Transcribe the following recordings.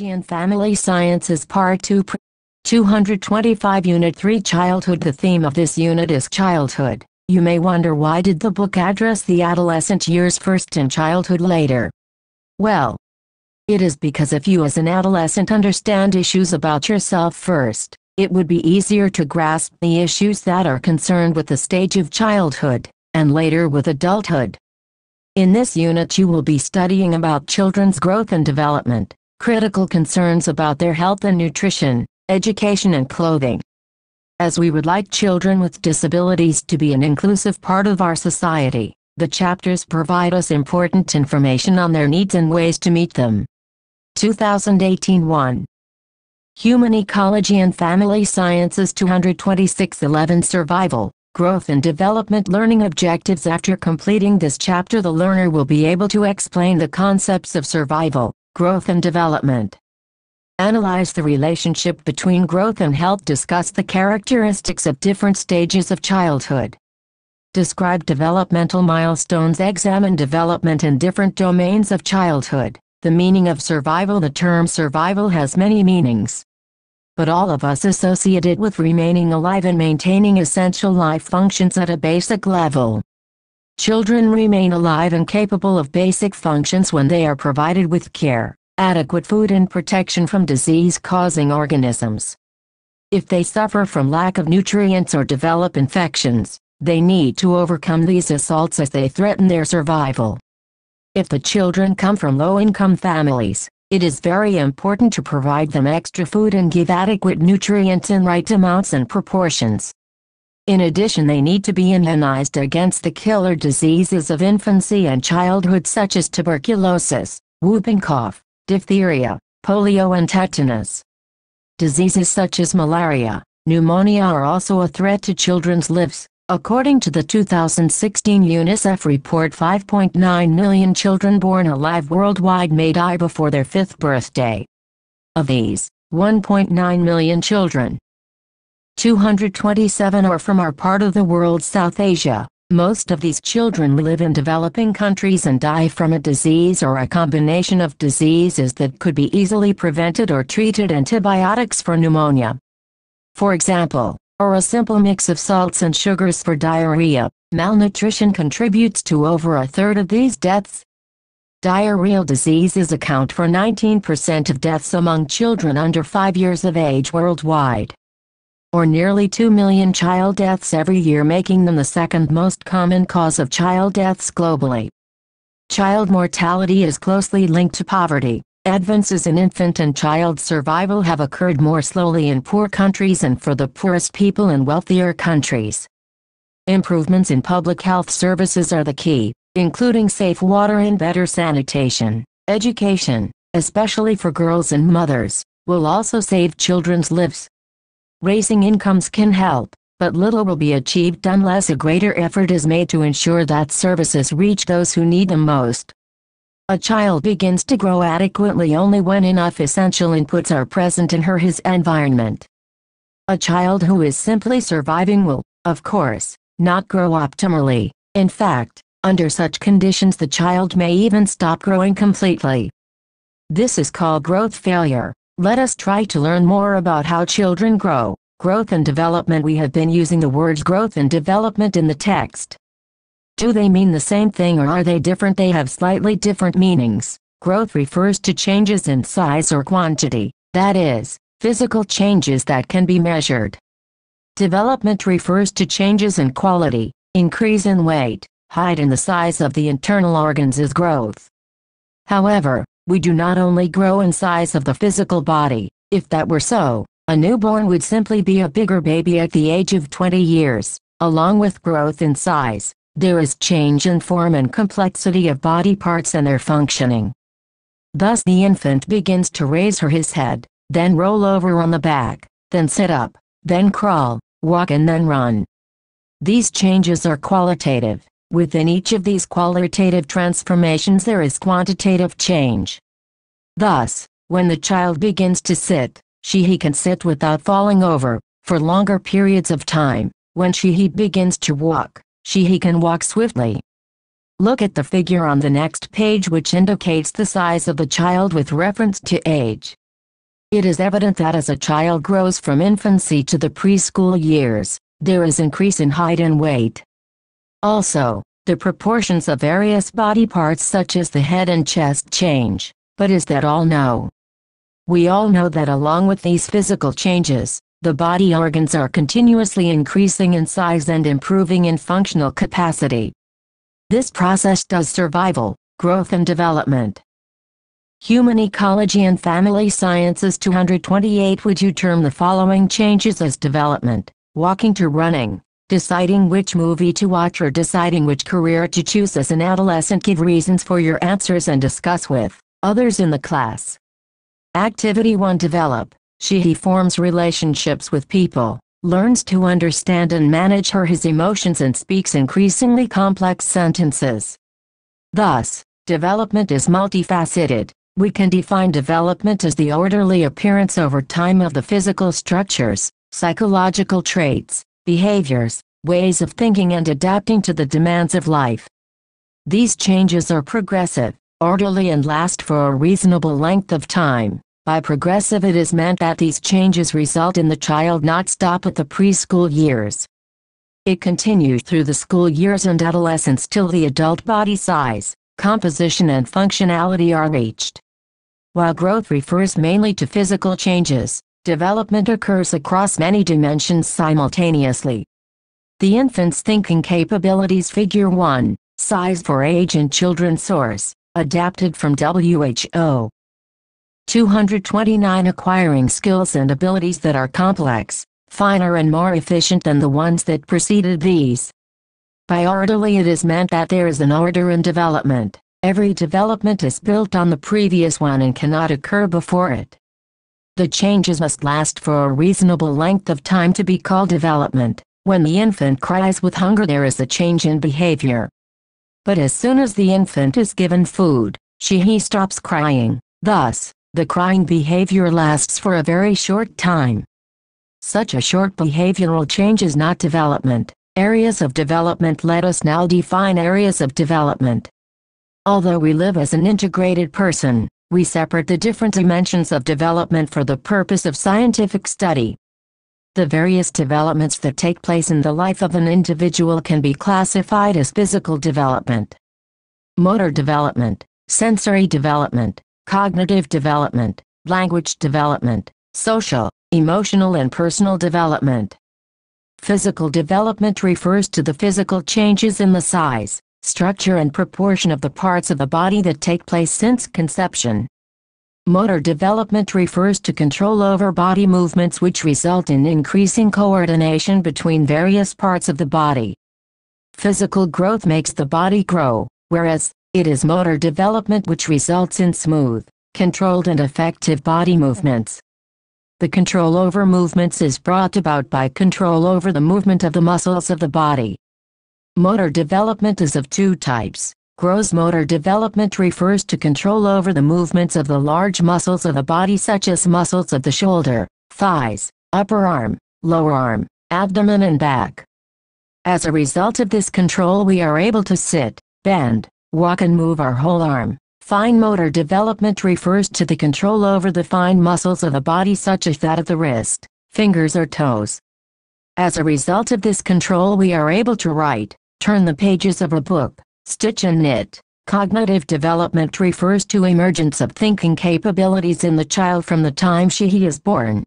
and Family Sciences Part 2 225 Unit 3 Childhood The theme of this unit is childhood. You may wonder why did the book address the adolescent years first and childhood later? Well, it is because if you as an adolescent understand issues about yourself first, it would be easier to grasp the issues that are concerned with the stage of childhood, and later with adulthood. In this unit you will be studying about children's growth and development, critical concerns about their health and nutrition, education and clothing. As we would like children with disabilities to be an inclusive part of our society, the chapters provide us important information on their needs and ways to meet them. 2018-1 Human Ecology and Family Sciences 226-11 Survival, Growth and Development Learning Objectives After completing this chapter the learner will be able to explain the concepts of survival, growth and development. Analyze the relationship between growth and health. Discuss the characteristics of different stages of childhood. Describe developmental milestones. Examine development in different domains of childhood. The meaning of survival. The term survival has many meanings. But all of us associate it with remaining alive and maintaining essential life functions at a basic level. Children remain alive and capable of basic functions when they are provided with care, adequate food and protection from disease-causing organisms. If they suffer from lack of nutrients or develop infections, they need to overcome these assaults as they threaten their survival. If the children come from low-income families, it is very important to provide them extra food and give adequate nutrients in right amounts and proportions. In addition they need to be immunized against the killer diseases of infancy and childhood such as tuberculosis, whooping cough, diphtheria, polio and tetanus. Diseases such as malaria, pneumonia are also a threat to children's lives. According to the 2016 UNICEF report 5.9 million children born alive worldwide may die before their fifth birthday. Of these, 1.9 million children, 227 are from our part of the world South Asia. Most of these children live in developing countries and die from a disease or a combination of diseases that could be easily prevented or treated antibiotics for pneumonia. For example, or a simple mix of salts and sugars for diarrhea, malnutrition contributes to over a third of these deaths. Diarrheal diseases account for 19% of deaths among children under 5 years of age worldwide or nearly 2 million child deaths every year making them the second most common cause of child deaths globally. Child mortality is closely linked to poverty. Advances in infant and child survival have occurred more slowly in poor countries and for the poorest people in wealthier countries. Improvements in public health services are the key, including safe water and better sanitation. Education, especially for girls and mothers, will also save children's lives. Raising incomes can help, but little will be achieved unless a greater effort is made to ensure that services reach those who need them most. A child begins to grow adequately only when enough essential inputs are present in her his environment. A child who is simply surviving will, of course, not grow optimally. In fact, under such conditions the child may even stop growing completely. This is called growth failure. Let us try to learn more about how children grow, growth and development. We have been using the words growth and development in the text. Do they mean the same thing or are they different? They have slightly different meanings. Growth refers to changes in size or quantity, that is, physical changes that can be measured. Development refers to changes in quality, increase in weight, height and the size of the internal organs is growth. However, we do not only grow in size of the physical body, if that were so, a newborn would simply be a bigger baby at the age of 20 years. Along with growth in size, there is change in form and complexity of body parts and their functioning. Thus the infant begins to raise her his head, then roll over on the back, then sit up, then crawl, walk and then run. These changes are qualitative, Within each of these qualitative transformations there is quantitative change. Thus, when the child begins to sit, she he can sit without falling over, for longer periods of time. When she he begins to walk, she he can walk swiftly. Look at the figure on the next page which indicates the size of the child with reference to age. It is evident that as a child grows from infancy to the preschool years, there is increase in height and weight, also, the proportions of various body parts such as the head and chest change, but is that all no? We all know that along with these physical changes, the body organs are continuously increasing in size and improving in functional capacity. This process does survival, growth and development. Human Ecology and Family Sciences 228 Would you term the following changes as development, walking to running, Deciding which movie to watch or deciding which career to choose as an adolescent give reasons for your answers and discuss with others in the class. Activity 1 Develop. She he forms relationships with people, learns to understand and manage her his emotions and speaks increasingly complex sentences. Thus, development is multifaceted. We can define development as the orderly appearance over time of the physical structures, psychological traits, behaviors, ways of thinking and adapting to the demands of life. These changes are progressive, orderly and last for a reasonable length of time. By progressive it is meant that these changes result in the child not stop at the preschool years. It continues through the school years and adolescence till the adult body size, composition and functionality are reached. While growth refers mainly to physical changes, Development occurs across many dimensions simultaneously. The infant's thinking capabilities figure 1, size for age and children source, adapted from WHO. 229 acquiring skills and abilities that are complex, finer and more efficient than the ones that preceded these. By orderly it is meant that there is an order in development. Every development is built on the previous one and cannot occur before it. The changes must last for a reasonable length of time to be called development. When the infant cries with hunger there is a change in behavior. But as soon as the infant is given food, she-he stops crying. Thus, the crying behavior lasts for a very short time. Such a short behavioral change is not development. Areas of development Let us now define areas of development. Although we live as an integrated person, we separate the different dimensions of development for the purpose of scientific study. The various developments that take place in the life of an individual can be classified as physical development, motor development, sensory development, cognitive development, language development, social, emotional and personal development. Physical development refers to the physical changes in the size, structure and proportion of the parts of the body that take place since conception. Motor development refers to control over body movements which result in increasing coordination between various parts of the body. Physical growth makes the body grow, whereas, it is motor development which results in smooth, controlled and effective body movements. The control over movements is brought about by control over the movement of the muscles of the body. Motor development is of two types. Gross motor development refers to control over the movements of the large muscles of the body such as muscles of the shoulder, thighs, upper arm, lower arm, abdomen and back. As a result of this control we are able to sit, bend, walk and move our whole arm. Fine motor development refers to the control over the fine muscles of the body such as that of the wrist, fingers or toes. As a result of this control we are able to write, turn the pages of a book, stitch and knit. Cognitive development refers to emergence of thinking capabilities in the child from the time she he is born.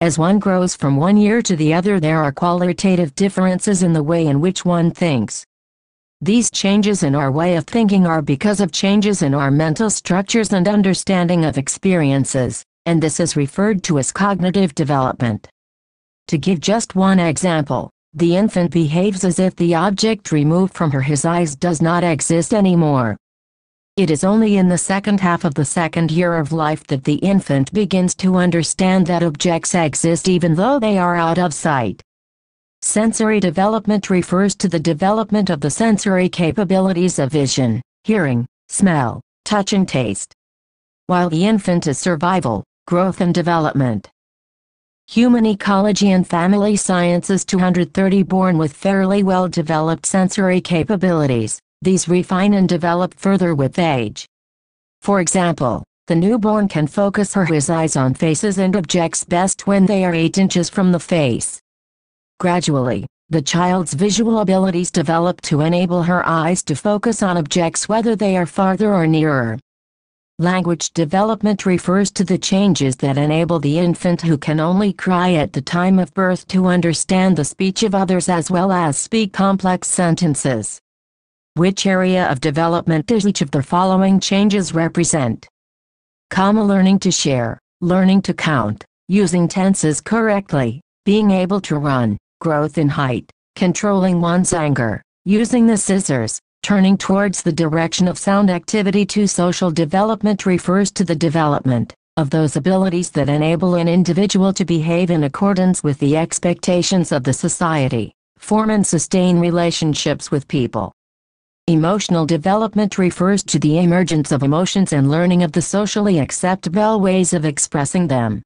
As one grows from one year to the other there are qualitative differences in the way in which one thinks. These changes in our way of thinking are because of changes in our mental structures and understanding of experiences, and this is referred to as cognitive development. To give just one example, the infant behaves as if the object removed from her his eyes does not exist anymore. It is only in the second half of the second year of life that the infant begins to understand that objects exist even though they are out of sight. Sensory development refers to the development of the sensory capabilities of vision, hearing, smell, touch and taste. While the infant is survival, growth and development, Human Ecology and Family Sciences 230 born with fairly well-developed sensory capabilities, these refine and develop further with age. For example, the newborn can focus her his eyes on faces and objects best when they are 8 inches from the face. Gradually, the child's visual abilities develop to enable her eyes to focus on objects whether they are farther or nearer. Language development refers to the changes that enable the infant who can only cry at the time of birth to understand the speech of others as well as speak complex sentences. Which area of development does each of the following changes represent? Comma learning to share, learning to count, using tenses correctly, being able to run, growth in height, controlling one's anger, using the scissors, turning towards the direction of sound activity to social development refers to the development of those abilities that enable an individual to behave in accordance with the expectations of the society, form and sustain relationships with people. Emotional development refers to the emergence of emotions and learning of the socially acceptable ways of expressing them.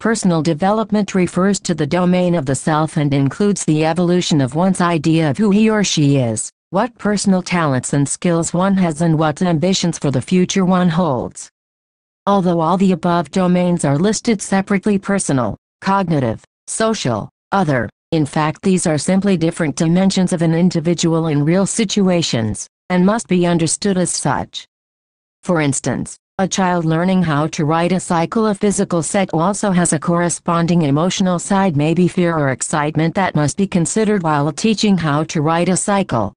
Personal development refers to the domain of the self and includes the evolution of one's idea of who he or she is, what personal talents and skills one has and what ambitions for the future one holds. Although all the above domains are listed separately personal, cognitive, social, other, in fact these are simply different dimensions of an individual in real situations, and must be understood as such. For instance, a child learning how to ride a cycle of physical set also has a corresponding emotional side maybe fear or excitement that must be considered while teaching how to ride a cycle.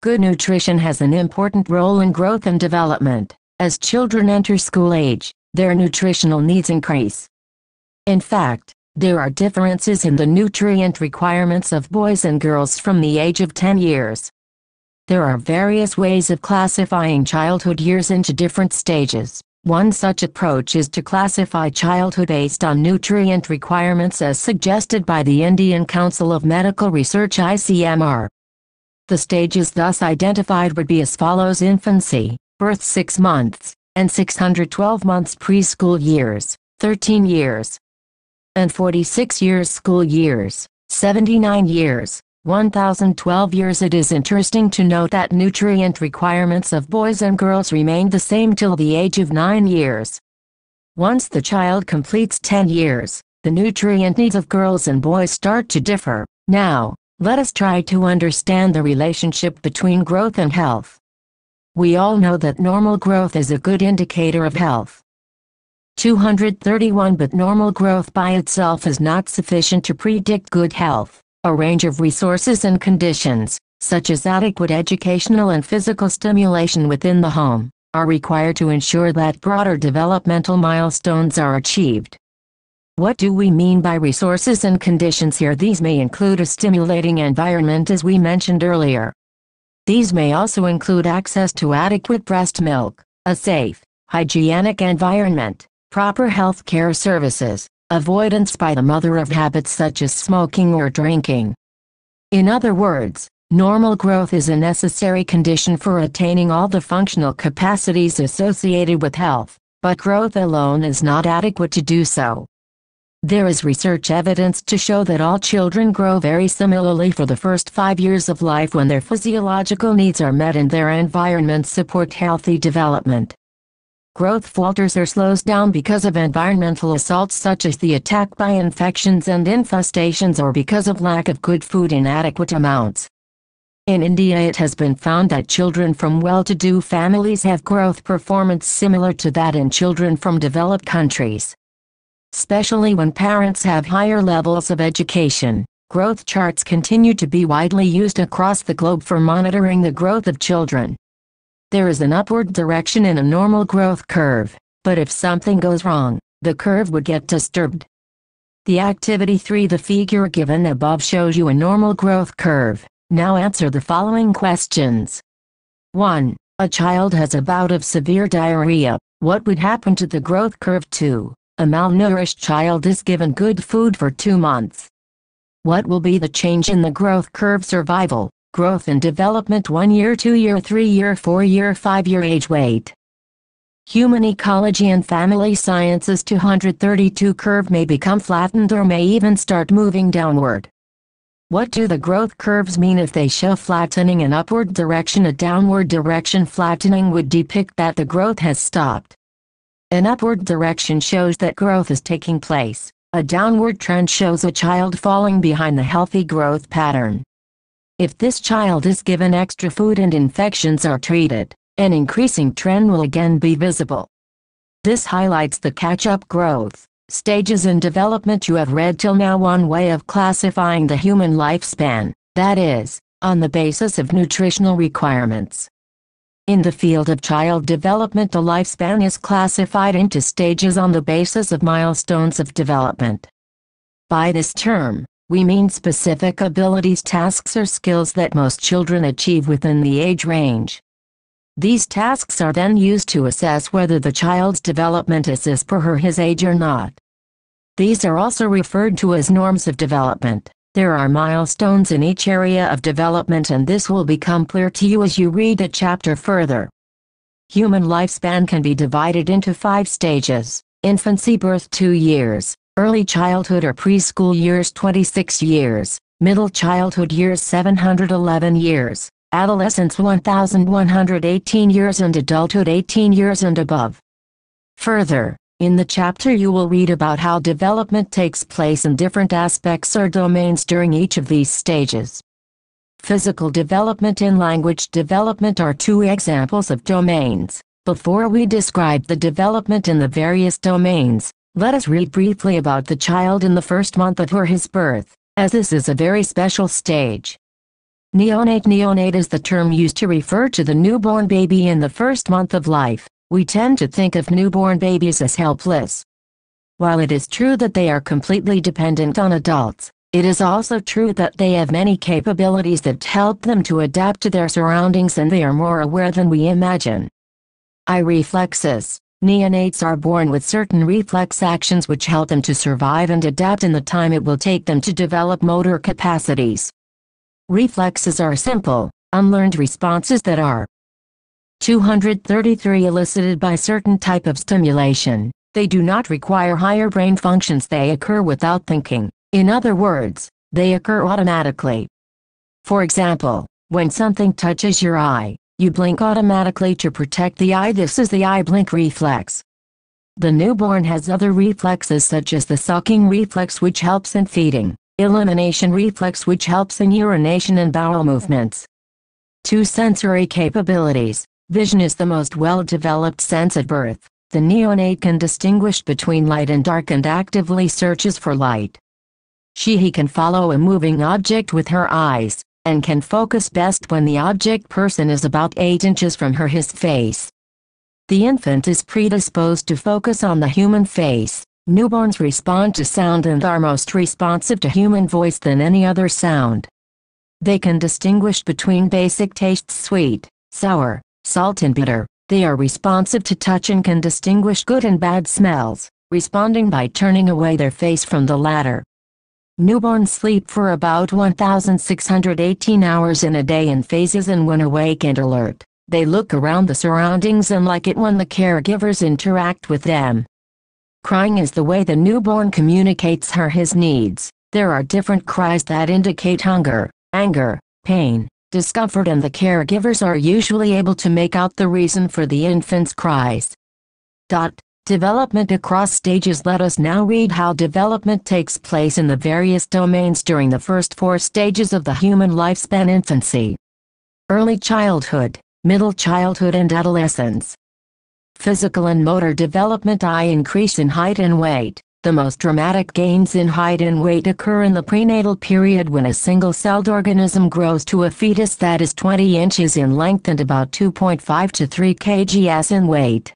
Good nutrition has an important role in growth and development. As children enter school age, their nutritional needs increase. In fact, there are differences in the nutrient requirements of boys and girls from the age of 10 years. There are various ways of classifying childhood years into different stages. One such approach is to classify childhood based on nutrient requirements as suggested by the Indian Council of Medical Research ICMR. The stages thus identified would be as follows infancy, birth 6 months, and 612 months preschool years, 13 years, and 46 years school years, 79 years, 1012 years. It is interesting to note that nutrient requirements of boys and girls remain the same till the age of 9 years. Once the child completes 10 years, the nutrient needs of girls and boys start to differ. Now, let us try to understand the relationship between growth and health. We all know that normal growth is a good indicator of health. 231 But normal growth by itself is not sufficient to predict good health. A range of resources and conditions, such as adequate educational and physical stimulation within the home, are required to ensure that broader developmental milestones are achieved. What do we mean by resources and conditions here? These may include a stimulating environment as we mentioned earlier. These may also include access to adequate breast milk, a safe, hygienic environment, proper health care services, avoidance by the mother of habits such as smoking or drinking. In other words, normal growth is a necessary condition for attaining all the functional capacities associated with health, but growth alone is not adequate to do so. There is research evidence to show that all children grow very similarly for the first five years of life when their physiological needs are met and their environment support healthy development. Growth falters or slows down because of environmental assaults such as the attack by infections and infestations or because of lack of good food in adequate amounts. In India it has been found that children from well-to-do families have growth performance similar to that in children from developed countries especially when parents have higher levels of education. Growth charts continue to be widely used across the globe for monitoring the growth of children. There is an upward direction in a normal growth curve, but if something goes wrong, the curve would get disturbed. The activity 3 The figure given above shows you a normal growth curve. Now answer the following questions. 1. A child has a bout of severe diarrhea. What would happen to the growth curve 2? A malnourished child is given good food for two months. What will be the change in the growth curve survival, growth and development one year, two year, three year, four year, five year age weight? Human ecology and family sciences 232 curve may become flattened or may even start moving downward. What do the growth curves mean if they show flattening in upward direction? A downward direction flattening would depict that the growth has stopped. An upward direction shows that growth is taking place. A downward trend shows a child falling behind the healthy growth pattern. If this child is given extra food and infections are treated, an increasing trend will again be visible. This highlights the catch-up growth stages in development you have read till now one way of classifying the human lifespan, that is, on the basis of nutritional requirements. In the field of child development the lifespan is classified into stages on the basis of milestones of development. By this term, we mean specific abilities tasks or skills that most children achieve within the age range. These tasks are then used to assess whether the child's development is as per her his age or not. These are also referred to as norms of development. There are milestones in each area of development and this will become clear to you as you read the chapter further. Human lifespan can be divided into five stages, infancy birth 2 years, early childhood or preschool years 26 years, middle childhood years 711 years, adolescence 1118 years and adulthood 18 years and above. Further, in the chapter you will read about how development takes place in different aspects or domains during each of these stages. Physical development and language development are two examples of domains. Before we describe the development in the various domains, let us read briefly about the child in the first month of his birth, as this is a very special stage. Neonate Neonate is the term used to refer to the newborn baby in the first month of life we tend to think of newborn babies as helpless. While it is true that they are completely dependent on adults, it is also true that they have many capabilities that help them to adapt to their surroundings and they are more aware than we imagine. Eye reflexes. Neonates are born with certain reflex actions which help them to survive and adapt in the time it will take them to develop motor capacities. Reflexes are simple, unlearned responses that are, 233 elicited by certain type of stimulation. They do not require higher brain functions they occur without thinking. In other words, they occur automatically. For example, when something touches your eye, you blink automatically to protect the eye this is the eye blink reflex. The newborn has other reflexes such as the sucking reflex which helps in feeding, elimination reflex which helps in urination and bowel movements. 2. Sensory capabilities. Vision is the most well-developed sense at birth. The neonate can distinguish between light and dark and actively searches for light. She he can follow a moving object with her eyes, and can focus best when the object person is about 8 inches from her his face. The infant is predisposed to focus on the human face. Newborns respond to sound and are most responsive to human voice than any other sound. They can distinguish between basic tastes sweet, sour, salt and bitter. They are responsive to touch and can distinguish good and bad smells, responding by turning away their face from the latter. Newborns sleep for about 1,618 hours in a day in phases and when awake and alert, they look around the surroundings and like it when the caregivers interact with them. Crying is the way the newborn communicates her his needs. There are different cries that indicate hunger, anger, pain, Discomfort and the caregivers are usually able to make out the reason for the infant's cries. Dot. Development across stages Let us now read how development takes place in the various domains during the first four stages of the human lifespan infancy. Early childhood, middle childhood and adolescence. Physical and motor development I increase in height and weight. The most dramatic gains in height and weight occur in the prenatal period when a single-celled organism grows to a fetus that is 20 inches in length and about 2.5 to 3 kgs in weight.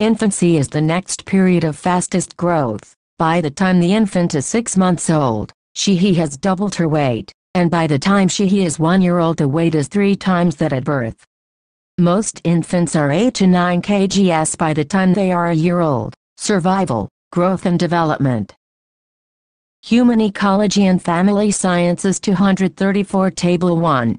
Infancy is the next period of fastest growth. By the time the infant is 6 months old, she-he has doubled her weight, and by the time she-he is 1 year old the weight is 3 times that at birth. Most infants are 8 to 9 kgs by the time they are a year old. Survival Growth and Development. Human Ecology and Family Sciences 234 Table 1.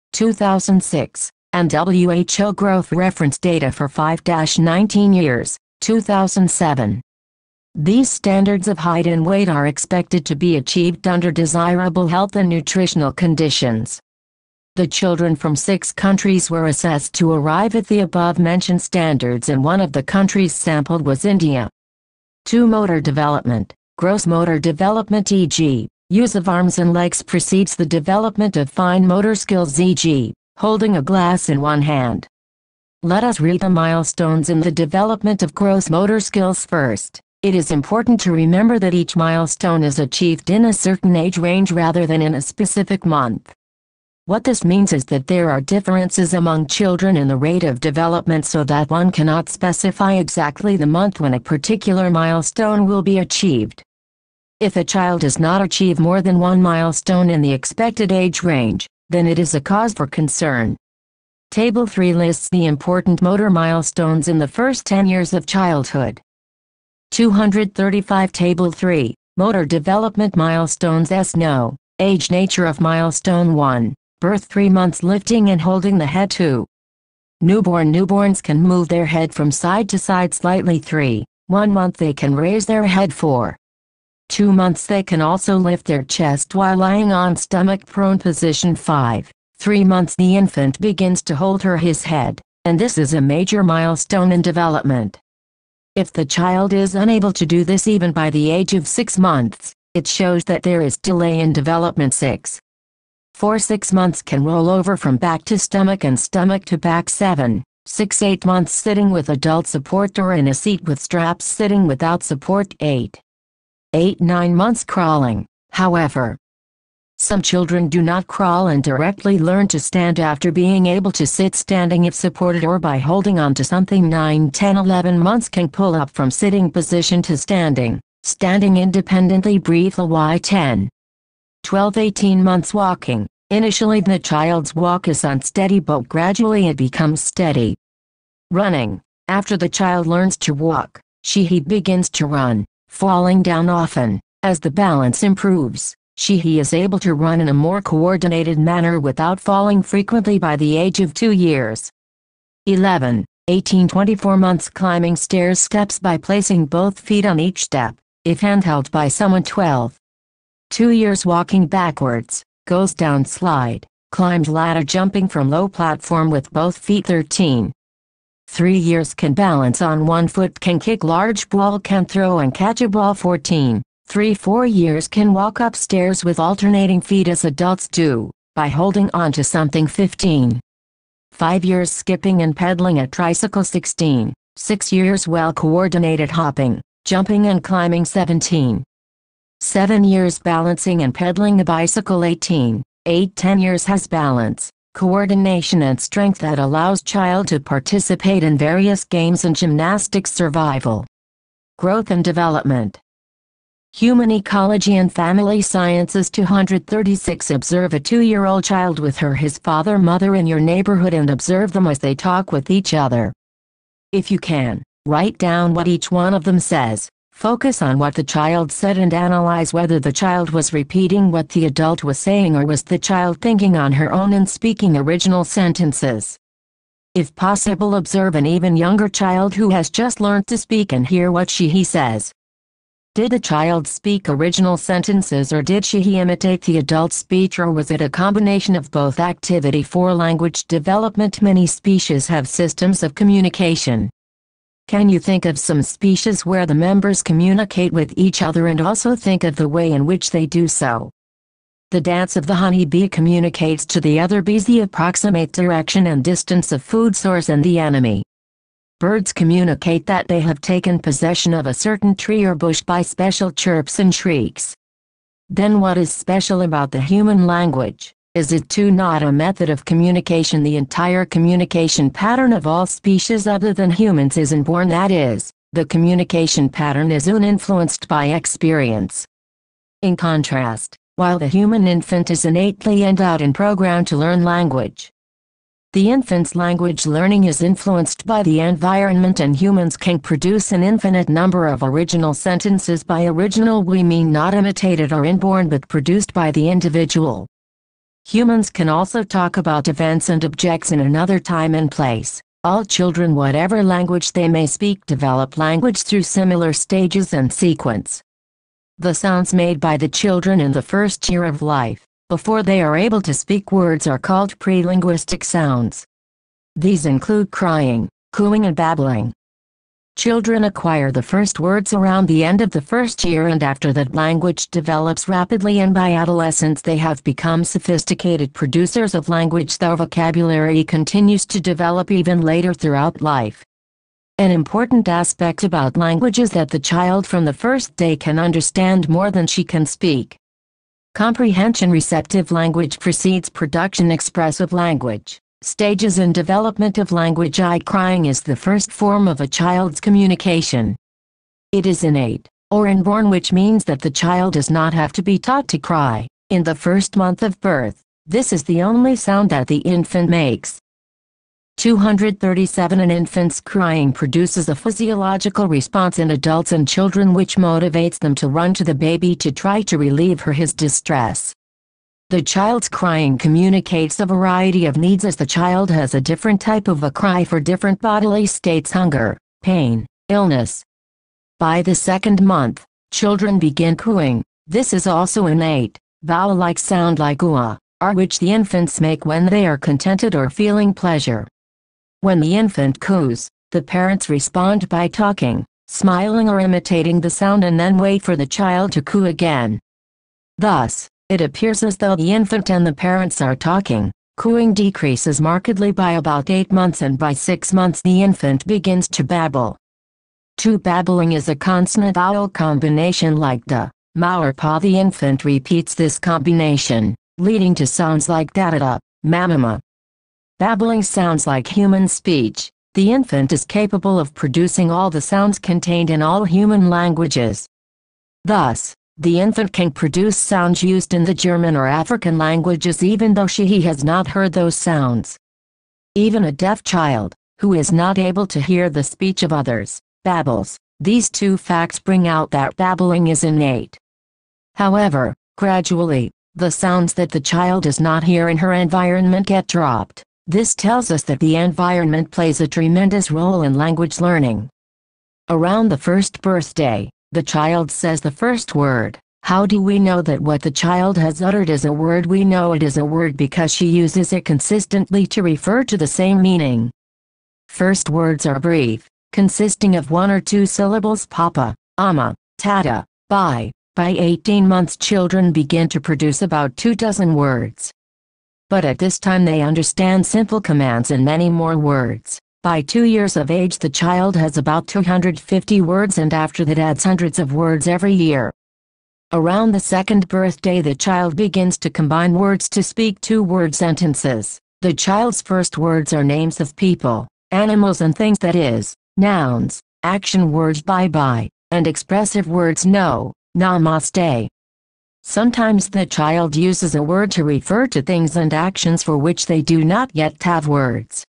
2006, and WHO growth reference data for 5-19 years, 2007. These standards of height and weight are expected to be achieved under desirable health and nutritional conditions. The children from six countries were assessed to arrive at the above-mentioned standards and one of the countries sampled was India. 2. Motor development, gross motor development e.g., Use of arms and legs precedes the development of fine motor skills e.g., holding a glass in one hand. Let us read the milestones in the development of gross motor skills first. It is important to remember that each milestone is achieved in a certain age range rather than in a specific month. What this means is that there are differences among children in the rate of development so that one cannot specify exactly the month when a particular milestone will be achieved. If a child does not achieve more than one milestone in the expected age range, then it is a cause for concern. Table 3 lists the important motor milestones in the first 10 years of childhood. 235 Table 3, Motor Development Milestones S No, Age Nature of Milestone 1, Birth 3 months lifting and holding the head 2. Newborn newborns can move their head from side to side slightly 3, 1 month they can raise their head 4, 2 months they can also lift their chest while lying on stomach prone position 5. 3 months the infant begins to hold her his head, and this is a major milestone in development. If the child is unable to do this even by the age of 6 months, it shows that there is delay in development 6. 4 6 months can roll over from back to stomach and stomach to back 7. 6 8 months sitting with adult support or in a seat with straps sitting without support 8. 8 9 months crawling, however. Some children do not crawl and directly learn to stand after being able to sit standing if supported or by holding on to something 9 10 11 months can pull up from sitting position to standing, standing independently breathe a Y 10. 12 18 months walking, initially the child's walk is unsteady but gradually it becomes steady. Running, after the child learns to walk, she he begins to run falling down often. As the balance improves, she is able to run in a more coordinated manner without falling frequently by the age of two years. 11. 18 24 months climbing stairs steps by placing both feet on each step, if handheld by someone 12. 2 years walking backwards, goes down slide, climbed ladder jumping from low platform with both feet 13. 3 years can balance on one foot can kick large ball can throw and catch a ball 14. 3 4 years can walk upstairs with alternating feet as adults do, by holding on to something 15. 5 years skipping and pedaling a tricycle 16. 6 years well coordinated hopping, jumping and climbing 17. 7 years balancing and pedaling a bicycle 18. eight ten years has balance, coordination and strength that allows child to participate in various games and gymnastic survival. Growth and development. Human Ecology and Family Sciences 236 Observe a two-year-old child with her his father mother in your neighborhood and observe them as they talk with each other. If you can, write down what each one of them says, Focus on what the child said and analyze whether the child was repeating what the adult was saying or was the child thinking on her own and speaking original sentences. If possible observe an even younger child who has just learned to speak and hear what she he says. Did the child speak original sentences or did she he imitate the adult speech or was it a combination of both activity for language development many species have systems of communication. Can you think of some species where the members communicate with each other and also think of the way in which they do so? The dance of the honeybee communicates to the other bees the approximate direction and distance of food source and the enemy. Birds communicate that they have taken possession of a certain tree or bush by special chirps and shrieks. Then what is special about the human language? Is it too not a method of communication the entire communication pattern of all species other than humans is inborn that is, the communication pattern is uninfluenced by experience. In contrast, while the human infant is innately endowed and programmed to learn language, the infant's language learning is influenced by the environment and humans can produce an infinite number of original sentences by original we mean not imitated or inborn but produced by the individual. Humans can also talk about events and objects in another time and place. All children whatever language they may speak develop language through similar stages and sequence. The sounds made by the children in the first year of life, before they are able to speak words are called pre-linguistic sounds. These include crying, cooing and babbling. Children acquire the first words around the end of the first year and after that language develops rapidly and by adolescence they have become sophisticated producers of language their vocabulary continues to develop even later throughout life. An important aspect about language is that the child from the first day can understand more than she can speak. Comprehension receptive language precedes production expressive language stages in development of language eye crying is the first form of a child's communication. It is innate, or inborn which means that the child does not have to be taught to cry. In the first month of birth, this is the only sound that the infant makes. 237 An infant's crying produces a physiological response in adults and children which motivates them to run to the baby to try to relieve her his distress. The child's crying communicates a variety of needs as the child has a different type of a cry for different bodily states hunger, pain, illness. By the second month, children begin cooing. This is also innate, vowel-like sound like ooh, are which the infants make when they are contented or feeling pleasure. When the infant coos, the parents respond by talking, smiling or imitating the sound and then wait for the child to coo again. Thus, it appears as though the infant and the parents are talking. Cooing decreases markedly by about 8 months and by 6 months the infant begins to babble. 2. Babbling is a consonant vowel combination like the ma or pa. The infant repeats this combination, leading to sounds like da da da, mamama. Babbling sounds like human speech. The infant is capable of producing all the sounds contained in all human languages. Thus, the infant can produce sounds used in the German or African languages even though she has not heard those sounds. Even a deaf child, who is not able to hear the speech of others, babbles. These two facts bring out that babbling is innate. However, gradually, the sounds that the child does not hear in her environment get dropped. This tells us that the environment plays a tremendous role in language learning. Around the first birthday, the child says the first word. How do we know that what the child has uttered is a word? We know it is a word because she uses it consistently to refer to the same meaning. First words are brief, consisting of one or two syllables papa, ama, tata, bye. By 18 months children begin to produce about two dozen words. But at this time they understand simple commands and many more words. By two years of age the child has about 250 words and after that adds hundreds of words every year. Around the second birthday the child begins to combine words to speak two-word sentences. The child's first words are names of people, animals and things that is, nouns, action words bye-bye, and expressive words no, namaste. Sometimes the child uses a word to refer to things and actions for which they do not yet have words.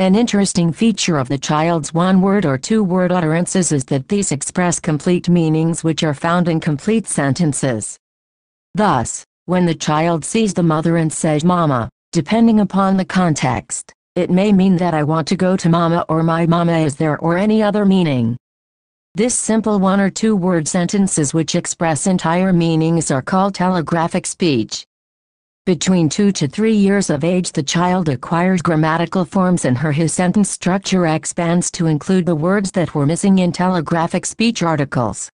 An interesting feature of the child's one-word or two-word utterances is that these express complete meanings which are found in complete sentences. Thus, when the child sees the mother and says mama, depending upon the context, it may mean that I want to go to mama or my mama is there or any other meaning. This simple one or two-word sentences which express entire meanings are called telegraphic speech. Between two to three years of age the child acquires grammatical forms and her his sentence structure expands to include the words that were missing in telegraphic speech articles.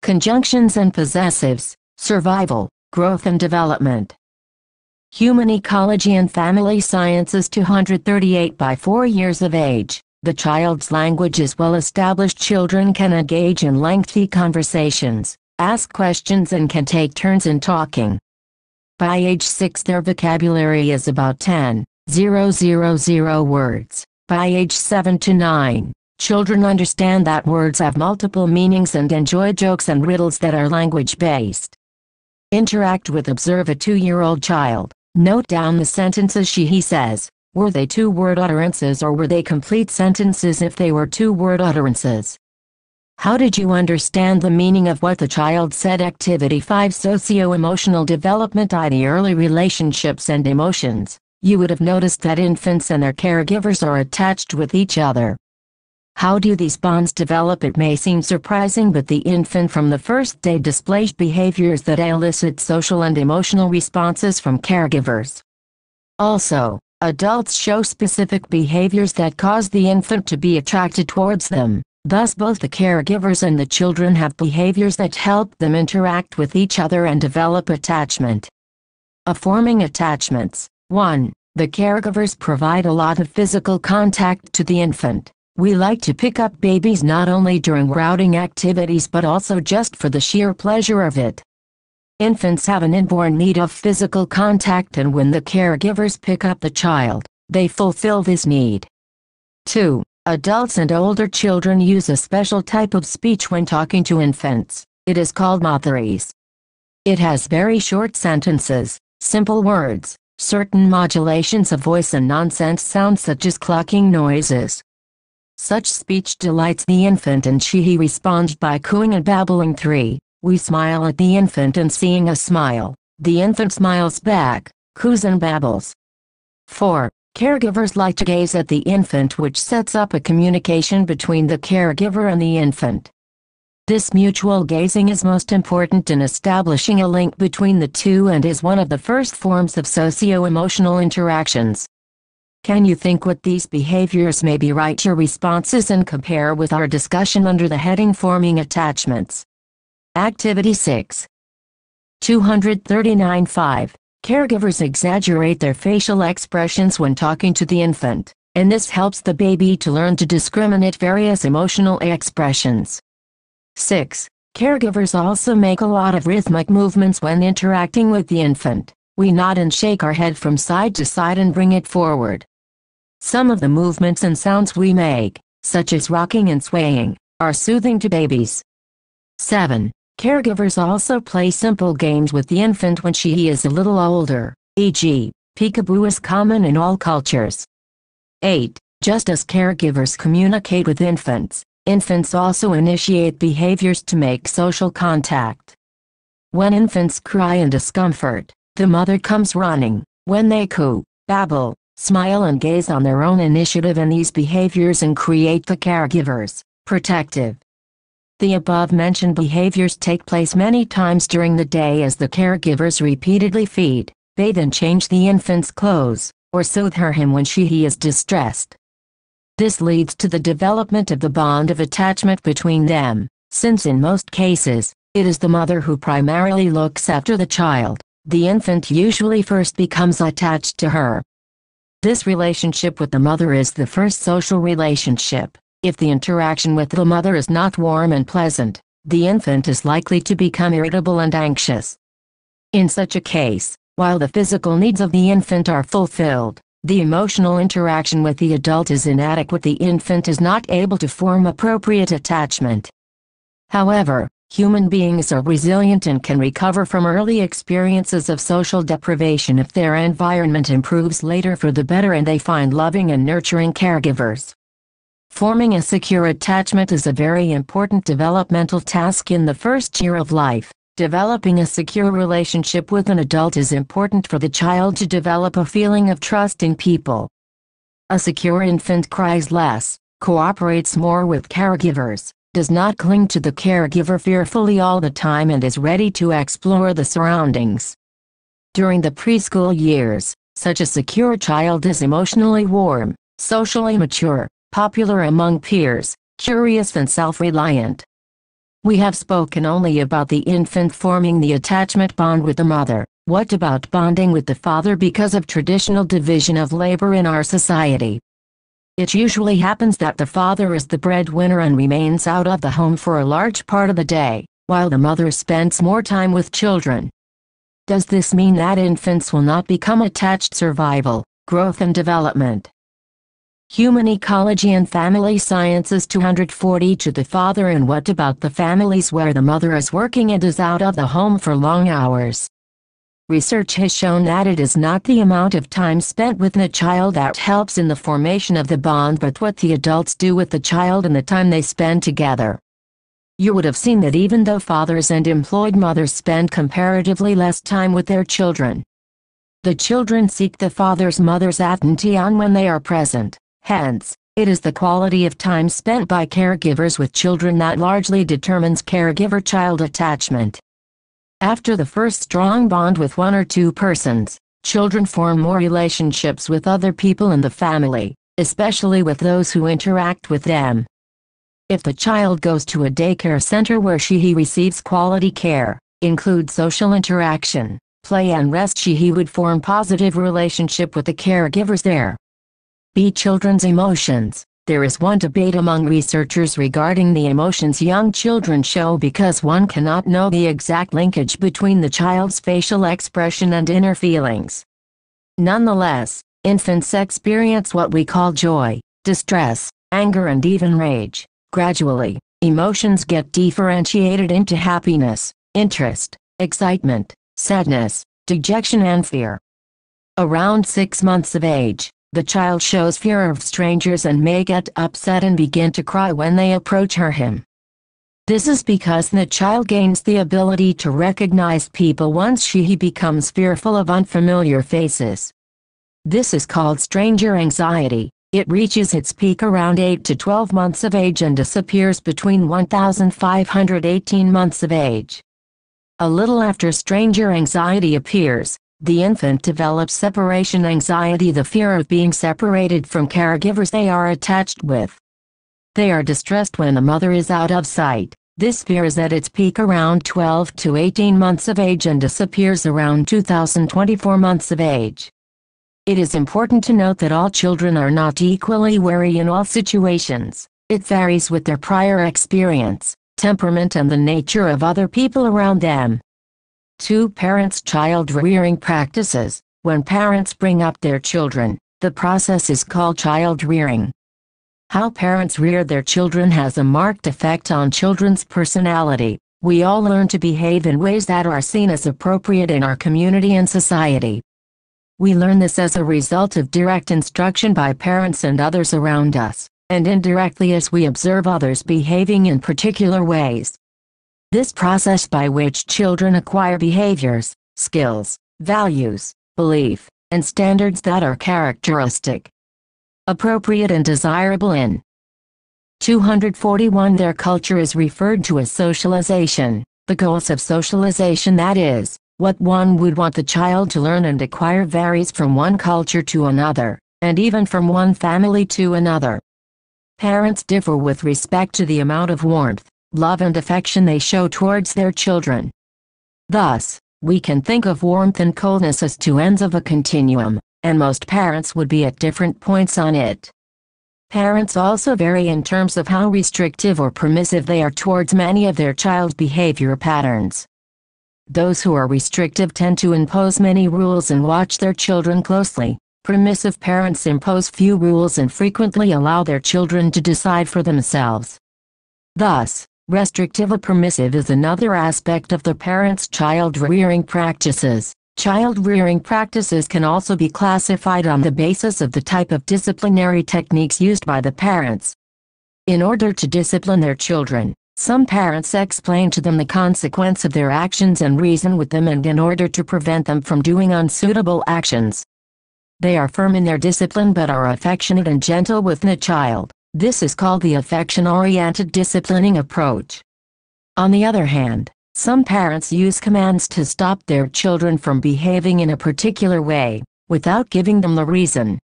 Conjunctions and possessives, survival, growth and development. Human Ecology and Family Sciences 238 by 4 years of age, the child's language is well established children can engage in lengthy conversations, ask questions and can take turns in talking. By age 6 their vocabulary is about 10, 000 words. By age 7 to 9, children understand that words have multiple meanings and enjoy jokes and riddles that are language-based. Interact with Observe a two-year-old child. Note down the sentences she he says. Were they two-word utterances or were they complete sentences if they were two-word utterances? How did you understand the meaning of what the child said? Activity 5 Socio-emotional development ID Early relationships and emotions. You would have noticed that infants and their caregivers are attached with each other. How do these bonds develop? It may seem surprising, but the infant from the first day displays behaviors that elicit social and emotional responses from caregivers. Also, adults show specific behaviors that cause the infant to be attracted towards them. Thus both the caregivers and the children have behaviors that help them interact with each other and develop attachment. Affirming forming attachments, 1. The caregivers provide a lot of physical contact to the infant. We like to pick up babies not only during routing activities but also just for the sheer pleasure of it. Infants have an inborn need of physical contact and when the caregivers pick up the child, they fulfill this need. 2. Adults and older children use a special type of speech when talking to infants. It is called motherese. It has very short sentences, simple words, certain modulations of voice and nonsense sounds such as clucking noises. Such speech delights the infant and she he responds by cooing and babbling 3. We smile at the infant and seeing a smile, the infant smiles back, coos and babbles. 4. Caregivers like to gaze at the infant which sets up a communication between the caregiver and the infant. This mutual gazing is most important in establishing a link between the two and is one of the first forms of socio-emotional interactions. Can you think what these behaviors may be? Write your responses and compare with our discussion under the heading Forming Attachments. Activity 6 239.5 Caregivers exaggerate their facial expressions when talking to the infant, and this helps the baby to learn to discriminate various emotional expressions. 6. Caregivers also make a lot of rhythmic movements when interacting with the infant. We nod and shake our head from side to side and bring it forward. Some of the movements and sounds we make, such as rocking and swaying, are soothing to babies. 7. Caregivers also play simple games with the infant when she is a little older, e.g., peekaboo is common in all cultures. 8. Just as caregivers communicate with infants, infants also initiate behaviors to make social contact. When infants cry in discomfort, the mother comes running. When they coo, babble, smile and gaze on their own initiative and these behaviors and create the caregiver's protective the above-mentioned behaviors take place many times during the day as the caregivers repeatedly feed, bathe and change the infant's clothes, or soothe her him when she he is distressed. This leads to the development of the bond of attachment between them, since in most cases, it is the mother who primarily looks after the child. The infant usually first becomes attached to her. This relationship with the mother is the first social relationship. If the interaction with the mother is not warm and pleasant, the infant is likely to become irritable and anxious. In such a case, while the physical needs of the infant are fulfilled, the emotional interaction with the adult is inadequate the infant is not able to form appropriate attachment. However, human beings are resilient and can recover from early experiences of social deprivation if their environment improves later for the better and they find loving and nurturing caregivers. Forming a secure attachment is a very important developmental task in the first year of life. Developing a secure relationship with an adult is important for the child to develop a feeling of trust in people. A secure infant cries less, cooperates more with caregivers, does not cling to the caregiver fearfully all the time and is ready to explore the surroundings. During the preschool years, such a secure child is emotionally warm, socially mature, popular among peers, curious and self-reliant. We have spoken only about the infant forming the attachment bond with the mother. What about bonding with the father because of traditional division of labor in our society? It usually happens that the father is the breadwinner and remains out of the home for a large part of the day, while the mother spends more time with children. Does this mean that infants will not become attached survival, growth and development? Human Ecology and Family Sciences 240 to the father and what about the families where the mother is working and is out of the home for long hours? Research has shown that it is not the amount of time spent with the child that helps in the formation of the bond but what the adults do with the child and the time they spend together. You would have seen that even though fathers and employed mothers spend comparatively less time with their children, the children seek the father's mother's attention when they are present. Hence, it is the quality of time spent by caregivers with children that largely determines caregiver-child attachment. After the first strong bond with one or two persons, children form more relationships with other people in the family, especially with those who interact with them. If the child goes to a daycare center where she he receives quality care, include social interaction, play and rest she he would form positive relationship with the caregivers there, B. Children's emotions. There is one debate among researchers regarding the emotions young children show because one cannot know the exact linkage between the child's facial expression and inner feelings. Nonetheless, infants experience what we call joy, distress, anger and even rage. Gradually, emotions get differentiated into happiness, interest, excitement, sadness, dejection and fear. Around six months of age, the child shows fear of strangers and may get upset and begin to cry when they approach her him. This is because the child gains the ability to recognize people once she he becomes fearful of unfamiliar faces. This is called stranger anxiety. It reaches its peak around 8 to 12 months of age and disappears between 1,518 months of age. A little after stranger anxiety appears, the infant develops separation anxiety the fear of being separated from caregivers they are attached with. They are distressed when the mother is out of sight. This fear is at its peak around 12 to 18 months of age and disappears around 2024 months of age. It is important to note that all children are not equally wary in all situations. It varies with their prior experience, temperament and the nature of other people around them. 2 Parents Child Rearing Practices When parents bring up their children, the process is called child rearing. How parents rear their children has a marked effect on children's personality. We all learn to behave in ways that are seen as appropriate in our community and society. We learn this as a result of direct instruction by parents and others around us, and indirectly as we observe others behaving in particular ways. This process by which children acquire behaviors, skills, values, belief, and standards that are characteristic, appropriate and desirable in 241 Their culture is referred to as socialization, the goals of socialization that is, what one would want the child to learn and acquire varies from one culture to another, and even from one family to another. Parents differ with respect to the amount of warmth, love and affection they show towards their children. Thus, we can think of warmth and coldness as two ends of a continuum, and most parents would be at different points on it. Parents also vary in terms of how restrictive or permissive they are towards many of their child's behavior patterns. Those who are restrictive tend to impose many rules and watch their children closely. Permissive parents impose few rules and frequently allow their children to decide for themselves. Thus, Restrictive or permissive is another aspect of the parents' child rearing practices. Child rearing practices can also be classified on the basis of the type of disciplinary techniques used by the parents. In order to discipline their children, some parents explain to them the consequence of their actions and reason with them and in order to prevent them from doing unsuitable actions. They are firm in their discipline but are affectionate and gentle with the child. This is called the affection-oriented disciplining approach. On the other hand, some parents use commands to stop their children from behaving in a particular way, without giving them the reason.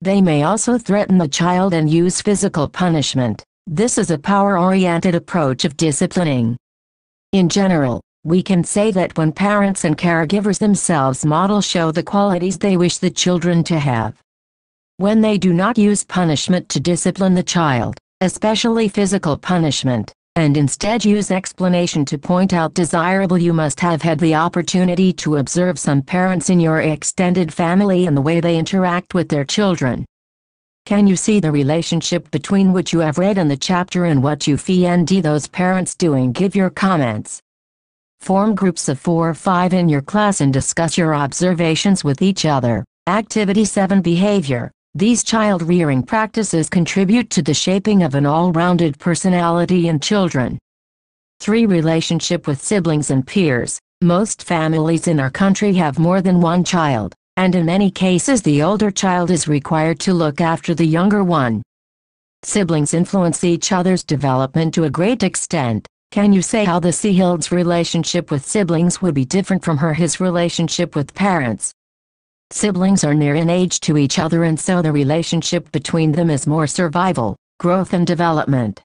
They may also threaten the child and use physical punishment. This is a power-oriented approach of disciplining. In general, we can say that when parents and caregivers themselves model show the qualities they wish the children to have, when they do not use punishment to discipline the child, especially physical punishment, and instead use explanation to point out desirable you must have had the opportunity to observe some parents in your extended family and the way they interact with their children. Can you see the relationship between what you have read in the chapter and what you find those parents doing? Give your comments. Form groups of four or five in your class and discuss your observations with each other. Activity 7 Behavior these child-rearing practices contribute to the shaping of an all-rounded personality in children. 3. Relationship with siblings and peers. Most families in our country have more than one child, and in many cases the older child is required to look after the younger one. Siblings influence each other's development to a great extent. Can you say how the Seahild's relationship with siblings would be different from her his relationship with parents? Siblings are near in age to each other and so the relationship between them is more survival, growth and development.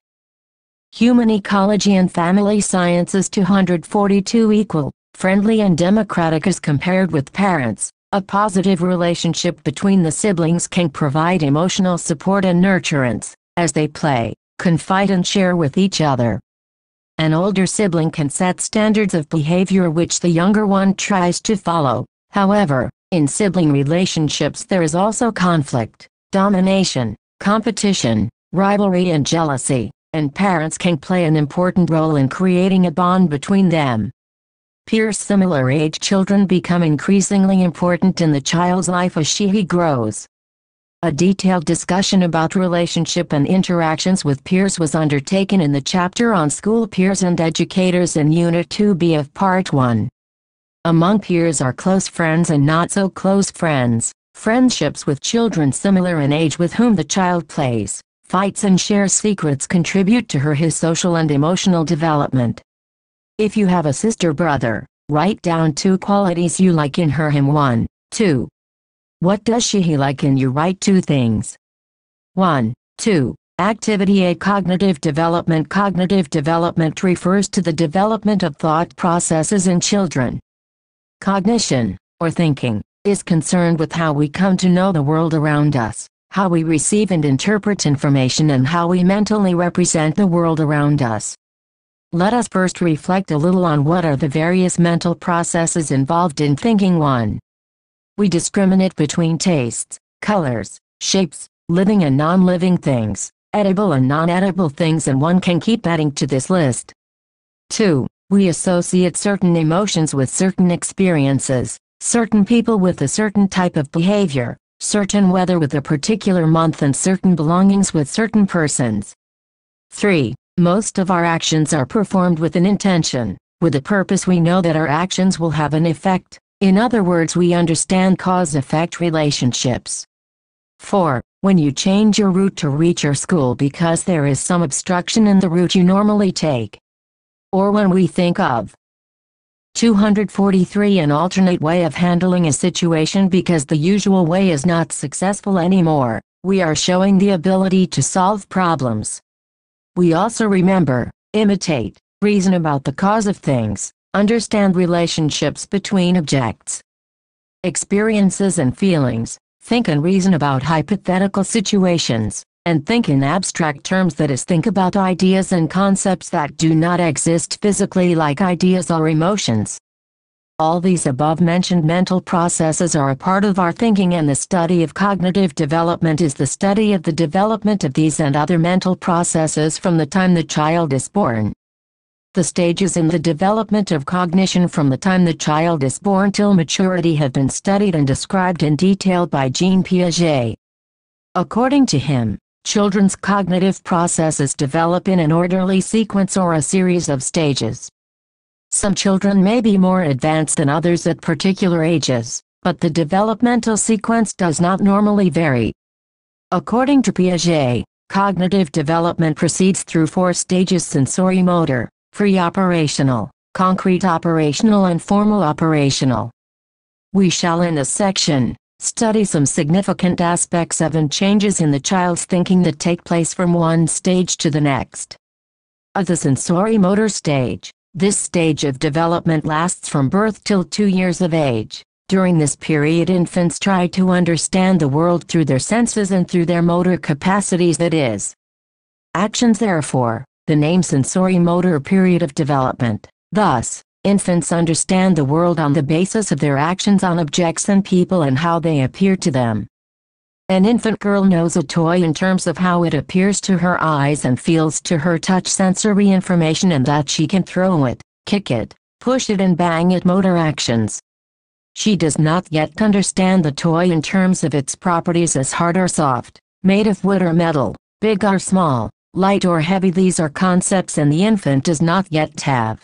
Human Ecology and Family Sciences 242 equal, friendly and democratic as compared with parents. A positive relationship between the siblings can provide emotional support and nurturance, as they play, confide and share with each other. An older sibling can set standards of behavior which the younger one tries to follow. However, in sibling relationships there is also conflict, domination, competition, rivalry and jealousy, and parents can play an important role in creating a bond between them. Peer similar age children become increasingly important in the child's life as she he grows. A detailed discussion about relationship and interactions with peers was undertaken in the chapter on school peers and educators in Unit 2B of Part 1. Among peers are close friends and not so close friends, friendships with children similar in age with whom the child plays, fights and shares secrets contribute to her his social and emotional development. If you have a sister brother, write down two qualities you like in her him 1, 2. What does she he like in you write two things. 1, 2. Activity A Cognitive development Cognitive development refers to the development of thought processes in children. Cognition, or thinking, is concerned with how we come to know the world around us, how we receive and interpret information and how we mentally represent the world around us. Let us first reflect a little on what are the various mental processes involved in thinking one. We discriminate between tastes, colors, shapes, living and non-living things, edible and non-edible things and one can keep adding to this list. 2. We associate certain emotions with certain experiences, certain people with a certain type of behavior, certain weather with a particular month and certain belongings with certain persons. 3. Most of our actions are performed with an intention, with a purpose we know that our actions will have an effect, in other words we understand cause-effect relationships. 4. When you change your route to reach your school because there is some obstruction in the route you normally take, or when we think of 243 An alternate way of handling a situation because the usual way is not successful anymore, we are showing the ability to solve problems. We also remember, imitate, reason about the cause of things, understand relationships between objects, experiences and feelings, think and reason about hypothetical situations, and think in abstract terms that is think about ideas and concepts that do not exist physically like ideas or emotions. All these above mentioned mental processes are a part of our thinking and the study of cognitive development is the study of the development of these and other mental processes from the time the child is born. The stages in the development of cognition from the time the child is born till maturity have been studied and described in detail by Jean Piaget. According to him, Children's cognitive processes develop in an orderly sequence or a series of stages. Some children may be more advanced than others at particular ages, but the developmental sequence does not normally vary. According to Piaget, cognitive development proceeds through four stages sensorimotor, pre-operational, concrete operational and formal operational. We shall in this section Study some significant aspects of and changes in the child's thinking that take place from one stage to the next. Of the motor stage, this stage of development lasts from birth till two years of age. During this period infants try to understand the world through their senses and through their motor capacities that is. Actions therefore, the name sensori-motor period of development. Thus, Infants understand the world on the basis of their actions on objects and people and how they appear to them. An infant girl knows a toy in terms of how it appears to her eyes and feels to her touch sensory information and that she can throw it, kick it, push it and bang it motor actions. She does not yet understand the toy in terms of its properties as hard or soft, made of wood or metal, big or small, light or heavy these are concepts and the infant does not yet have.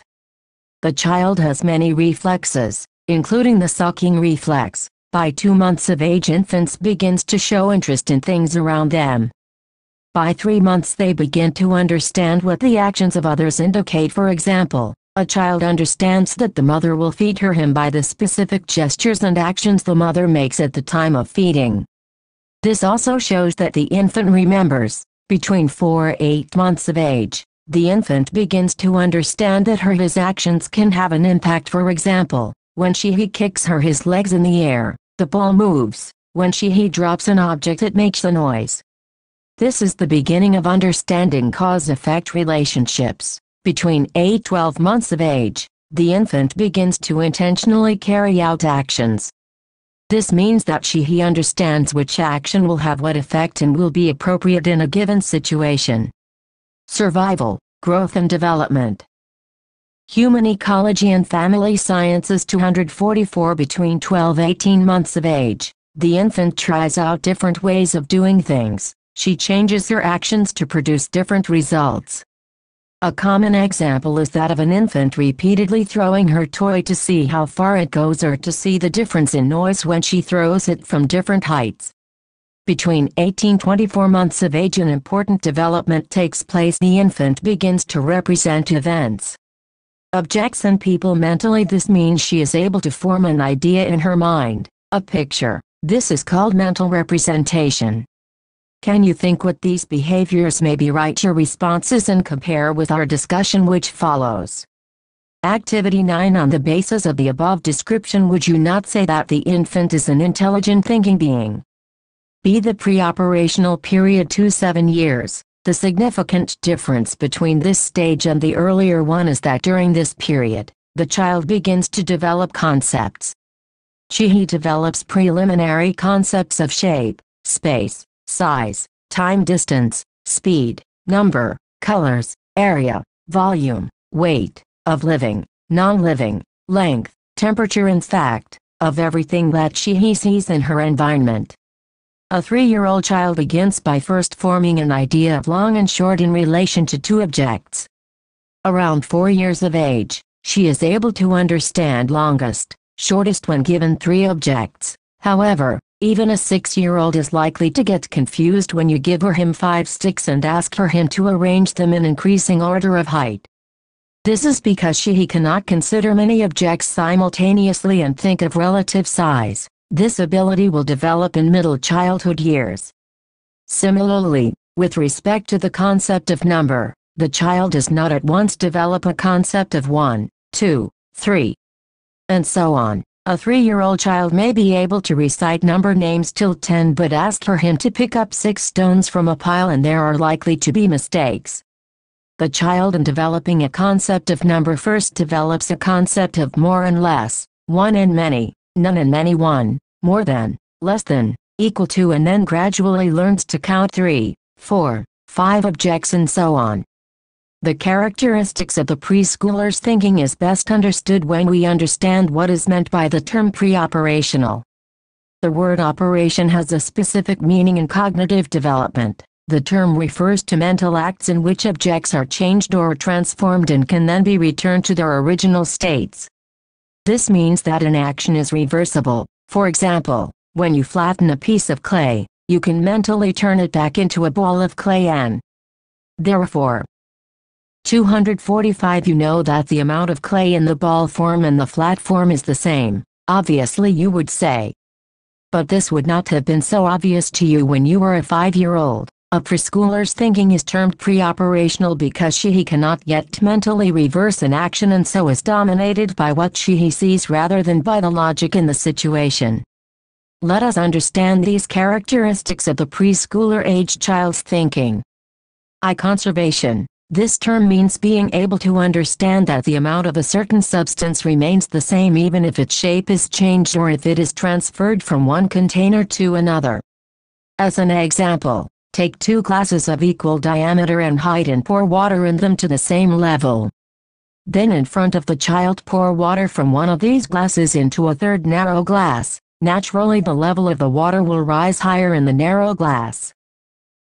The child has many reflexes, including the sucking reflex. By two months of age infants begins to show interest in things around them. By three months they begin to understand what the actions of others indicate for example, a child understands that the mother will feed her him by the specific gestures and actions the mother makes at the time of feeding. This also shows that the infant remembers, between 4 8 months of age, the infant begins to understand that her his actions can have an impact for example, when she he kicks her his legs in the air, the ball moves, when she he drops an object it makes a noise. This is the beginning of understanding cause-effect relationships. Between 8-12 months of age, the infant begins to intentionally carry out actions. This means that she he understands which action will have what effect and will be appropriate in a given situation survival, growth and development. Human Ecology and Family Sciences 244 between 12 18 months of age. The infant tries out different ways of doing things. She changes her actions to produce different results. A common example is that of an infant repeatedly throwing her toy to see how far it goes or to see the difference in noise when she throws it from different heights. Between 18 24 months of age an important development takes place the infant begins to represent events. Objects and people mentally this means she is able to form an idea in her mind, a picture, this is called mental representation. Can you think what these behaviors may be write your responses and compare with our discussion which follows. Activity 9 On the basis of the above description would you not say that the infant is an intelligent thinking being? be the pre-operational period to seven years. The significant difference between this stage and the earlier one is that during this period, the child begins to develop concepts. Chihi develops preliminary concepts of shape, space, size, time distance, speed, number, colors, area, volume, weight, of living, non-living, length, temperature and fact, of everything that Chihi sees in her environment. A three-year-old child begins by first forming an idea of long and short in relation to two objects. Around four years of age, she is able to understand longest, shortest when given three objects. However, even a six-year-old is likely to get confused when you give her him five sticks and ask for him to arrange them in increasing order of height. This is because she he cannot consider many objects simultaneously and think of relative size. This ability will develop in middle childhood years. Similarly, with respect to the concept of number, the child does not at once develop a concept of 1, 2, 3, and so on. A three-year-old child may be able to recite number names till 10 but ask for him to pick up six stones from a pile and there are likely to be mistakes. The child in developing a concept of number first develops a concept of more and less, one and many, none and many one, more than, less than, equal to and then gradually learns to count three, four, five objects and so on. The characteristics of the preschooler's thinking is best understood when we understand what is meant by the term preoperational. The word operation has a specific meaning in cognitive development. The term refers to mental acts in which objects are changed or transformed and can then be returned to their original states. This means that an action is reversible. For example, when you flatten a piece of clay, you can mentally turn it back into a ball of clay and therefore 245 you know that the amount of clay in the ball form and the flat form is the same, obviously you would say. But this would not have been so obvious to you when you were a five-year-old. A preschooler's thinking is termed preoperational because she cannot yet mentally reverse an action and so is dominated by what she sees rather than by the logic in the situation. Let us understand these characteristics of the preschooler age child's thinking. I conservation. This term means being able to understand that the amount of a certain substance remains the same even if its shape is changed or if it is transferred from one container to another. As an example, Take two glasses of equal diameter and height and pour water in them to the same level. Then in front of the child pour water from one of these glasses into a third narrow glass, naturally the level of the water will rise higher in the narrow glass.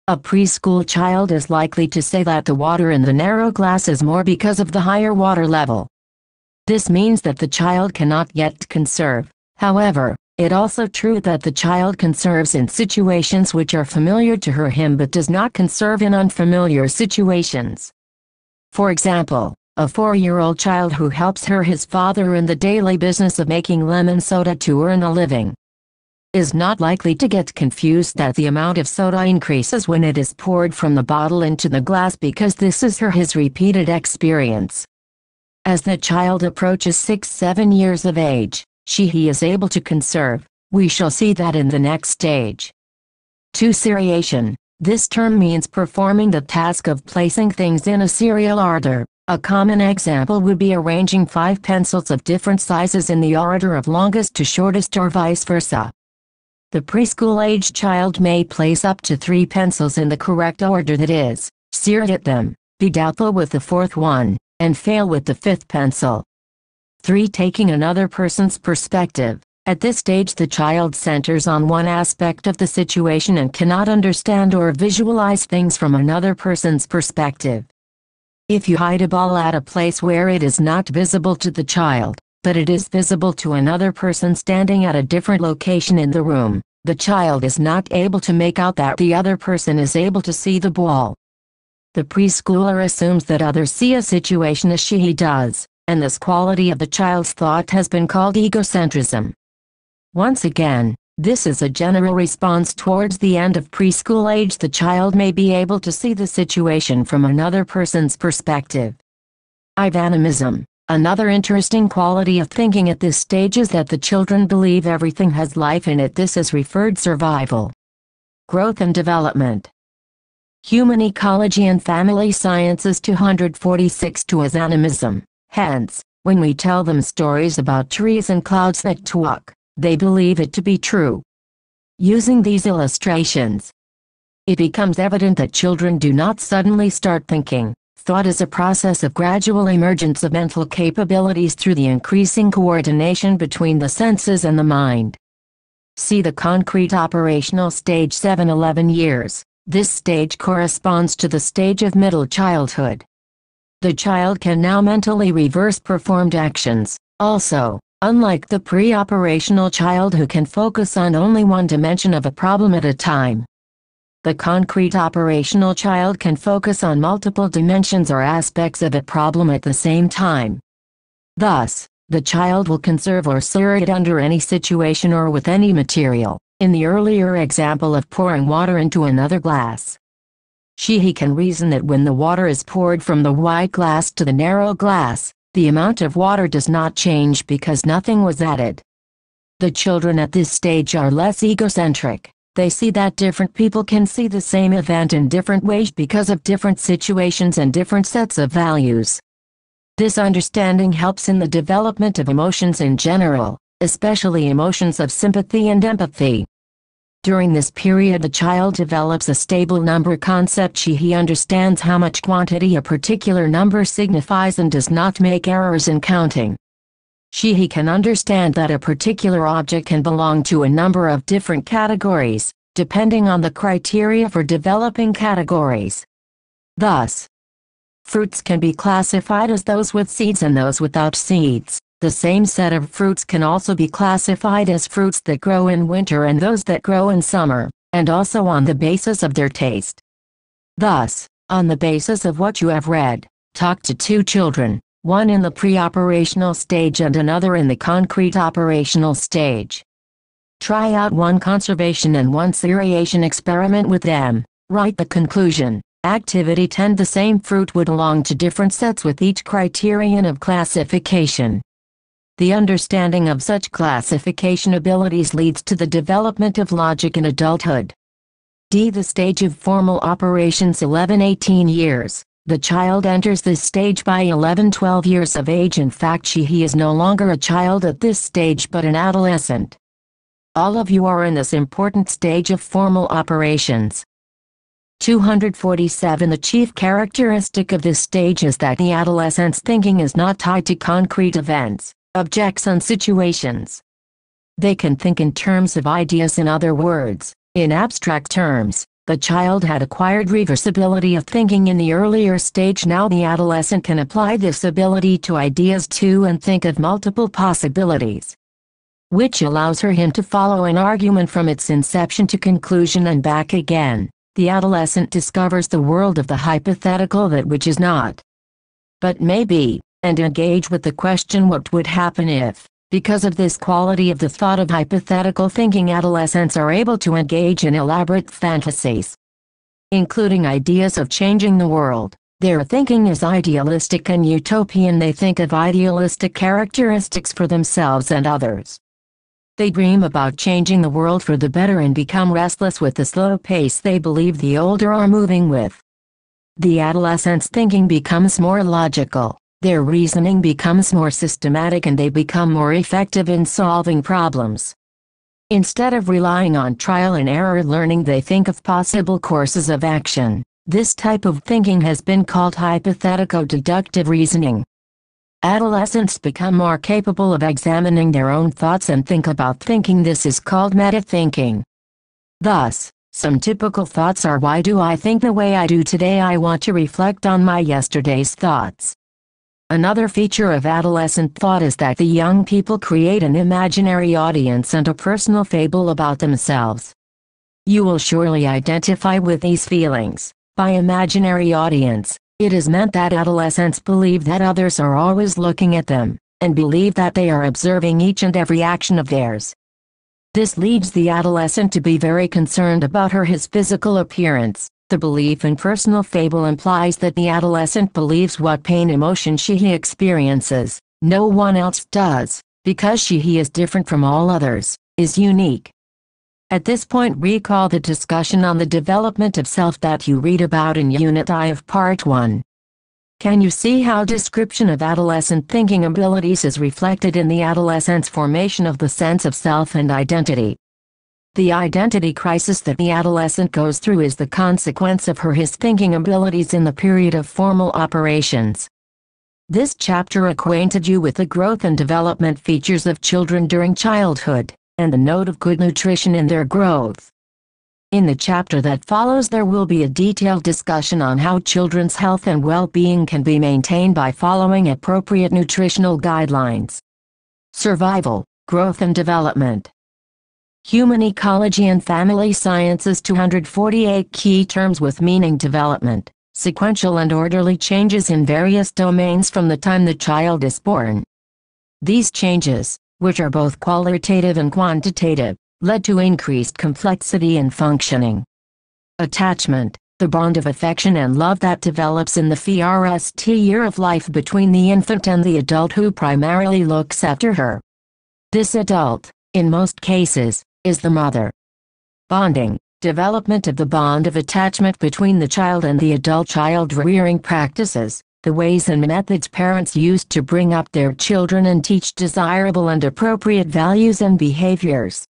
A preschool child is likely to say that the water in the narrow glass is more because of the higher water level. This means that the child cannot yet conserve, however, it also true that the child conserves in situations which are familiar to her him but does not conserve in unfamiliar situations. For example, a four-year-old child who helps her his father in the daily business of making lemon soda to earn a living is not likely to get confused that the amount of soda increases when it is poured from the bottle into the glass because this is her his repeated experience. As the child approaches 6-7 years of age, she he is able to conserve, we shall see that in the next stage. 2. Seriation. This term means performing the task of placing things in a serial order. A common example would be arranging five pencils of different sizes in the order of longest to shortest or vice versa. The preschool age child may place up to three pencils in the correct order that is, seared at them, be doubtful with the fourth one, and fail with the fifth pencil. 3. Taking another person's perspective. At this stage the child centers on one aspect of the situation and cannot understand or visualize things from another person's perspective. If you hide a ball at a place where it is not visible to the child, but it is visible to another person standing at a different location in the room, the child is not able to make out that the other person is able to see the ball. The preschooler assumes that others see a situation as she does, and this quality of the child's thought has been called egocentrism. Once again, this is a general response towards the end of preschool age the child may be able to see the situation from another person's perspective. Ivanimism Another interesting quality of thinking at this stage is that the children believe everything has life in it this is referred survival. Growth and Development Human Ecology and Family Sciences 246 to Animism Hence, when we tell them stories about trees and clouds that talk, they believe it to be true. Using these illustrations, it becomes evident that children do not suddenly start thinking. Thought is a process of gradual emergence of mental capabilities through the increasing coordination between the senses and the mind. See the concrete operational stage 7-11 years. This stage corresponds to the stage of middle childhood the child can now mentally reverse performed actions. Also, unlike the pre-operational child who can focus on only one dimension of a problem at a time, the concrete operational child can focus on multiple dimensions or aspects of a problem at the same time. Thus, the child will conserve or it under any situation or with any material. In the earlier example of pouring water into another glass, she he can reason that when the water is poured from the wide glass to the narrow glass, the amount of water does not change because nothing was added. The children at this stage are less egocentric. They see that different people can see the same event in different ways because of different situations and different sets of values. This understanding helps in the development of emotions in general, especially emotions of sympathy and empathy. During this period the child develops a stable number concept she he understands how much quantity a particular number signifies and does not make errors in counting. She he can understand that a particular object can belong to a number of different categories, depending on the criteria for developing categories. Thus, fruits can be classified as those with seeds and those without seeds. The same set of fruits can also be classified as fruits that grow in winter and those that grow in summer, and also on the basis of their taste. Thus, on the basis of what you have read, talk to two children, one in the pre-operational stage and another in the concrete operational stage. Try out one conservation and one seriation experiment with them, write the conclusion. Activity 10 The same fruit would belong to different sets with each criterion of classification. The understanding of such classification abilities leads to the development of logic in adulthood. D. The stage of formal operations 11-18 years. The child enters this stage by 11-12 years of age in fact she he is no longer a child at this stage but an adolescent. All of you are in this important stage of formal operations. 247 The chief characteristic of this stage is that the adolescent's thinking is not tied to concrete events objects and situations. They can think in terms of ideas in other words, in abstract terms, the child had acquired reversibility of thinking in the earlier stage now the adolescent can apply this ability to ideas too and think of multiple possibilities. Which allows her him to follow an argument from its inception to conclusion and back again. The adolescent discovers the world of the hypothetical that which is not, but maybe and engage with the question what would happen if, because of this quality of the thought of hypothetical thinking adolescents are able to engage in elaborate fantasies, including ideas of changing the world. Their thinking is idealistic and utopian they think of idealistic characteristics for themselves and others. They dream about changing the world for the better and become restless with the slow pace they believe the older are moving with. The adolescent's thinking becomes more logical, their reasoning becomes more systematic and they become more effective in solving problems. Instead of relying on trial and error learning they think of possible courses of action. This type of thinking has been called hypothetico-deductive reasoning. Adolescents become more capable of examining their own thoughts and think about thinking this is called meta-thinking. Thus, some typical thoughts are why do I think the way I do today I want to reflect on my yesterday's thoughts. Another feature of adolescent thought is that the young people create an imaginary audience and a personal fable about themselves. You will surely identify with these feelings. By imaginary audience, it is meant that adolescents believe that others are always looking at them, and believe that they are observing each and every action of theirs. This leads the adolescent to be very concerned about her his physical appearance, the belief in personal fable implies that the adolescent believes what pain emotion she he experiences, no one else does, because she he is different from all others, is unique. At this point recall the discussion on the development of self that you read about in Unit I of Part 1. Can you see how description of adolescent thinking abilities is reflected in the adolescent's formation of the sense of self and identity? The identity crisis that the adolescent goes through is the consequence of her his thinking abilities in the period of formal operations. This chapter acquainted you with the growth and development features of children during childhood, and the note of good nutrition in their growth. In the chapter that follows there will be a detailed discussion on how children's health and well-being can be maintained by following appropriate nutritional guidelines. Survival, growth and development. Human Ecology and Family Sciences 248 Key Terms with Meaning Development, Sequential and Orderly Changes in Various Domains from the Time the Child is Born. These changes, which are both qualitative and quantitative, led to increased complexity and functioning. Attachment, the bond of affection and love that develops in the FRST year of life between the infant and the adult who primarily looks after her. This adult, in most cases, is the mother. Bonding, development of the bond of attachment between the child and the adult child rearing practices, the ways and methods parents use to bring up their children and teach desirable and appropriate values and behaviors.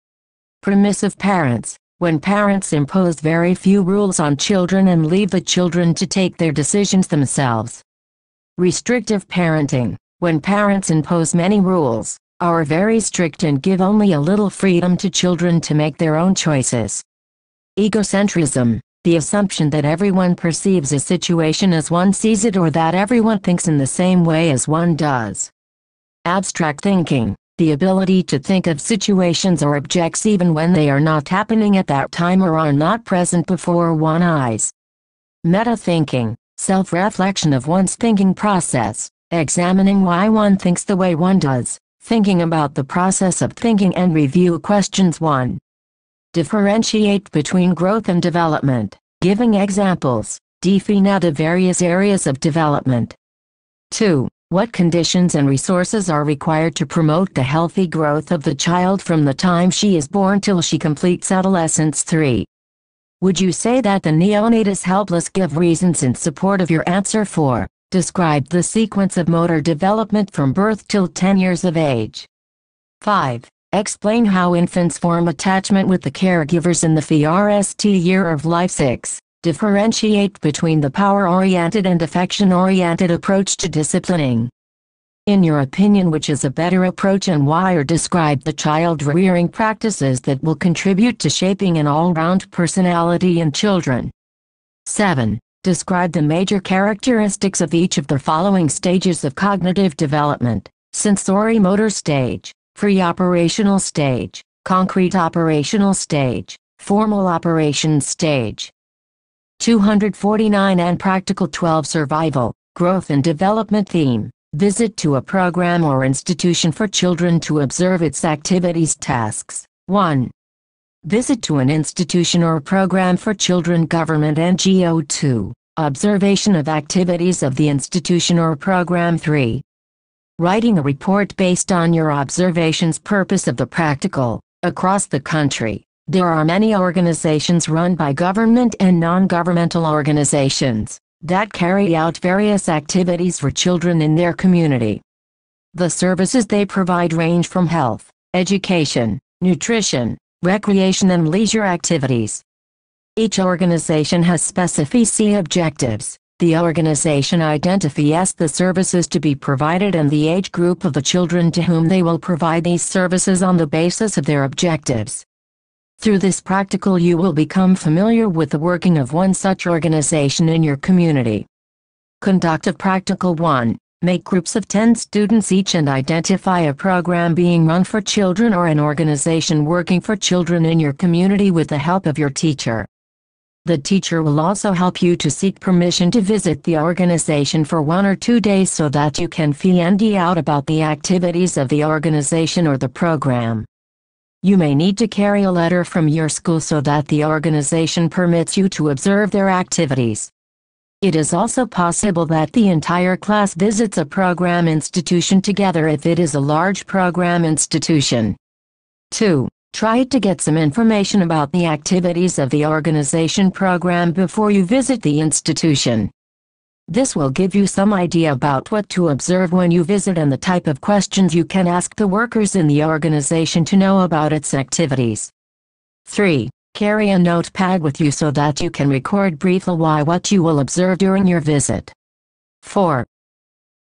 Permissive parents, when parents impose very few rules on children and leave the children to take their decisions themselves. Restrictive parenting, when parents impose many rules, are very strict and give only a little freedom to children to make their own choices. Egocentrism, the assumption that everyone perceives a situation as one sees it or that everyone thinks in the same way as one does. Abstract thinking, the ability to think of situations or objects even when they are not happening at that time or are not present before one eyes. Meta-thinking, self-reflection of one's thinking process, examining why one thinks the way one does, Thinking about the process of thinking and review questions 1. Differentiate between growth and development, giving examples, define out the various areas of development. 2. What conditions and resources are required to promote the healthy growth of the child from the time she is born till she completes adolescence? 3. Would you say that the neonate is helpless? Give reasons in support of your answer 4 described the sequence of motor development from birth till 10 years of age. 5. Explain how infants form attachment with the caregivers in the FRST year of life. 6. Differentiate between the power-oriented and affection-oriented approach to disciplining. In your opinion which is a better approach and why or describe the child rearing practices that will contribute to shaping an all-round personality in children. 7 describe the major characteristics of each of the following stages of cognitive development, sensory motor stage, pre-operational stage, concrete operational stage, formal operations stage. 249 and practical 12 survival, growth and development theme, visit to a program or institution for children to observe its activities tasks. 1. Visit to an institution or program for children government NGO 2. Observation of activities of the institution or program 3. Writing a report based on your observations purpose of the practical. Across the country, there are many organizations run by government and non-governmental organizations that carry out various activities for children in their community. The services they provide range from health, education, nutrition, recreation and leisure activities, each organization has specific objectives. The organization identifies the services to be provided and the age group of the children to whom they will provide these services on the basis of their objectives. Through this practical you will become familiar with the working of one such organization in your community. Conduct a practical one. Make groups of 10 students each and identify a program being run for children or an organization working for children in your community with the help of your teacher. The teacher will also help you to seek permission to visit the organization for one or two days so that you can find out about the activities of the organization or the program. You may need to carry a letter from your school so that the organization permits you to observe their activities. It is also possible that the entire class visits a program institution together if it is a large program institution. 2. Try to get some information about the activities of the organization program before you visit the institution. This will give you some idea about what to observe when you visit and the type of questions you can ask the workers in the organization to know about its activities. 3. Carry a notepad with you so that you can record briefly why what you will observe during your visit. 4.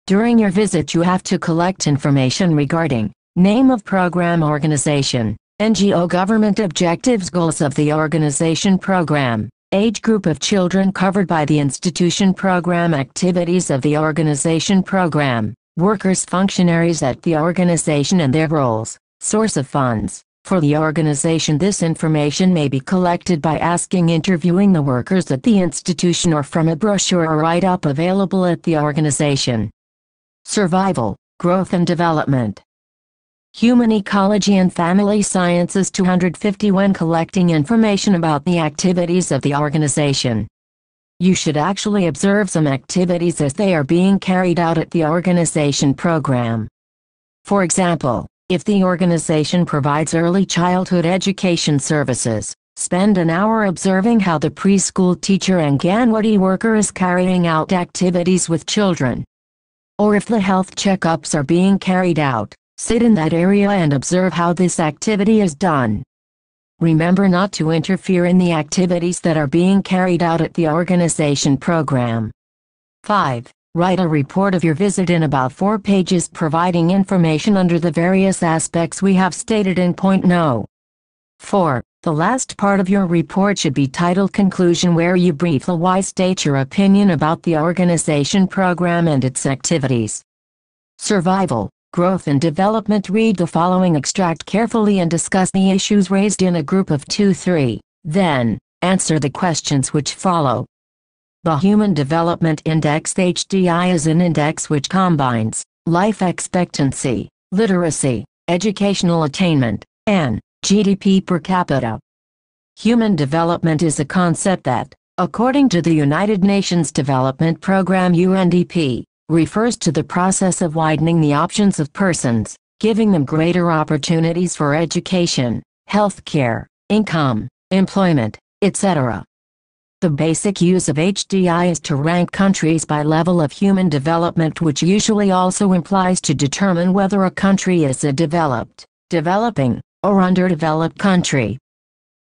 During your visit you have to collect information regarding name of program organization, NGO Government Objectives Goals of the Organization Program Age group of children covered by the institution program activities of the organization program, workers functionaries at the organization and their roles, source of funds. For the organization this information may be collected by asking interviewing the workers at the institution or from a brochure or write-up available at the organization. Survival, growth and development. Human Ecology and Family Sciences 251 Collecting information about the activities of the organization. You should actually observe some activities as they are being carried out at the organization program. For example, if the organization provides early childhood education services, spend an hour observing how the preschool teacher and Ganwadi worker is carrying out activities with children. Or if the health checkups are being carried out, Sit in that area and observe how this activity is done. Remember not to interfere in the activities that are being carried out at the organization program. 5. Write a report of your visit in about four pages providing information under the various aspects we have stated in point no. 4. The last part of your report should be titled Conclusion where you briefly why state your opinion about the organization program and its activities. Survival Growth and Development Read the following extract carefully and discuss the issues raised in a group of 2-3, then, answer the questions which follow. The Human Development Index HDI is an index which combines life expectancy, literacy, educational attainment, and GDP per capita. Human development is a concept that, according to the United Nations Development Programme UNDP, refers to the process of widening the options of persons, giving them greater opportunities for education, health care, income, employment, etc. The basic use of HDI is to rank countries by level of human development which usually also implies to determine whether a country is a developed, developing, or underdeveloped country.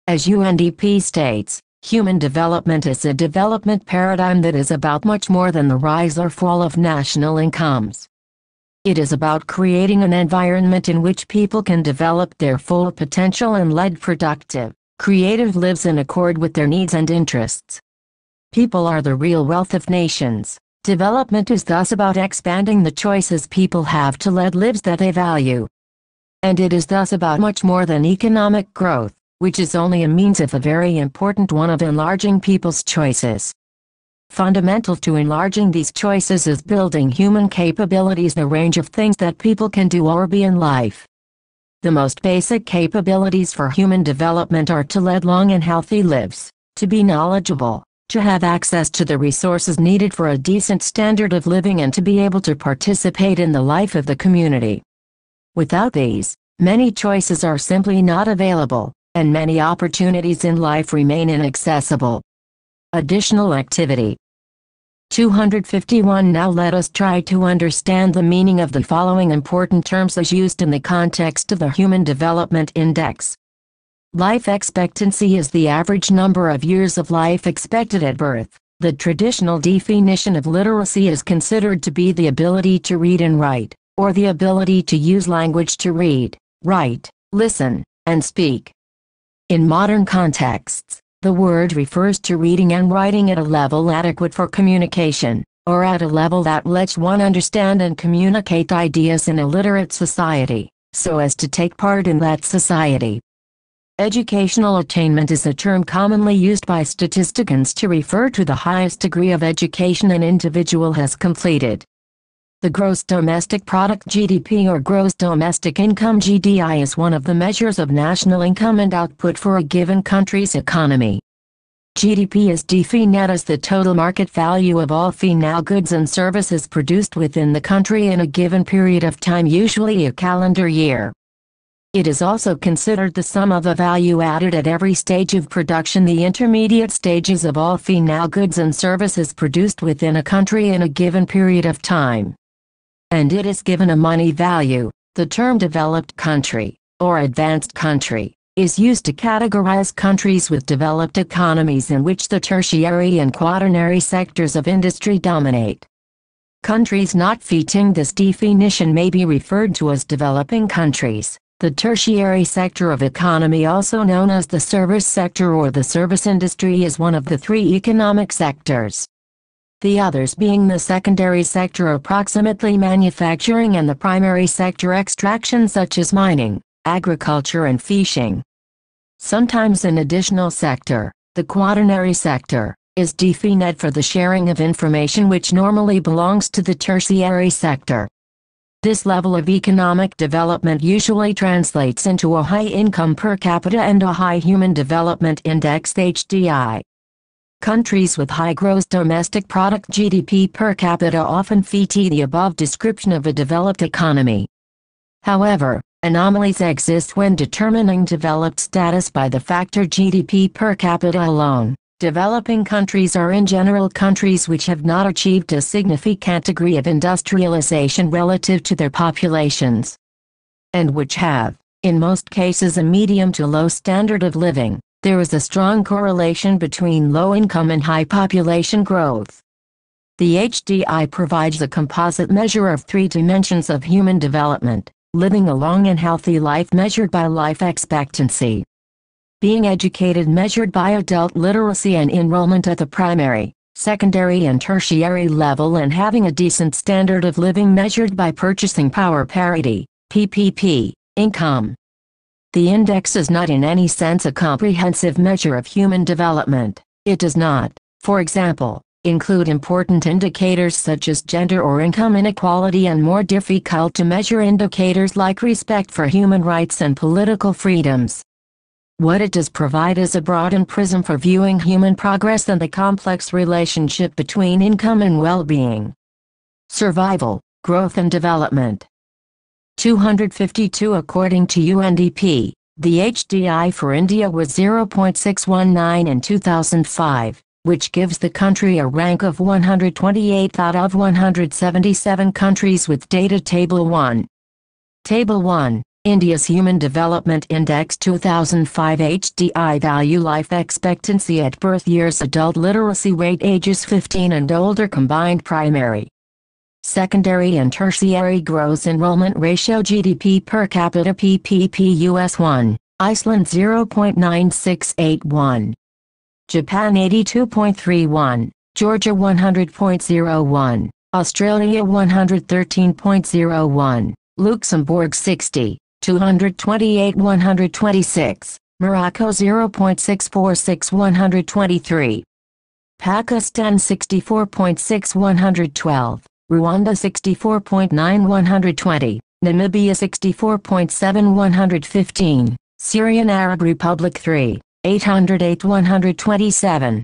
As UNDP states, Human development is a development paradigm that is about much more than the rise or fall of national incomes. It is about creating an environment in which people can develop their full potential and lead productive, creative lives in accord with their needs and interests. People are the real wealth of nations. Development is thus about expanding the choices people have to lead lives that they value. And it is thus about much more than economic growth which is only a means if a very important one of enlarging people's choices. Fundamental to enlarging these choices is building human capabilities the range of things that people can do or be in life. The most basic capabilities for human development are to lead long and healthy lives, to be knowledgeable, to have access to the resources needed for a decent standard of living and to be able to participate in the life of the community. Without these, many choices are simply not available, and many opportunities in life remain inaccessible. Additional activity 251 Now let us try to understand the meaning of the following important terms as used in the context of the Human Development Index. Life expectancy is the average number of years of life expected at birth. The traditional definition of literacy is considered to be the ability to read and write, or the ability to use language to read, write, listen, and speak. In modern contexts, the word refers to reading and writing at a level adequate for communication, or at a level that lets one understand and communicate ideas in a literate society, so as to take part in that society. Educational attainment is a term commonly used by statisticians to refer to the highest degree of education an individual has completed. The gross domestic product GDP or gross domestic income GDI is one of the measures of national income and output for a given country's economy. GDP is defined as the total market value of all final goods and services produced within the country in a given period of time usually a calendar year. It is also considered the sum of the value added at every stage of production the intermediate stages of all final goods and services produced within a country in a given period of time and it is given a money value. The term developed country, or advanced country, is used to categorize countries with developed economies in which the tertiary and quaternary sectors of industry dominate. Countries not fitting this definition may be referred to as developing countries. The tertiary sector of economy also known as the service sector or the service industry is one of the three economic sectors the others being the secondary sector approximately manufacturing and the primary sector extraction such as mining, agriculture and fishing. Sometimes an additional sector, the quaternary sector, is defined for the sharing of information which normally belongs to the tertiary sector. This level of economic development usually translates into a high income per capita and a high human development index HDI. Countries with high gross domestic product GDP per capita often fit the above description of a developed economy. However, anomalies exist when determining developed status by the factor GDP per capita alone. Developing countries are in general countries which have not achieved a significant degree of industrialization relative to their populations, and which have, in most cases a medium to low standard of living there is a strong correlation between low income and high population growth. The HDI provides a composite measure of three dimensions of human development, living a long and healthy life measured by life expectancy, being educated measured by adult literacy and enrollment at the primary, secondary and tertiary level and having a decent standard of living measured by purchasing power parity, PPP, income, the index is not in any sense a comprehensive measure of human development. It does not, for example, include important indicators such as gender or income inequality and more difficult to measure indicators like respect for human rights and political freedoms. What it does provide is a broadened prism for viewing human progress and the complex relationship between income and well-being. Survival, growth and development. 252 according to UNDP. The HDI for India was 0.619 in 2005, which gives the country a rank of 128 out of 177 countries with data table 1. Table 1 India's Human Development Index 2005 HDI value life expectancy at birth years adult literacy rate ages 15 and older combined primary Secondary and tertiary gross enrollment ratio GDP per capita PPP US 1, Iceland 0.9681, Japan 82.31, Georgia 100.01, Australia 113.01, Luxembourg 60, 228 126, Morocco 0.646 123, Pakistan 64.6 112. Rwanda 64.9120, Namibia 64.7115, Syrian Arab Republic 3, 808 127.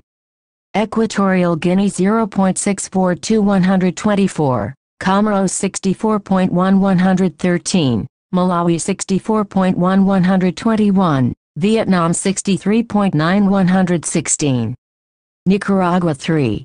Equatorial Guinea 0.642124, Comoros 64.1113, Malawi 64.1121, Vietnam 63.9116, Nicaragua 3,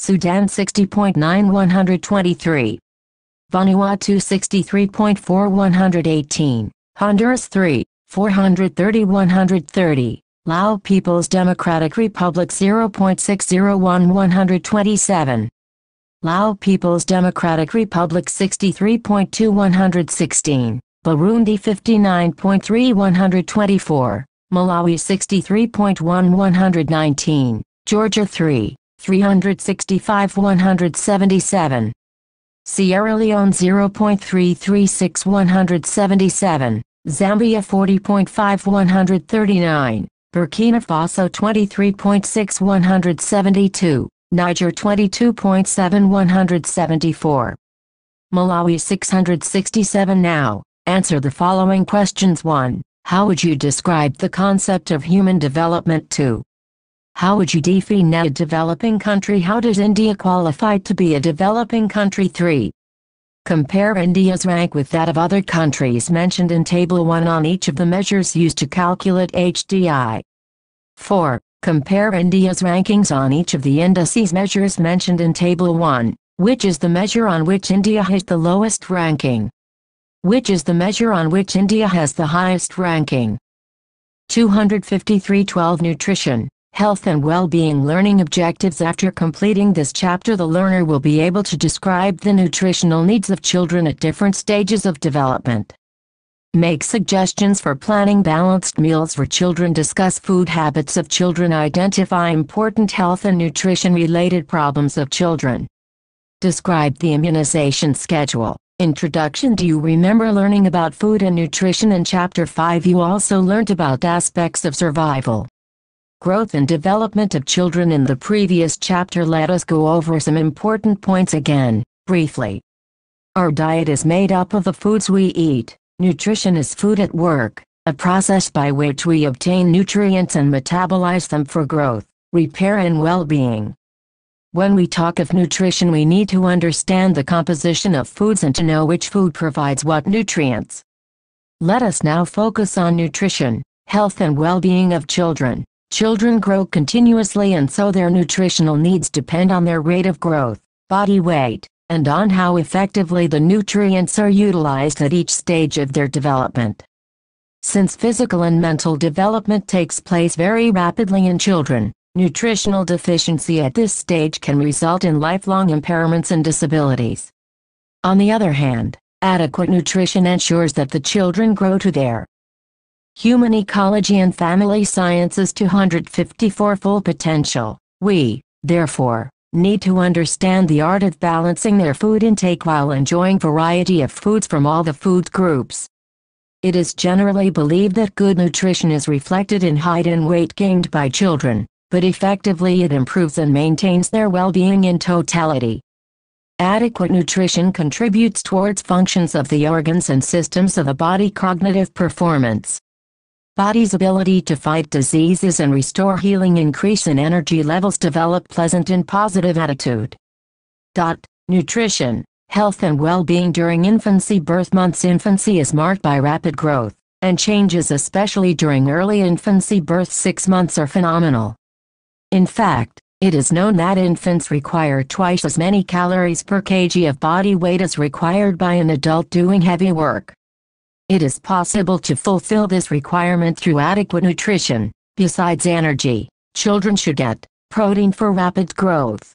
Sudan 60.9 123. Vanuatu 63.4 118. Honduras 3, 430 130. Lao People's Democratic Republic 0.601 127. Lao People's Democratic Republic 63.2 116. Burundi 59.3 124. Malawi 63.1 119. Georgia 3, 365 177. Sierra Leone 0.336 177, Zambia 40.5 139, Burkina Faso 23.6 172, Niger 22.7 174. Malawi 667 now. Answer the following questions 1. How would you describe the concept of human development 2. How would you define a developing country? How does India qualify to be a developing country? 3. Compare India's rank with that of other countries mentioned in Table 1 on each of the measures used to calculate HDI. 4. Compare India's rankings on each of the indices measures mentioned in Table 1, which is the measure on which India has the lowest ranking. Which is the measure on which India has the highest ranking. 253 12 Nutrition health and well-being learning objectives after completing this chapter the learner will be able to describe the nutritional needs of children at different stages of development. Make suggestions for planning balanced meals for children. Discuss food habits of children. Identify important health and nutrition related problems of children. Describe the immunization schedule. Introduction Do you remember learning about food and nutrition in Chapter 5? You also learned about aspects of survival, growth and development of children in the previous chapter let us go over some important points again, briefly. Our diet is made up of the foods we eat, nutrition is food at work, a process by which we obtain nutrients and metabolize them for growth, repair and well-being. When we talk of nutrition we need to understand the composition of foods and to know which food provides what nutrients. Let us now focus on nutrition, health and well-being of children. Children grow continuously and so their nutritional needs depend on their rate of growth, body weight, and on how effectively the nutrients are utilized at each stage of their development. Since physical and mental development takes place very rapidly in children, nutritional deficiency at this stage can result in lifelong impairments and disabilities. On the other hand, adequate nutrition ensures that the children grow to their Human Ecology and Family Sciences 254 Full Potential. We, therefore, need to understand the art of balancing their food intake while enjoying variety of foods from all the food groups. It is generally believed that good nutrition is reflected in height and weight gained by children, but effectively it improves and maintains their well-being in totality. Adequate nutrition contributes towards functions of the organs and systems of the body cognitive performance, Body's ability to fight diseases and restore healing increase in energy levels develop pleasant and positive attitude. Dot, nutrition, health and well-being during infancy birth months Infancy is marked by rapid growth, and changes especially during early infancy birth six months are phenomenal. In fact, it is known that infants require twice as many calories per kg of body weight as required by an adult doing heavy work. It is possible to fulfill this requirement through adequate nutrition. Besides energy, children should get protein for rapid growth,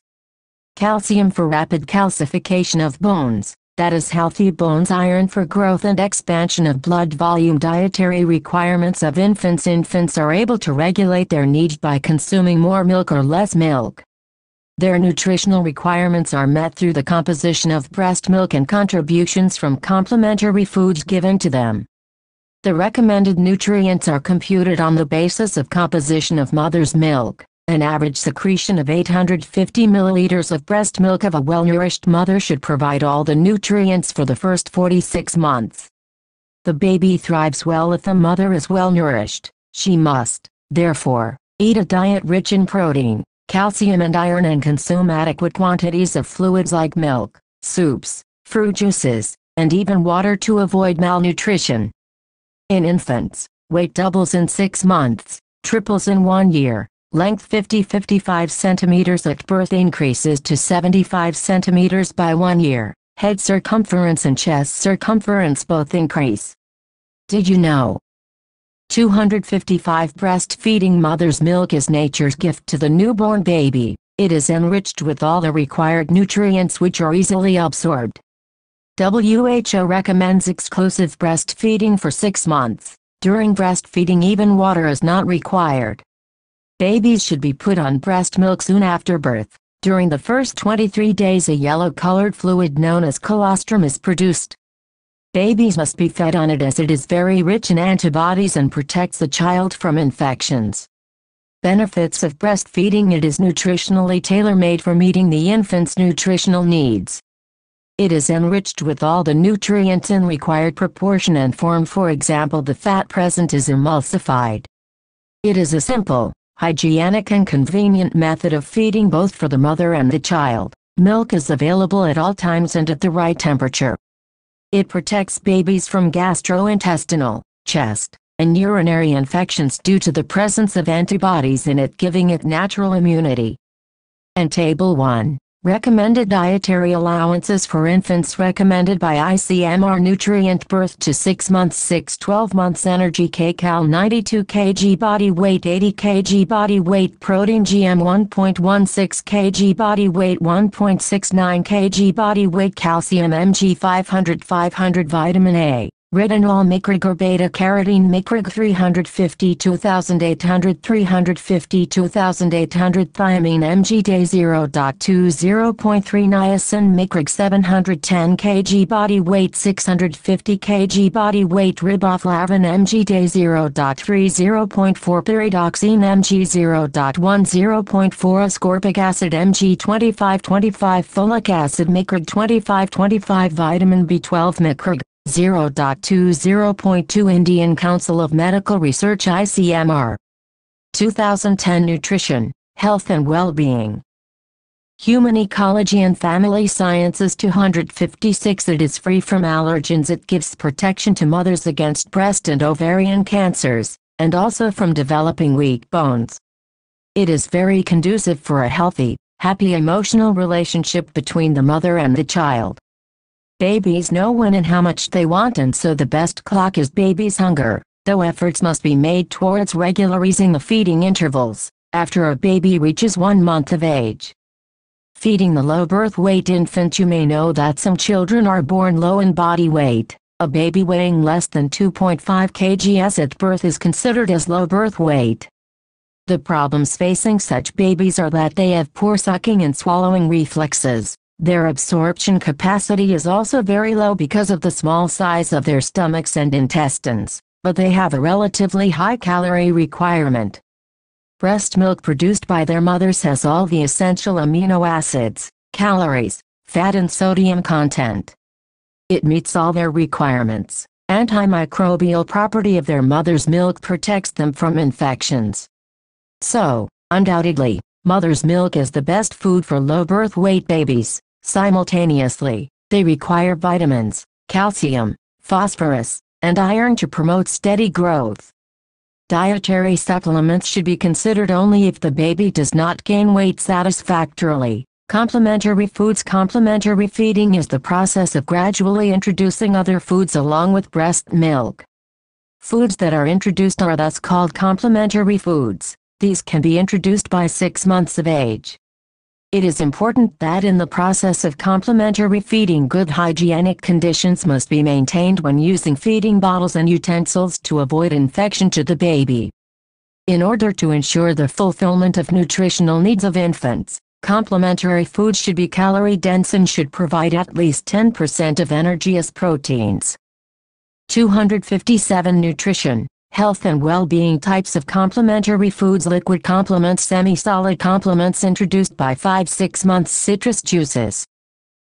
calcium for rapid calcification of bones, that is healthy bones iron for growth and expansion of blood volume dietary requirements of infants infants are able to regulate their need by consuming more milk or less milk their nutritional requirements are met through the composition of breast milk and contributions from complementary foods given to them. The recommended nutrients are computed on the basis of composition of mother's milk. An average secretion of 850 milliliters of breast milk of a well-nourished mother should provide all the nutrients for the first 46 months. The baby thrives well if the mother is well-nourished. She must, therefore, eat a diet rich in protein, calcium and iron and consume adequate quantities of fluids like milk, soups, fruit juices, and even water to avoid malnutrition. In infants, weight doubles in 6 months, triples in 1 year, length 50-55 centimeters at birth increases to 75 centimeters by 1 year, head circumference and chest circumference both increase. Did you know, 255 Breastfeeding mother's milk is nature's gift to the newborn baby. It is enriched with all the required nutrients which are easily absorbed. WHO recommends exclusive breastfeeding for six months. During breastfeeding even water is not required. Babies should be put on breast milk soon after birth. During the first 23 days a yellow-colored fluid known as colostrum is produced. Babies must be fed on it as it is very rich in antibodies and protects the child from infections. Benefits of breastfeeding It is nutritionally tailor-made for meeting the infant's nutritional needs. It is enriched with all the nutrients in required proportion and form for example the fat present is emulsified. It is a simple, hygienic and convenient method of feeding both for the mother and the child. Milk is available at all times and at the right temperature. It protects babies from gastrointestinal, chest, and urinary infections due to the presence of antibodies in it giving it natural immunity. And Table 1 Recommended dietary allowances for infants recommended by ICMR Nutrient Birth to 6 months 6 12 months Energy kcal 92 kg body weight 80 kg body weight Protein GM 1.16 kg body weight 1.69 kg body weight Calcium mg 500 500 Vitamin A Retinol microg beta carotene microg 350 2800 350 2800 thiamine mg day 0.3, niacin microg 710 kg body weight 650 kg body weight riboflavin mg day 0.4, pyridoxine mg 0.4, ascorbic acid mg 25 25, folic acid microg 25, vitamin B12 microg 0.20.2 Indian Council of Medical Research ICMR 2010 Nutrition, Health and Well-Being Human Ecology and Family Sciences 256 It is free from allergens it gives protection to mothers against breast and ovarian cancers, and also from developing weak bones. It is very conducive for a healthy, happy emotional relationship between the mother and the child. Babies know when and how much they want and so the best clock is baby's hunger, though efforts must be made towards regularizing the feeding intervals, after a baby reaches one month of age. Feeding the low birth weight infant You may know that some children are born low in body weight. A baby weighing less than 2.5 kgs at birth is considered as low birth weight. The problems facing such babies are that they have poor sucking and swallowing reflexes, their absorption capacity is also very low because of the small size of their stomachs and intestines, but they have a relatively high calorie requirement. Breast milk produced by their mothers has all the essential amino acids, calories, fat and sodium content. It meets all their requirements. Antimicrobial property of their mother's milk protects them from infections. So, undoubtedly, mother's milk is the best food for low birth weight babies. Simultaneously, they require vitamins, calcium, phosphorus, and iron to promote steady growth. Dietary supplements should be considered only if the baby does not gain weight satisfactorily. Complementary foods Complementary feeding is the process of gradually introducing other foods along with breast milk. Foods that are introduced are thus called complementary foods. These can be introduced by 6 months of age. It is important that in the process of complementary feeding good hygienic conditions must be maintained when using feeding bottles and utensils to avoid infection to the baby. In order to ensure the fulfillment of nutritional needs of infants, complementary food should be calorie dense and should provide at least 10% of energy as proteins. 257 Nutrition health and well-being types of complementary foods liquid complements semi-solid complements introduced by 5-6 months citrus juices.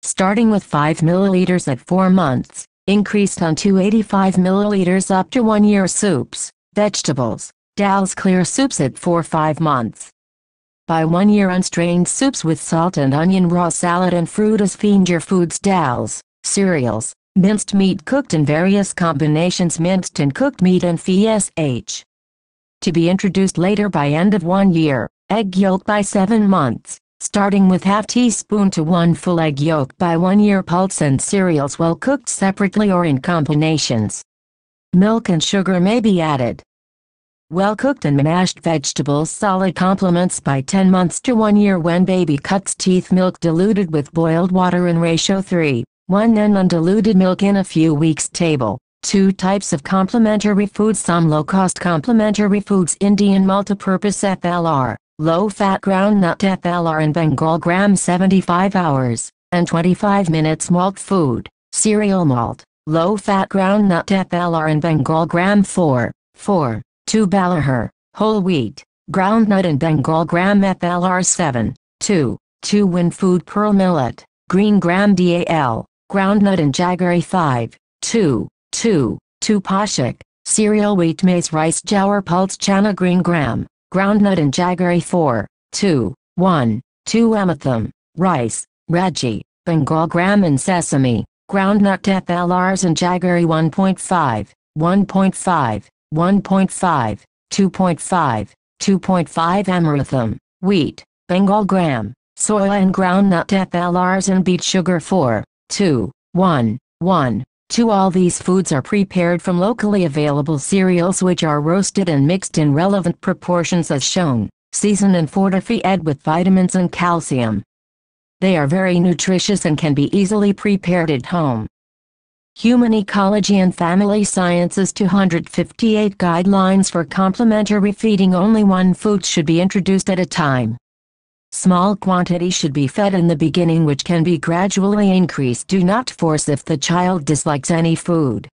Starting with 5 milliliters at 4 months, increased on 285 milliliters up to 1 year soups, vegetables, dal's clear soups at 4-5 months. By 1 year unstrained soups with salt and onion raw salad and fruit as fiend your foods dal's, cereals, minced meat cooked in various combinations minced and cooked meat and FSH. To be introduced later by end of one year, egg yolk by 7 months, starting with half teaspoon to 1 full egg yolk by 1 year pulse and cereals well cooked separately or in combinations. Milk and sugar may be added. Well-cooked and mashed vegetables solid complements by 10 months to 1 year when baby cuts teeth milk diluted with boiled water in ratio 3. 1 An undiluted milk in a few weeks table. Two types of complementary foods Some low-cost complementary foods Indian multipurpose FLR, low-fat ground nut FLR and Bengal gram 75 hours, and 25 minutes malt food, cereal malt, low-fat ground nut FLR and Bengal gram 4, 4, 2 Balaher, whole wheat, ground nut and Bengal gram FLR 7, 2, 2 Win food pearl millet, green gram DAL, groundnut and jaggery 5, 2, 2, 2 pashik, cereal wheat maize rice jowar pulse chana green gram, groundnut and jaggery 4, 2, 1, 2 ametham, rice, raji, bengal gram and sesame, groundnut FLRs and jaggery 1.5, 1.5, 1.5, 2.5, 2.5 amaranthum, wheat, Bengal gram, soya and groundnut FLRs and beet sugar 4, 2, 1, 1, 2. All these foods are prepared from locally available cereals which are roasted and mixed in relevant proportions as shown, seasoned and fortified with vitamins and calcium. They are very nutritious and can be easily prepared at home. Human Ecology and Family Sciences 258 Guidelines for Complementary Feeding Only one food should be introduced at a time. Small quantity should be fed in the beginning which can be gradually increased. Do not force if the child dislikes any food.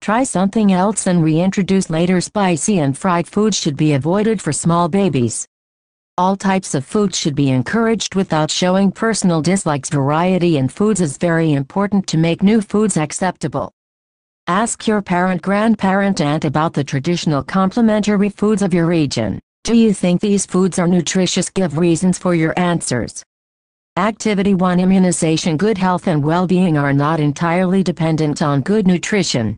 Try something else and reintroduce later. Spicy and fried food should be avoided for small babies. All types of food should be encouraged without showing personal dislikes. Variety in foods is very important to make new foods acceptable. Ask your parent grandparent aunt about the traditional complementary foods of your region. Do you think these foods are nutritious? Give reasons for your answers. Activity 1 Immunization Good health and well-being are not entirely dependent on good nutrition.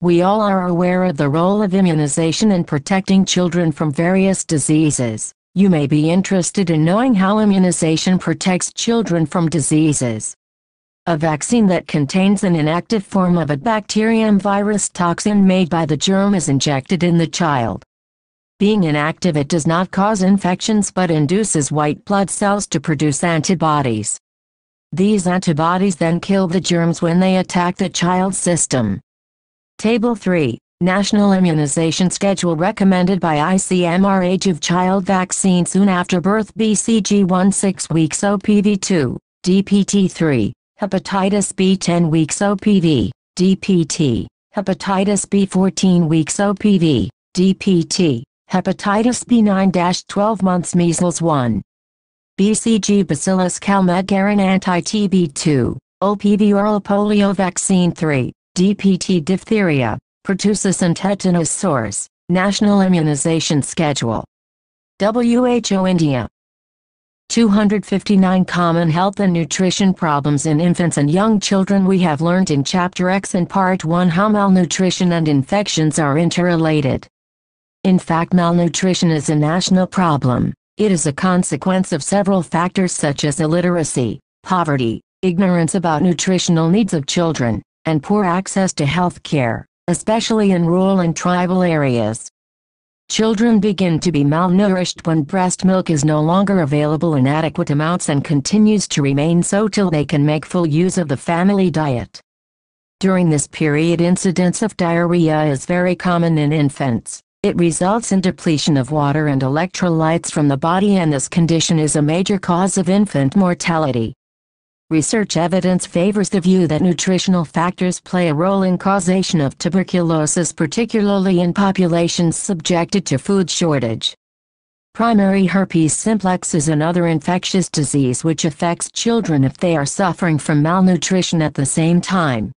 We all are aware of the role of immunization in protecting children from various diseases. You may be interested in knowing how immunization protects children from diseases. A vaccine that contains an inactive form of a bacterium virus toxin made by the germ is injected in the child. Being inactive it does not cause infections but induces white blood cells to produce antibodies. These antibodies then kill the germs when they attack the child's system. Table 3. National Immunization Schedule recommended by ICMR Age of Child Vaccine soon after birth BCG 1 6 weeks OPV2, DPT 3, Hepatitis B 10 weeks OPV, DPT, Hepatitis B 14 weeks OPV, DPT, hepatitis B9-12 months measles 1. BCG bacillus calmette anti-TB 2, OPV oral polio vaccine 3, DPT diphtheria, pertussis and tetanus Source: national immunization schedule. WHO India 259 common health and nutrition problems in infants and young children we have learned in Chapter X and Part 1 how malnutrition and infections are interrelated. In fact malnutrition is a national problem. It is a consequence of several factors such as illiteracy, poverty, ignorance about nutritional needs of children, and poor access to health care, especially in rural and tribal areas. Children begin to be malnourished when breast milk is no longer available in adequate amounts and continues to remain so till they can make full use of the family diet. During this period incidence of diarrhea is very common in infants. It results in depletion of water and electrolytes from the body and this condition is a major cause of infant mortality. Research evidence favors the view that nutritional factors play a role in causation of tuberculosis particularly in populations subjected to food shortage. Primary herpes simplex is another infectious disease which affects children if they are suffering from malnutrition at the same time.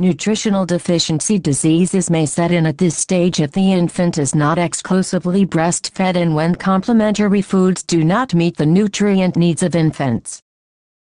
Nutritional deficiency diseases may set in at this stage if the infant is not exclusively breastfed and when complementary foods do not meet the nutrient needs of infants.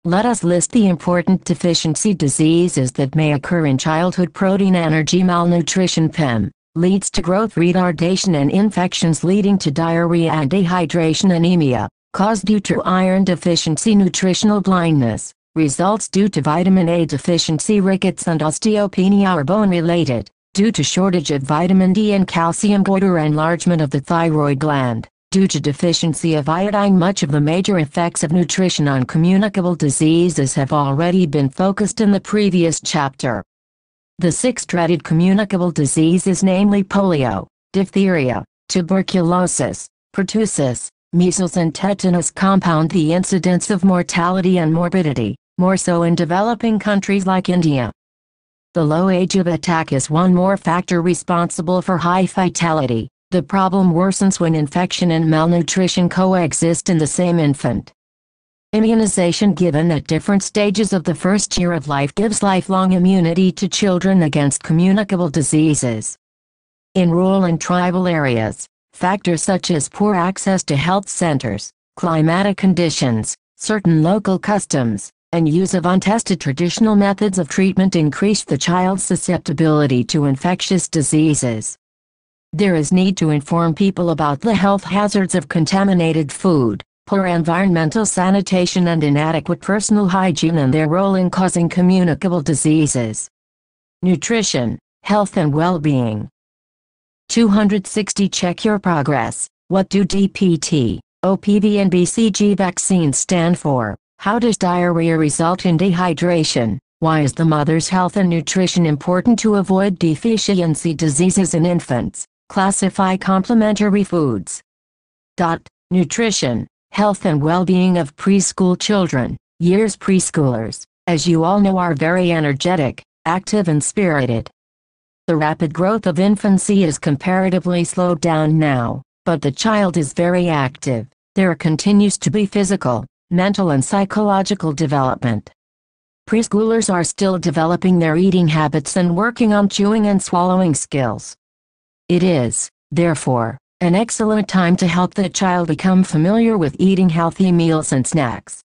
Let us list the important deficiency diseases that may occur in childhood protein energy malnutrition PEM leads to growth retardation and infections leading to diarrhea and dehydration anemia, caused due to iron deficiency nutritional blindness, Results due to vitamin A deficiency rickets and osteopenia are bone related, due to shortage of vitamin D and calcium goiter enlargement of the thyroid gland. Due to deficiency of iodine much of the major effects of nutrition on communicable diseases have already been focused in the previous chapter. The six dreaded communicable diseases namely polio, diphtheria, tuberculosis, pertussis, measles and tetanus compound the incidence of mortality and morbidity more so in developing countries like India. The low age of attack is one more factor responsible for high fatality. The problem worsens when infection and malnutrition coexist in the same infant. Immunization given at different stages of the first year of life gives lifelong immunity to children against communicable diseases. In rural and tribal areas, factors such as poor access to health centers, climatic conditions, certain local customs, and use of untested traditional methods of treatment increased the child's susceptibility to infectious diseases. There is need to inform people about the health hazards of contaminated food, poor environmental sanitation and inadequate personal hygiene and their role in causing communicable diseases. Nutrition, health and well-being. 260 Check your progress. What do DPT, OPV and BCG vaccines stand for? How does diarrhea result in dehydration? Why is the mother's health and nutrition important to avoid deficiency diseases in infants? Classify complementary foods. Dot, nutrition, health and well-being of preschool children. Years preschoolers, as you all know are very energetic, active and spirited. The rapid growth of infancy is comparatively slowed down now, but the child is very active. There continues to be physical, mental and psychological development. Preschoolers are still developing their eating habits and working on chewing and swallowing skills. It is, therefore, an excellent time to help the child become familiar with eating healthy meals and snacks.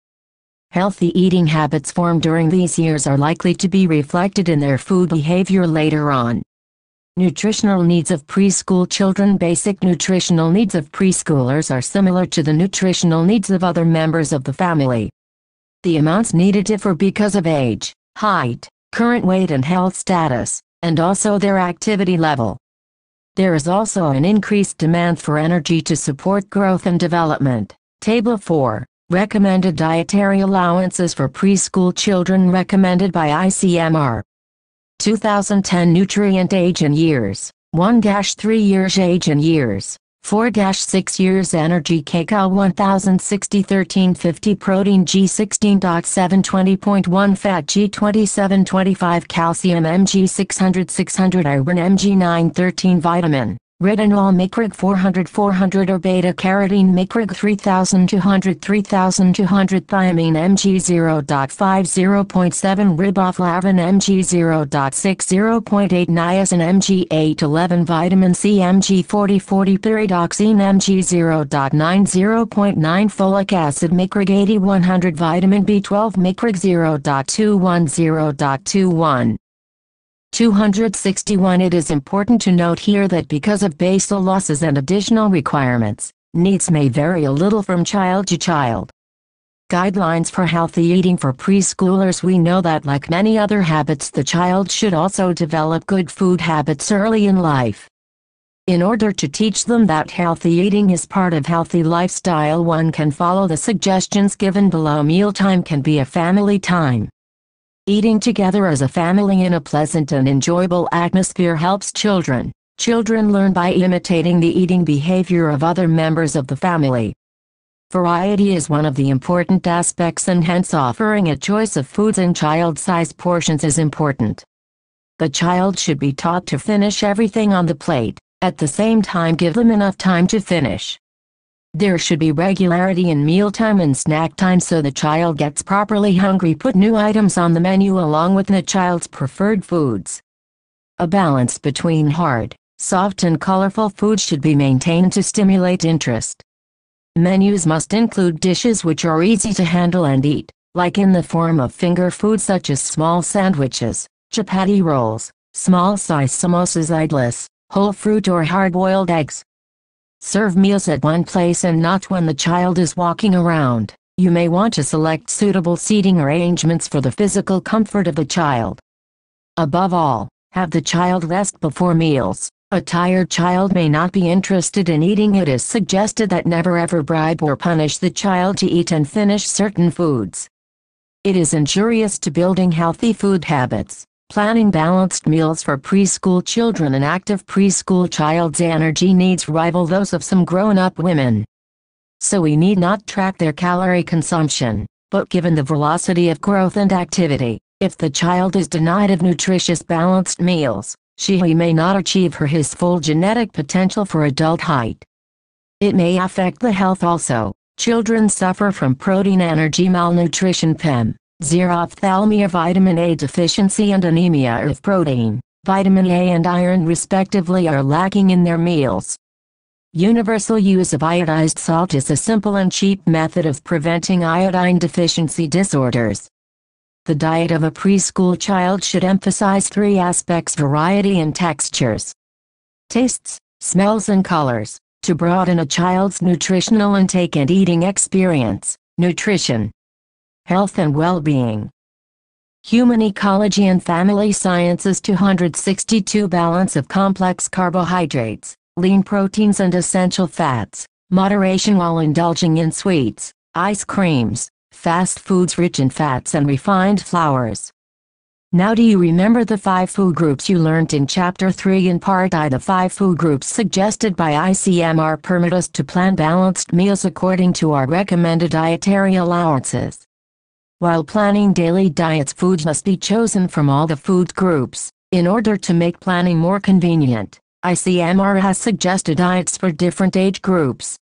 Healthy eating habits formed during these years are likely to be reflected in their food behavior later on. Nutritional needs of preschool children Basic nutritional needs of preschoolers are similar to the nutritional needs of other members of the family. The amounts needed differ because of age, height, current weight and health status, and also their activity level. There is also an increased demand for energy to support growth and development. Table 4. Recommended dietary allowances for preschool children recommended by ICMR. 2010 nutrient age in years, 1-3 years age in years, 4-6 years energy kcal 1060 1350 protein G16.720.1 fat G2725 calcium mg 600 600 iron mg 913 vitamin retinol microg 400 400 or beta carotene microg 3200 3200 thiamine mg 0.7 riboflavin mg 0.6, 0.8 niacin mg 811 vitamin C mg 40, 40 pyridoxine mg 0.9, 0.9 folic acid microg 8100 vitamin B12 microg 0.210.21 261 It is important to note here that because of basal losses and additional requirements, needs may vary a little from child to child. Guidelines for healthy eating for preschoolers We know that like many other habits the child should also develop good food habits early in life. In order to teach them that healthy eating is part of healthy lifestyle one can follow the suggestions given below mealtime can be a family time. Eating together as a family in a pleasant and enjoyable atmosphere helps children. Children learn by imitating the eating behavior of other members of the family. Variety is one of the important aspects and hence offering a choice of foods in child-sized portions is important. The child should be taught to finish everything on the plate, at the same time give them enough time to finish. There should be regularity in mealtime and snack time so the child gets properly hungry. Put new items on the menu along with the child's preferred foods. A balance between hard, soft and colorful foods should be maintained to stimulate interest. Menus must include dishes which are easy to handle and eat, like in the form of finger foods such as small sandwiches, chapati rolls, small size samosas idlis, whole fruit or hard-boiled eggs, Serve meals at one place and not when the child is walking around. You may want to select suitable seating arrangements for the physical comfort of the child. Above all, have the child rest before meals. A tired child may not be interested in eating. It is suggested that never ever bribe or punish the child to eat and finish certain foods. It is injurious to building healthy food habits planning balanced meals for preschool children and active preschool child's energy needs rival those of some grown-up women. So we need not track their calorie consumption, but given the velocity of growth and activity, if the child is denied of nutritious balanced meals, she may not achieve her his full genetic potential for adult height. It may affect the health also. Children suffer from protein energy malnutrition PEM, xerophthalmia vitamin A deficiency and anemia of protein, vitamin A and iron respectively are lacking in their meals. Universal use of iodized salt is a simple and cheap method of preventing iodine deficiency disorders. The diet of a preschool child should emphasize three aspects variety and textures. Tastes, smells and colors, to broaden a child's nutritional intake and eating experience, nutrition, health and well-being. Human Ecology and Family Sciences 262 Balance of complex carbohydrates, lean proteins and essential fats, moderation while indulging in sweets, ice creams, fast foods rich in fats and refined flours. Now do you remember the five food groups you learned in Chapter 3 in Part I? The five food groups suggested by ICMR permit us to plan balanced meals according to our recommended dietary allowances. While planning daily diets food must be chosen from all the food groups, in order to make planning more convenient, ICMR has suggested diets for different age groups.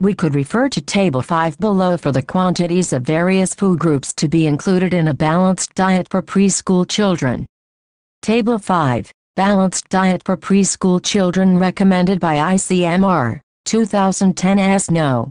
We could refer to Table 5 below for the quantities of various food groups to be included in a balanced diet for preschool children. Table 5 Balanced Diet for Preschool Children Recommended by ICMR 2010 as No.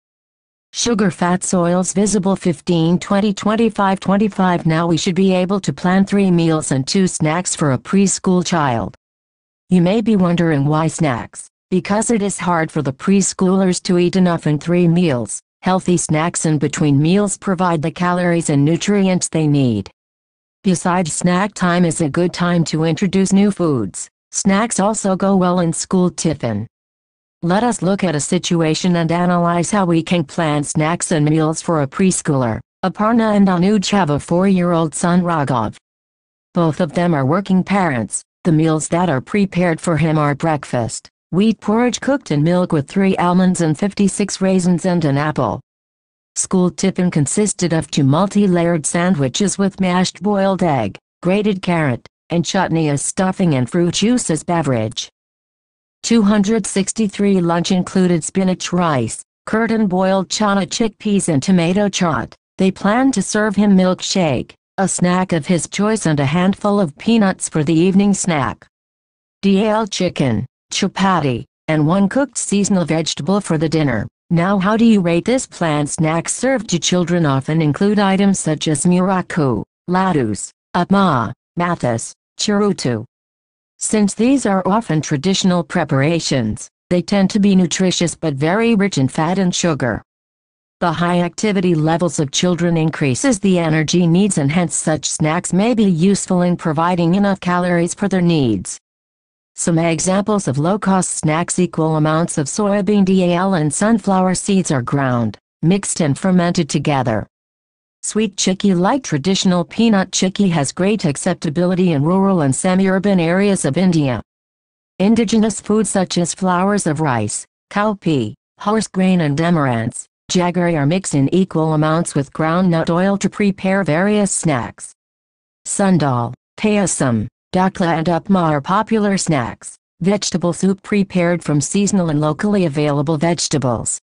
Sugar fats oils visible 15 20 25 25 now we should be able to plan 3 meals and 2 snacks for a preschool child. You may be wondering why snacks, because it is hard for the preschoolers to eat enough in 3 meals, healthy snacks in between meals provide the calories and nutrients they need. Besides snack time is a good time to introduce new foods, snacks also go well in school tiffin. Let us look at a situation and analyze how we can plan snacks and meals for a preschooler. Aparna and Anuj have a four-year-old son Raghav. Both of them are working parents. The meals that are prepared for him are breakfast, wheat porridge cooked in milk with three almonds and 56 raisins and an apple. School tiffin consisted of two multi-layered sandwiches with mashed boiled egg, grated carrot, and chutney as stuffing and fruit juice as beverage. 263 lunch included spinach rice, curtain boiled chana chickpeas and tomato chut. They planned to serve him milkshake, a snack of his choice and a handful of peanuts for the evening snack. DL chicken, chapati, and one cooked seasonal vegetable for the dinner. Now how do you rate this plan snacks served to children often include items such as muraku, laddus, upma, mathis, churutu. Since these are often traditional preparations, they tend to be nutritious but very rich in fat and sugar. The high activity levels of children increases the energy needs and hence such snacks may be useful in providing enough calories for their needs. Some examples of low-cost snacks equal amounts of soybean DAL and sunflower seeds are ground, mixed and fermented together. Sweet chicky like traditional peanut chicky has great acceptability in rural and semi-urban areas of India. Indigenous foods such as flowers of rice, cowpea, horse grain and amaranths, jaggery are mixed in equal amounts with groundnut oil to prepare various snacks. Sundal, payasam, dakla and upma are popular snacks, vegetable soup prepared from seasonal and locally available vegetables.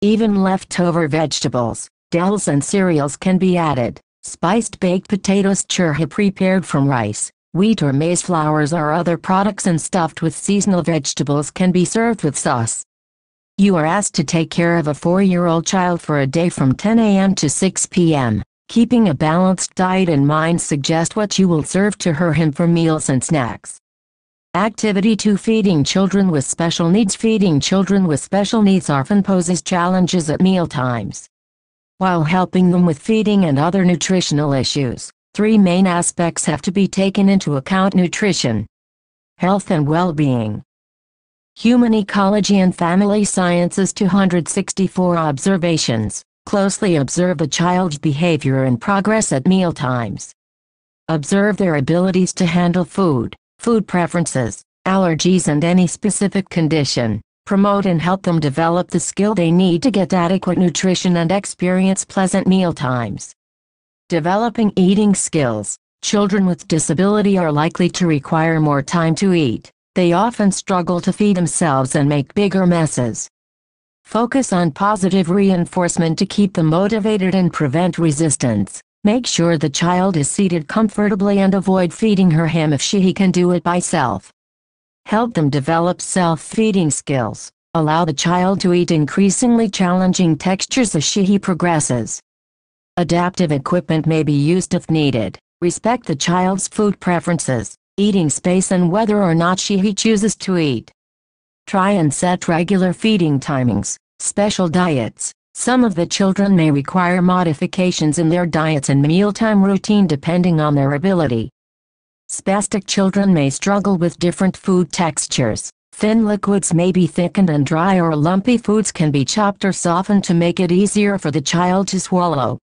Even leftover vegetables, Dals and cereals can be added. Spiced baked potatoes churha prepared from rice, wheat or maize flours or other products and stuffed with seasonal vegetables can be served with sauce. You are asked to take care of a four-year-old child for a day from 10 a.m. to 6 p.m. Keeping a balanced diet in mind suggest what you will serve to her him for meals and snacks. Activity 2 Feeding children with special needs Feeding children with special needs often poses challenges at meal times while helping them with feeding and other nutritional issues. Three main aspects have to be taken into account nutrition, health and well-being. Human Ecology and Family Sciences 264 Observations Closely observe a child's behavior and progress at meal times. Observe their abilities to handle food, food preferences, allergies and any specific condition promote and help them develop the skill they need to get adequate nutrition and experience pleasant meal times. Developing eating skills. Children with disability are likely to require more time to eat. They often struggle to feed themselves and make bigger messes. Focus on positive reinforcement to keep them motivated and prevent resistance. Make sure the child is seated comfortably and avoid feeding her him if she can do it by self help them develop self-feeding skills, allow the child to eat increasingly challenging textures as she he progresses. Adaptive equipment may be used if needed, respect the child's food preferences, eating space and whether or not she he chooses to eat. Try and set regular feeding timings, special diets, some of the children may require modifications in their diets and mealtime routine depending on their ability. Spastic children may struggle with different food textures. Thin liquids may be thickened and dry or lumpy foods can be chopped or softened to make it easier for the child to swallow.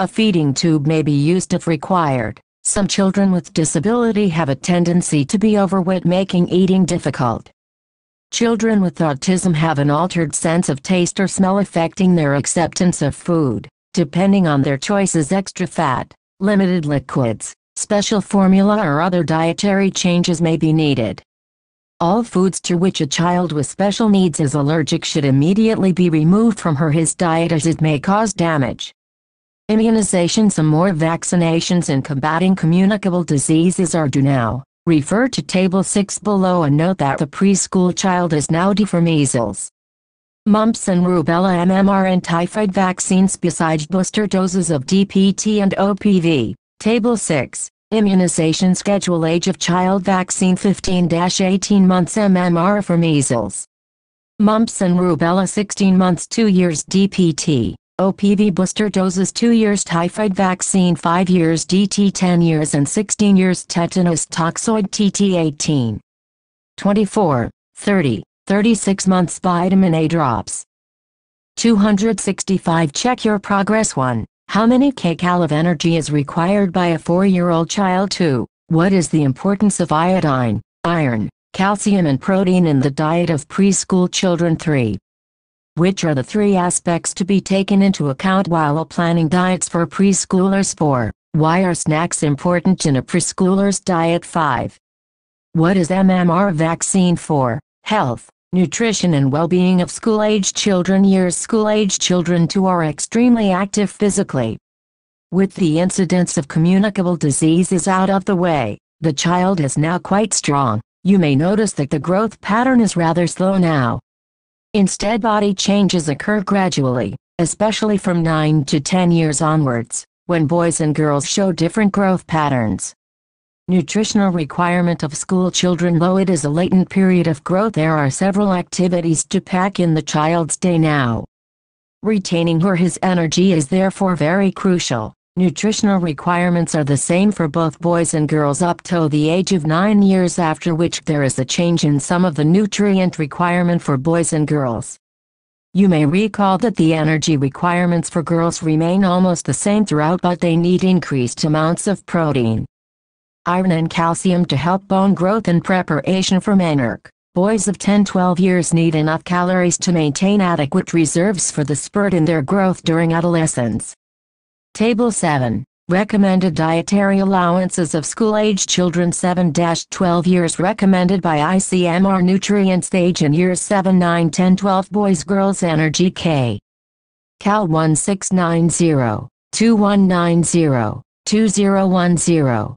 A feeding tube may be used if required. Some children with disability have a tendency to be overweight making eating difficult. Children with autism have an altered sense of taste or smell affecting their acceptance of food, depending on their choices extra fat, limited liquids, special formula or other dietary changes may be needed. All foods to which a child with special needs is allergic should immediately be removed from her his diet as it may cause damage. Immunizations and more vaccinations in combating communicable diseases are due now. Refer to Table 6 below and note that the preschool child is now due for measles. Mumps and rubella MMR and typhoid vaccines besides booster doses of DPT and OPV. Table 6, Immunization Schedule Age of Child Vaccine 15-18 months MMR for measles. Mumps and rubella 16 months 2 years DPT, OPV booster doses 2 years typhoid vaccine 5 years DT 10 years and 16 years tetanus toxoid TT 18. 24, 30, 36 months vitamin A drops. 265 Check your progress 1. How many kcal of energy is required by a four-year-old child 2. What is the importance of iodine, iron, calcium and protein in the diet of preschool children 3. Which are the three aspects to be taken into account while planning diets for preschoolers 4. Why are snacks important in a preschooler's diet 5. What is MMR vaccine for? Health, nutrition and well-being of school-age children years school-age children too are extremely active physically. With the incidence of communicable diseases out of the way, the child is now quite strong. You may notice that the growth pattern is rather slow now. Instead body changes occur gradually, especially from 9 to 10 years onwards, when boys and girls show different growth patterns nutritional requirement of school children Though it is a latent period of growth there are several activities to pack in the child's day now. Retaining her his energy is therefore very crucial. Nutritional requirements are the same for both boys and girls up to the age of 9 years after which there is a change in some of the nutrient requirement for boys and girls. You may recall that the energy requirements for girls remain almost the same throughout but they need increased amounts of protein, iron and calcium to help bone growth and preparation for menarche. Boys of 10-12 years need enough calories to maintain adequate reserves for the spurt in their growth during adolescence. Table 7. Recommended dietary allowances of school-age children 7-12 years recommended by ICMR Nutrient Stage in years 7, 9, 10, 12 Boys Girls Energy K. Cal 1690, 2190, 2010,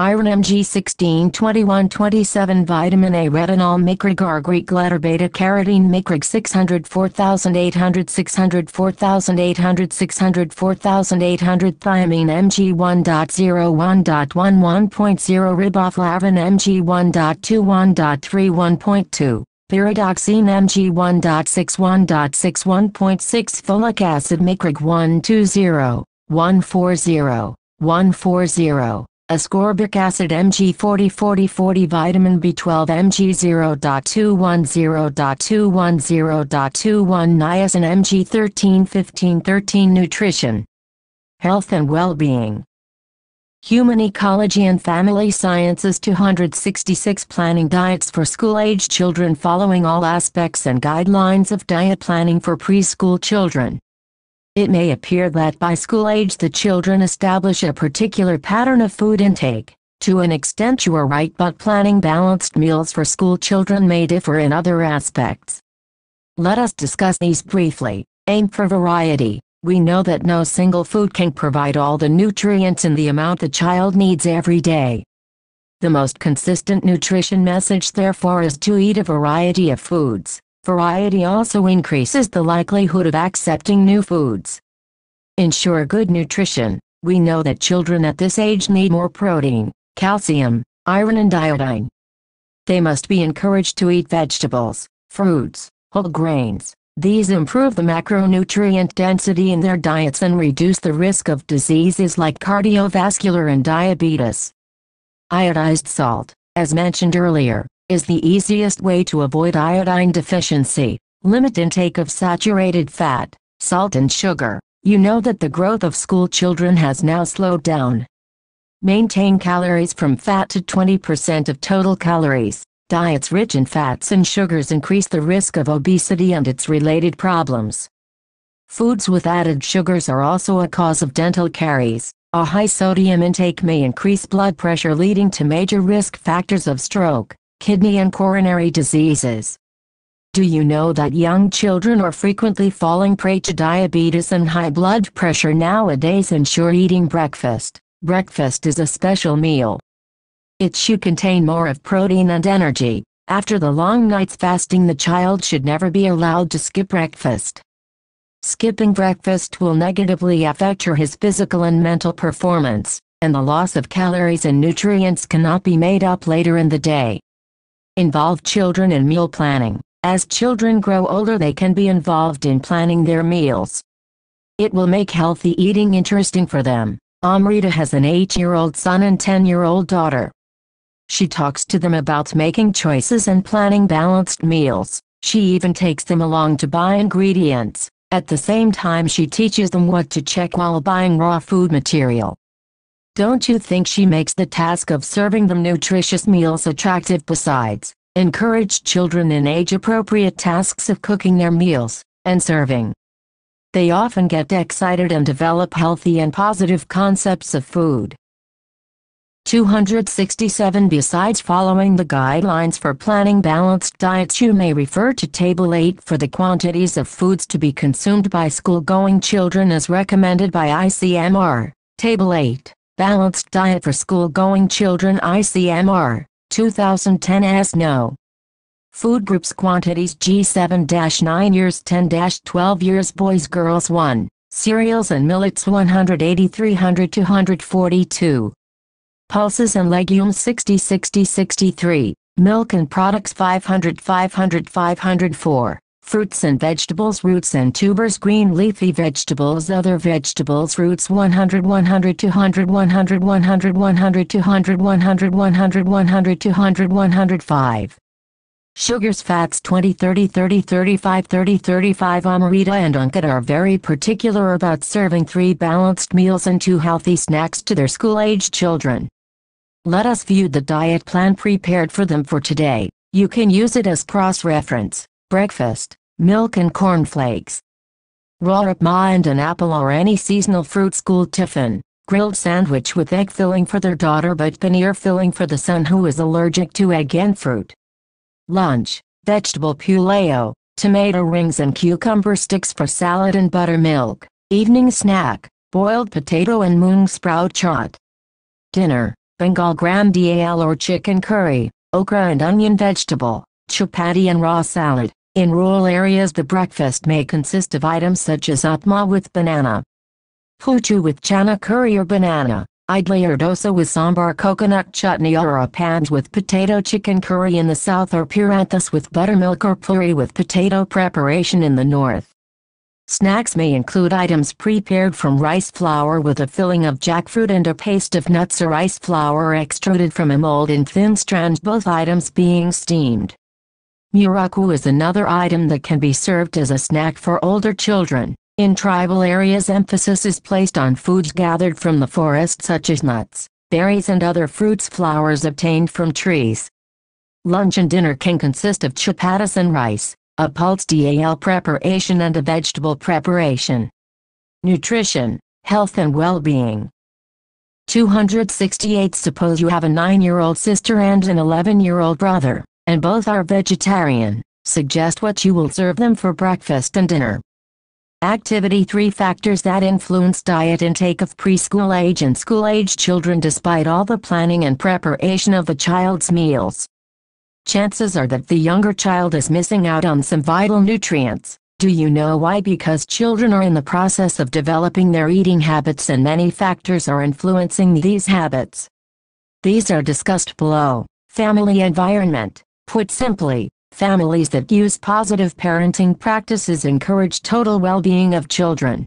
iron Mg 16 21 27 vitamin A retinol microg Greek letter beta carotene microg 600 4800 600 4800 600 4800 thiamine Mg 1.01.11.0 riboflavin Mg 1.21.31.2 Pyridoxine Mg 1.61.61.6 Folic acid microg 120, 140, 140 ascorbic acid mg 40 40 40, vitamin B12 mg 0.210.210.21 niacin mg 13. nutrition health and well-being Human Ecology and Family Sciences 266 Planning Diets for School-Age Children Following all aspects and guidelines of diet planning for preschool children it may appear that by school age the children establish a particular pattern of food intake. To an extent you are right but planning balanced meals for school children may differ in other aspects. Let us discuss these briefly. Aim for variety. We know that no single food can provide all the nutrients in the amount the child needs every day. The most consistent nutrition message therefore is to eat a variety of foods. Variety also increases the likelihood of accepting new foods. Ensure good nutrition. We know that children at this age need more protein, calcium, iron and iodine. They must be encouraged to eat vegetables, fruits, whole grains. These improve the macronutrient density in their diets and reduce the risk of diseases like cardiovascular and diabetes. Iodized salt, as mentioned earlier, is the easiest way to avoid iodine deficiency. Limit intake of saturated fat, salt and sugar. You know that the growth of school children has now slowed down. Maintain calories from fat to 20% of total calories. Diets rich in fats and sugars increase the risk of obesity and its related problems. Foods with added sugars are also a cause of dental caries. A high sodium intake may increase blood pressure leading to major risk factors of stroke kidney and coronary diseases. Do you know that young children are frequently falling prey to diabetes and high blood pressure nowadays ensure eating breakfast? Breakfast is a special meal. It should contain more of protein and energy. After the long nights fasting the child should never be allowed to skip breakfast. Skipping breakfast will negatively affect his physical and mental performance, and the loss of calories and nutrients cannot be made up later in the day. Involve children in meal planning. As children grow older they can be involved in planning their meals. It will make healthy eating interesting for them. Amrita has an 8-year-old son and 10-year-old daughter. She talks to them about making choices and planning balanced meals. She even takes them along to buy ingredients. At the same time she teaches them what to check while buying raw food material. Don't you think she makes the task of serving them nutritious meals attractive besides, encourage children in age-appropriate tasks of cooking their meals, and serving. They often get excited and develop healthy and positive concepts of food. 267 Besides following the guidelines for planning balanced diets you may refer to Table 8 for the quantities of foods to be consumed by school-going children as recommended by ICMR, Table 8. Balanced Diet for School-Going Children ICMR, 2010 no. Food groups quantities G7-9 years 10-12 years boys girls 1, cereals and millets 180 300 242. Pulses and legumes 60 60 63, milk and products 500 500 504 fruits and vegetables roots and tubers green leafy vegetables other vegetables roots 100 100 200 100 100 100 200 100 100 100 200 105 Sugars fats 20 30 30 35 30 35 Amarita and Ankit are very particular about serving three balanced meals and two healthy snacks to their school-aged children. Let us view the diet plan prepared for them for today. You can use it as cross-reference. Breakfast milk and cornflakes. Raw upma and an apple or any seasonal fruit school tiffin, grilled sandwich with egg filling for their daughter but paneer filling for the son who is allergic to egg and fruit. Lunch, vegetable pulao, tomato rings and cucumber sticks for salad and buttermilk. Evening snack, boiled potato and moon sprout chut. Dinner, Bengal gram dal or chicken curry, okra and onion vegetable, chapati and raw salad. In rural areas the breakfast may consist of items such as upma with banana, puchu with chana curry or banana, idli or dosa with sambar coconut chutney or a pans with potato chicken curry in the south or piranthas with buttermilk or puri with potato preparation in the north. Snacks may include items prepared from rice flour with a filling of jackfruit and a paste of nuts or rice flour extruded from a mold in thin strands both items being steamed. Muraku is another item that can be served as a snack for older children. In tribal areas emphasis is placed on foods gathered from the forest such as nuts, berries and other fruits flowers obtained from trees. Lunch and dinner can consist of chapatis and rice, a pulse DAL preparation and a vegetable preparation. Nutrition, health and well-being. 268 Suppose you have a 9-year-old sister and an 11-year-old brother and both are vegetarian, suggest what you will serve them for breakfast and dinner. Activity 3 Factors that influence diet intake of preschool age and school age children despite all the planning and preparation of the child's meals. Chances are that the younger child is missing out on some vital nutrients. Do you know why? Because children are in the process of developing their eating habits and many factors are influencing these habits. These are discussed below. Family environment, Put simply, families that use positive parenting practices encourage total well-being of children.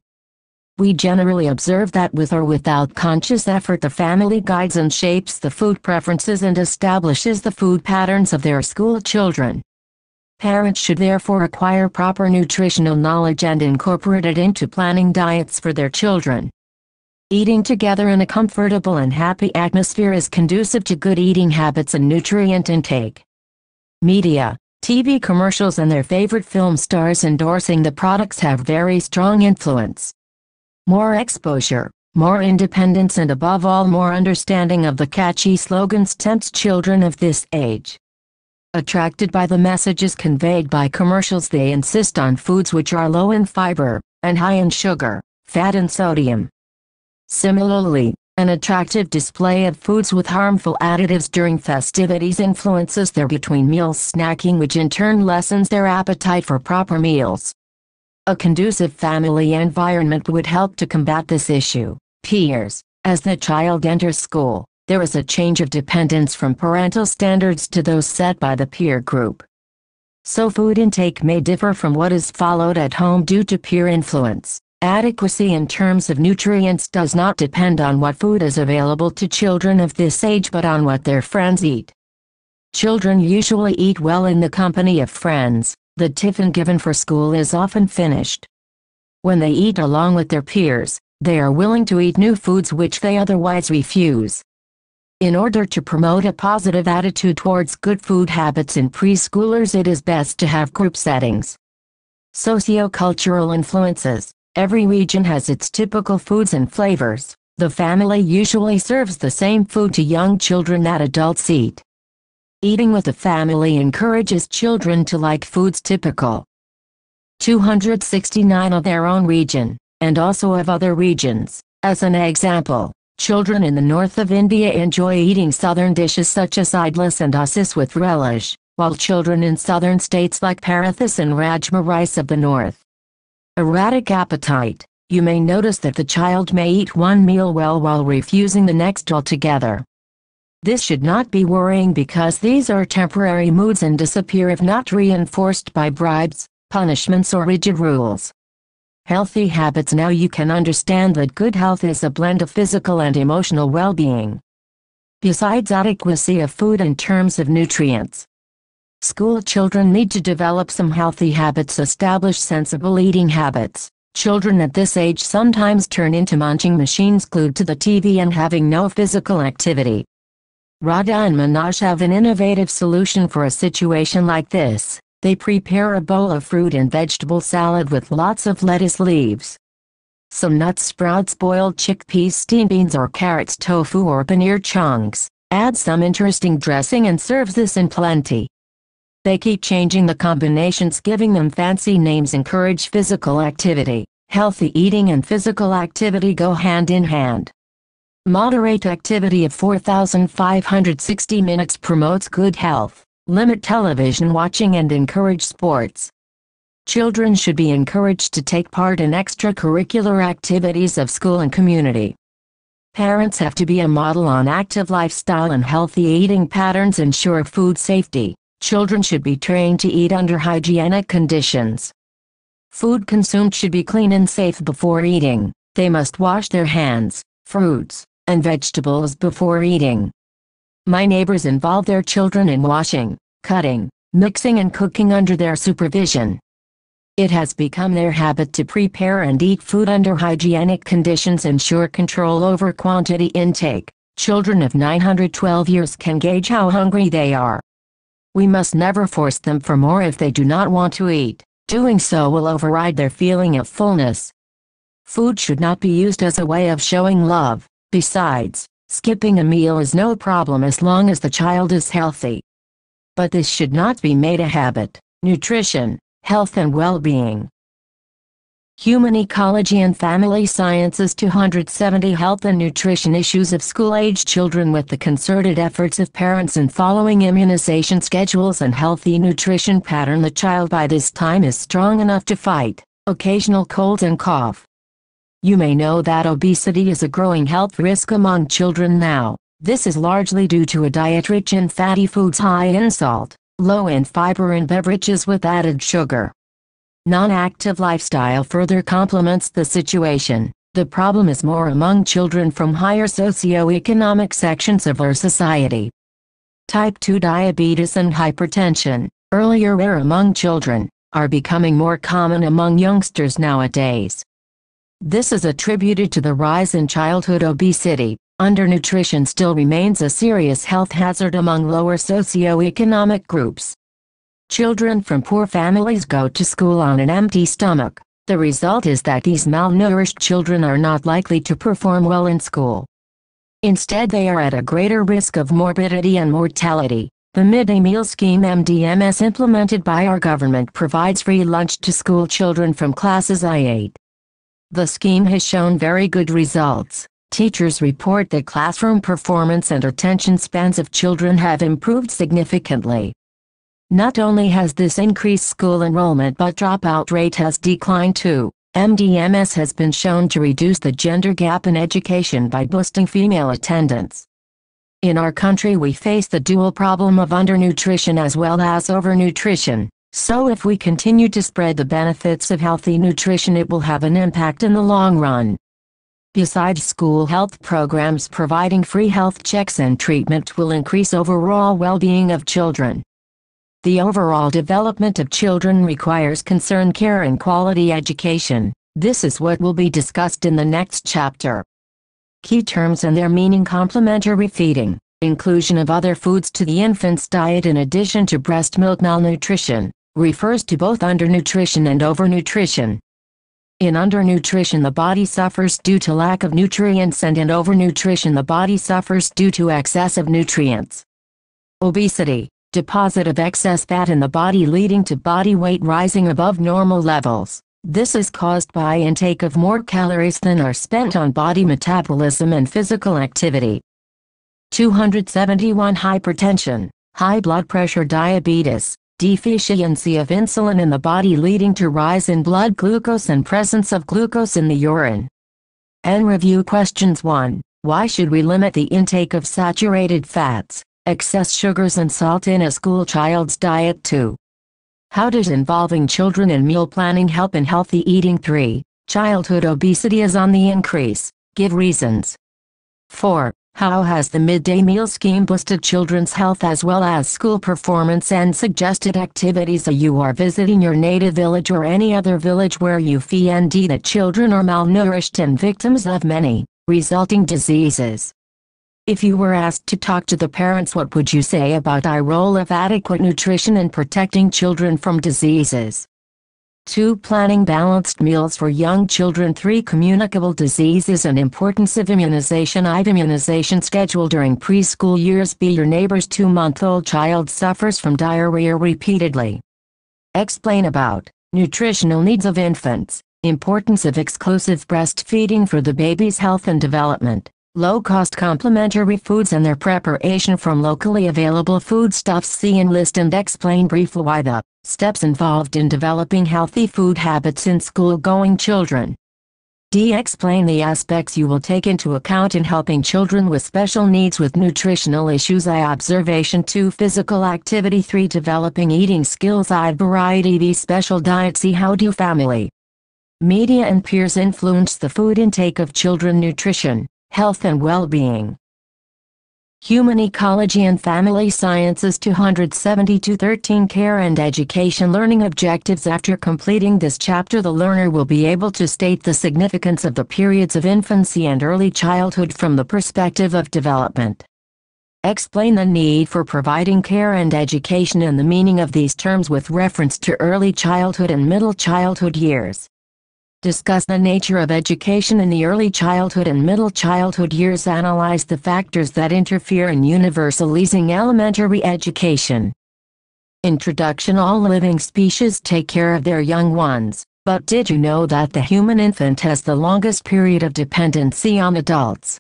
We generally observe that with or without conscious effort the family guides and shapes the food preferences and establishes the food patterns of their school children. Parents should therefore acquire proper nutritional knowledge and incorporate it into planning diets for their children. Eating together in a comfortable and happy atmosphere is conducive to good eating habits and nutrient intake media, TV commercials and their favorite film stars endorsing the products have very strong influence. More exposure, more independence and above all more understanding of the catchy slogans tempts children of this age. Attracted by the messages conveyed by commercials they insist on foods which are low in fiber, and high in sugar, fat and sodium. Similarly, an attractive display of foods with harmful additives during festivities influences their between meal snacking which in turn lessens their appetite for proper meals. A conducive family environment would help to combat this issue. Peers, as the child enters school, there is a change of dependence from parental standards to those set by the peer group. So food intake may differ from what is followed at home due to peer influence. Adequacy in terms of nutrients does not depend on what food is available to children of this age but on what their friends eat. Children usually eat well in the company of friends, the tiffin given for school is often finished. When they eat along with their peers, they are willing to eat new foods which they otherwise refuse. In order to promote a positive attitude towards good food habits in preschoolers it is best to have group settings. Sociocultural influences Every region has its typical foods and flavors. The family usually serves the same food to young children that adults eat. Eating with the family encourages children to like foods typical 269 of their own region, and also of other regions. As an example, children in the north of India enjoy eating southern dishes such as idlis and assis with relish, while children in southern states like Parathas and Rajma rice of the north Erratic appetite. You may notice that the child may eat one meal well while refusing the next altogether. This should not be worrying because these are temporary moods and disappear if not reinforced by bribes, punishments or rigid rules. Healthy habits Now you can understand that good health is a blend of physical and emotional well-being. Besides adequacy of food in terms of nutrients, School children need to develop some healthy habits establish sensible eating habits. Children at this age sometimes turn into munching machines glued to the TV and having no physical activity. Radha and Manoj have an innovative solution for a situation like this. They prepare a bowl of fruit and vegetable salad with lots of lettuce leaves. Some nuts sprouts boiled chickpeas steamed beans or carrots tofu or paneer chunks. Add some interesting dressing and serve this in plenty. They keep changing the combinations giving them fancy names encourage physical activity. Healthy eating and physical activity go hand in hand. Moderate activity of 4,560 minutes promotes good health. Limit television watching and encourage sports. Children should be encouraged to take part in extracurricular activities of school and community. Parents have to be a model on active lifestyle and healthy eating patterns ensure food safety. Children should be trained to eat under hygienic conditions. Food consumed should be clean and safe before eating. They must wash their hands, fruits, and vegetables before eating. My neighbors involve their children in washing, cutting, mixing and cooking under their supervision. It has become their habit to prepare and eat food under hygienic conditions ensure control over quantity intake. Children of 912 years can gauge how hungry they are. We must never force them for more if they do not want to eat. Doing so will override their feeling of fullness. Food should not be used as a way of showing love. Besides, skipping a meal is no problem as long as the child is healthy. But this should not be made a habit. Nutrition, health and well-being, Human Ecology and Family Sciences 270 Health and Nutrition Issues of School-Age Children with the concerted efforts of parents in following immunization schedules and healthy nutrition pattern the child by this time is strong enough to fight occasional cold and cough. You may know that obesity is a growing health risk among children now. This is largely due to a diet rich in fatty foods high in salt, low in fiber and beverages with added sugar. Non-active lifestyle further complements the situation. The problem is more among children from higher socioeconomic sections of our society. Type 2 diabetes and hypertension, earlier rare among children, are becoming more common among youngsters nowadays. This is attributed to the rise in childhood obesity. Undernutrition still remains a serious health hazard among lower socioeconomic groups. Children from poor families go to school on an empty stomach. The result is that these malnourished children are not likely to perform well in school. Instead they are at a greater risk of morbidity and mortality. The midday meal scheme MDMS implemented by our government provides free lunch to school children from classes I-8. The scheme has shown very good results. Teachers report that classroom performance and attention spans of children have improved significantly. Not only has this increased school enrollment but dropout rate has declined too. MDMS has been shown to reduce the gender gap in education by boosting female attendance. In our country we face the dual problem of undernutrition as well as overnutrition, so if we continue to spread the benefits of healthy nutrition it will have an impact in the long run. Besides school health programs providing free health checks and treatment will increase overall well-being of children. The overall development of children requires concerned care and quality education. This is what will be discussed in the next chapter. Key terms and their meaning complementary feeding, inclusion of other foods to the infant's diet in addition to breast milk malnutrition, refers to both undernutrition and overnutrition. In undernutrition the body suffers due to lack of nutrients and in overnutrition the body suffers due to excess of nutrients. Obesity deposit of excess fat in the body leading to body weight rising above normal levels. This is caused by intake of more calories than are spent on body metabolism and physical activity. 271 Hypertension, high blood pressure diabetes, deficiency of insulin in the body leading to rise in blood glucose and presence of glucose in the urine. And review questions 1. Why should we limit the intake of saturated fats? excess sugars and salt in a school child's diet 2. How does involving children in meal planning help in healthy eating 3. Childhood obesity is on the increase, give reasons. 4. How has the midday meal scheme boosted children's health as well as school performance and suggested activities Are you are visiting your native village or any other village where you find that children are malnourished and victims of many resulting diseases? If you were asked to talk to the parents what would you say about our role of adequate nutrition and protecting children from diseases? 2. Planning balanced meals for young children 3. Communicable diseases and importance of immunization I immunization schedule during preschool years B. Your neighbor's two-month-old child suffers from diarrhea repeatedly. Explain about nutritional needs of infants, importance of exclusive breastfeeding for the baby's health and development, Low-cost complementary foods and their preparation from locally available foodstuffs see and list and explain briefly why the steps involved in developing healthy food habits in school-going children. D. Explain the aspects you will take into account in helping children with special needs with nutritional issues I. Observation 2. Physical activity 3. Developing eating skills I. Variety B. Special diet C. How do family, media and peers influence the food intake of children nutrition? health and well-being. Human Ecology and Family Sciences 272 13 Care and Education Learning Objectives After completing this chapter the learner will be able to state the significance of the periods of infancy and early childhood from the perspective of development. Explain the need for providing care and education and the meaning of these terms with reference to early childhood and middle childhood years discuss the nature of education in the early childhood and middle childhood years analyze the factors that interfere in universalizing elementary education. Introduction All living species take care of their young ones, but did you know that the human infant has the longest period of dependency on adults?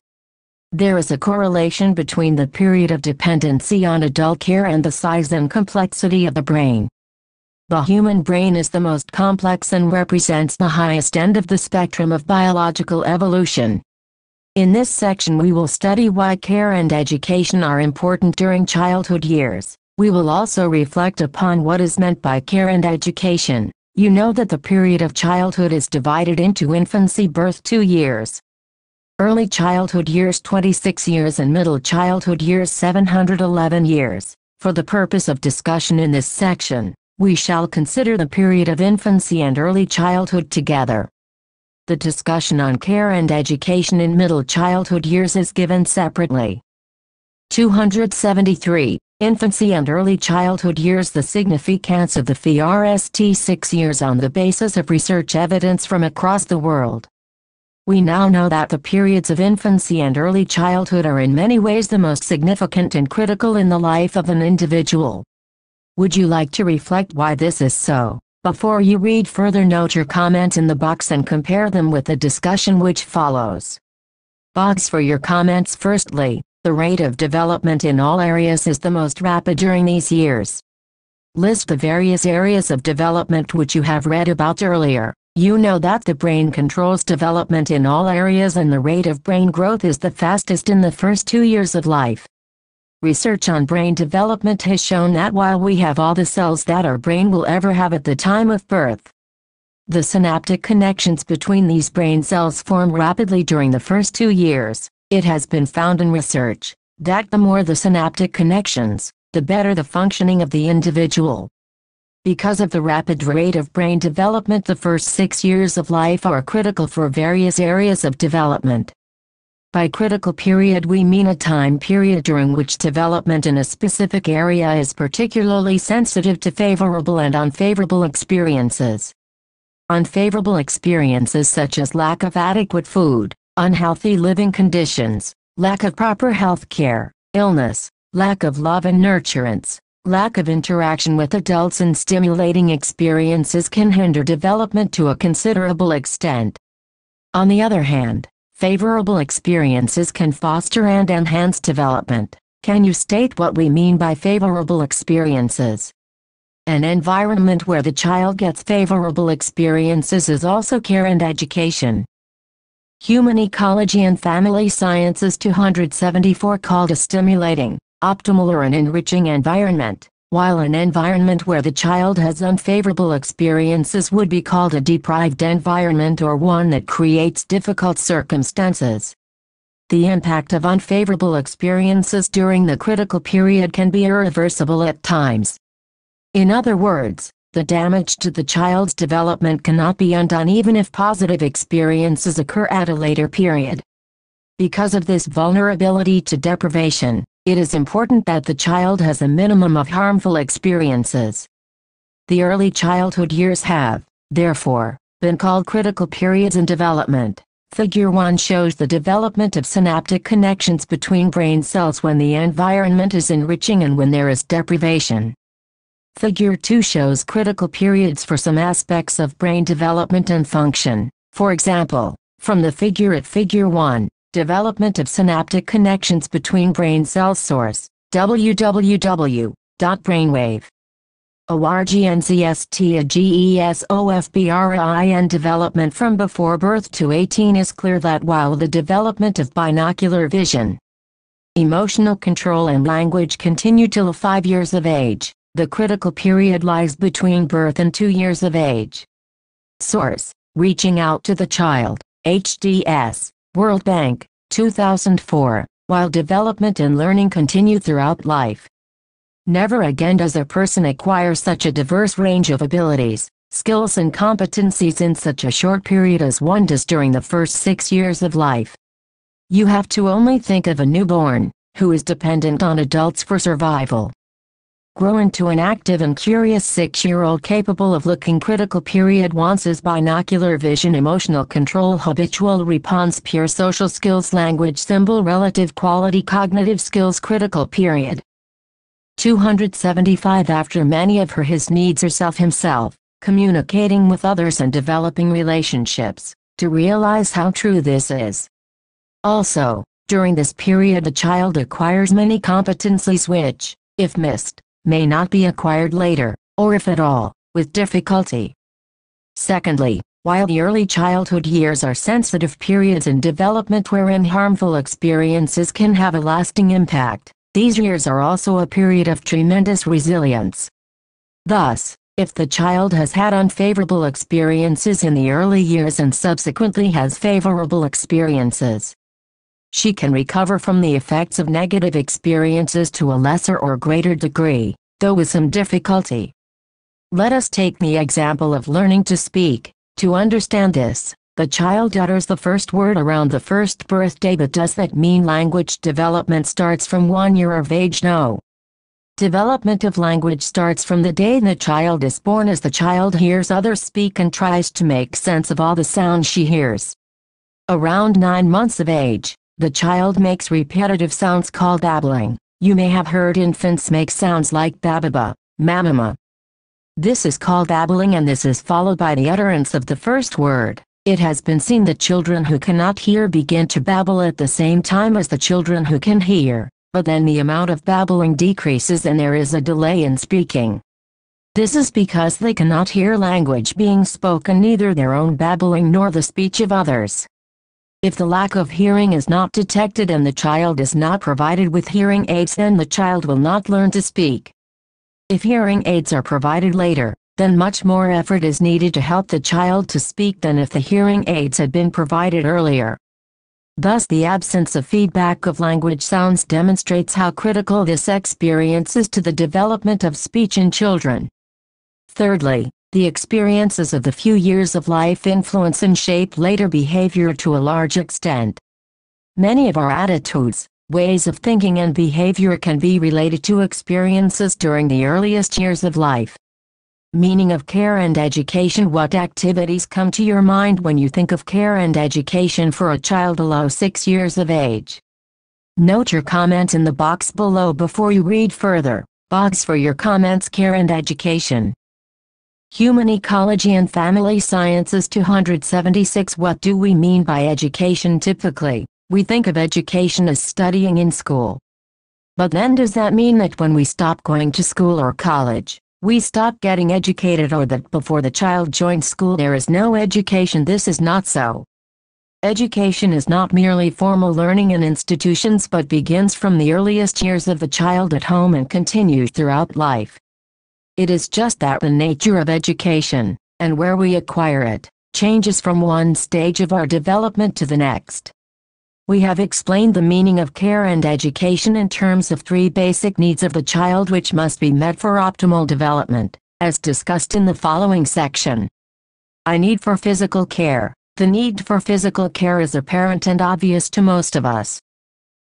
There is a correlation between the period of dependency on adult care and the size and complexity of the brain. The human brain is the most complex and represents the highest end of the spectrum of biological evolution. In this section we will study why care and education are important during childhood years. We will also reflect upon what is meant by care and education. You know that the period of childhood is divided into infancy birth 2 years, early childhood years 26 years and middle childhood years 711 years. For the purpose of discussion in this section, we shall consider the period of infancy and early childhood together. The discussion on care and education in middle childhood years is given separately. 273. Infancy and early childhood years The significance of the FRST 6 years on the basis of research evidence from across the world. We now know that the periods of infancy and early childhood are in many ways the most significant and critical in the life of an individual. Would you like to reflect why this is so? Before you read further note your comment in the box and compare them with the discussion which follows. Box for your comments Firstly, the rate of development in all areas is the most rapid during these years. List the various areas of development which you have read about earlier. You know that the brain controls development in all areas and the rate of brain growth is the fastest in the first two years of life. Research on brain development has shown that while we have all the cells that our brain will ever have at the time of birth, the synaptic connections between these brain cells form rapidly during the first two years. It has been found in research that the more the synaptic connections, the better the functioning of the individual. Because of the rapid rate of brain development the first six years of life are critical for various areas of development. By critical period we mean a time period during which development in a specific area is particularly sensitive to favorable and unfavorable experiences. Unfavorable experiences such as lack of adequate food, unhealthy living conditions, lack of proper health care, illness, lack of love and nurturance, lack of interaction with adults and stimulating experiences can hinder development to a considerable extent. On the other hand, favorable experiences can foster and enhance development. Can you state what we mean by favorable experiences? An environment where the child gets favorable experiences is also care and education. Human Ecology and Family Sciences 274 called a stimulating, optimal or an enriching environment while an environment where the child has unfavorable experiences would be called a deprived environment or one that creates difficult circumstances. The impact of unfavorable experiences during the critical period can be irreversible at times. In other words, the damage to the child's development cannot be undone even if positive experiences occur at a later period. Because of this vulnerability to deprivation, it is important that the child has a minimum of harmful experiences. The early childhood years have, therefore, been called critical periods in development. Figure 1 shows the development of synaptic connections between brain cells when the environment is enriching and when there is deprivation. Figure 2 shows critical periods for some aspects of brain development and function. For example, from the figure at Figure 1, Development of synaptic connections between brain cells source, www.brainwave. ORGNCSTAGESOFBRIN development from before birth to 18 is clear that while the development of binocular vision, emotional control and language continue till 5 years of age, the critical period lies between birth and 2 years of age. Source, Reaching Out to the Child, HDS. World Bank, 2004, while development and learning continue throughout life. Never again does a person acquire such a diverse range of abilities, skills and competencies in such a short period as one does during the first six years of life. You have to only think of a newborn, who is dependent on adults for survival grow into an active and curious six-year-old capable of looking critical period wants his binocular vision emotional control habitual response pure social skills language symbol relative quality cognitive skills critical period 275 after many of her his needs herself himself communicating with others and developing relationships to realize how true this is also during this period the child acquires many competencies which if missed may not be acquired later, or if at all, with difficulty. Secondly, while the early childhood years are sensitive periods in development wherein harmful experiences can have a lasting impact, these years are also a period of tremendous resilience. Thus, if the child has had unfavorable experiences in the early years and subsequently has favorable experiences, she can recover from the effects of negative experiences to a lesser or greater degree, though with some difficulty. Let us take the example of learning to speak. To understand this, the child utters the first word around the first birthday but does that mean language development starts from one year of age? No. Development of language starts from the day the child is born as the child hears others speak and tries to make sense of all the sounds she hears. Around nine months of age, the child makes repetitive sounds called babbling. You may have heard infants make sounds like bababa, mamama. This is called babbling and this is followed by the utterance of the first word. It has been seen that children who cannot hear begin to babble at the same time as the children who can hear, but then the amount of babbling decreases and there is a delay in speaking. This is because they cannot hear language being spoken neither their own babbling nor the speech of others. If the lack of hearing is not detected and the child is not provided with hearing aids then the child will not learn to speak. If hearing aids are provided later, then much more effort is needed to help the child to speak than if the hearing aids had been provided earlier. Thus the absence of feedback of language sounds demonstrates how critical this experience is to the development of speech in children. Thirdly, the experiences of the few years of life influence and shape later behavior to a large extent. Many of our attitudes, ways of thinking and behavior can be related to experiences during the earliest years of life. Meaning of care and education What activities come to your mind when you think of care and education for a child below 6 years of age? Note your comment in the box below before you read further. Box for your comments Care and education. Human Ecology and Family Sciences 276 What do we mean by education typically? We think of education as studying in school. But then does that mean that when we stop going to school or college, we stop getting educated or that before the child joins school there is no education? This is not so. Education is not merely formal learning in institutions but begins from the earliest years of the child at home and continues throughout life. It is just that the nature of education, and where we acquire it, changes from one stage of our development to the next. We have explained the meaning of care and education in terms of three basic needs of the child which must be met for optimal development, as discussed in the following section. I need for physical care. The need for physical care is apparent and obvious to most of us.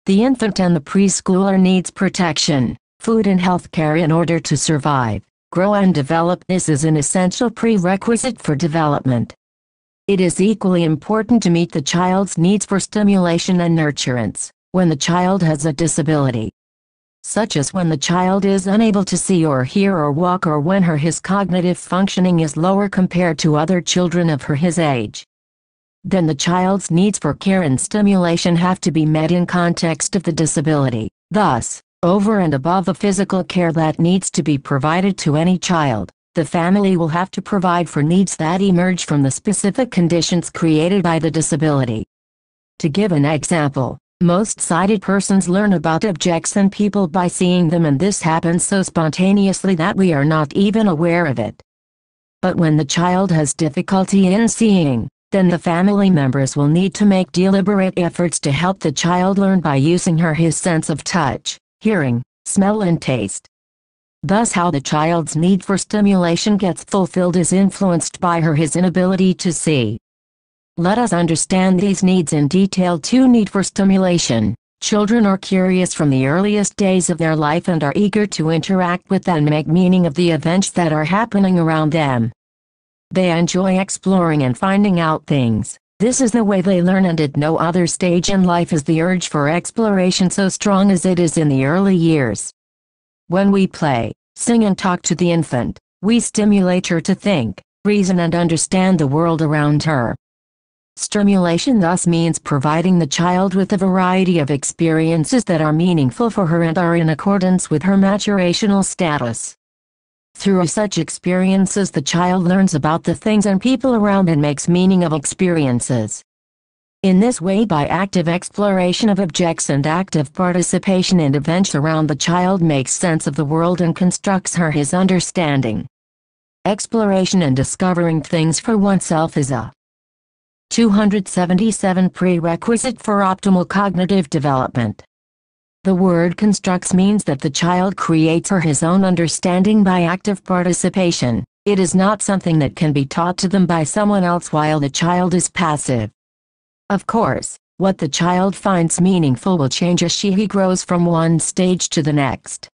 The infant and the preschooler needs protection, food and health care in order to survive grow and develop. This is an essential prerequisite for development. It is equally important to meet the child's needs for stimulation and nurturance when the child has a disability, such as when the child is unable to see or hear or walk or when her his cognitive functioning is lower compared to other children of her his age. Then the child's needs for care and stimulation have to be met in context of the disability. Thus, over and above the physical care that needs to be provided to any child, the family will have to provide for needs that emerge from the specific conditions created by the disability. To give an example, most sighted persons learn about objects and people by seeing them and this happens so spontaneously that we are not even aware of it. But when the child has difficulty in seeing, then the family members will need to make deliberate efforts to help the child learn by using her his sense of touch hearing, smell and taste. Thus how the child's need for stimulation gets fulfilled is influenced by her his inability to see. Let us understand these needs in detail Two need for stimulation. Children are curious from the earliest days of their life and are eager to interact with and make meaning of the events that are happening around them. They enjoy exploring and finding out things. This is the way they learn and at no other stage in life is the urge for exploration so strong as it is in the early years. When we play, sing and talk to the infant, we stimulate her to think, reason and understand the world around her. Stimulation thus means providing the child with a variety of experiences that are meaningful for her and are in accordance with her maturational status. Through such experiences the child learns about the things and people around and makes meaning of experiences. In this way by active exploration of objects and active participation in events around the child makes sense of the world and constructs her his understanding. Exploration and discovering things for oneself is a 277 prerequisite for optimal cognitive development. The word constructs means that the child creates or his own understanding by active participation. It is not something that can be taught to them by someone else while the child is passive. Of course, what the child finds meaningful will change as she he grows from one stage to the next.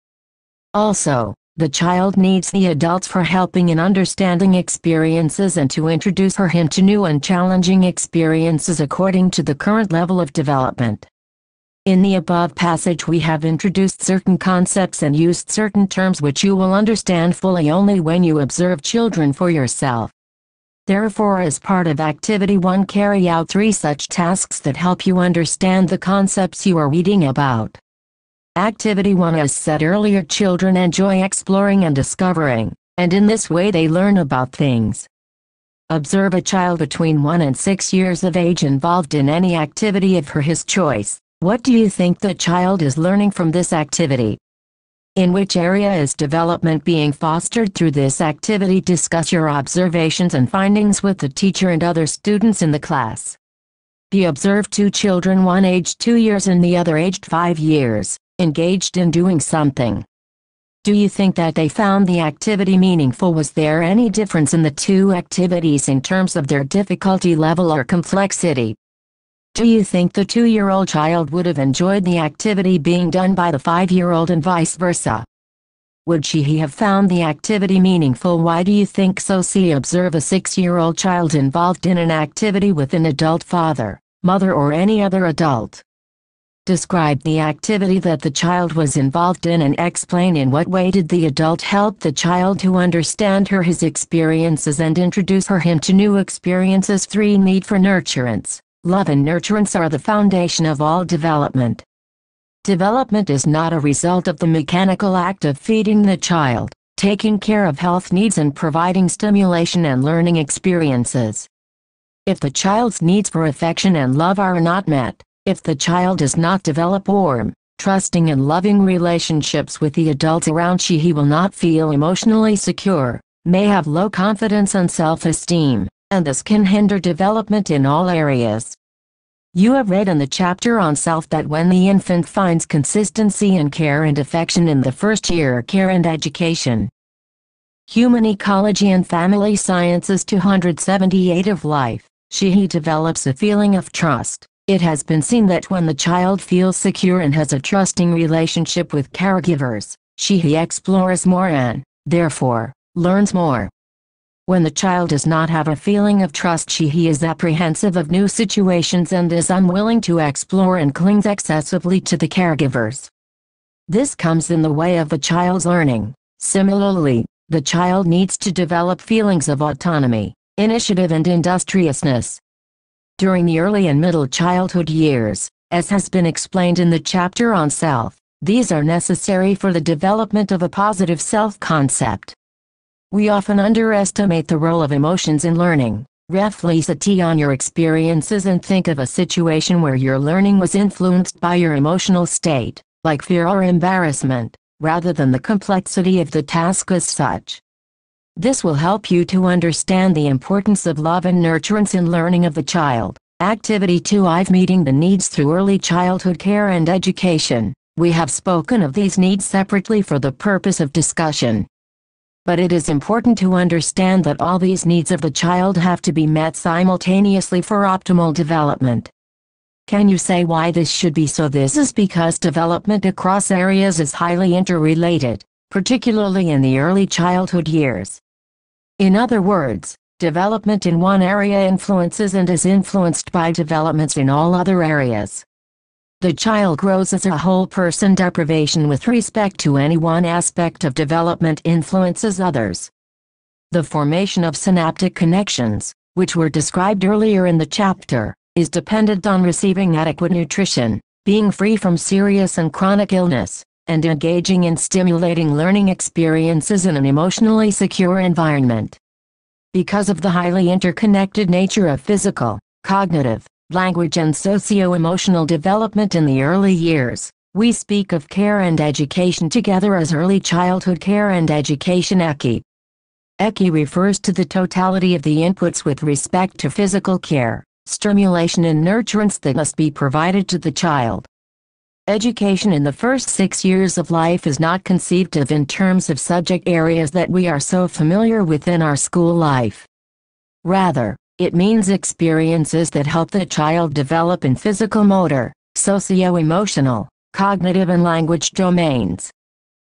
Also, the child needs the adults for helping in understanding experiences and to introduce her him to new and challenging experiences according to the current level of development. In the above passage we have introduced certain concepts and used certain terms which you will understand fully only when you observe children for yourself. Therefore as part of Activity 1 carry out three such tasks that help you understand the concepts you are reading about. Activity 1 As said earlier children enjoy exploring and discovering, and in this way they learn about things. Observe a child between 1 and 6 years of age involved in any activity of her his choice, what do you think the child is learning from this activity? In which area is development being fostered through this activity? Discuss your observations and findings with the teacher and other students in the class. The observed two children, one aged two years and the other aged five years, engaged in doing something. Do you think that they found the activity meaningful? Was there any difference in the two activities in terms of their difficulty level or complexity? Do you think the two-year-old child would have enjoyed the activity being done by the five-year-old and vice versa? Would she have found the activity meaningful? Why do you think so? See observe a six-year-old child involved in an activity with an adult father, mother or any other adult. Describe the activity that the child was involved in and explain in what way did the adult help the child to understand her his experiences and introduce her him to new experiences. 3. Need for nurturance. Love and nurturance are the foundation of all development. Development is not a result of the mechanical act of feeding the child, taking care of health needs and providing stimulation and learning experiences. If the child's needs for affection and love are not met, if the child does not develop warm, trusting and loving relationships with the adults around she he will not feel emotionally secure, may have low confidence and self-esteem, and this can hinder development in all areas. You have read in the chapter on self that when the infant finds consistency in care and affection in the first year care and education. Human Ecology and Family Sciences 278 of Life, she he develops a feeling of trust. It has been seen that when the child feels secure and has a trusting relationship with caregivers, she he explores more and, therefore, learns more. When the child does not have a feeling of trust she he is apprehensive of new situations and is unwilling to explore and clings excessively to the caregivers. This comes in the way of the child's learning. Similarly, the child needs to develop feelings of autonomy, initiative and industriousness. During the early and middle childhood years, as has been explained in the chapter on self, these are necessary for the development of a positive self-concept. We often underestimate the role of emotions in learning. Reflect on your experiences and think of a situation where your learning was influenced by your emotional state, like fear or embarrassment, rather than the complexity of the task as such. This will help you to understand the importance of love and nurturance in learning of the child. Activity 2 I've meeting the needs through early childhood care and education. We have spoken of these needs separately for the purpose of discussion but it is important to understand that all these needs of the child have to be met simultaneously for optimal development. Can you say why this should be so? This is because development across areas is highly interrelated, particularly in the early childhood years. In other words, development in one area influences and is influenced by developments in all other areas. The child grows as a whole person deprivation with respect to any one aspect of development influences others. The formation of synaptic connections, which were described earlier in the chapter, is dependent on receiving adequate nutrition, being free from serious and chronic illness, and engaging in stimulating learning experiences in an emotionally secure environment. Because of the highly interconnected nature of physical, cognitive, language and socio-emotional development in the early years. We speak of care and education together as early childhood care and education ECI. ECI refers to the totality of the inputs with respect to physical care, stimulation and nurturance that must be provided to the child. Education in the first six years of life is not conceived of in terms of subject areas that we are so familiar with in our school life. Rather, it means experiences that help the child develop in physical motor, socio-emotional, cognitive and language domains.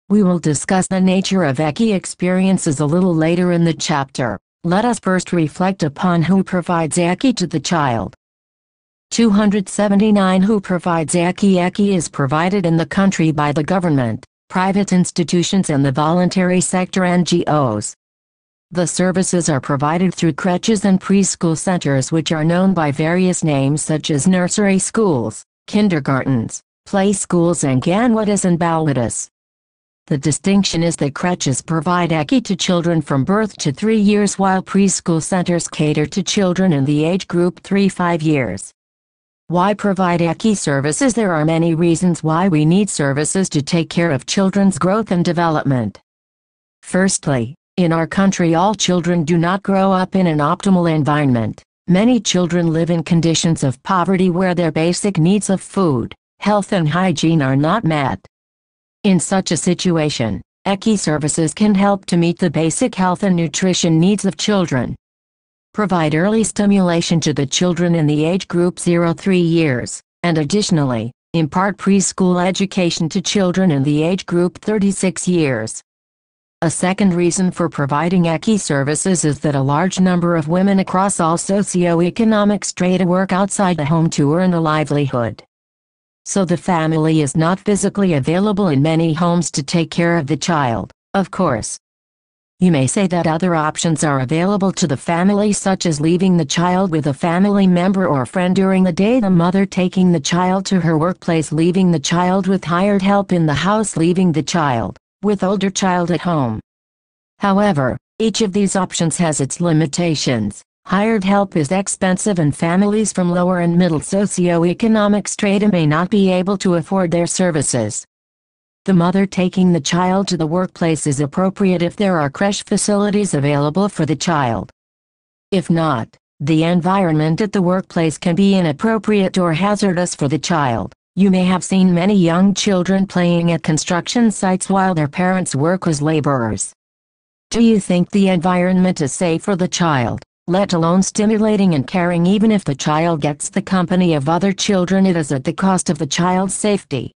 We will discuss the nature of EKI experiences a little later in the chapter. Let us first reflect upon who provides EKI to the child. 279 Who provides EKI? EKI is provided in the country by the government, private institutions and the voluntary sector NGOs. The services are provided through creches and preschool centers which are known by various names such as nursery schools, kindergartens, play schools and ganwadas and balwadas. The distinction is that creches provide ECI to children from birth to 3 years while preschool centers cater to children in the age group 3-5 years. Why provide ECI services? There are many reasons why we need services to take care of children's growth and development. Firstly, in our country all children do not grow up in an optimal environment. Many children live in conditions of poverty where their basic needs of food, health and hygiene are not met. In such a situation, EKI services can help to meet the basic health and nutrition needs of children. Provide early stimulation to the children in the age group 0-3 years, and additionally, impart preschool education to children in the age group 36 years. A second reason for providing EKI services is that a large number of women across all socioeconomic strata work outside the home to earn a livelihood. So the family is not physically available in many homes to take care of the child, of course. You may say that other options are available to the family such as leaving the child with a family member or friend during the day the mother taking the child to her workplace leaving the child with hired help in the house leaving the child with older child at home. However, each of these options has its limitations. Hired help is expensive and families from lower and middle socioeconomic strata may not be able to afford their services. The mother taking the child to the workplace is appropriate if there are creche facilities available for the child. If not, the environment at the workplace can be inappropriate or hazardous for the child. You may have seen many young children playing at construction sites while their parents work as laborers. Do you think the environment is safe for the child, let alone stimulating and caring even if the child gets the company of other children it is at the cost of the child's safety?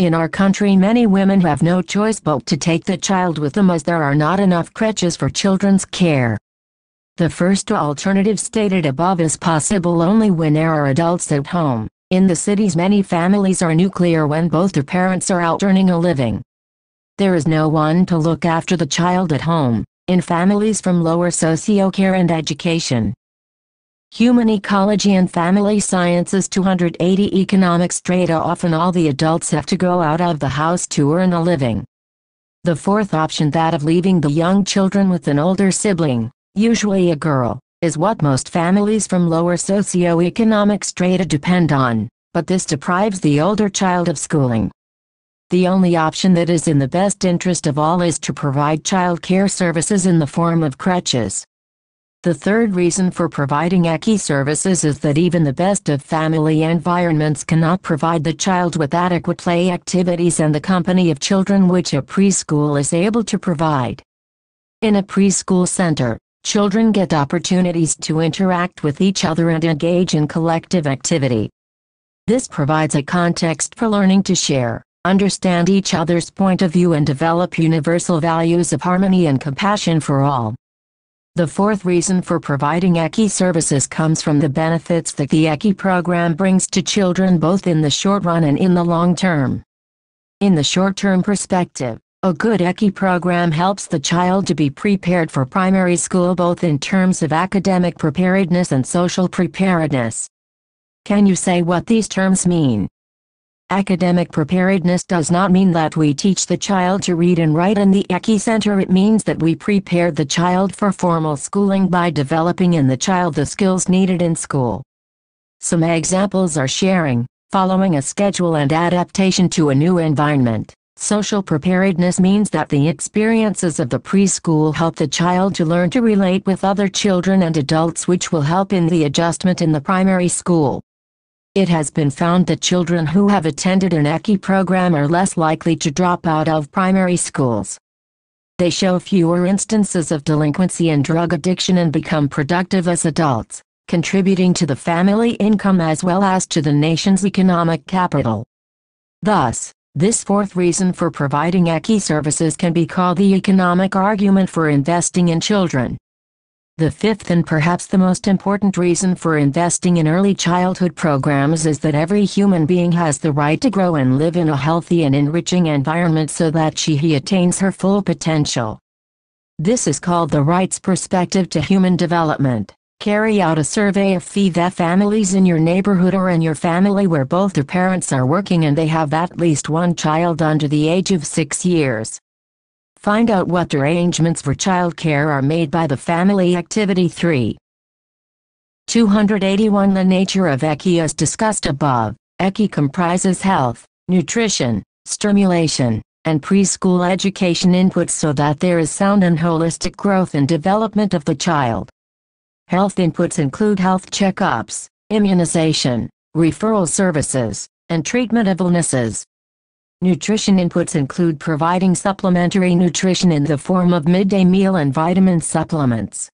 In our country many women have no choice but to take the child with them as there are not enough crèches for children's care. The first alternative stated above is possible only when there are adults at home. In the cities many families are nuclear when both their parents are out earning a living. There is no one to look after the child at home, in families from lower socio-care and education. Human Ecology and Family Sciences 280 Economics Data Often all the adults have to go out of the house to earn a living. The fourth option that of leaving the young children with an older sibling, usually a girl, is what most families from lower socioeconomic strata depend on, but this deprives the older child of schooling. The only option that is in the best interest of all is to provide child care services in the form of crutches. The third reason for providing ECI services is that even the best of family environments cannot provide the child with adequate play activities and the company of children which a preschool is able to provide. In a preschool center, children get opportunities to interact with each other and engage in collective activity. This provides a context for learning to share, understand each other's point of view and develop universal values of harmony and compassion for all. The fourth reason for providing EKI services comes from the benefits that the EKI program brings to children both in the short run and in the long term. In the short-term perspective, a good ECI program helps the child to be prepared for primary school both in terms of academic preparedness and social preparedness. Can you say what these terms mean? Academic preparedness does not mean that we teach the child to read and write in the ECI Center it means that we prepare the child for formal schooling by developing in the child the skills needed in school. Some examples are sharing, following a schedule and adaptation to a new environment. Social preparedness means that the experiences of the preschool help the child to learn to relate with other children and adults which will help in the adjustment in the primary school. It has been found that children who have attended an ECI program are less likely to drop out of primary schools. They show fewer instances of delinquency and drug addiction and become productive as adults, contributing to the family income as well as to the nation's economic capital. Thus, this fourth reason for providing ECI services can be called the economic argument for investing in children. The fifth and perhaps the most important reason for investing in early childhood programs is that every human being has the right to grow and live in a healthy and enriching environment so that she he attains her full potential. This is called the rights perspective to human development. Carry out a survey of the families in your neighborhood or in your family where both the parents are working and they have at least one child under the age of six years. Find out what arrangements for childcare are made by the family activity 3. 281 The nature of Eki as discussed above. Eki comprises health, nutrition, stimulation, and preschool education inputs so that there is sound and holistic growth and development of the child. Health inputs include health checkups, immunization, referral services, and treatment of illnesses. Nutrition inputs include providing supplementary nutrition in the form of midday meal and vitamin supplements.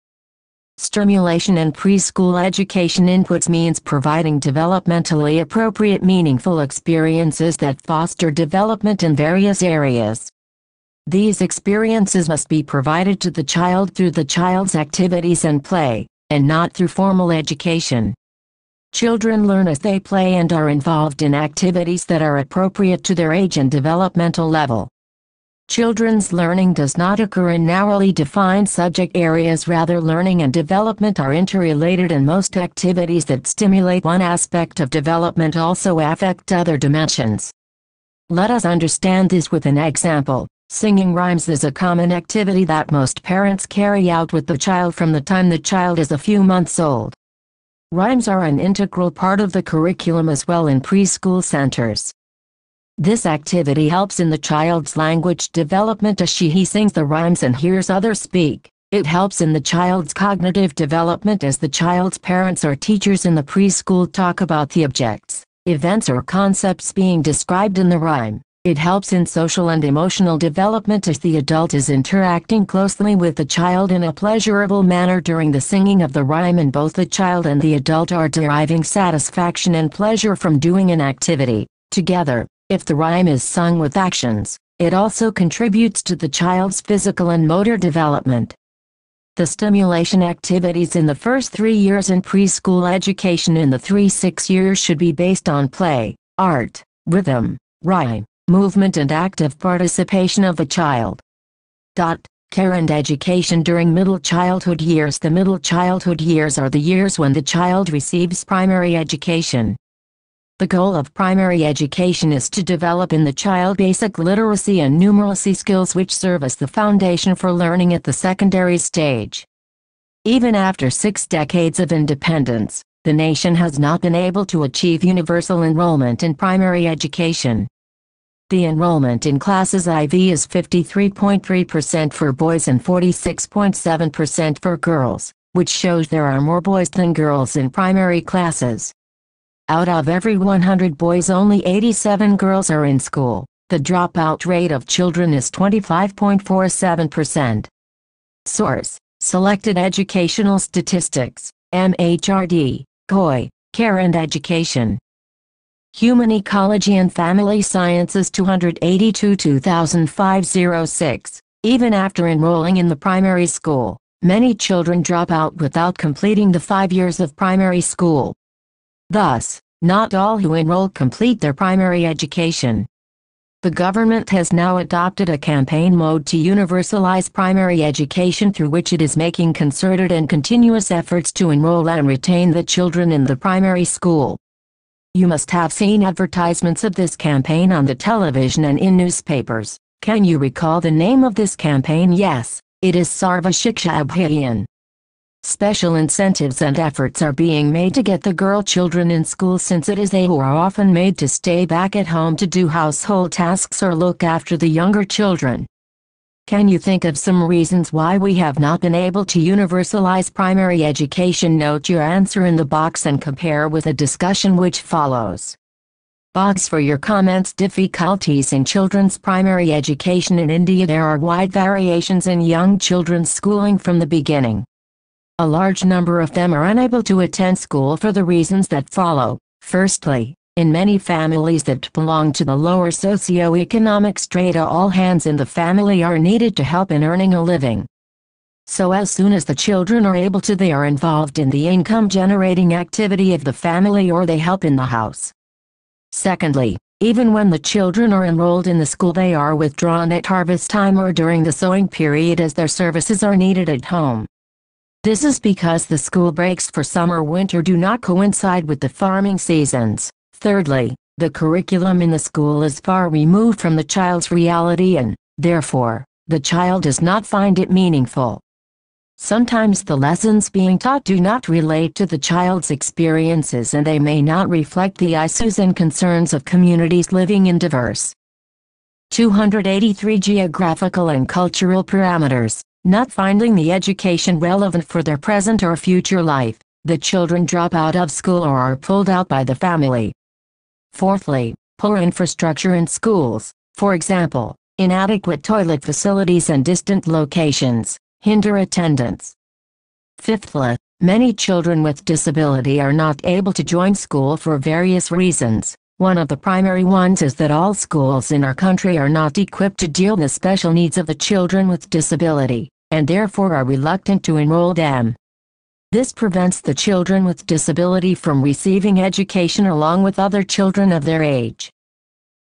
Stimulation and preschool education inputs means providing developmentally appropriate meaningful experiences that foster development in various areas. These experiences must be provided to the child through the child's activities and play and not through formal education. Children learn as they play and are involved in activities that are appropriate to their age and developmental level. Children's learning does not occur in narrowly defined subject areas rather learning and development are interrelated and most activities that stimulate one aspect of development also affect other dimensions. Let us understand this with an example. Singing rhymes is a common activity that most parents carry out with the child from the time the child is a few months old. Rhymes are an integral part of the curriculum as well in preschool centers. This activity helps in the child's language development as she he sings the rhymes and hears others speak. It helps in the child's cognitive development as the child's parents or teachers in the preschool talk about the objects, events or concepts being described in the rhyme. It helps in social and emotional development as the adult is interacting closely with the child in a pleasurable manner during the singing of the rhyme and both the child and the adult are deriving satisfaction and pleasure from doing an activity together. If the rhyme is sung with actions, it also contributes to the child's physical and motor development. The stimulation activities in the first three years in preschool education in the three six years should be based on play, art, rhythm, rhyme, movement and active participation of the child. Dot. Care and education during middle childhood years The middle childhood years are the years when the child receives primary education. The goal of primary education is to develop in the child basic literacy and numeracy skills which serve as the foundation for learning at the secondary stage. Even after six decades of independence, the nation has not been able to achieve universal enrollment in primary education. The enrollment in classes IV is 53.3% for boys and 46.7% for girls, which shows there are more boys than girls in primary classes. Out of every 100 boys only 87 girls are in school. The dropout rate of children is 25.47%. Source, Selected Educational Statistics, MHRD, COI, Care and Education. Human Ecology and Family Sciences 282 2005 Even after enrolling in the primary school, many children drop out without completing the five years of primary school. Thus, not all who enroll complete their primary education. The government has now adopted a campaign mode to universalize primary education through which it is making concerted and continuous efforts to enroll and retain the children in the primary school. You must have seen advertisements of this campaign on the television and in newspapers. Can you recall the name of this campaign? Yes, it is Sarva Shiksha Abhiyan. Special incentives and efforts are being made to get the girl children in school since it is they who are often made to stay back at home to do household tasks or look after the younger children. Can you think of some reasons why we have not been able to universalize primary education? Note your answer in the box and compare with the discussion which follows. Box for your comments Difficulties in children's primary education in India There are wide variations in young children's schooling from the beginning. A large number of them are unable to attend school for the reasons that follow. Firstly, in many families that belong to the lower socioeconomic strata all hands in the family are needed to help in earning a living. So as soon as the children are able to they are involved in the income generating activity of the family or they help in the house. Secondly, even when the children are enrolled in the school they are withdrawn at harvest time or during the sowing period as their services are needed at home. This is because the school breaks for summer winter do not coincide with the farming seasons. Thirdly, the curriculum in the school is far removed from the child's reality and, therefore, the child does not find it meaningful. Sometimes the lessons being taught do not relate to the child's experiences and they may not reflect the issues and concerns of communities living in diverse 283 geographical and cultural parameters, not finding the education relevant for their present or future life. The children drop out of school or are pulled out by the family, Fourthly, poor infrastructure in schools, for example, inadequate toilet facilities and distant locations, hinder attendance. Fifthly, many children with disability are not able to join school for various reasons. One of the primary ones is that all schools in our country are not equipped to deal with the special needs of the children with disability, and therefore are reluctant to enroll them. This prevents the children with disability from receiving education along with other children of their age.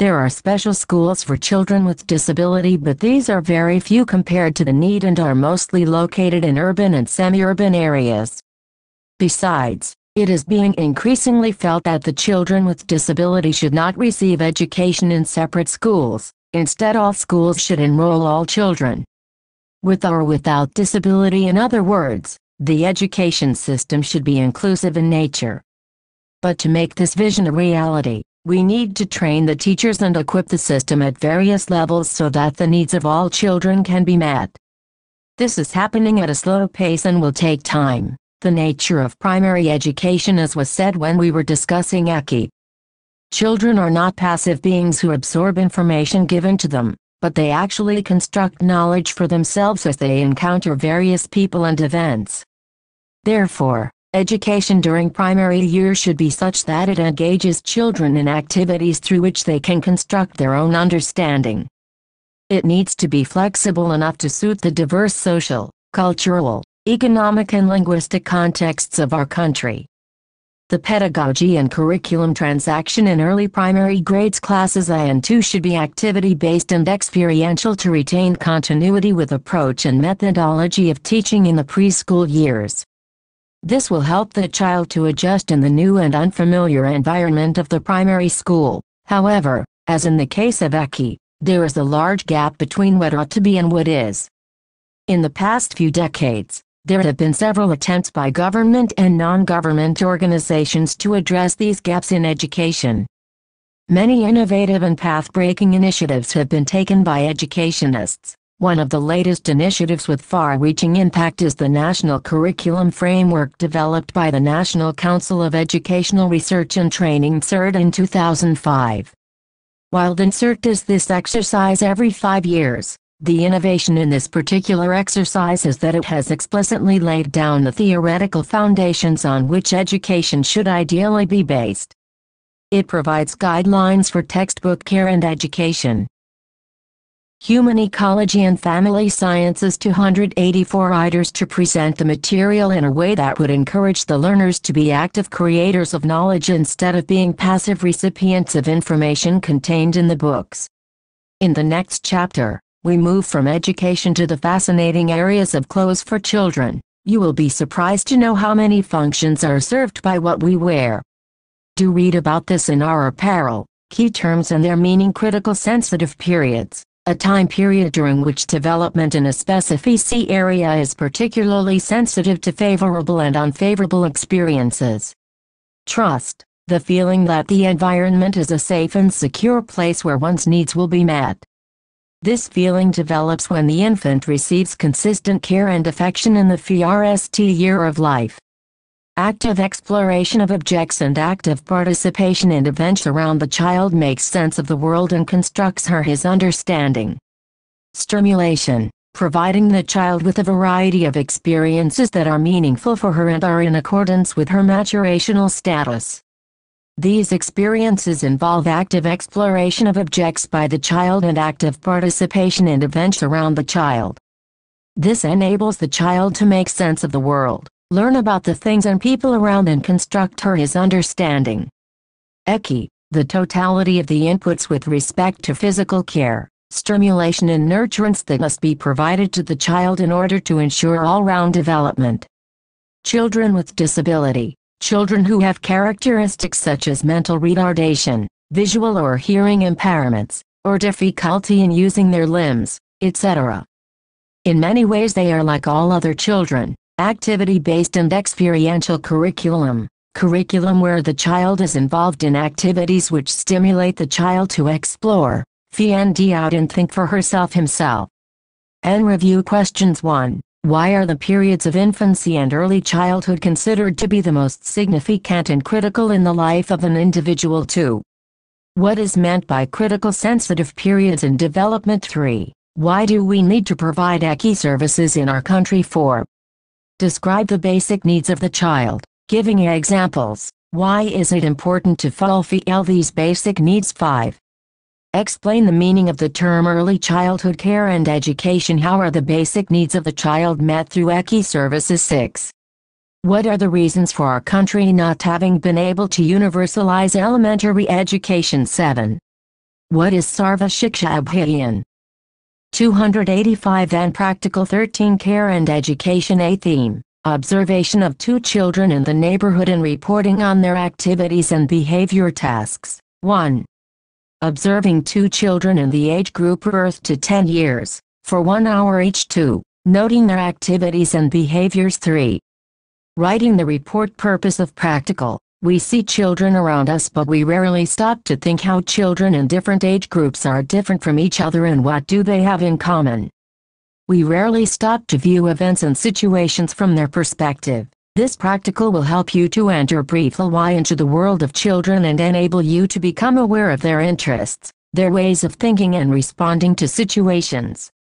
There are special schools for children with disability but these are very few compared to the need and are mostly located in urban and semi-urban areas. Besides, it is being increasingly felt that the children with disability should not receive education in separate schools, instead all schools should enroll all children. With or without disability in other words, the education system should be inclusive in nature. But to make this vision a reality, we need to train the teachers and equip the system at various levels so that the needs of all children can be met. This is happening at a slow pace and will take time. The nature of primary education as was said when we were discussing ECI. Children are not passive beings who absorb information given to them, but they actually construct knowledge for themselves as they encounter various people and events. Therefore, education during primary year should be such that it engages children in activities through which they can construct their own understanding. It needs to be flexible enough to suit the diverse social, cultural, economic and linguistic contexts of our country. The pedagogy and curriculum transaction in early primary grades classes I and II should be activity-based and experiential to retain continuity with approach and methodology of teaching in the preschool years. This will help the child to adjust in the new and unfamiliar environment of the primary school. However, as in the case of Eki, there is a large gap between what ought to be and what is. In the past few decades, there have been several attempts by government and non-government organizations to address these gaps in education. Many innovative and path-breaking initiatives have been taken by educationists, one of the latest initiatives with far-reaching impact is the National Curriculum Framework developed by the National Council of Educational Research and Training CERT in 2005. While the CERT does this exercise every five years, the innovation in this particular exercise is that it has explicitly laid down the theoretical foundations on which education should ideally be based. It provides guidelines for textbook care and education, Human Ecology and Family Sciences 284 writers to present the material in a way that would encourage the learners to be active creators of knowledge instead of being passive recipients of information contained in the books. In the next chapter, we move from education to the fascinating areas of clothes for children. You will be surprised to know how many functions are served by what we wear. Do read about this in our apparel, key terms and their meaning critical sensitive periods a time period during which development in a specific area is particularly sensitive to favorable and unfavorable experiences. Trust, the feeling that the environment is a safe and secure place where one's needs will be met. This feeling develops when the infant receives consistent care and affection in the FRST year of life. Active exploration of objects and active participation in events around the child makes sense of the world and constructs her his understanding. Stimulation providing the child with a variety of experiences that are meaningful for her and are in accordance with her maturational status. These experiences involve active exploration of objects by the child and active participation in events around the child. This enables the child to make sense of the world, learn about the things and people around and construct her his understanding. Eki, the totality of the inputs with respect to physical care, stimulation and nurturance that must be provided to the child in order to ensure all-round development. Children with disability, children who have characteristics such as mental retardation, visual or hearing impairments, or difficulty in using their limbs, etc. In many ways they are like all other children, Activity-based and experiential curriculum. Curriculum where the child is involved in activities which stimulate the child to explore, find out and think for herself himself. And review questions 1. Why are the periods of infancy and early childhood considered to be the most significant and critical in the life of an individual 2? What is meant by critical sensitive periods in development 3? Why do we need to provide ECI services in our country 4? Describe the basic needs of the child, giving examples. Why is it important to fulfill these basic needs? 5. Explain the meaning of the term early childhood care and education. How are the basic needs of the child met through ECI services? 6. What are the reasons for our country not having been able to universalize elementary education? 7. What is Sarva Shiksha Abhiyan? 285 and practical 13 care and education a theme observation of two children in the neighborhood and reporting on their activities and behavior tasks 1 observing two children in the age group birth to 10 years for 1 hour each 2 noting their activities and behaviors 3 writing the report purpose of practical we see children around us but we rarely stop to think how children in different age groups are different from each other and what do they have in common. We rarely stop to view events and situations from their perspective. This practical will help you to enter briefly why into the world of children and enable you to become aware of their interests, their ways of thinking and responding to situations.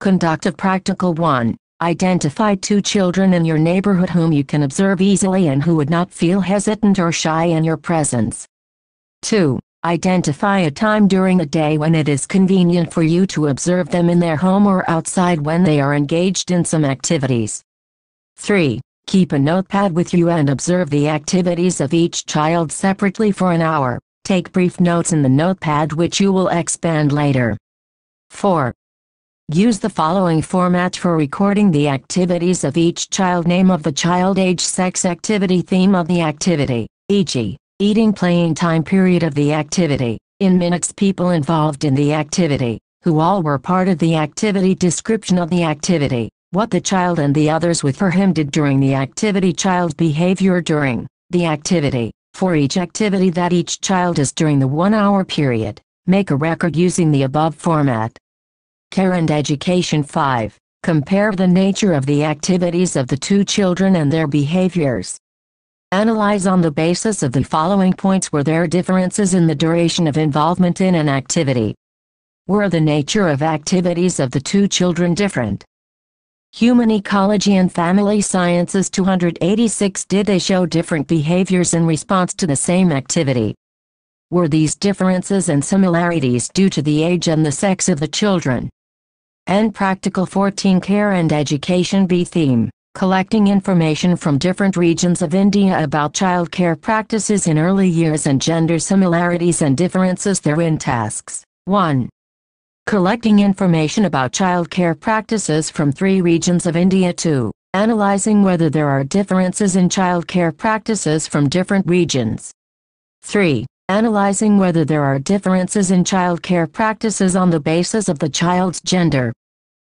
Conduct a practical one. Identify two children in your neighborhood whom you can observe easily and who would not feel hesitant or shy in your presence. 2. Identify a time during the day when it is convenient for you to observe them in their home or outside when they are engaged in some activities. 3. Keep a notepad with you and observe the activities of each child separately for an hour. Take brief notes in the notepad which you will expand later. 4. Use the following format for recording the activities of each child name of the child age sex activity theme of the activity, e.g., eating playing time period of the activity, in minutes people involved in the activity, who all were part of the activity description of the activity, what the child and the others with or him did during the activity child behavior during the activity, for each activity that each child is during the one hour period, make a record using the above format care and education 5. Compare the nature of the activities of the two children and their behaviors. Analyze on the basis of the following points Were there differences in the duration of involvement in an activity. Were the nature of activities of the two children different? Human Ecology and Family Sciences 286 Did they show different behaviors in response to the same activity? Were these differences and similarities due to the age and the sex of the children? and Practical 14 Care and Education B theme, collecting information from different regions of India about child care practices in early years and gender similarities and differences therein tasks. 1. Collecting information about child care practices from three regions of India 2. Analyzing whether there are differences in child care practices from different regions. 3 analyzing whether there are differences in child care practices on the basis of the child's gender.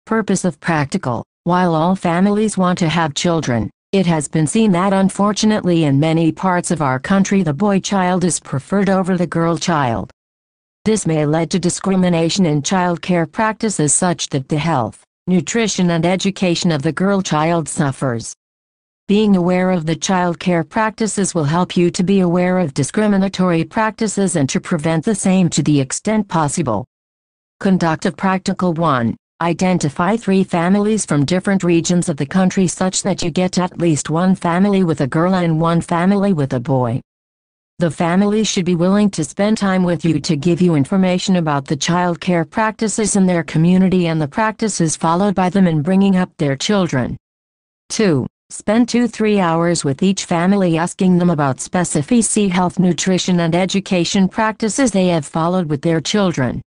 Purpose of practical While all families want to have children, it has been seen that unfortunately in many parts of our country the boy child is preferred over the girl child. This may lead to discrimination in child care practices such that the health, nutrition and education of the girl child suffers. Being aware of the child care practices will help you to be aware of discriminatory practices and to prevent the same to the extent possible. Conduct a practical one. Identify three families from different regions of the country such that you get at least one family with a girl and one family with a boy. The family should be willing to spend time with you to give you information about the child care practices in their community and the practices followed by them in bringing up their children. 2. Spend 2-3 hours with each family asking them about specific health nutrition and education practices they have followed with their children.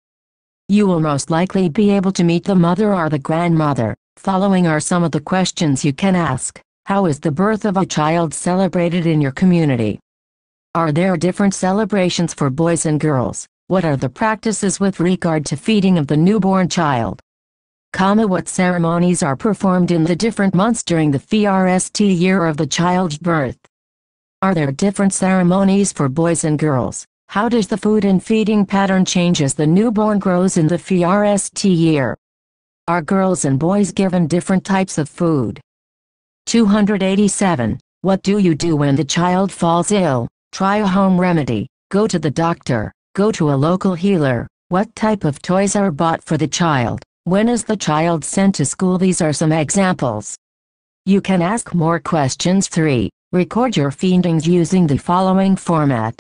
You will most likely be able to meet the mother or the grandmother. Following are some of the questions you can ask. How is the birth of a child celebrated in your community? Are there different celebrations for boys and girls? What are the practices with regard to feeding of the newborn child? comma what ceremonies are performed in the different months during the FRST year of the child's birth. Are there different ceremonies for boys and girls? How does the food and feeding pattern change as the newborn grows in the FRST year? Are girls and boys given different types of food? 287. What do you do when the child falls ill? Try a home remedy, go to the doctor, go to a local healer. What type of toys are bought for the child? When is the child sent to school? These are some examples. You can ask more questions 3. Record your findings using the following format.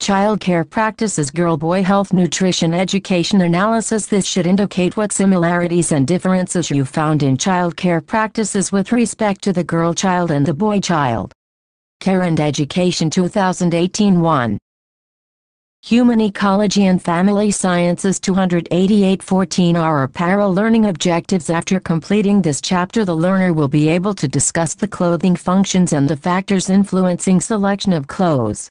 Childcare practices girl-boy health nutrition education analysis This should indicate what similarities and differences you found in childcare practices with respect to the girl child and the boy child. Care and Education 2018-1 Human Ecology and Family Sciences 288-14 are para-learning objectives. After completing this chapter the learner will be able to discuss the clothing functions and the factors influencing selection of clothes.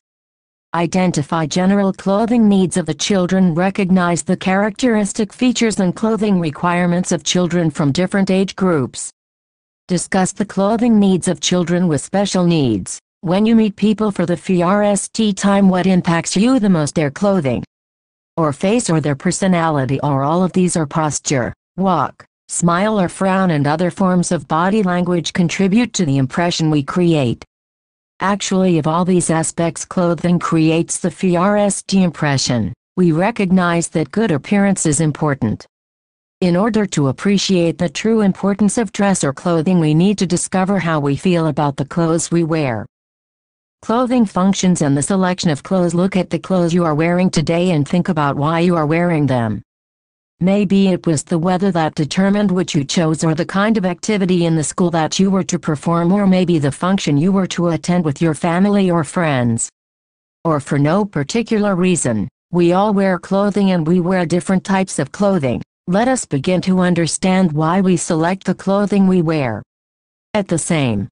Identify general clothing needs of the children Recognize the characteristic features and clothing requirements of children from different age groups. Discuss the clothing needs of children with special needs. When you meet people for the FRST time what impacts you the most their clothing or face or their personality or all of these or posture, walk, smile or frown and other forms of body language contribute to the impression we create. Actually of all these aspects clothing creates the FRST impression, we recognize that good appearance is important. In order to appreciate the true importance of dress or clothing we need to discover how we feel about the clothes we wear. Clothing functions and the selection of clothes. Look at the clothes you are wearing today and think about why you are wearing them. Maybe it was the weather that determined what you chose or the kind of activity in the school that you were to perform or maybe the function you were to attend with your family or friends. Or for no particular reason, we all wear clothing and we wear different types of clothing. Let us begin to understand why we select the clothing we wear. At the same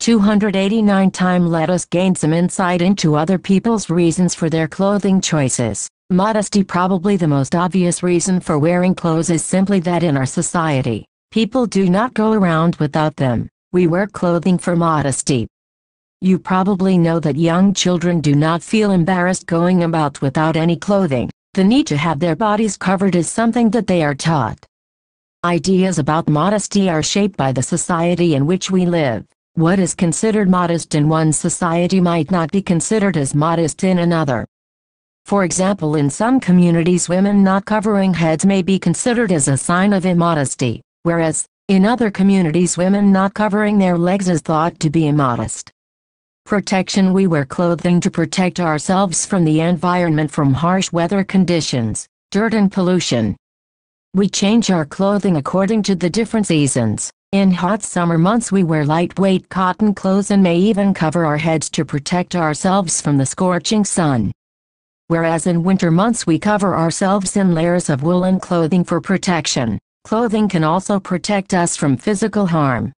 289 time let us gain some insight into other people's reasons for their clothing choices. Modesty probably the most obvious reason for wearing clothes is simply that in our society, people do not go around without them. We wear clothing for modesty. You probably know that young children do not feel embarrassed going about without any clothing. The need to have their bodies covered is something that they are taught. Ideas about modesty are shaped by the society in which we live. What is considered modest in one society might not be considered as modest in another. For example in some communities women not covering heads may be considered as a sign of immodesty, whereas, in other communities women not covering their legs is thought to be immodest. Protection We wear clothing to protect ourselves from the environment from harsh weather conditions, dirt and pollution. We change our clothing according to the different seasons. In hot summer months we wear lightweight cotton clothes and may even cover our heads to protect ourselves from the scorching sun. Whereas in winter months we cover ourselves in layers of woolen clothing for protection. Clothing can also protect us from physical harm.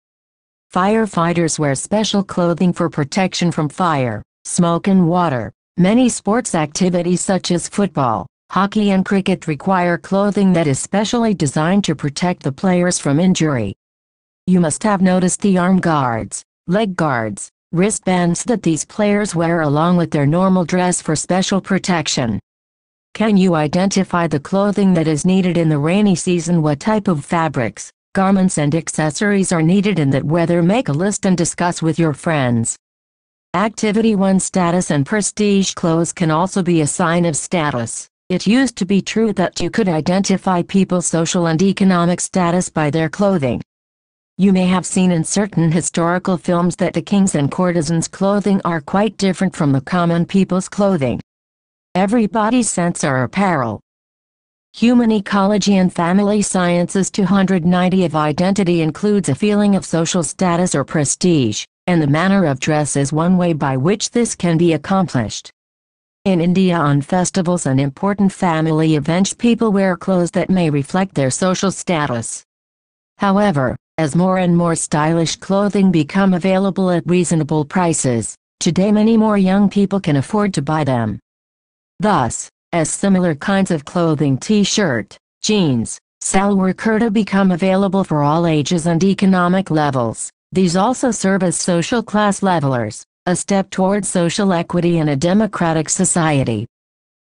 Firefighters wear special clothing for protection from fire, smoke and water. Many sports activities such as football, hockey and cricket require clothing that is specially designed to protect the players from injury. You must have noticed the arm guards, leg guards, wristbands that these players wear along with their normal dress for special protection. Can you identify the clothing that is needed in the rainy season? What type of fabrics, garments and accessories are needed in that weather? Make a list and discuss with your friends. Activity 1 Status and prestige clothes can also be a sign of status. It used to be true that you could identify people's social and economic status by their clothing. You may have seen in certain historical films that the kings and courtesans' clothing are quite different from the common people's clothing. Everybody sense our apparel. Human Ecology and Family Sciences 290 of identity includes a feeling of social status or prestige, and the manner of dress is one way by which this can be accomplished. In India on festivals and important family events people wear clothes that may reflect their social status. However, as more and more stylish clothing become available at reasonable prices, today many more young people can afford to buy them. Thus, as similar kinds of clothing t-shirt, jeans, salwar kurta become available for all ages and economic levels, these also serve as social class levelers, a step toward social equity in a democratic society.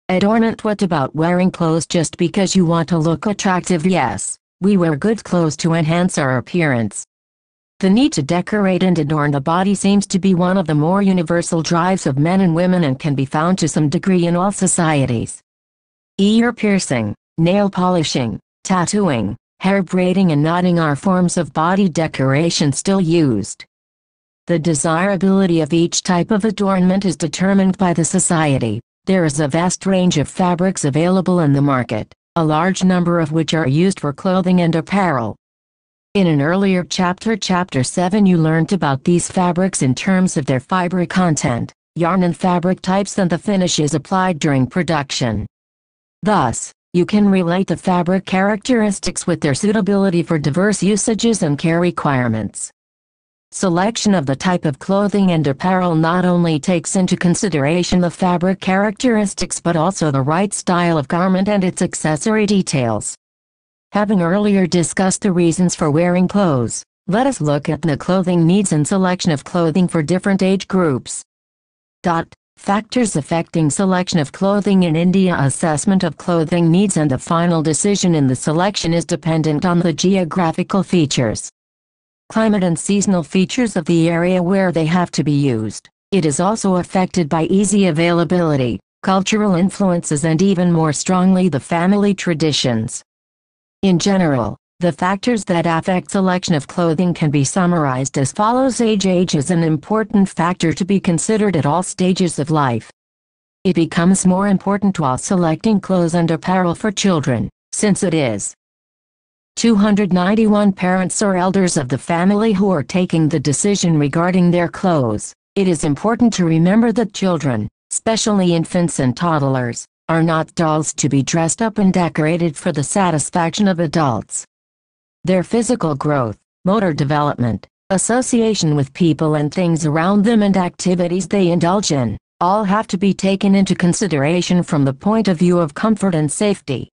Adornment What about wearing clothes just because you want to look attractive? Yes, we wear good clothes to enhance our appearance. The need to decorate and adorn the body seems to be one of the more universal drives of men and women and can be found to some degree in all societies. Ear piercing, nail polishing, tattooing, hair braiding and knotting are forms of body decoration still used. The desirability of each type of adornment is determined by the society. There is a vast range of fabrics available in the market a large number of which are used for clothing and apparel. In an earlier chapter chapter 7 you learned about these fabrics in terms of their fiber content, yarn and fabric types and the finishes applied during production. Thus, you can relate the fabric characteristics with their suitability for diverse usages and care requirements. Selection of the type of clothing and apparel not only takes into consideration the fabric characteristics but also the right style of garment and its accessory details. Having earlier discussed the reasons for wearing clothes, let us look at the clothing needs and selection of clothing for different age groups. Dot. Factors affecting selection of clothing in India Assessment of clothing needs and the final decision in the selection is dependent on the geographical features, climate and seasonal features of the area where they have to be used. It is also affected by easy availability, cultural influences and even more strongly the family traditions. In general, the factors that affect selection of clothing can be summarized as follows Age Age is an important factor to be considered at all stages of life. It becomes more important while selecting clothes and apparel for children, since it is, 291 parents or elders of the family who are taking the decision regarding their clothes, it is important to remember that children, especially infants and toddlers, are not dolls to be dressed up and decorated for the satisfaction of adults. Their physical growth, motor development, association with people and things around them and activities they indulge in, all have to be taken into consideration from the point of view of comfort and safety.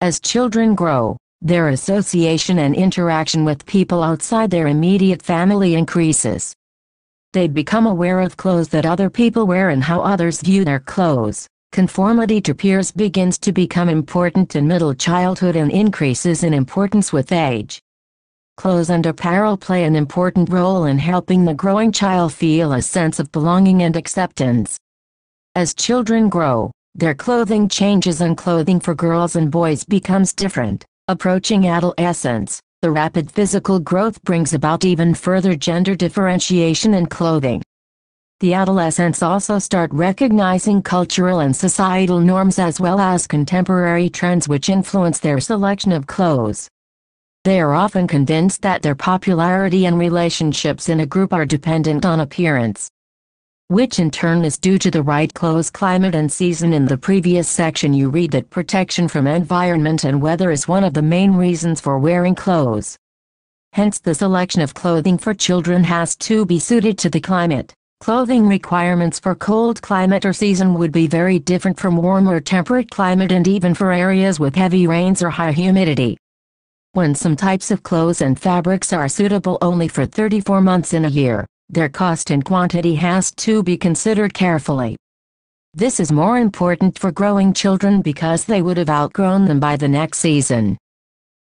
As children grow, their association and interaction with people outside their immediate family increases. They become aware of clothes that other people wear and how others view their clothes. Conformity to peers begins to become important in middle childhood and increases in importance with age. Clothes and apparel play an important role in helping the growing child feel a sense of belonging and acceptance. As children grow, their clothing changes and clothing for girls and boys becomes different. Approaching adolescence, the rapid physical growth brings about even further gender differentiation in clothing. The adolescents also start recognizing cultural and societal norms as well as contemporary trends which influence their selection of clothes. They are often convinced that their popularity and relationships in a group are dependent on appearance, which in turn is due to the right close climate and season. In the previous section you read that protection from environment and weather is one of the main reasons for wearing clothes. Hence the selection of clothing for children has to be suited to the climate. Clothing requirements for cold climate or season would be very different from warm or temperate climate and even for areas with heavy rains or high humidity. When some types of clothes and fabrics are suitable only for 34 months in a year, their cost and quantity has to be considered carefully. This is more important for growing children because they would have outgrown them by the next season.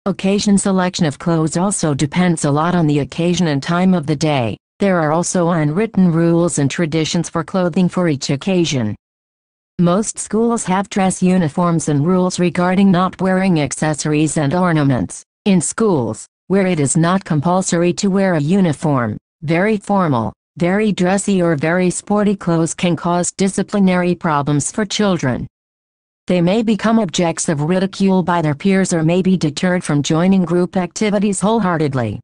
Occasion selection of clothes also depends a lot on the occasion and time of the day. There are also unwritten rules and traditions for clothing for each occasion. Most schools have dress uniforms and rules regarding not wearing accessories and ornaments. In schools, where it is not compulsory to wear a uniform, very formal, very dressy or very sporty clothes can cause disciplinary problems for children. They may become objects of ridicule by their peers or may be deterred from joining group activities wholeheartedly.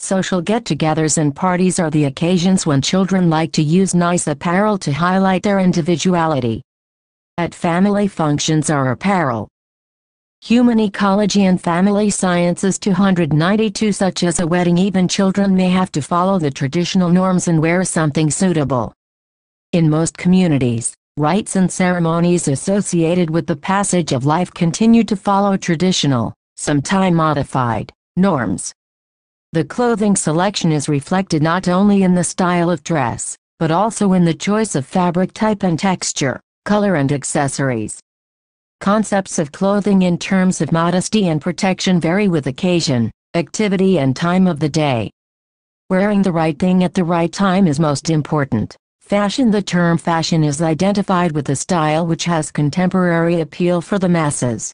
Social get-togethers and parties are the occasions when children like to use nice apparel to highlight their individuality. At family functions our apparel, human ecology and family sciences 292 such as a wedding even children may have to follow the traditional norms and wear something suitable. In most communities, rites and ceremonies associated with the passage of life continue to follow traditional, sometime modified, norms. The clothing selection is reflected not only in the style of dress, but also in the choice of fabric type and texture, color and accessories. Concepts of clothing in terms of modesty and protection vary with occasion, activity and time of the day. Wearing the right thing at the right time is most important. Fashion The term fashion is identified with a style which has contemporary appeal for the masses.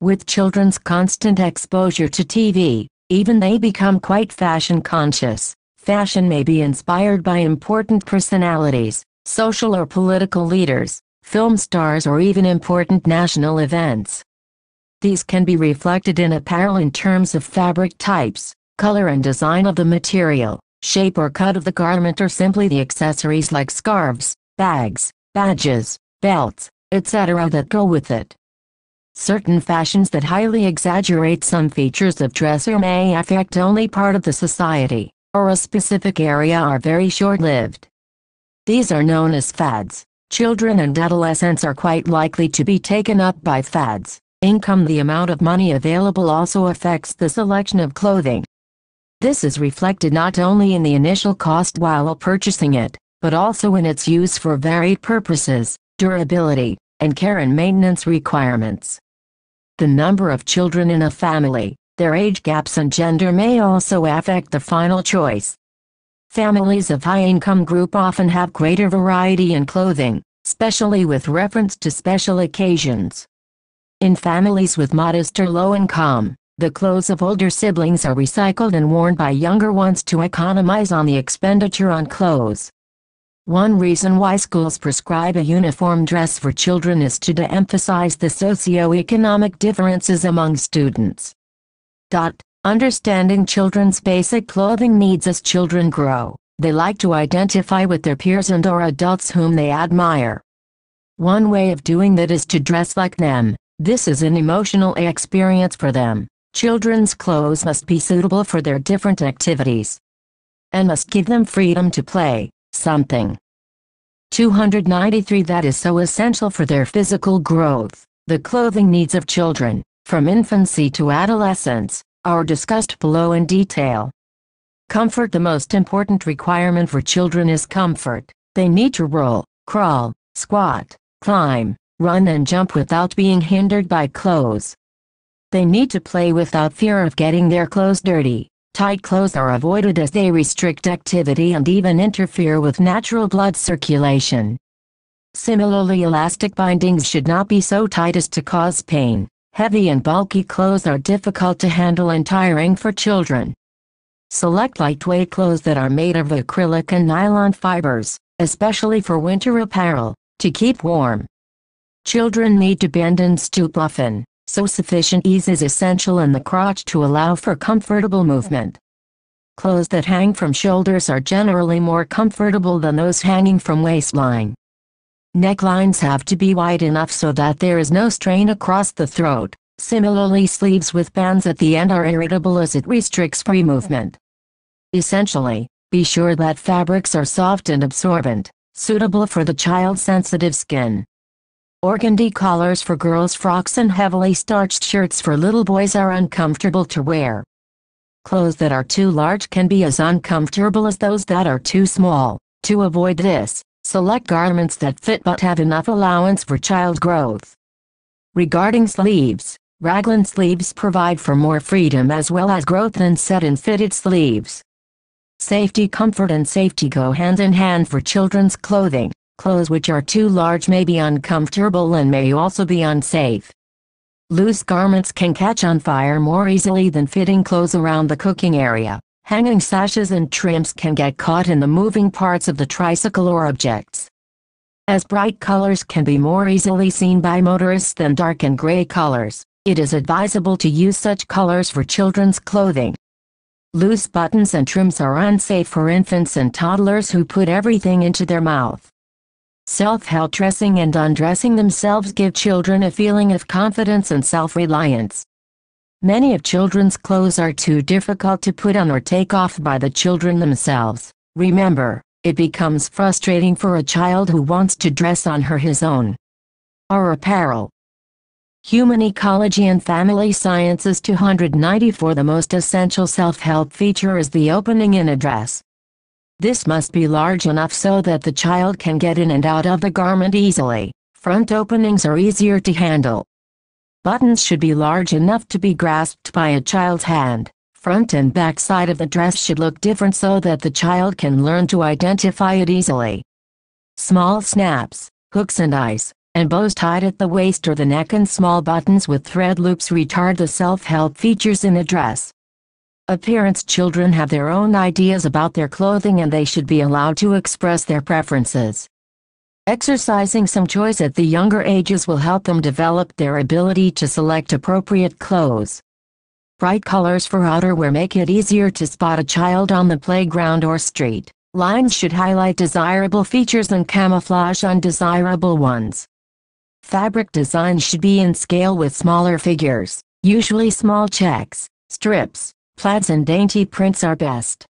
With children's constant exposure to TV, even they become quite fashion conscious. Fashion may be inspired by important personalities, social or political leaders, film stars or even important national events. These can be reflected in apparel in terms of fabric types, color and design of the material, shape or cut of the garment or simply the accessories like scarves, bags, badges, belts, etc. that go with it. Certain fashions that highly exaggerate some features of dress or may affect only part of the society, or a specific area are very short-lived. These are known as fads, Children and adolescents are quite likely to be taken up by fads. Income The amount of money available also affects the selection of clothing. This is reflected not only in the initial cost while purchasing it, but also in its use for varied purposes, durability, and care and maintenance requirements. The number of children in a family, their age gaps and gender may also affect the final choice. Families of high-income group often have greater variety in clothing, especially with reference to special occasions. In families with modest or low income, the clothes of older siblings are recycled and worn by younger ones to economize on the expenditure on clothes. One reason why schools prescribe a uniform dress for children is to de-emphasize the socioeconomic differences among students. Dot. Understanding children's basic clothing needs as children grow, they like to identify with their peers and or adults whom they admire. One way of doing that is to dress like them. This is an emotional experience for them. Children's clothes must be suitable for their different activities and must give them freedom to play something. 293 That is so essential for their physical growth, the clothing needs of children, from infancy to adolescence, are discussed below in detail. Comfort The most important requirement for children is comfort. They need to roll, crawl, squat, climb, run and jump without being hindered by clothes. They need to play without fear of getting their clothes dirty. Tight clothes are avoided as they restrict activity and even interfere with natural blood circulation. Similarly elastic bindings should not be so tight as to cause pain. Heavy and bulky clothes are difficult to handle and tiring for children. Select lightweight clothes that are made of acrylic and nylon fibers, especially for winter apparel, to keep warm. Children need to bend and stoop often, so sufficient ease is essential in the crotch to allow for comfortable movement. Clothes that hang from shoulders are generally more comfortable than those hanging from waistline, Necklines have to be wide enough so that there is no strain across the throat. Similarly sleeves with bands at the end are irritable as it restricts free movement. Essentially, be sure that fabrics are soft and absorbent, suitable for the child's sensitive skin. Organdy collars for girls' frocks and heavily starched shirts for little boys are uncomfortable to wear. Clothes that are too large can be as uncomfortable as those that are too small. To avoid this, Select garments that fit but have enough allowance for child growth. Regarding sleeves, raglan sleeves provide for more freedom as well as growth than set and fitted sleeves. Safety comfort and safety go hand in hand for children's clothing. Clothes which are too large may be uncomfortable and may also be unsafe. Loose garments can catch on fire more easily than fitting clothes around the cooking area. Hanging sashes and trims can get caught in the moving parts of the tricycle or objects. As bright colors can be more easily seen by motorists than dark and gray colors, it is advisable to use such colors for children's clothing. Loose buttons and trims are unsafe for infants and toddlers who put everything into their mouth. Self-help dressing and undressing themselves give children a feeling of confidence and self-reliance. Many of children's clothes are too difficult to put on or take off by the children themselves. Remember, it becomes frustrating for a child who wants to dress on her his own. Our apparel. Human Ecology and Family Sciences 294 The most essential self-help feature is the opening in a dress. This must be large enough so that the child can get in and out of the garment easily. Front openings are easier to handle. Buttons should be large enough to be grasped by a child's hand. Front and back side of the dress should look different so that the child can learn to identify it easily. Small snaps, hooks and eyes, and bows tied at the waist or the neck and small buttons with thread loops retard the self-help features in a dress. Appearance Children have their own ideas about their clothing and they should be allowed to express their preferences. Exercising some choice at the younger ages will help them develop their ability to select appropriate clothes. Bright colors for outerwear make it easier to spot a child on the playground or street. Lines should highlight desirable features and camouflage undesirable ones. Fabric design should be in scale with smaller figures, usually small checks, strips, plaids and dainty prints are best.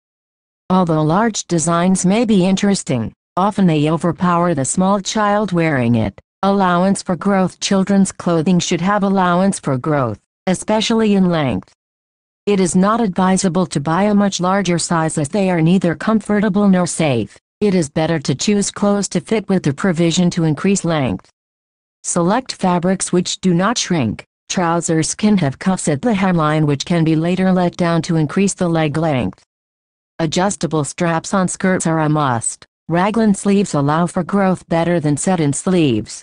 Although large designs may be interesting, Often they overpower the small child wearing it. Allowance for growth Children's clothing should have allowance for growth, especially in length. It is not advisable to buy a much larger size as they are neither comfortable nor safe. It is better to choose clothes to fit with the provision to increase length. Select fabrics which do not shrink. Trousers can have cuffs at the hemline which can be later let down to increase the leg length. Adjustable straps on skirts are a must. Raglan sleeves allow for growth better than set-in sleeves.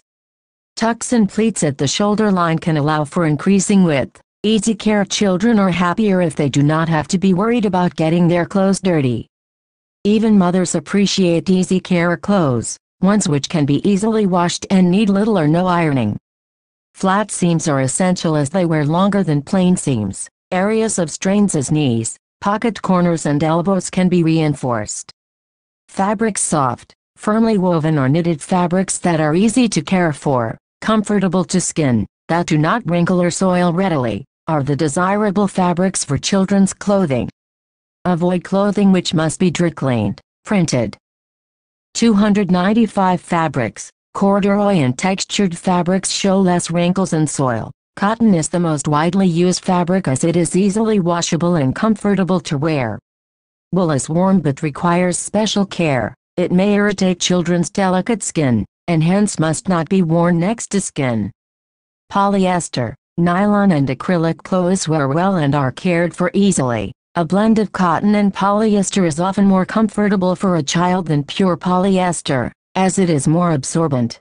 Tucks and pleats at the shoulder line can allow for increasing width. Easy care children are happier if they do not have to be worried about getting their clothes dirty. Even mothers appreciate easy care clothes, ones which can be easily washed and need little or no ironing. Flat seams are essential as they wear longer than plain seams. Areas of strains as knees, pocket corners and elbows can be reinforced. Fabric soft, firmly woven or knitted fabrics that are easy to care for, comfortable to skin, that do not wrinkle or soil readily, are the desirable fabrics for children's clothing. Avoid clothing which must be dry cleaned, printed. 295 Fabrics Corduroy and textured fabrics show less wrinkles and soil. Cotton is the most widely used fabric as it is easily washable and comfortable to wear wool is warm but requires special care. It may irritate children's delicate skin, and hence must not be worn next to skin. Polyester, nylon and acrylic clothes wear well and are cared for easily. A blend of cotton and polyester is often more comfortable for a child than pure polyester, as it is more absorbent.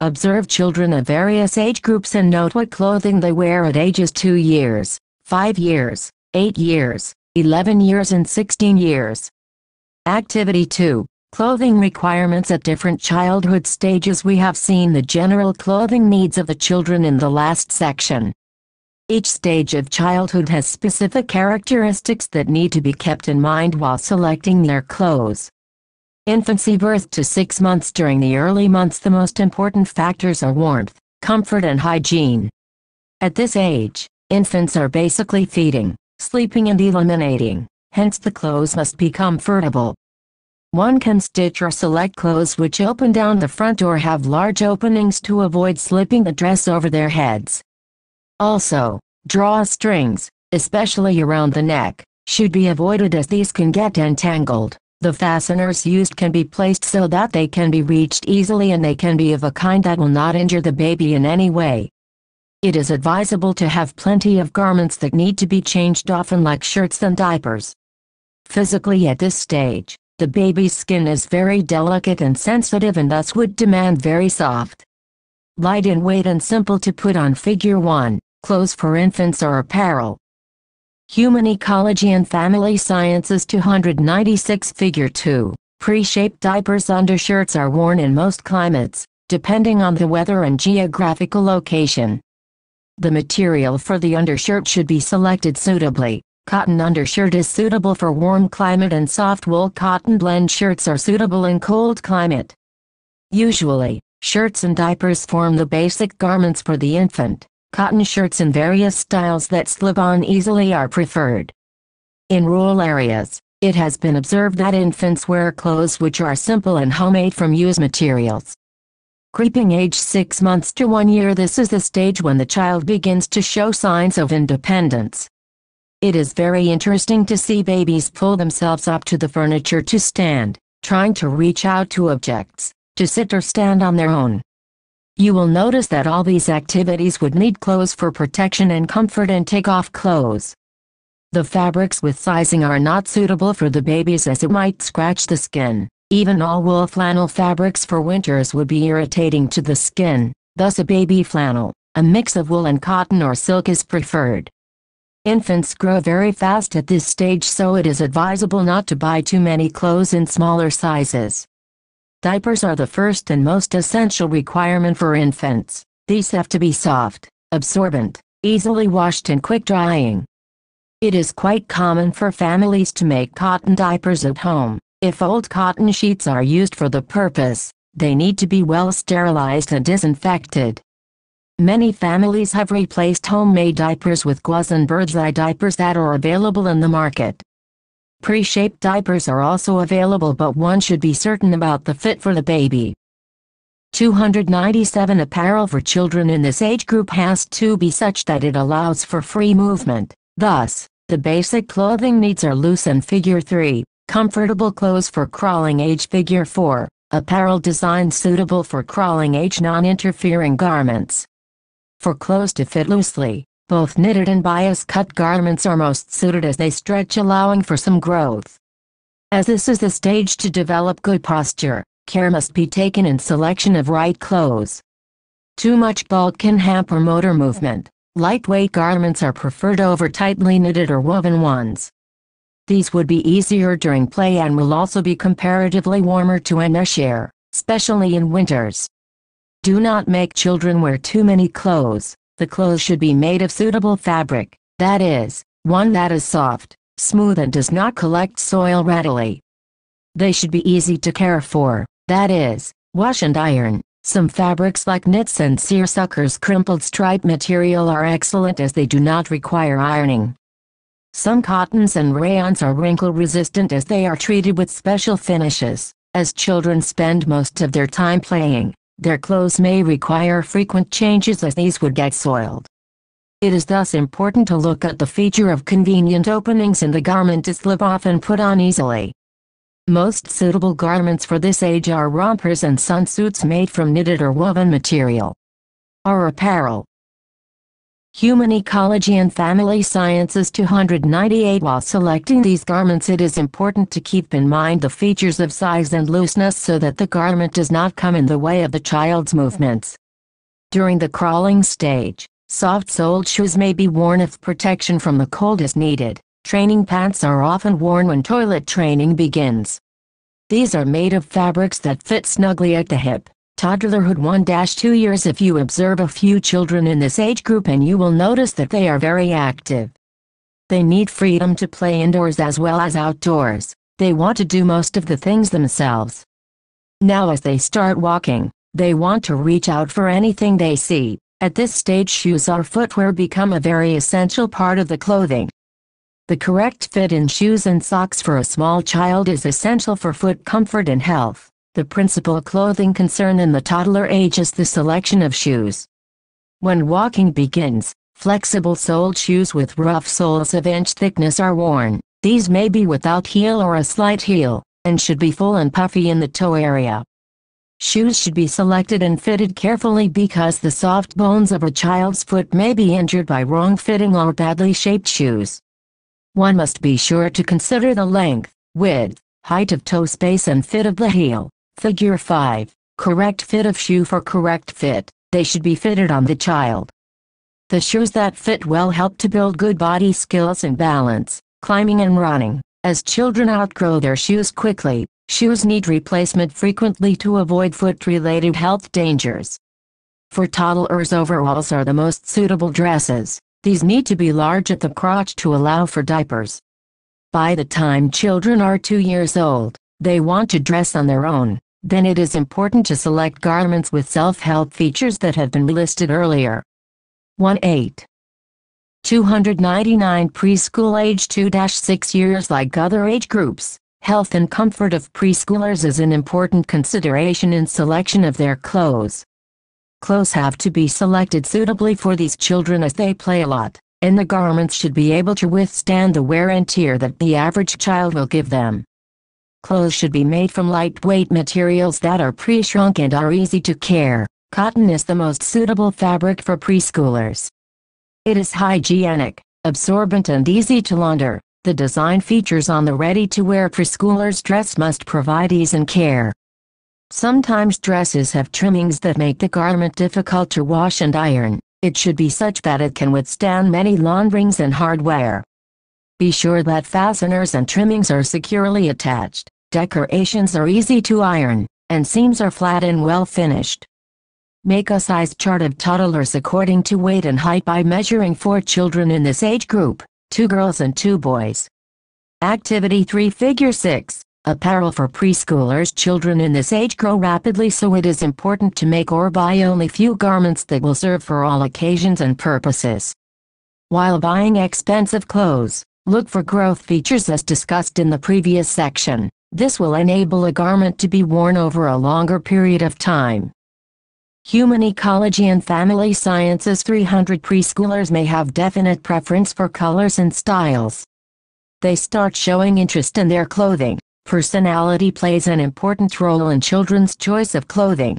Observe children of various age groups and note what clothing they wear at ages 2 years, 5 years, 8 years, 11 years and 16 years. Activity 2. Clothing requirements at different childhood stages We have seen the general clothing needs of the children in the last section. Each stage of childhood has specific characteristics that need to be kept in mind while selecting their clothes. Infancy birth to six months During the early months the most important factors are warmth, comfort and hygiene. At this age, infants are basically feeding, sleeping and eliminating, hence the clothes must be comfortable. One can stitch or select clothes which open down the front or have large openings to avoid slipping the dress over their heads. Also, drawstrings, especially around the neck, should be avoided as these can get entangled. The fasteners used can be placed so that they can be reached easily and they can be of a kind that will not injure the baby in any way. It is advisable to have plenty of garments that need to be changed often like shirts and diapers. Physically at this stage, the baby's skin is very delicate and sensitive and thus would demand very soft, light in weight and simple to put on figure 1, clothes for infants or apparel. Human Ecology and Family Sciences 296 Figure 2, pre-shaped diapers undershirts are worn in most climates, depending on the weather and geographical location. The material for the undershirt should be selected suitably. Cotton undershirt is suitable for warm climate and soft wool cotton blend shirts are suitable in cold climate. Usually, shirts and diapers form the basic garments for the infant. Cotton shirts in various styles that slip on easily are preferred. In rural areas, it has been observed that infants wear clothes which are simple and homemade from used materials creeping age 6 months to 1 year this is the stage when the child begins to show signs of independence. It is very interesting to see babies pull themselves up to the furniture to stand, trying to reach out to objects, to sit or stand on their own. You will notice that all these activities would need clothes for protection and comfort and take off clothes. The fabrics with sizing are not suitable for the babies as it might scratch the skin. Even all-wool flannel fabrics for winters would be irritating to the skin, thus a baby flannel, a mix of wool and cotton or silk is preferred. Infants grow very fast at this stage so it is advisable not to buy too many clothes in smaller sizes. Diapers are the first and most essential requirement for infants. These have to be soft, absorbent, easily washed and quick drying. It is quite common for families to make cotton diapers at home. If old cotton sheets are used for the purpose, they need to be well sterilized and disinfected. Many families have replaced homemade diapers with gauze and bird's eye diapers that are available in the market. Pre-shaped diapers are also available but one should be certain about the fit for the baby. 297 apparel for children in this age group has to be such that it allows for free movement. Thus, the basic clothing needs are loose and figure 3. Comfortable clothes for crawling age figure 4, apparel design suitable for crawling age non-interfering garments. For clothes to fit loosely, both knitted and bias cut garments are most suited as they stretch allowing for some growth. As this is the stage to develop good posture, care must be taken in selection of right clothes. Too much bulk can hamper motor movement. Lightweight garments are preferred over tightly knitted or woven ones. These would be easier during play and will also be comparatively warmer to an usher, especially in winters. Do not make children wear too many clothes. The clothes should be made of suitable fabric, that is, one that is soft, smooth and does not collect soil readily. They should be easy to care for, that is, wash and iron. Some fabrics like knits and seersuckers crimpled stripe material are excellent as they do not require ironing. Some cottons and rayons are wrinkle resistant as they are treated with special finishes. As children spend most of their time playing, their clothes may require frequent changes as these would get soiled. It is thus important to look at the feature of convenient openings in the garment to slip off and put on easily. Most suitable garments for this age are rompers and sunsuits made from knitted or woven material. Our apparel, Human Ecology and Family Sciences 298 While selecting these garments it is important to keep in mind the features of size and looseness so that the garment does not come in the way of the child's movements. During the crawling stage, soft-soled shoes may be worn if protection from the cold is needed. Training pants are often worn when toilet training begins. These are made of fabrics that fit snugly at the hip toddlerhood 1-2 years if you observe a few children in this age group and you will notice that they are very active. They need freedom to play indoors as well as outdoors, they want to do most of the things themselves. Now as they start walking, they want to reach out for anything they see, at this stage shoes or footwear become a very essential part of the clothing. The correct fit in shoes and socks for a small child is essential for foot comfort and health. The principal clothing concern in the toddler age is the selection of shoes. When walking begins, flexible-soled shoes with rough soles of inch thickness are worn. These may be without heel or a slight heel, and should be full and puffy in the toe area. Shoes should be selected and fitted carefully because the soft bones of a child's foot may be injured by wrong fitting or badly shaped shoes. One must be sure to consider the length, width, height of toe space and fit of the heel. Figure 5. Correct fit of shoe for correct fit, they should be fitted on the child. The shoes that fit well help to build good body skills and balance, climbing and running. As children outgrow their shoes quickly, shoes need replacement frequently to avoid foot-related health dangers. For toddlers overalls are the most suitable dresses, these need to be large at the crotch to allow for diapers. By the time children are two years old, they want to dress on their own then it is important to select garments with self-help features that have been listed earlier. 1.8. 299 preschool age 2-6 years like other age groups, health and comfort of preschoolers is an important consideration in selection of their clothes. Clothes have to be selected suitably for these children as they play a lot, and the garments should be able to withstand the wear and tear that the average child will give them. Clothes should be made from lightweight materials that are pre-shrunk and are easy to care. Cotton is the most suitable fabric for preschoolers. It is hygienic, absorbent and easy to launder. The design features on the ready-to-wear preschooler's dress must provide ease and care. Sometimes dresses have trimmings that make the garment difficult to wash and iron. It should be such that it can withstand many launderings and hard wear. Be sure that fasteners and trimmings are securely attached. Decorations are easy to iron, and seams are flat and well finished. Make a size chart of toddlers according to weight and height by measuring four children in this age group, two girls and two boys. Activity 3 Figure 6 Apparel for preschoolers children in this age grow rapidly so it is important to make or buy only few garments that will serve for all occasions and purposes. While buying expensive clothes, look for growth features as discussed in the previous section. This will enable a garment to be worn over a longer period of time. Human Ecology and Family Sciences 300 preschoolers may have definite preference for colors and styles. They start showing interest in their clothing. Personality plays an important role in children's choice of clothing.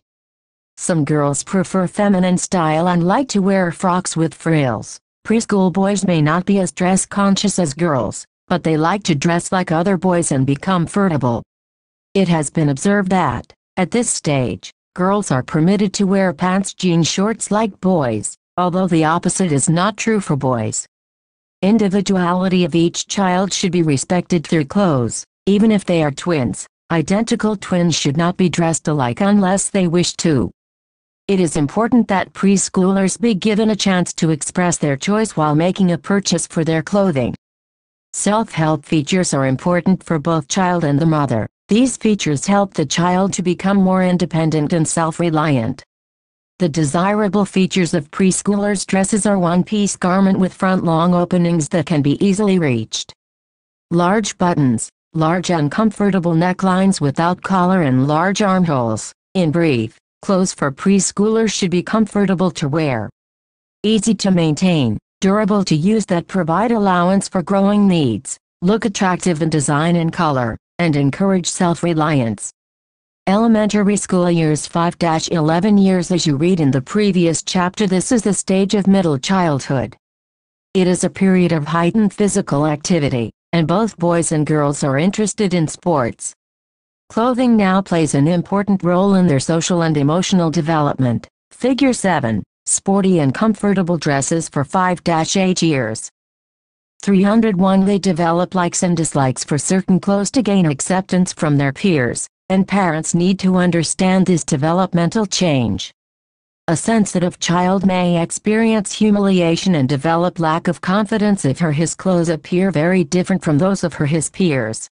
Some girls prefer feminine style and like to wear frocks with frills. Preschool boys may not be as dress conscious as girls but they like to dress like other boys and be comfortable. It has been observed that, at this stage, girls are permitted to wear pants jean shorts like boys, although the opposite is not true for boys. Individuality of each child should be respected through clothes, even if they are twins. Identical twins should not be dressed alike unless they wish to. It is important that preschoolers be given a chance to express their choice while making a purchase for their clothing. Self-help features are important for both child and the mother. These features help the child to become more independent and self-reliant. The desirable features of preschoolers' dresses are one-piece garment with front long openings that can be easily reached. Large buttons, large uncomfortable necklines without collar and large armholes. In brief, clothes for preschoolers should be comfortable to wear. Easy to maintain durable to use that provide allowance for growing needs, look attractive in design and color, and encourage self-reliance. Elementary school years 5-11 years as you read in the previous chapter this is the stage of middle childhood. It is a period of heightened physical activity, and both boys and girls are interested in sports. Clothing now plays an important role in their social and emotional development. Figure 7 sporty and comfortable dresses for 5-8 years. 301 They develop likes and dislikes for certain clothes to gain acceptance from their peers, and parents need to understand this developmental change. A sensitive child may experience humiliation and develop lack of confidence if her his clothes appear very different from those of her his peers.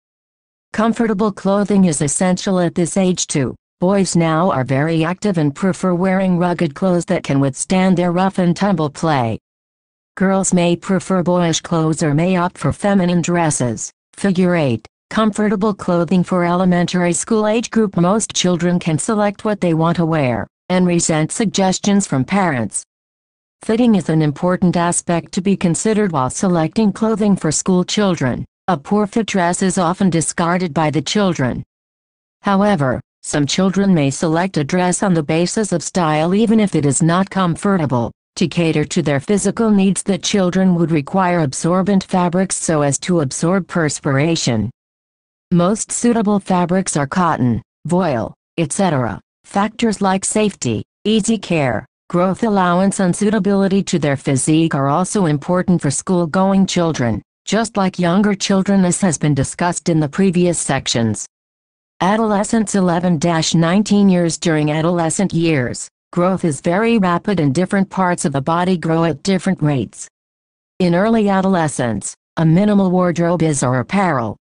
Comfortable clothing is essential at this age too. Boys now are very active and prefer wearing rugged clothes that can withstand their rough and tumble play. Girls may prefer boyish clothes or may opt for feminine dresses. Figure 8. Comfortable clothing for elementary school age group Most children can select what they want to wear, and resent suggestions from parents. Fitting is an important aspect to be considered while selecting clothing for school children. A poor fit dress is often discarded by the children. However, some children may select a dress on the basis of style even if it is not comfortable, to cater to their physical needs the children would require absorbent fabrics so as to absorb perspiration. Most suitable fabrics are cotton, voile, etc. Factors like safety, easy care, growth allowance and suitability to their physique are also important for school-going children, just like younger children as has been discussed in the previous sections. Adolescents 11-19 years During adolescent years, growth is very rapid and different parts of the body grow at different rates. In early adolescence, a minimal wardrobe is or apparel.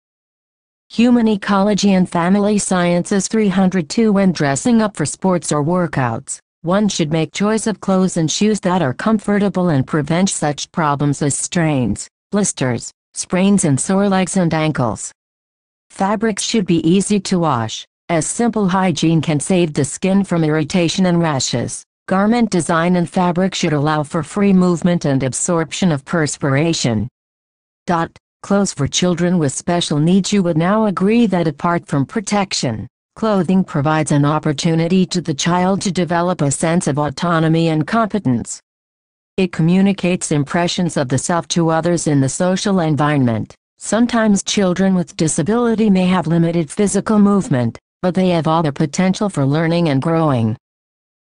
Human Ecology and Family Sciences 302 When dressing up for sports or workouts, one should make choice of clothes and shoes that are comfortable and prevent such problems as strains, blisters, sprains and sore legs and ankles. Fabrics should be easy to wash, as simple hygiene can save the skin from irritation and rashes. Garment design and fabric should allow for free movement and absorption of perspiration. Dot. Clothes for children with special needs You would now agree that apart from protection, clothing provides an opportunity to the child to develop a sense of autonomy and competence. It communicates impressions of the self to others in the social environment. Sometimes children with disability may have limited physical movement, but they have all the potential for learning and growing.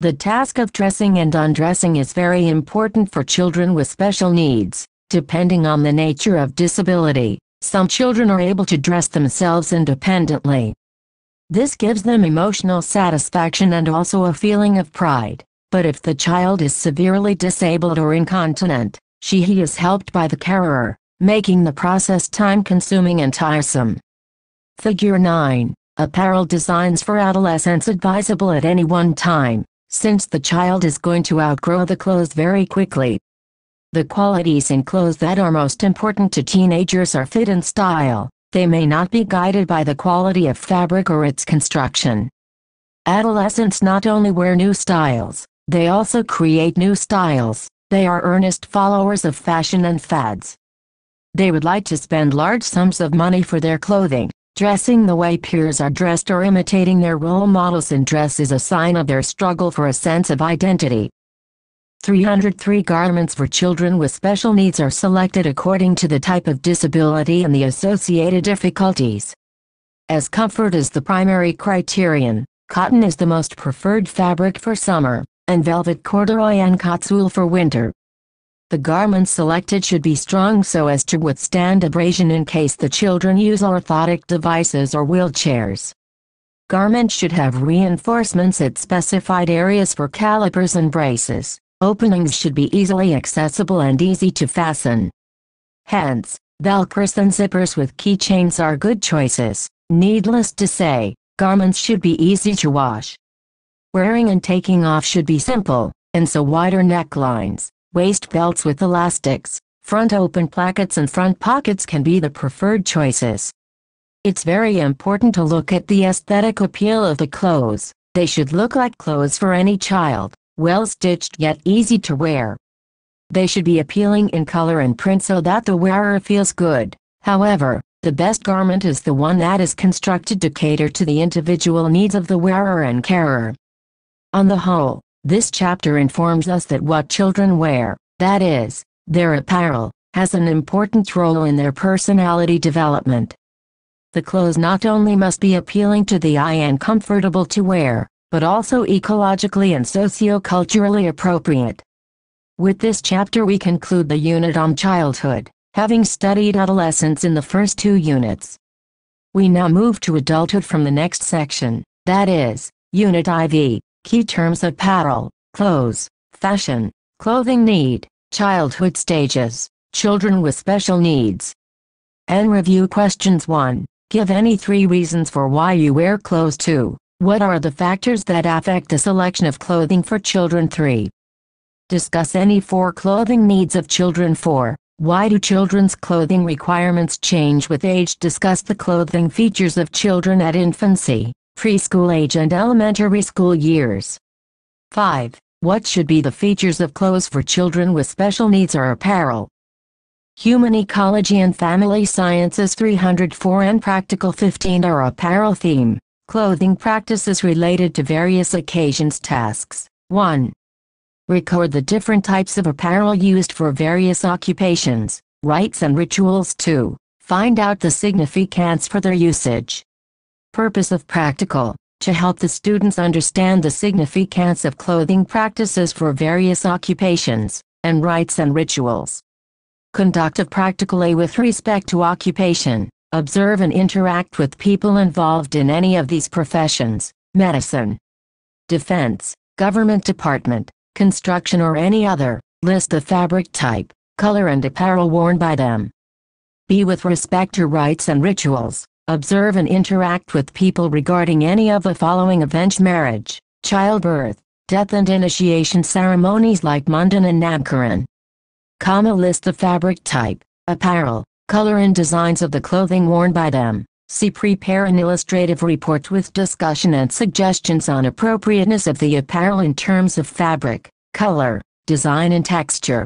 The task of dressing and undressing is very important for children with special needs, depending on the nature of disability. Some children are able to dress themselves independently. This gives them emotional satisfaction and also a feeling of pride. But if the child is severely disabled or incontinent, she he is helped by the carer making the process time-consuming and tiresome. Figure 9. Apparel designs for adolescents advisable at any one time, since the child is going to outgrow the clothes very quickly. The qualities in clothes that are most important to teenagers are fit and style, they may not be guided by the quality of fabric or its construction. Adolescents not only wear new styles, they also create new styles, they are earnest followers of fashion and fads. They would like to spend large sums of money for their clothing. Dressing the way peers are dressed or imitating their role models in dress is a sign of their struggle for a sense of identity. 303 garments for children with special needs are selected according to the type of disability and the associated difficulties. As comfort is the primary criterion, cotton is the most preferred fabric for summer, and velvet corduroy and cotton wool for winter. The garments selected should be strong so as to withstand abrasion in case the children use orthotic devices or wheelchairs. Garments should have reinforcements at specified areas for calipers and braces. Openings should be easily accessible and easy to fasten. Hence, Velcros and zippers with keychains are good choices. Needless to say, garments should be easy to wash. Wearing and taking off should be simple, and so wider necklines, waist belts with elastics, front open plackets and front pockets can be the preferred choices. It's very important to look at the aesthetic appeal of the clothes. They should look like clothes for any child, well stitched yet easy to wear. They should be appealing in color and print so that the wearer feels good. However, the best garment is the one that is constructed to cater to the individual needs of the wearer and carer. On the whole, this chapter informs us that what children wear, that is, their apparel, has an important role in their personality development. The clothes not only must be appealing to the eye and comfortable to wear, but also ecologically and socio-culturally appropriate. With this chapter we conclude the unit on childhood, having studied adolescence in the first two units. We now move to adulthood from the next section, that is, Unit IV. Key terms apparel, clothes, fashion, clothing need, childhood stages, children with special needs. And review questions 1. Give any three reasons for why you wear clothes 2. What are the factors that affect the selection of clothing for children 3. Discuss any four clothing needs of children 4. Why do children's clothing requirements change with age? Discuss the clothing features of children at infancy, preschool age and elementary school years. 5. What should be the features of clothes for children with special needs or apparel? Human Ecology and Family Sciences 304 and Practical 15 are apparel theme, clothing practices related to various occasions tasks. 1. Record the different types of apparel used for various occupations, rites and rituals 2. Find out the significance for their usage. Purpose of practical, to help the students understand the significance of clothing practices for various occupations, and rites and rituals. Conduct of practical with respect to occupation, observe and interact with people involved in any of these professions, medicine, defense, government department, construction or any other, list the fabric type, color and apparel worn by them. Be With respect to rites and rituals, observe and interact with people regarding any of the following events marriage, childbirth, death and initiation ceremonies like Mundan and Namkaran. Comma list the fabric type, apparel, color and designs of the clothing worn by them. See prepare an illustrative report with discussion and suggestions on appropriateness of the apparel in terms of fabric, color, design and texture.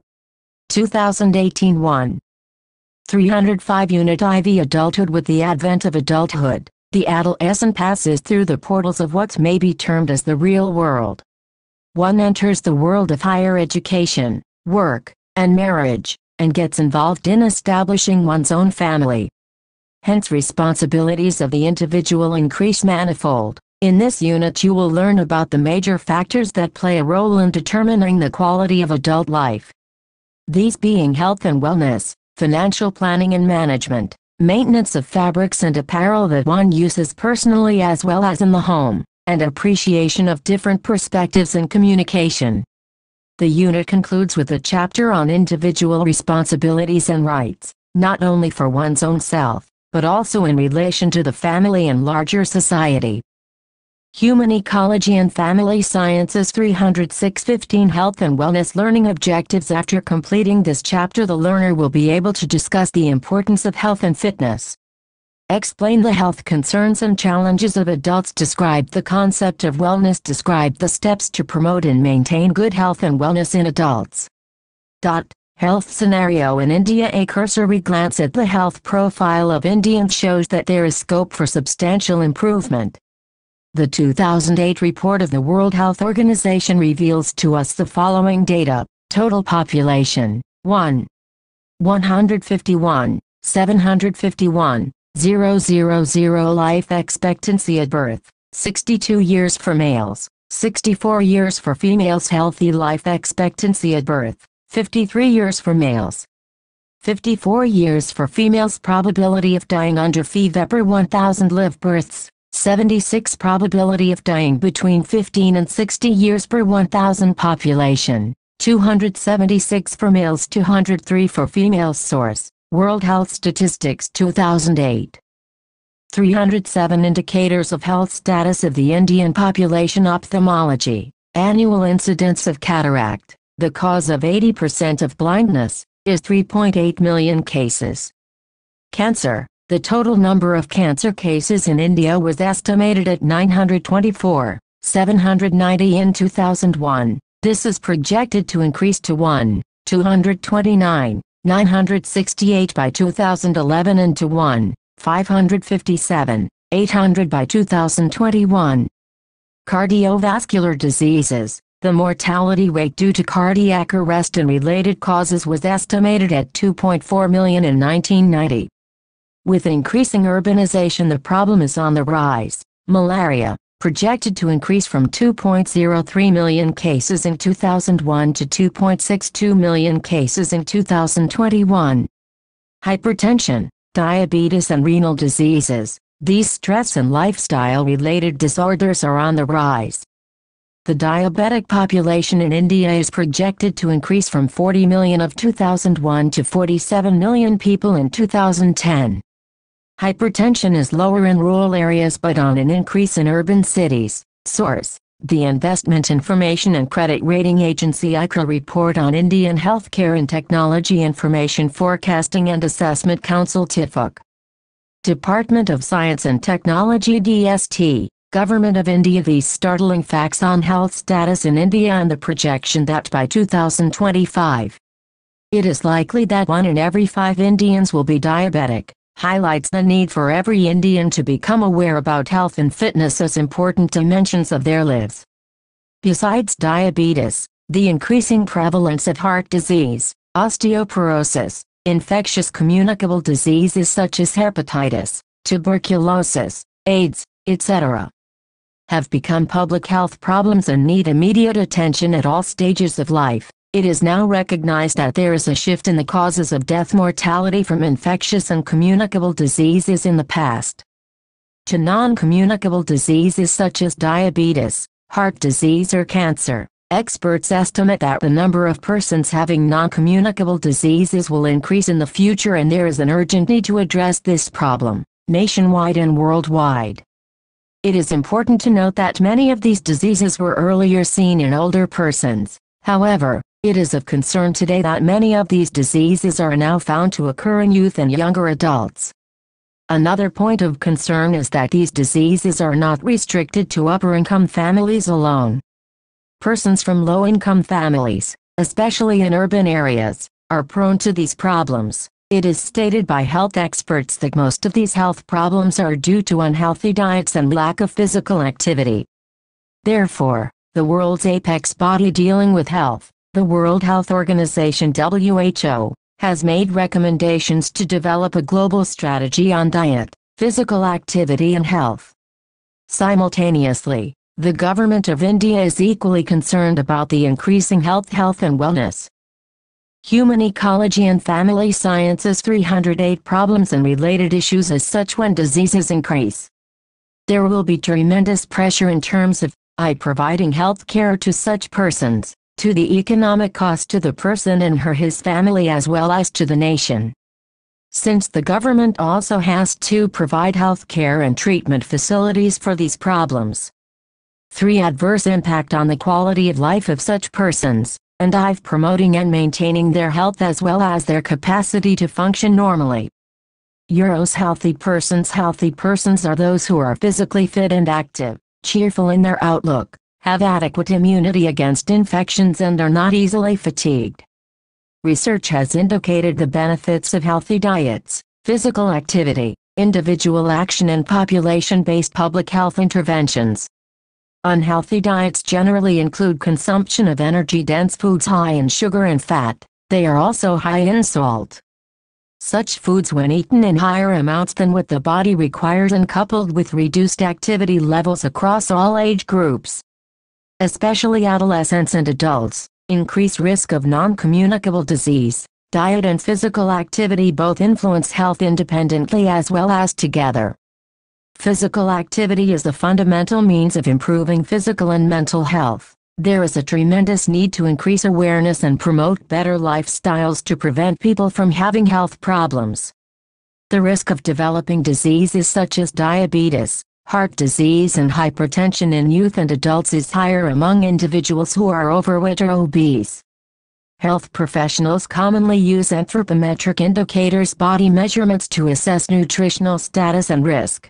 2018-1 305 unit IV adulthood with the advent of adulthood, the adolescent passes through the portals of what may be termed as the real world. One enters the world of higher education, work, and marriage, and gets involved in establishing one's own family. Hence responsibilities of the individual increase manifold. In this unit you will learn about the major factors that play a role in determining the quality of adult life. These being health and wellness, financial planning and management, maintenance of fabrics and apparel that one uses personally as well as in the home, and appreciation of different perspectives and communication. The unit concludes with a chapter on individual responsibilities and rights, not only for one's own self, but also in relation to the family and larger society. Human Ecology and Family Sciences 306 15 Health and Wellness Learning Objectives After completing this chapter the learner will be able to discuss the importance of health and fitness. Explain the health concerns and challenges of adults describe the concept of wellness describe the steps to promote and maintain good health and wellness in adults. Dot. Health scenario in India A cursory glance at the health profile of Indians shows that there is scope for substantial improvement. The 2008 report of the World Health Organization reveals to us the following data. Total population, 1. 151, 751, 000 life expectancy at birth, 62 years for males, 64 years for females healthy life expectancy at birth, 53 years for males, 54 years for females probability of dying under per 1000 live births, 76 probability of dying between 15 and 60 years per 1,000 population, 276 for males 203 for females source, World Health Statistics 2008. 307 Indicators of Health Status of the Indian Population Ophthalmology, Annual Incidence of Cataract, the cause of 80% of blindness, is 3.8 million cases. Cancer, the total number of cancer cases in India was estimated at 924, 790 in 2001. This is projected to increase to 1, 229, 968 by 2011 and to 1, 557, 800 by 2021. Cardiovascular diseases. The mortality rate due to cardiac arrest and related causes was estimated at 2.4 million in 1990. With increasing urbanization the problem is on the rise. Malaria, projected to increase from 2.03 million cases in 2001 to 2.62 million cases in 2021. Hypertension, diabetes and renal diseases, these stress and lifestyle-related disorders are on the rise. The diabetic population in India is projected to increase from 40 million of 2001 to 47 million people in 2010. Hypertension is lower in rural areas but on an increase in urban cities. Source. The Investment Information and Credit Rating Agency ICRA report on Indian Healthcare and Technology Information Forecasting and Assessment Council TIFUC. Department of Science and Technology DST, Government of India These startling facts on health status in India and the projection that by 2025, it is likely that one in every five Indians will be diabetic highlights the need for every Indian to become aware about health and fitness as important dimensions of their lives. Besides diabetes, the increasing prevalence of heart disease, osteoporosis, infectious communicable diseases such as hepatitis, tuberculosis, AIDS, etc. have become public health problems and need immediate attention at all stages of life. It is now recognized that there is a shift in the causes of death mortality from infectious and communicable diseases in the past to non-communicable diseases such as diabetes, heart disease or cancer. Experts estimate that the number of persons having non-communicable diseases will increase in the future and there is an urgent need to address this problem, nationwide and worldwide. It is important to note that many of these diseases were earlier seen in older persons. However, it is of concern today that many of these diseases are now found to occur in youth and younger adults. Another point of concern is that these diseases are not restricted to upper-income families alone. Persons from low-income families, especially in urban areas, are prone to these problems. It is stated by health experts that most of these health problems are due to unhealthy diets and lack of physical activity. Therefore, the world's apex body dealing with health, the World Health Organization WHO has made recommendations to develop a global strategy on diet, physical activity and health. Simultaneously, the government of India is equally concerned about the increasing health health and wellness. Human Ecology and Family Sciences 308 Problems and Related Issues as such when diseases increase. There will be tremendous pressure in terms of I providing health care to such persons to the economic cost to the person and her his family as well as to the nation. Since the government also has to provide health care and treatment facilities for these problems. 3. Adverse impact on the quality of life of such persons, and I've promoting and maintaining their health as well as their capacity to function normally. Euros healthy persons Healthy persons are those who are physically fit and active, cheerful in their outlook, have adequate immunity against infections and are not easily fatigued. Research has indicated the benefits of healthy diets, physical activity, individual action and population-based public health interventions. Unhealthy diets generally include consumption of energy-dense foods high in sugar and fat, they are also high in salt. Such foods when eaten in higher amounts than what the body requires and coupled with reduced activity levels across all age groups, especially adolescents and adults, increased risk of non-communicable disease. Diet and physical activity both influence health independently as well as together. Physical activity is a fundamental means of improving physical and mental health. There is a tremendous need to increase awareness and promote better lifestyles to prevent people from having health problems. The risk of developing diseases such as diabetes, Heart disease and hypertension in youth and adults is higher among individuals who are overweight or obese. Health professionals commonly use anthropometric indicators body measurements to assess nutritional status and risk.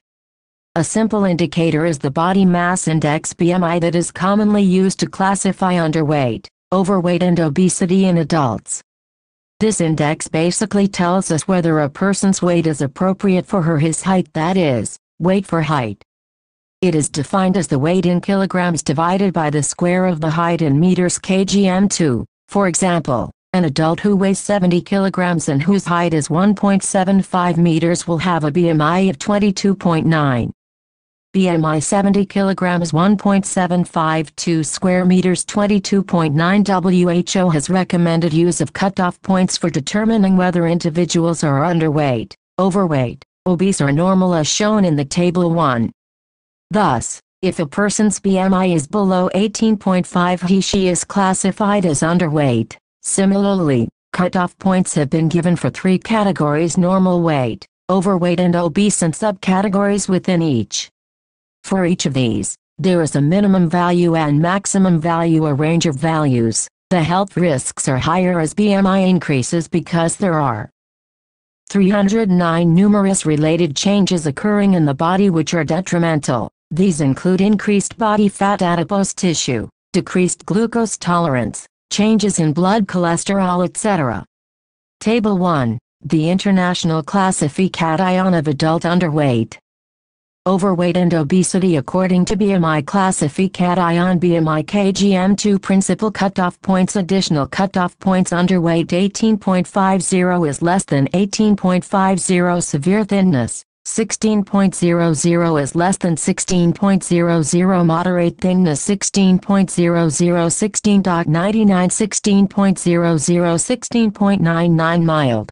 A simple indicator is the body mass index BMI that is commonly used to classify underweight, overweight and obesity in adults. This index basically tells us whether a person's weight is appropriate for her his height that is, weight for height. It is defined as the weight in kilograms divided by the square of the height in meters kgm2. For example, an adult who weighs 70 kilograms and whose height is 1.75 meters will have a BMI of 22.9. BMI 70 kilograms 1.752 square meters 22.9 WHO has recommended use of cutoff points for determining whether individuals are underweight, overweight, obese or normal as shown in the table 1. Thus, if a person's BMI is below 18.5 he she is classified as underweight. Similarly, cutoff points have been given for three categories normal weight, overweight and obese and subcategories within each. For each of these, there is a minimum value and maximum value a range of values. The health risks are higher as BMI increases because there are 309 numerous related changes occurring in the body which are detrimental. These include increased body fat adipose tissue, decreased glucose tolerance, changes in blood cholesterol etc. Table 1. The International Classification of Adult Underweight Overweight and obesity according to BMI classification BMI KGM2 principal cutoff points additional cutoff points underweight 18.50 is less than 18.50 severe thinness 16.00 is less than 16.00 moderate thinness. 16.00 16.99 16.00 16.99 mild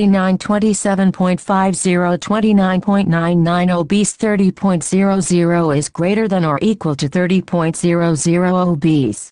49 29.99 obese 30.00 is greater than or equal to 30.00 obese.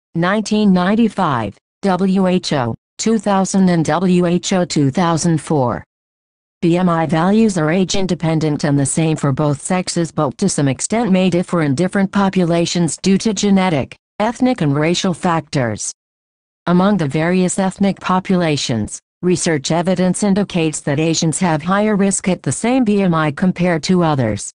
1995, WHO, 2000 and WHO 2004. BMI values are age-independent and the same for both sexes but to some extent may differ in different populations due to genetic, ethnic and racial factors. Among the various ethnic populations, research evidence indicates that Asians have higher risk at the same BMI compared to others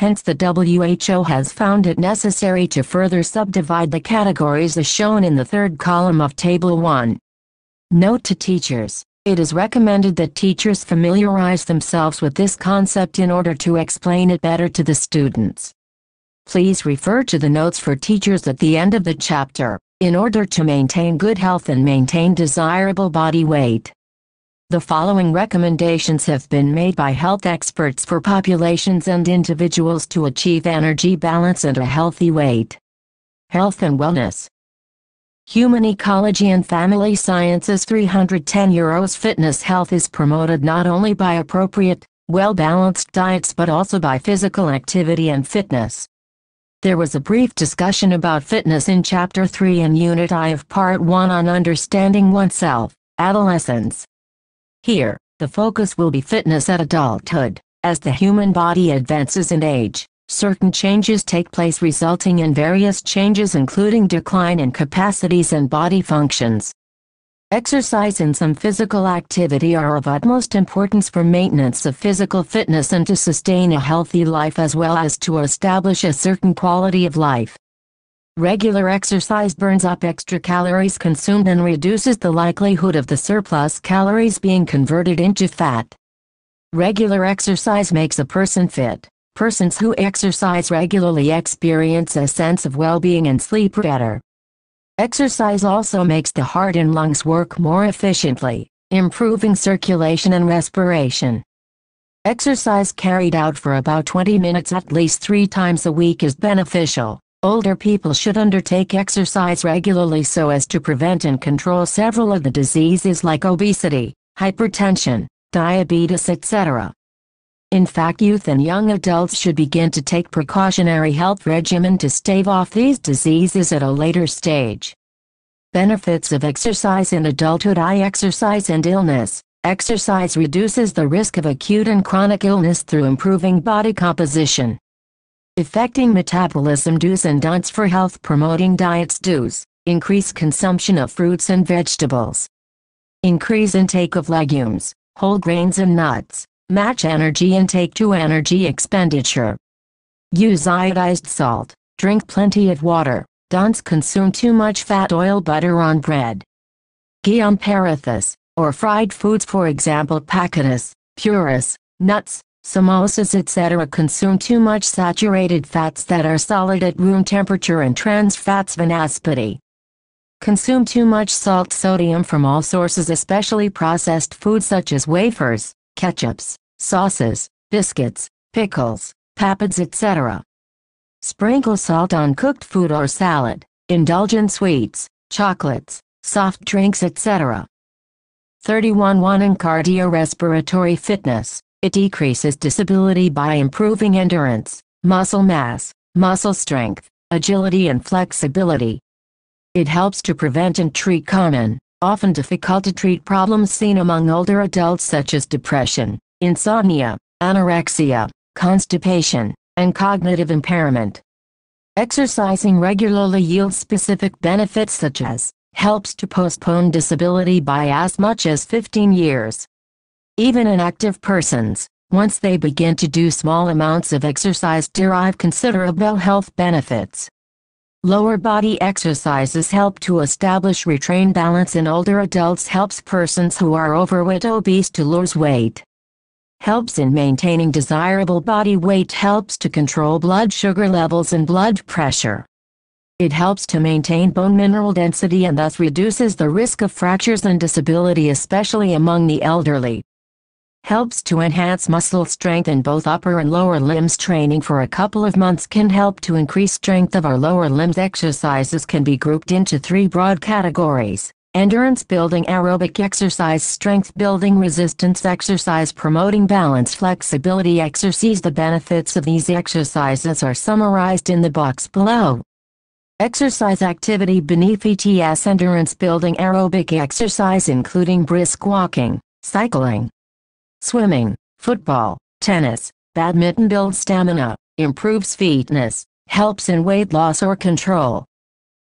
hence the WHO has found it necessary to further subdivide the categories as shown in the third column of Table 1. Note to teachers. It is recommended that teachers familiarize themselves with this concept in order to explain it better to the students. Please refer to the notes for teachers at the end of the chapter, in order to maintain good health and maintain desirable body weight. The following recommendations have been made by health experts for populations and individuals to achieve energy balance and a healthy weight. Health and Wellness Human Ecology and Family Sciences 310 Euros Fitness health is promoted not only by appropriate, well-balanced diets but also by physical activity and fitness. There was a brief discussion about fitness in Chapter 3 and Unit I of Part 1 on understanding oneself, adolescence. Here, the focus will be fitness at adulthood. As the human body advances in age, certain changes take place resulting in various changes including decline in capacities and body functions. Exercise and some physical activity are of utmost importance for maintenance of physical fitness and to sustain a healthy life as well as to establish a certain quality of life. Regular exercise burns up extra calories consumed and reduces the likelihood of the surplus calories being converted into fat. Regular exercise makes a person fit. Persons who exercise regularly experience a sense of well-being and sleep better. Exercise also makes the heart and lungs work more efficiently, improving circulation and respiration. Exercise carried out for about 20 minutes at least three times a week is beneficial. Older people should undertake exercise regularly so as to prevent and control several of the diseases like obesity, hypertension, diabetes etc. In fact youth and young adults should begin to take precautionary health regimen to stave off these diseases at a later stage. Benefits of exercise in adulthood Eye exercise and illness. Exercise reduces the risk of acute and chronic illness through improving body composition, Affecting metabolism do's and don'ts for health promoting diets do's, increase consumption of fruits and vegetables. Increase intake of legumes, whole grains and nuts, match energy intake to energy expenditure. Use iodized salt, drink plenty of water, don'ts consume too much fat oil butter on bread. Gyamparathus, or fried foods for example pachytis, purus, nuts, samosas etc. consume too much saturated fats that are solid at room temperature and trans fats vinaspity. Consume too much salt sodium from all sources especially processed foods such as wafers, ketchups, sauces, biscuits, pickles, papads etc. Sprinkle salt on cooked food or salad, indulge in sweets, chocolates, soft drinks etc. 31 1 in cardiorespiratory fitness. It decreases disability by improving endurance, muscle mass, muscle strength, agility and flexibility. It helps to prevent and treat common, often difficult to treat problems seen among older adults such as depression, insomnia, anorexia, constipation, and cognitive impairment. Exercising regularly yields specific benefits such as helps to postpone disability by as much as 15 years, even inactive persons, once they begin to do small amounts of exercise derive considerable health benefits. Lower body exercises help to establish retrain balance in older adults helps persons who are overweight obese to lose weight. Helps in maintaining desirable body weight helps to control blood sugar levels and blood pressure. It helps to maintain bone mineral density and thus reduces the risk of fractures and disability especially among the elderly helps to enhance muscle strength in both upper and lower limbs. Training for a couple of months can help to increase strength of our lower limbs. Exercises can be grouped into three broad categories. Endurance building aerobic exercise strength building resistance exercise promoting balance flexibility exercise the benefits of these exercises are summarized in the box below. Exercise activity beneath ETS endurance building aerobic exercise including brisk walking, cycling, swimming, football, tennis, badminton builds stamina, improves fitness, helps in weight loss or control.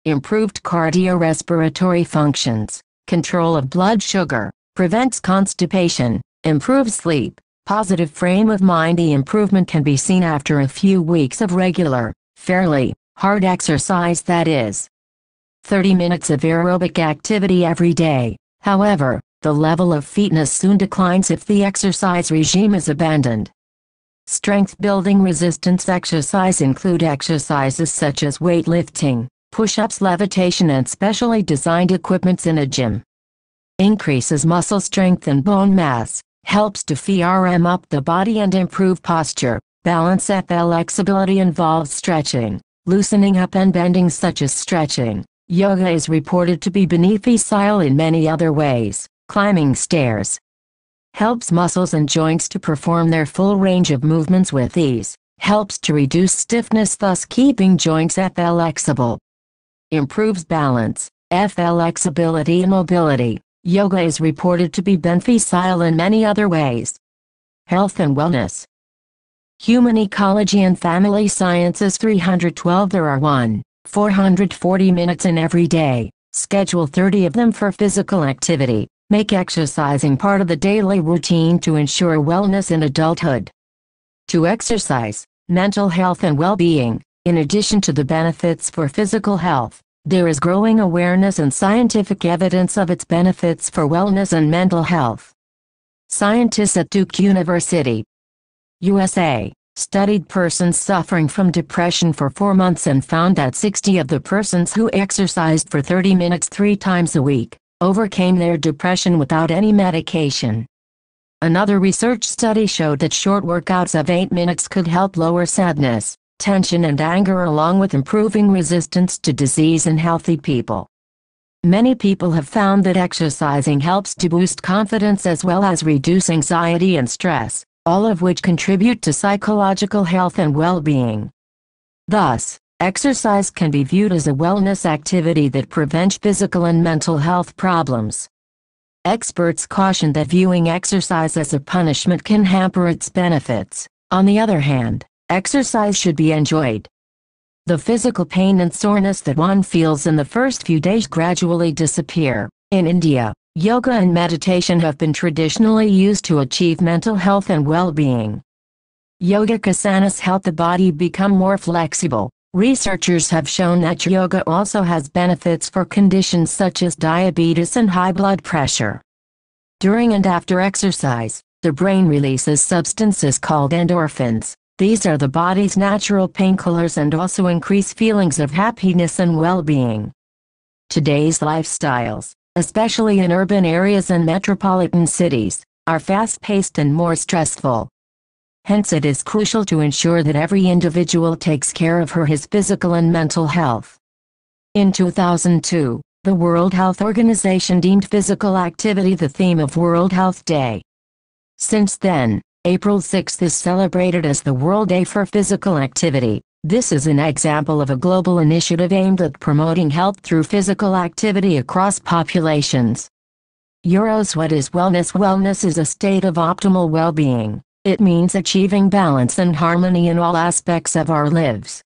Improved cardiorespiratory functions, control of blood sugar, prevents constipation, improves sleep, positive frame of mind. The improvement can be seen after a few weeks of regular, fairly, hard exercise that is 30 minutes of aerobic activity every day. However, the level of fitness soon declines if the exercise regime is abandoned. Strength building resistance exercise include exercises such as weightlifting, push-ups levitation and specially designed equipments in a gym. Increases muscle strength and bone mass, helps to FRM up the body and improve posture, balance and flexibility involves stretching, loosening up and bending such as stretching. Yoga is reported to be beneficial in many other ways climbing stairs. Helps muscles and joints to perform their full range of movements with ease, helps to reduce stiffness thus keeping joints flexible. Improves balance, flexibility and mobility. Yoga is reported to be beneficial in many other ways. Health and wellness. Human ecology and family sciences 312 There are 1, 440 minutes in every day, schedule 30 of them for physical activity, Make exercising part of the daily routine to ensure wellness in adulthood. To exercise, mental health and well-being, in addition to the benefits for physical health, there is growing awareness and scientific evidence of its benefits for wellness and mental health. Scientists at Duke University, USA, studied persons suffering from depression for four months and found that 60 of the persons who exercised for 30 minutes three times a week overcame their depression without any medication. Another research study showed that short workouts of 8 minutes could help lower sadness, tension and anger along with improving resistance to disease in healthy people. Many people have found that exercising helps to boost confidence as well as reduce anxiety and stress, all of which contribute to psychological health and well-being. Thus, Exercise can be viewed as a wellness activity that prevents physical and mental health problems. Experts caution that viewing exercise as a punishment can hamper its benefits. On the other hand, exercise should be enjoyed. The physical pain and soreness that one feels in the first few days gradually disappear. In India, yoga and meditation have been traditionally used to achieve mental health and well-being. Yoga asanas help the body become more flexible, Researchers have shown that yoga also has benefits for conditions such as diabetes and high blood pressure. During and after exercise, the brain releases substances called endorphins. These are the body's natural painkillers and also increase feelings of happiness and well-being. Today's lifestyles, especially in urban areas and metropolitan cities, are fast-paced and more stressful. Hence it is crucial to ensure that every individual takes care of her his physical and mental health. In 2002, the World Health Organization deemed physical activity the theme of World Health Day. Since then, April 6 is celebrated as the World Day for Physical Activity. This is an example of a global initiative aimed at promoting health through physical activity across populations. Eurosweat is wellness. Wellness is a state of optimal well-being, it means achieving balance and harmony in all aspects of our lives.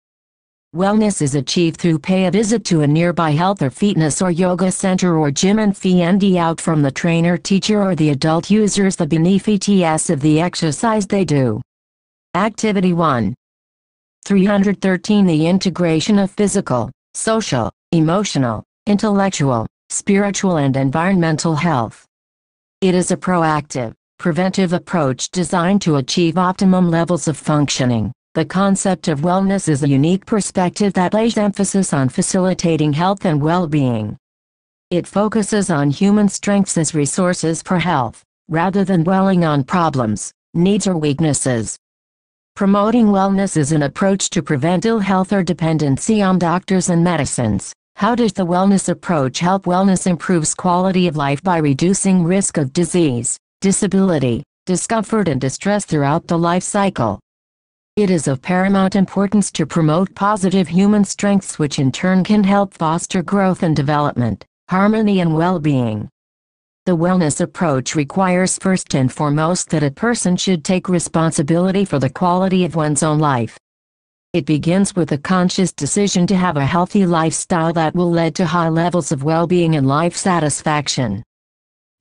Wellness is achieved through pay a visit to a nearby health or fitness or yoga center or gym and fee out from the trainer teacher or the adult users the benefits of the exercise they do. Activity 1. 313 The integration of physical, social, emotional, intellectual, spiritual and environmental health. It is a proactive, preventive approach designed to achieve optimum levels of functioning. The concept of wellness is a unique perspective that lays emphasis on facilitating health and well-being. It focuses on human strengths as resources for health, rather than dwelling on problems, needs or weaknesses. Promoting wellness is an approach to prevent ill health or dependency on doctors and medicines. How does the wellness approach help wellness improves quality of life by reducing risk of disease, disability, discomfort and distress throughout the life cycle. It is of paramount importance to promote positive human strengths which in turn can help foster growth and development, harmony and well-being. The wellness approach requires first and foremost that a person should take responsibility for the quality of one's own life. It begins with a conscious decision to have a healthy lifestyle that will lead to high levels of well-being and life satisfaction.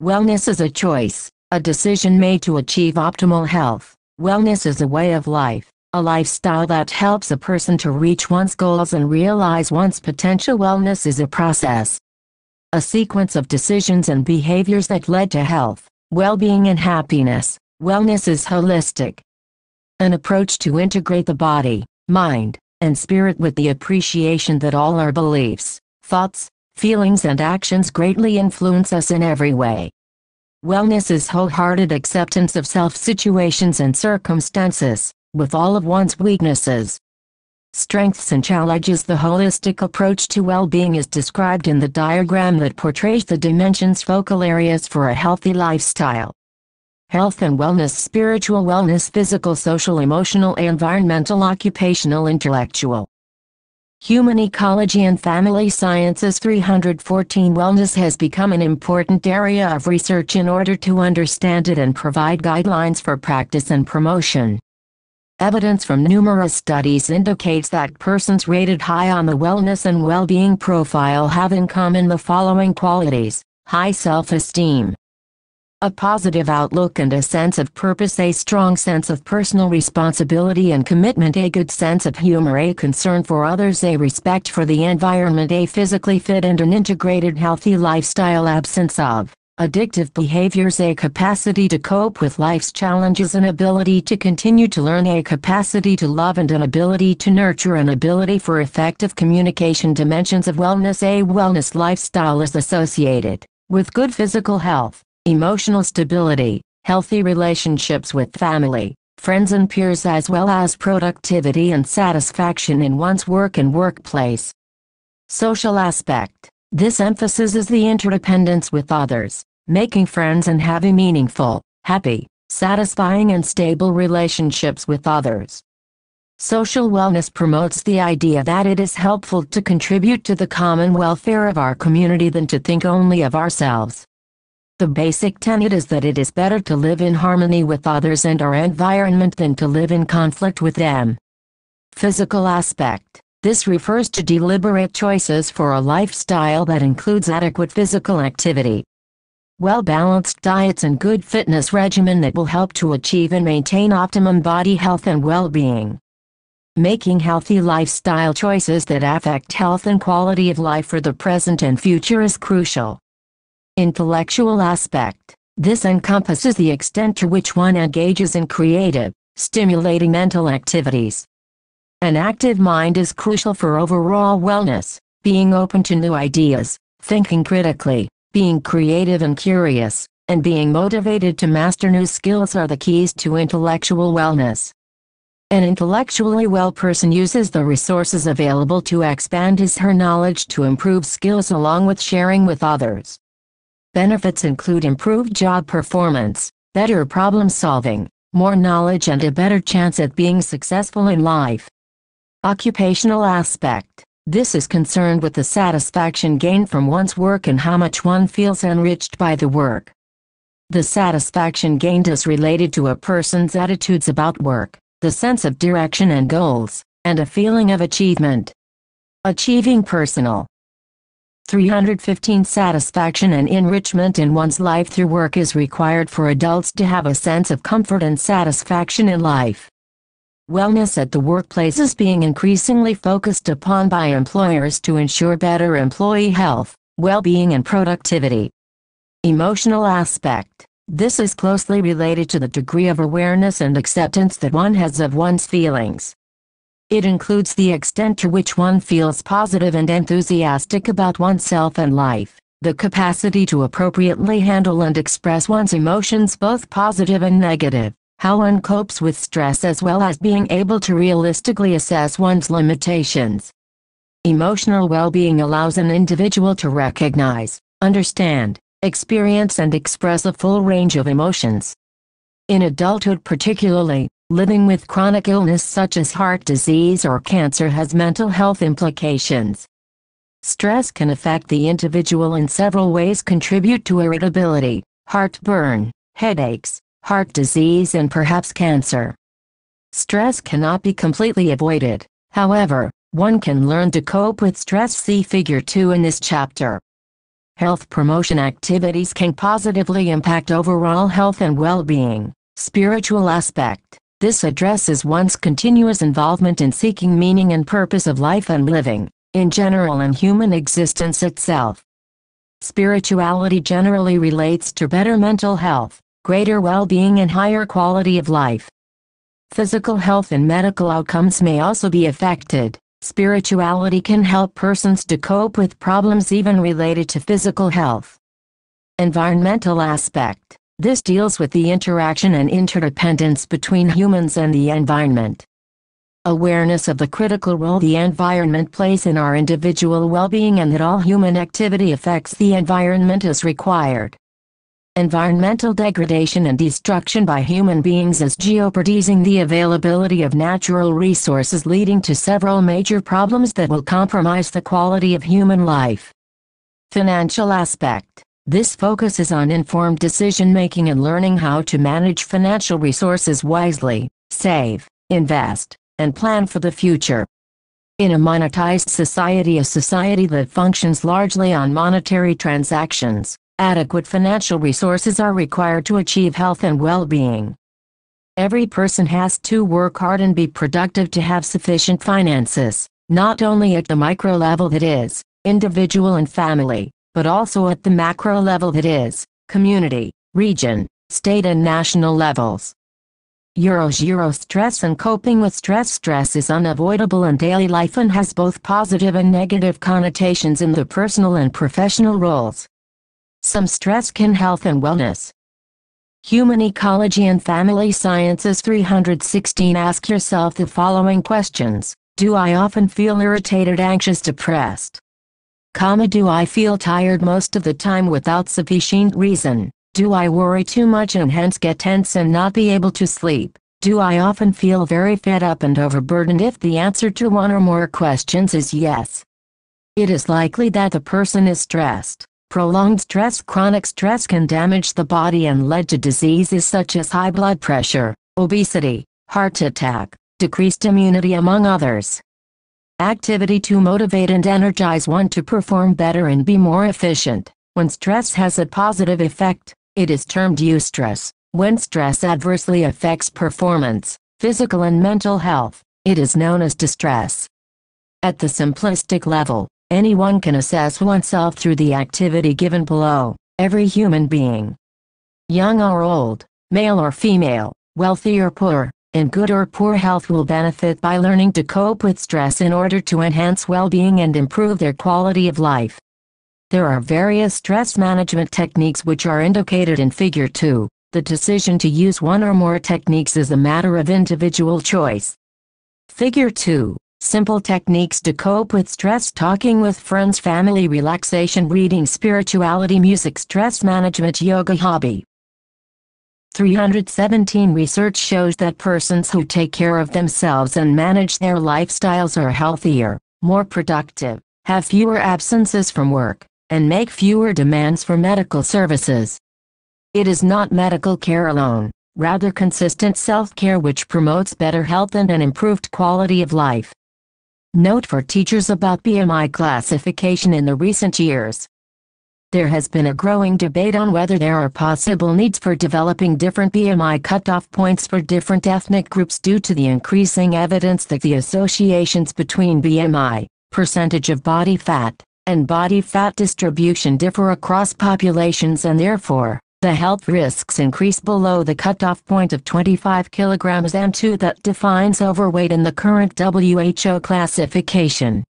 Wellness is a choice, a decision made to achieve optimal health. Wellness is a way of life, a lifestyle that helps a person to reach one's goals and realize one's potential. Wellness is a process, a sequence of decisions and behaviors that led to health, well-being and happiness. Wellness is holistic, an approach to integrate the body, mind, and spirit with the appreciation that all our beliefs, thoughts, feelings and actions greatly influence us in every way. Wellness is wholehearted acceptance of self situations and circumstances, with all of one's weaknesses. Strengths and challenges The holistic approach to well-being is described in the diagram that portrays the dimensions focal areas for a healthy lifestyle. Health and wellness Spiritual wellness Physical Social Emotional Environmental Occupational Intellectual Human Ecology and Family Sciences 314 Wellness has become an important area of research in order to understand it and provide guidelines for practice and promotion. Evidence from numerous studies indicates that persons rated high on the wellness and well-being profile have in common the following qualities, high self-esteem, a positive outlook and a sense of purpose, a strong sense of personal responsibility and commitment, a good sense of humor, a concern for others, a respect for the environment, a physically fit and an integrated healthy lifestyle, absence of addictive behaviors, a capacity to cope with life's challenges, an ability to continue to learn, a capacity to love and an ability to nurture, an ability for effective communication, dimensions of wellness, a wellness lifestyle is associated with good physical health emotional stability, healthy relationships with family, friends and peers as well as productivity and satisfaction in one's work and workplace. Social aspect. This emphasizes the interdependence with others, making friends and having meaningful, happy, satisfying and stable relationships with others. Social wellness promotes the idea that it is helpful to contribute to the common welfare of our community than to think only of ourselves. The basic tenet is that it is better to live in harmony with others and our environment than to live in conflict with them. Physical aspect. This refers to deliberate choices for a lifestyle that includes adequate physical activity. Well-balanced diets and good fitness regimen that will help to achieve and maintain optimum body health and well-being. Making healthy lifestyle choices that affect health and quality of life for the present and future is crucial intellectual aspect. This encompasses the extent to which one engages in creative, stimulating mental activities. An active mind is crucial for overall wellness, being open to new ideas, thinking critically, being creative and curious, and being motivated to master new skills are the keys to intellectual wellness. An intellectually well person uses the resources available to expand his her knowledge to improve skills along with sharing with others. Benefits include improved job performance, better problem solving, more knowledge and a better chance at being successful in life. Occupational aspect. This is concerned with the satisfaction gained from one's work and how much one feels enriched by the work. The satisfaction gained is related to a person's attitudes about work, the sense of direction and goals, and a feeling of achievement. Achieving personal, 315 Satisfaction and enrichment in one's life through work is required for adults to have a sense of comfort and satisfaction in life. Wellness at the workplace is being increasingly focused upon by employers to ensure better employee health, well-being and productivity. Emotional aspect. This is closely related to the degree of awareness and acceptance that one has of one's feelings, it includes the extent to which one feels positive and enthusiastic about oneself and life, the capacity to appropriately handle and express one's emotions both positive and negative, how one copes with stress as well as being able to realistically assess one's limitations. Emotional well-being allows an individual to recognize, understand, experience and express a full range of emotions. In adulthood particularly, Living with chronic illness such as heart disease or cancer has mental health implications. Stress can affect the individual in several ways contribute to irritability, heartburn, headaches, heart disease and perhaps cancer. Stress cannot be completely avoided, however, one can learn to cope with stress see figure 2 in this chapter. Health promotion activities can positively impact overall health and well-being, spiritual aspect. This addresses one's continuous involvement in seeking meaning and purpose of life and living, in general and human existence itself. Spirituality generally relates to better mental health, greater well-being and higher quality of life. Physical health and medical outcomes may also be affected. Spirituality can help persons to cope with problems even related to physical health. Environmental aspect this deals with the interaction and interdependence between humans and the environment. Awareness of the critical role the environment plays in our individual well-being and that all human activity affects the environment is required. Environmental degradation and destruction by human beings is jeopardizing the availability of natural resources leading to several major problems that will compromise the quality of human life. Financial aspect this focuses on informed decision-making and learning how to manage financial resources wisely, save, invest, and plan for the future. In a monetized society a society that functions largely on monetary transactions, adequate financial resources are required to achieve health and well-being. Every person has to work hard and be productive to have sufficient finances, not only at the micro level that is, individual and family, but also at the macro level that is, community, region, state and national levels. Euro stress and coping with stress Stress is unavoidable in daily life and has both positive and negative connotations in the personal and professional roles. Some stress can health and wellness. Human Ecology and Family Sciences 316 Ask yourself the following questions. Do I often feel irritated, anxious, depressed? comma do I feel tired most of the time without sufficient reason, do I worry too much and hence get tense and not be able to sleep, do I often feel very fed up and overburdened if the answer to one or more questions is yes. It is likely that the person is stressed. Prolonged stress Chronic stress can damage the body and lead to diseases such as high blood pressure, obesity, heart attack, decreased immunity among others. Activity to motivate and energize one to perform better and be more efficient. When stress has a positive effect, it is termed eustress. When stress adversely affects performance, physical and mental health, it is known as distress. At the simplistic level, anyone can assess oneself through the activity given below, every human being. Young or old, male or female, wealthy or poor, in good or poor health will benefit by learning to cope with stress in order to enhance well-being and improve their quality of life. There are various stress management techniques which are indicated in Figure 2. The decision to use one or more techniques is a matter of individual choice. Figure 2. Simple techniques to cope with stress talking with friends, family, relaxation, reading, spirituality, music, stress management, yoga, hobby. 317 research shows that persons who take care of themselves and manage their lifestyles are healthier, more productive, have fewer absences from work, and make fewer demands for medical services. It is not medical care alone, rather consistent self-care which promotes better health and an improved quality of life. Note for teachers about BMI classification in the recent years there has been a growing debate on whether there are possible needs for developing different BMI cutoff points for different ethnic groups due to the increasing evidence that the associations between BMI, percentage of body fat, and body fat distribution differ across populations and therefore, the health risks increase below the cutoff point of 25 kilograms and 2 that defines overweight in the current WHO classification.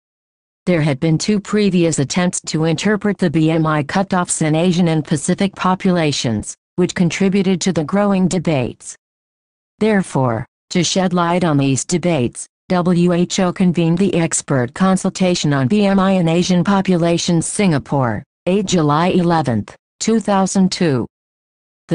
There had been two previous attempts to interpret the BMI cutoffs in Asian and Pacific populations, which contributed to the growing debates. Therefore, to shed light on these debates, WHO convened the Expert Consultation on BMI in Asian Populations Singapore, 8 July 11, 2002,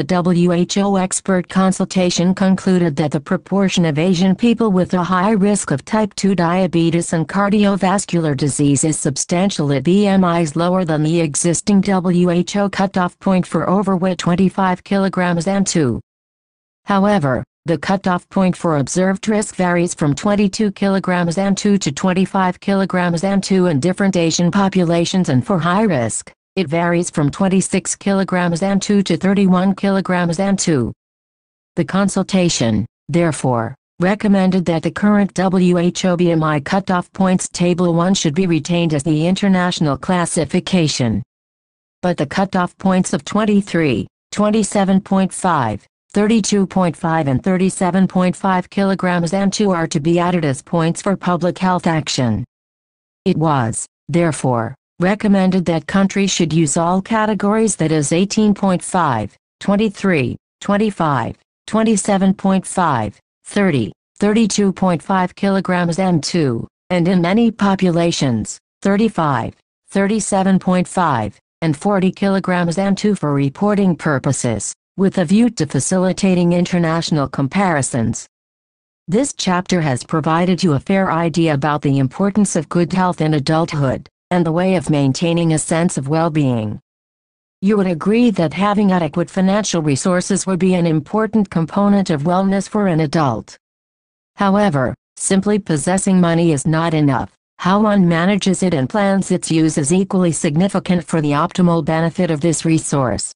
the WHO expert consultation concluded that the proportion of Asian people with a high risk of type 2 diabetes and cardiovascular disease is substantial at BMIs lower than the existing WHO cutoff point for overweight 25 kg and 2. However, the cutoff point for observed risk varies from 22 kg and 2 to 25 kg and 2 in different Asian populations and for high risk it varies from 26 kilograms and 2 to 31 kilograms and 2. The consultation, therefore, recommended that the current WHO BMI cutoff points Table 1 should be retained as the international classification. But the cutoff points of 23, 27.5, 32.5 and 37.5 kilograms and 2 are to be added as points for public health action. It was, therefore, recommended that countries should use all categories that is 18.5, 23, 25, 27.5, 30, 32.5 kilograms M2, and in many populations, 35, 37.5, and 40 kilograms M2 for reporting purposes, with a view to facilitating international comparisons. This chapter has provided you a fair idea about the importance of good health in adulthood and the way of maintaining a sense of well-being. You would agree that having adequate financial resources would be an important component of wellness for an adult. However, simply possessing money is not enough. How one manages it and plans its use is equally significant for the optimal benefit of this resource.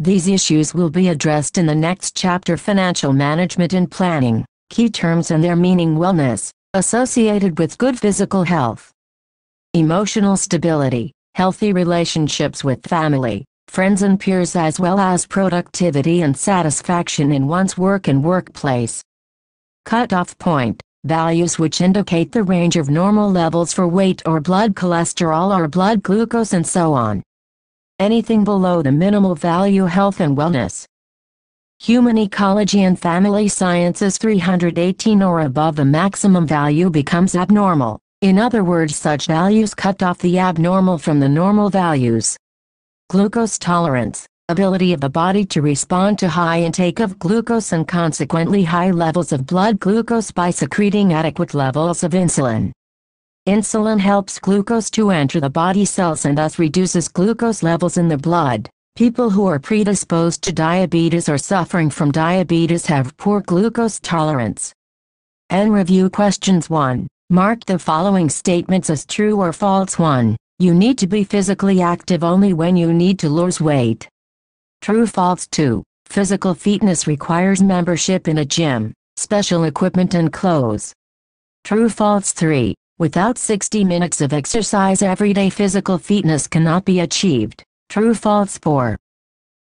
These issues will be addressed in the next chapter Financial Management and Planning, Key Terms and Their Meaning Wellness, associated with good physical health emotional stability, healthy relationships with family, friends and peers as well as productivity and satisfaction in one's work and workplace. Cutoff point, values which indicate the range of normal levels for weight or blood cholesterol or blood glucose and so on. Anything below the minimal value health and wellness. Human ecology and family sciences 318 or above the maximum value becomes abnormal. In other words such values cut off the abnormal from the normal values. Glucose tolerance, ability of the body to respond to high intake of glucose and consequently high levels of blood glucose by secreting adequate levels of insulin. Insulin helps glucose to enter the body cells and thus reduces glucose levels in the blood. People who are predisposed to diabetes or suffering from diabetes have poor glucose tolerance. End review questions 1. Mark the following statements as true or false. 1. You need to be physically active only when you need to lose weight. True false 2. Physical fitness requires membership in a gym, special equipment and clothes. True false 3. Without 60 minutes of exercise everyday physical fitness cannot be achieved. True false 4.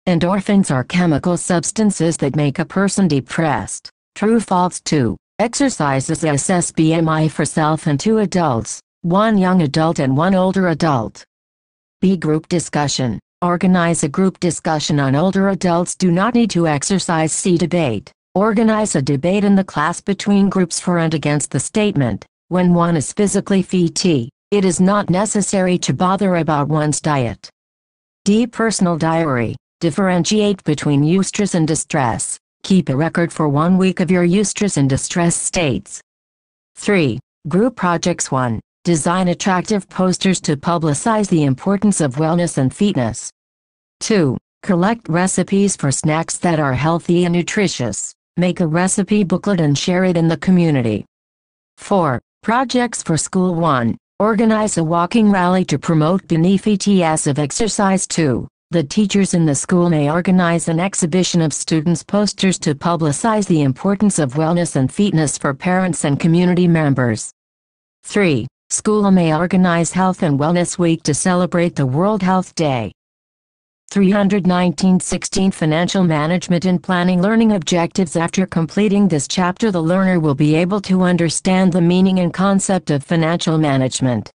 Endorphins are chemical substances that make a person depressed. True false 2. Exercises assess BMI for self and two adults, one young adult and one older adult. B group discussion. Organize a group discussion on older adults do not need to exercise C debate. Organize a debate in the class between groups for and against the statement, when one is physically fit, it is not necessary to bother about one's diet. D personal diary. Differentiate between eustress and distress. Keep a record for one week of your eustress and distress states. 3. Group Projects 1. Design attractive posters to publicize the importance of wellness and fitness. 2. Collect recipes for snacks that are healthy and nutritious. Make a recipe booklet and share it in the community. 4. Projects for School 1. Organize a walking rally to promote beneficias of exercise 2. The teachers in the school may organize an exhibition of students' posters to publicize the importance of wellness and fitness for parents and community members. 3. School may organize Health and Wellness Week to celebrate the World Health Day. 319 16 Financial Management and Planning Learning Objectives After completing this chapter the learner will be able to understand the meaning and concept of financial management.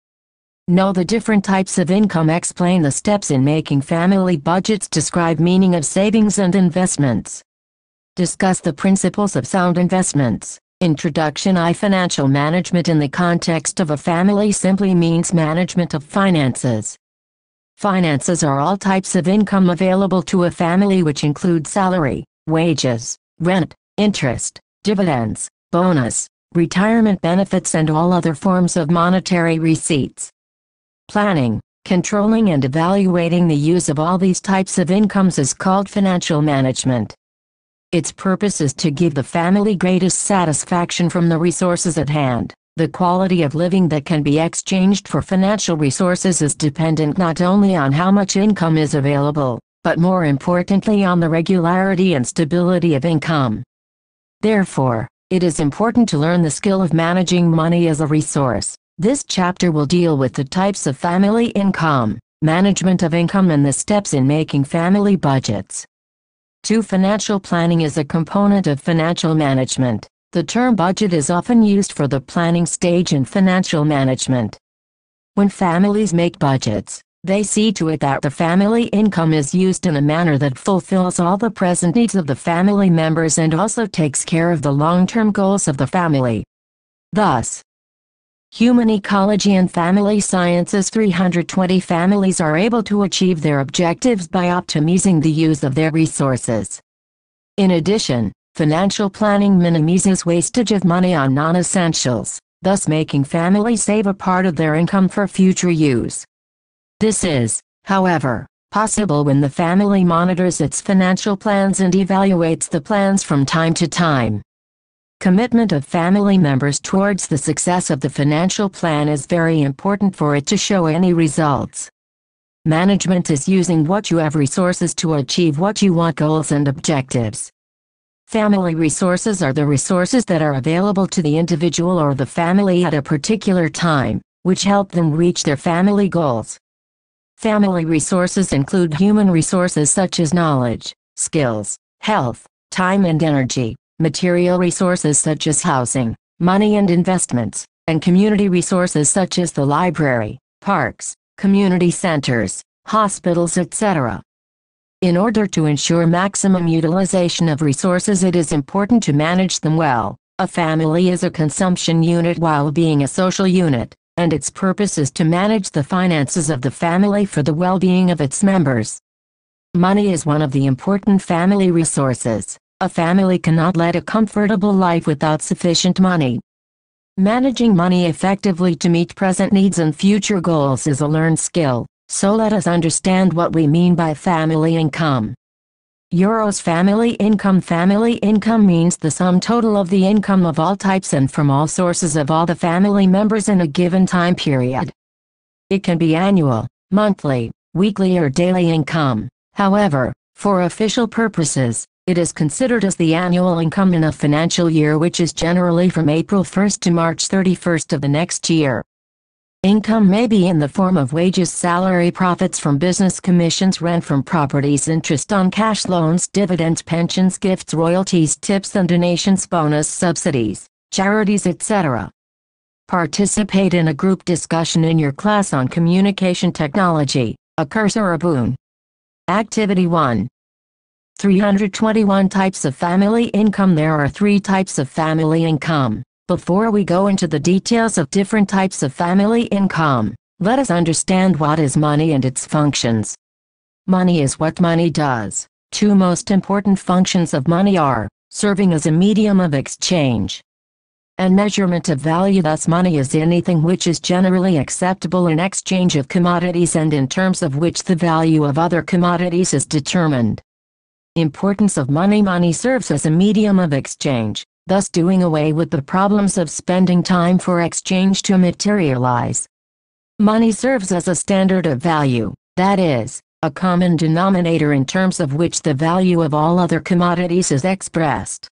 Know the different types of income explain the steps in making family budgets describe meaning of savings and investments. Discuss the principles of sound investments. Introduction I Financial management in the context of a family simply means management of finances. Finances are all types of income available to a family which include salary, wages, rent, interest, dividends, bonus, retirement benefits and all other forms of monetary receipts. Planning, controlling and evaluating the use of all these types of incomes is called financial management. Its purpose is to give the family greatest satisfaction from the resources at hand. The quality of living that can be exchanged for financial resources is dependent not only on how much income is available, but more importantly on the regularity and stability of income. Therefore, it is important to learn the skill of managing money as a resource. This chapter will deal with the types of family income, management of income and the steps in making family budgets. 2. Financial planning is a component of financial management. The term budget is often used for the planning stage in financial management. When families make budgets, they see to it that the family income is used in a manner that fulfills all the present needs of the family members and also takes care of the long-term goals of the family. Thus, Human Ecology and Family Sciences 320 families are able to achieve their objectives by optimizing the use of their resources. In addition, financial planning minimizes wastage of money on non-essentials, thus making families save a part of their income for future use. This is, however, possible when the family monitors its financial plans and evaluates the plans from time to time. Commitment of family members towards the success of the financial plan is very important for it to show any results. Management is using what you have resources to achieve what you want goals and objectives. Family resources are the resources that are available to the individual or the family at a particular time, which help them reach their family goals. Family resources include human resources such as knowledge, skills, health, time and energy material resources such as housing, money and investments, and community resources such as the library, parks, community centers, hospitals etc. In order to ensure maximum utilization of resources it is important to manage them well. A family is a consumption unit while being a social unit, and its purpose is to manage the finances of the family for the well-being of its members. Money is one of the important family resources. A family cannot lead a comfortable life without sufficient money. Managing money effectively to meet present needs and future goals is a learned skill, so let us understand what we mean by family income. Euros family income Family income means the sum total of the income of all types and from all sources of all the family members in a given time period. It can be annual, monthly, weekly or daily income. However, for official purposes, it is considered as the annual income in a financial year which is generally from April 1 to March 31 of the next year. Income may be in the form of wages salary profits from business commissions rent from properties interest on cash loans dividends pensions gifts royalties tips and donations bonus subsidies, charities etc. Participate in a group discussion in your class on communication technology, a curse or a boon. Activity 1. 321 types of family income There are three types of family income. Before we go into the details of different types of family income, let us understand what is money and its functions. Money is what money does. Two most important functions of money are, serving as a medium of exchange, and measurement of value thus money is anything which is generally acceptable in exchange of commodities and in terms of which the value of other commodities is determined importance of money money serves as a medium of exchange, thus doing away with the problems of spending time for exchange to materialize. Money serves as a standard of value, that is, a common denominator in terms of which the value of all other commodities is expressed.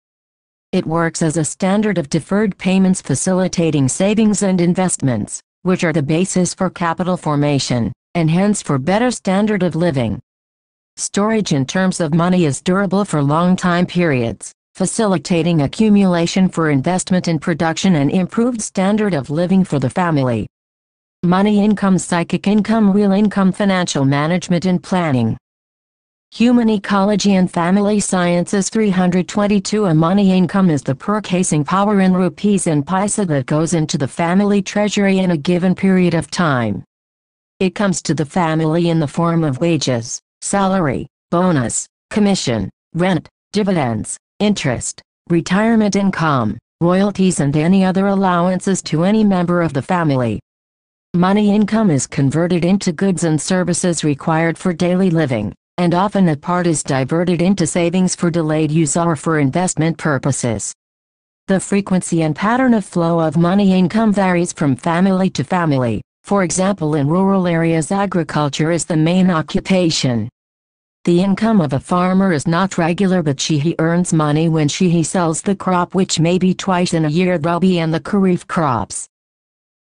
It works as a standard of deferred payments facilitating savings and investments, which are the basis for capital formation, and hence for better standard of living. Storage in terms of money is durable for long time periods, facilitating accumulation for investment in production and improved standard of living for the family. Money income psychic income real income financial management and planning. Human Ecology and Family Sciences 322 A money income is the purchasing power in rupees and paisa that goes into the family treasury in a given period of time. It comes to the family in the form of wages, salary, bonus, commission, rent, dividends, interest, retirement income, royalties and any other allowances to any member of the family. Money income is converted into goods and services required for daily living, and often a part is diverted into savings for delayed use or for investment purposes. The frequency and pattern of flow of money income varies from family to family. For example in rural areas agriculture is the main occupation. The income of a farmer is not regular but she he earns money when she he sells the crop which may be twice in a year Rabi and the Kharif crops.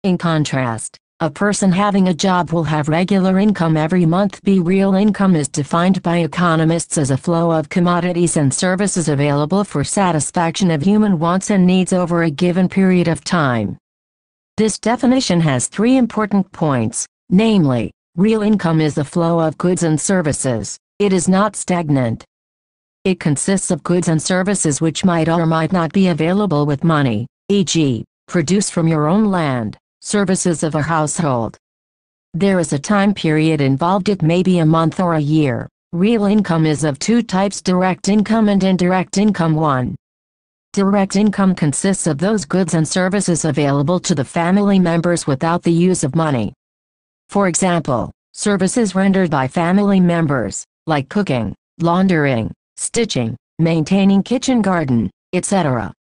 In contrast, a person having a job will have regular income every month Be real income is defined by economists as a flow of commodities and services available for satisfaction of human wants and needs over a given period of time. This definition has three important points, namely, real income is the flow of goods and services, it is not stagnant. It consists of goods and services which might or might not be available with money, e.g., produce from your own land, services of a household. There is a time period involved it may be a month or a year. Real income is of two types direct income and indirect income 1. Direct income consists of those goods and services available to the family members without the use of money. For example, services rendered by family members, like cooking, laundering, stitching, maintaining kitchen garden, etc.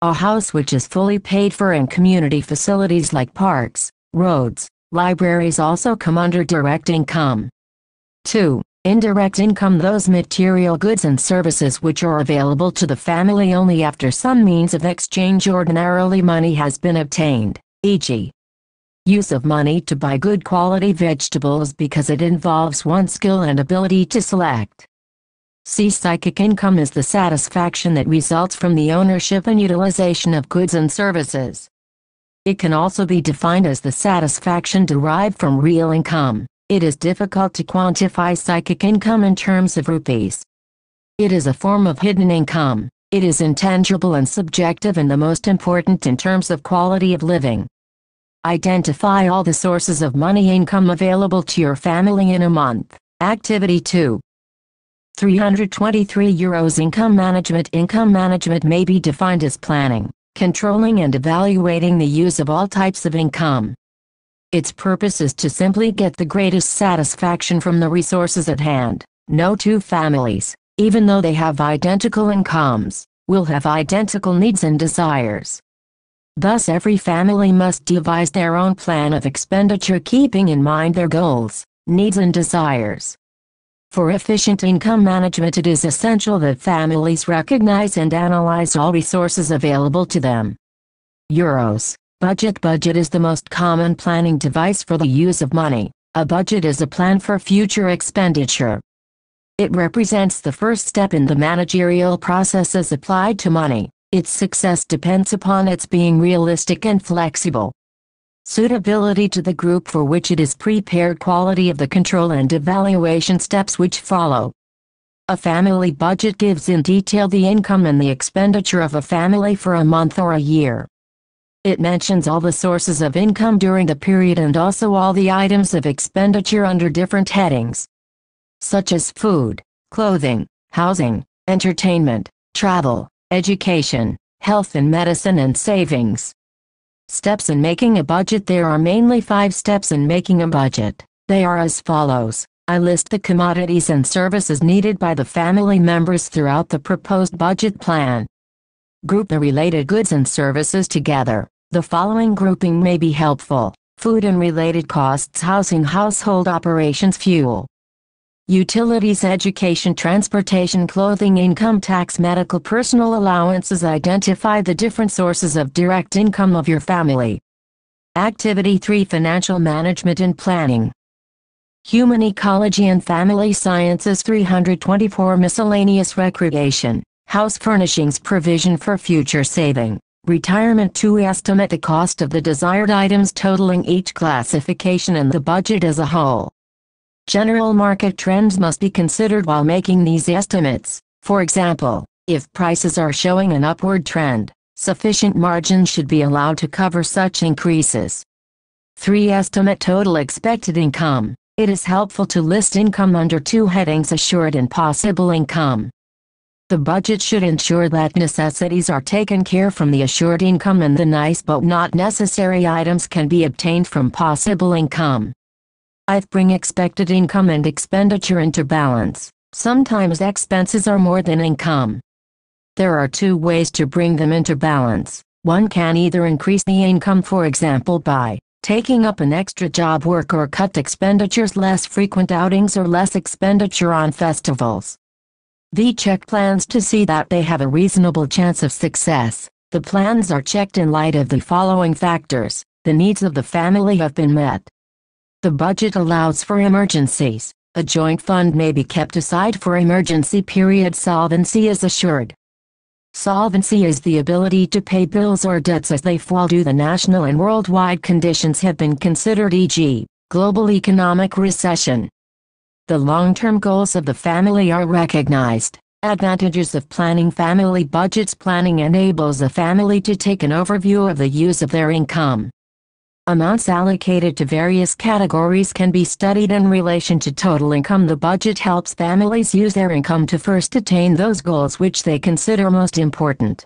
A house which is fully paid for and community facilities like parks, roads, libraries also come under direct income. 2. Indirect income Those material goods and services which are available to the family only after some means of exchange ordinarily money has been obtained, e.g. use of money to buy good quality vegetables because it involves one's skill and ability to select. See Psychic income is the satisfaction that results from the ownership and utilization of goods and services. It can also be defined as the satisfaction derived from real income. It is difficult to quantify psychic income in terms of rupees. It is a form of hidden income. It is intangible and subjective and the most important in terms of quality of living. Identify all the sources of money income available to your family in a month. Activity 2. 323 euros income management Income management may be defined as planning, controlling and evaluating the use of all types of income, its purpose is to simply get the greatest satisfaction from the resources at hand. No two families, even though they have identical incomes, will have identical needs and desires. Thus every family must devise their own plan of expenditure keeping in mind their goals, needs and desires. For efficient income management it is essential that families recognize and analyze all resources available to them. Euros Budget Budget is the most common planning device for the use of money. A budget is a plan for future expenditure. It represents the first step in the managerial process as applied to money. Its success depends upon its being realistic and flexible. Suitability to the group for which it is prepared quality of the control and evaluation steps which follow. A family budget gives in detail the income and the expenditure of a family for a month or a year. It mentions all the sources of income during the period and also all the items of expenditure under different headings, such as food, clothing, housing, entertainment, travel, education, health and medicine and savings. Steps in making a budget There are mainly five steps in making a budget. They are as follows. I list the commodities and services needed by the family members throughout the proposed budget plan. Group the related goods and services together. The following grouping may be helpful. Food and related costs housing household operations fuel. Utilities education transportation clothing income tax medical personal allowances identify the different sources of direct income of your family. Activity 3 Financial Management and Planning Human Ecology and Family Sciences 324 Miscellaneous Recreation house furnishings provision for future saving, retirement to estimate the cost of the desired items totaling each classification and the budget as a whole. General market trends must be considered while making these estimates, for example, if prices are showing an upward trend, sufficient margin should be allowed to cover such increases. 3. Estimate total expected income. It is helpful to list income under two headings assured and possible income. The budget should ensure that necessities are taken care from the assured income and the nice but not necessary items can be obtained from possible income. i bring expected income and expenditure into balance. Sometimes expenses are more than income. There are two ways to bring them into balance. One can either increase the income for example by taking up an extra job work or cut expenditures less frequent outings or less expenditure on festivals check plans to see that they have a reasonable chance of success. The plans are checked in light of the following factors. The needs of the family have been met. The budget allows for emergencies. A joint fund may be kept aside for emergency period solvency is assured. Solvency is the ability to pay bills or debts as they fall due the national and worldwide conditions have been considered e.g., global economic recession, the long-term goals of the family are recognized. Advantages of planning family budgets Planning enables a family to take an overview of the use of their income. Amounts allocated to various categories can be studied in relation to total income. The budget helps families use their income to first attain those goals which they consider most important.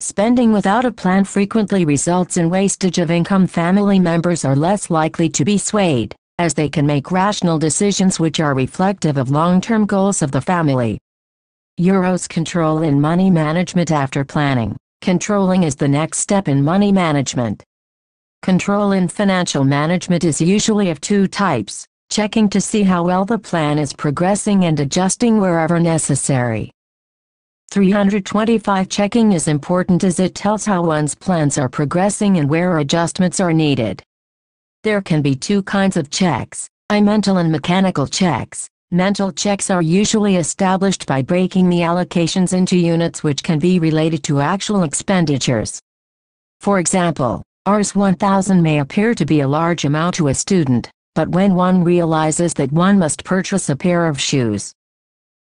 Spending without a plan frequently results in wastage of income. Family members are less likely to be swayed as they can make rational decisions which are reflective of long-term goals of the family. Euros control in money management after planning. Controlling is the next step in money management. Control in financial management is usually of two types, checking to see how well the plan is progressing and adjusting wherever necessary. 325 checking is important as it tells how one's plans are progressing and where adjustments are needed. There can be two kinds of checks, I mental and mechanical checks. Mental checks are usually established by breaking the allocations into units which can be related to actual expenditures. For example, Rs 1000 may appear to be a large amount to a student, but when one realizes that one must purchase a pair of shoes,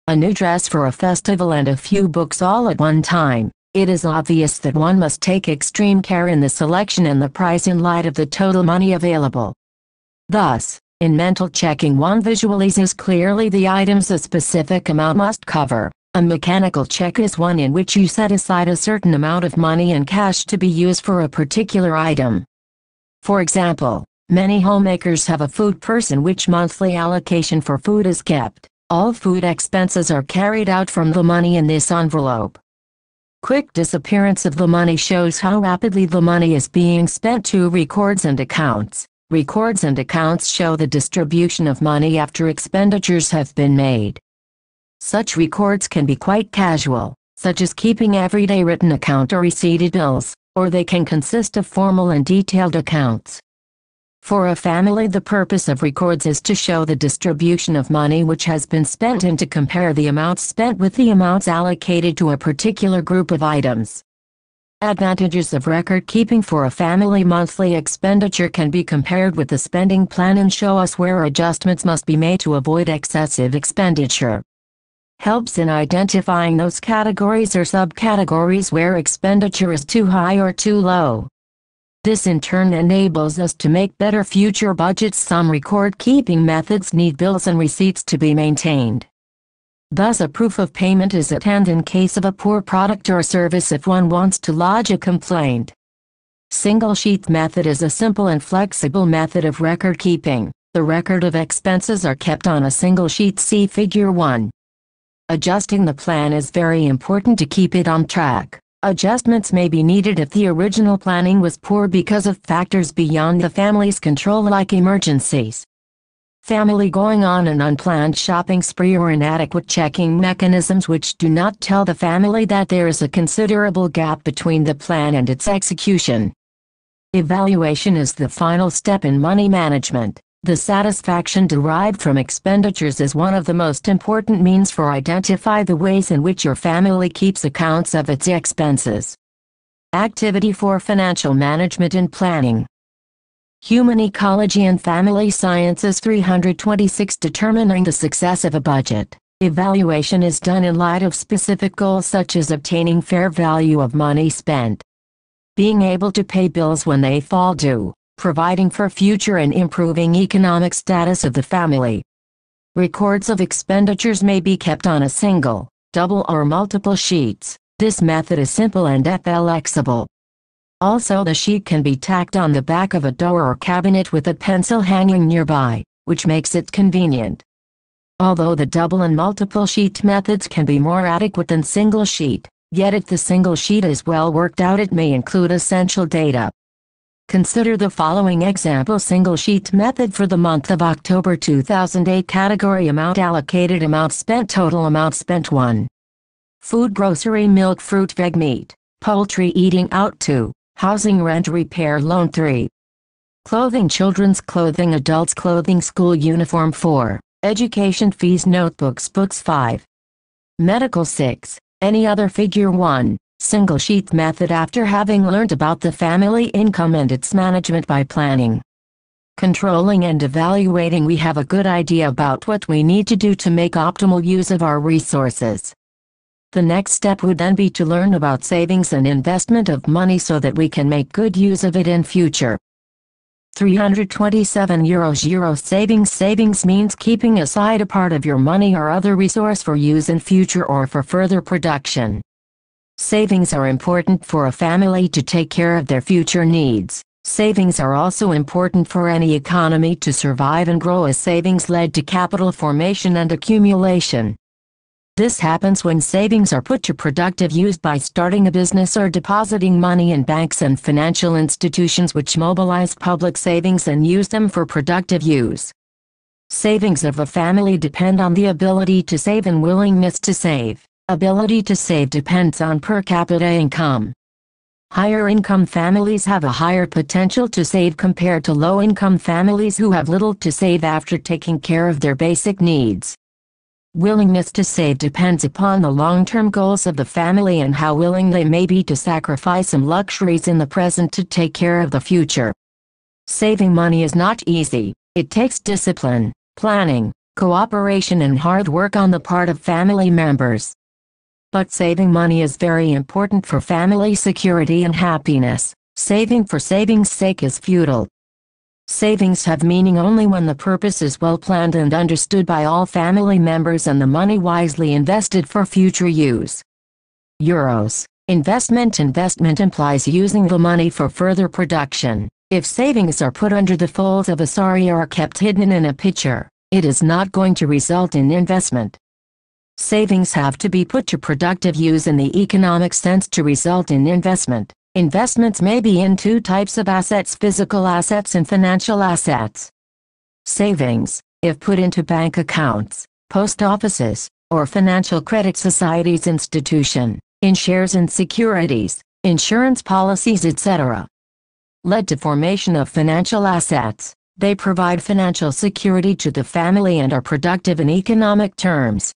a new dress for a festival and a few books all at one time, it is obvious that one must take extreme care in the selection and the price in light of the total money available. Thus, in mental checking one visualizes clearly the items a specific amount must cover. A mechanical check is one in which you set aside a certain amount of money and cash to be used for a particular item. For example, many homemakers have a food person which monthly allocation for food is kept. All food expenses are carried out from the money in this envelope. Quick disappearance of the money shows how rapidly the money is being spent to records and accounts. Records and accounts show the distribution of money after expenditures have been made. Such records can be quite casual, such as keeping everyday written account or receipted bills, or they can consist of formal and detailed accounts. For a family the purpose of records is to show the distribution of money which has been spent and to compare the amounts spent with the amounts allocated to a particular group of items. Advantages of record keeping for a family monthly expenditure can be compared with the spending plan and show us where adjustments must be made to avoid excessive expenditure. Helps in identifying those categories or subcategories where expenditure is too high or too low. This in turn enables us to make better future budgets. Some record keeping methods need bills and receipts to be maintained. Thus a proof of payment is at hand in case of a poor product or service if one wants to lodge a complaint. Single sheet method is a simple and flexible method of record keeping. The record of expenses are kept on a single sheet see figure 1. Adjusting the plan is very important to keep it on track. Adjustments may be needed if the original planning was poor because of factors beyond the family's control like emergencies. Family going on an unplanned shopping spree or inadequate checking mechanisms which do not tell the family that there is a considerable gap between the plan and its execution. Evaluation is the final step in money management. The satisfaction derived from expenditures is one of the most important means for identify the ways in which your family keeps accounts of its expenses. Activity for Financial Management and Planning Human Ecology and Family Sciences 326 Determining the success of a budget. Evaluation is done in light of specific goals such as obtaining fair value of money spent, being able to pay bills when they fall due, providing for future and improving economic status of the family. Records of expenditures may be kept on a single, double or multiple sheets. This method is simple and flexible. Also the sheet can be tacked on the back of a door or cabinet with a pencil hanging nearby, which makes it convenient. Although the double and multiple sheet methods can be more adequate than single sheet, yet if the single sheet is well worked out it may include essential data, Consider the following example single sheet method for the month of October 2008 category amount allocated amount spent total amount spent 1. Food grocery milk fruit veg meat, poultry eating out 2, housing rent repair loan 3. Clothing children's clothing adults clothing school uniform 4, education fees notebooks books 5. Medical 6, any other figure 1 single sheet method after having learned about the family income and its management by planning. Controlling and evaluating we have a good idea about what we need to do to make optimal use of our resources. The next step would then be to learn about savings and investment of money so that we can make good use of it in future. 327 euros euro savings savings means keeping aside a part of your money or other resource for use in future or for further production. Savings are important for a family to take care of their future needs. Savings are also important for any economy to survive and grow as savings led to capital formation and accumulation. This happens when savings are put to productive use by starting a business or depositing money in banks and financial institutions which mobilize public savings and use them for productive use. Savings of a family depend on the ability to save and willingness to save. Ability to save depends on per capita income. Higher income families have a higher potential to save compared to low income families who have little to save after taking care of their basic needs. Willingness to save depends upon the long-term goals of the family and how willing they may be to sacrifice some luxuries in the present to take care of the future. Saving money is not easy. It takes discipline, planning, cooperation and hard work on the part of family members. But saving money is very important for family security and happiness. Saving for saving's sake is futile. Savings have meaning only when the purpose is well planned and understood by all family members and the money wisely invested for future use. Euros. Investment Investment implies using the money for further production. If savings are put under the folds of a sari or kept hidden in a pitcher, it is not going to result in investment. Savings have to be put to productive use in the economic sense to result in investment. Investments may be in two types of assets physical assets and financial assets. Savings, if put into bank accounts, post offices, or financial credit societies institution, in shares and securities, insurance policies etc. Led to formation of financial assets, they provide financial security to the family and are productive in economic terms.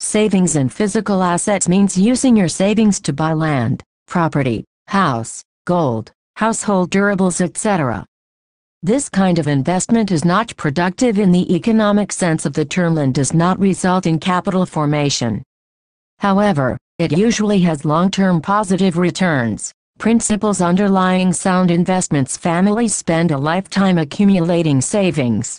Savings in physical assets means using your savings to buy land, property, house, gold, household durables etc. This kind of investment is not productive in the economic sense of the term and does not result in capital formation. However, it usually has long-term positive returns. Principles underlying sound investments families spend a lifetime accumulating savings.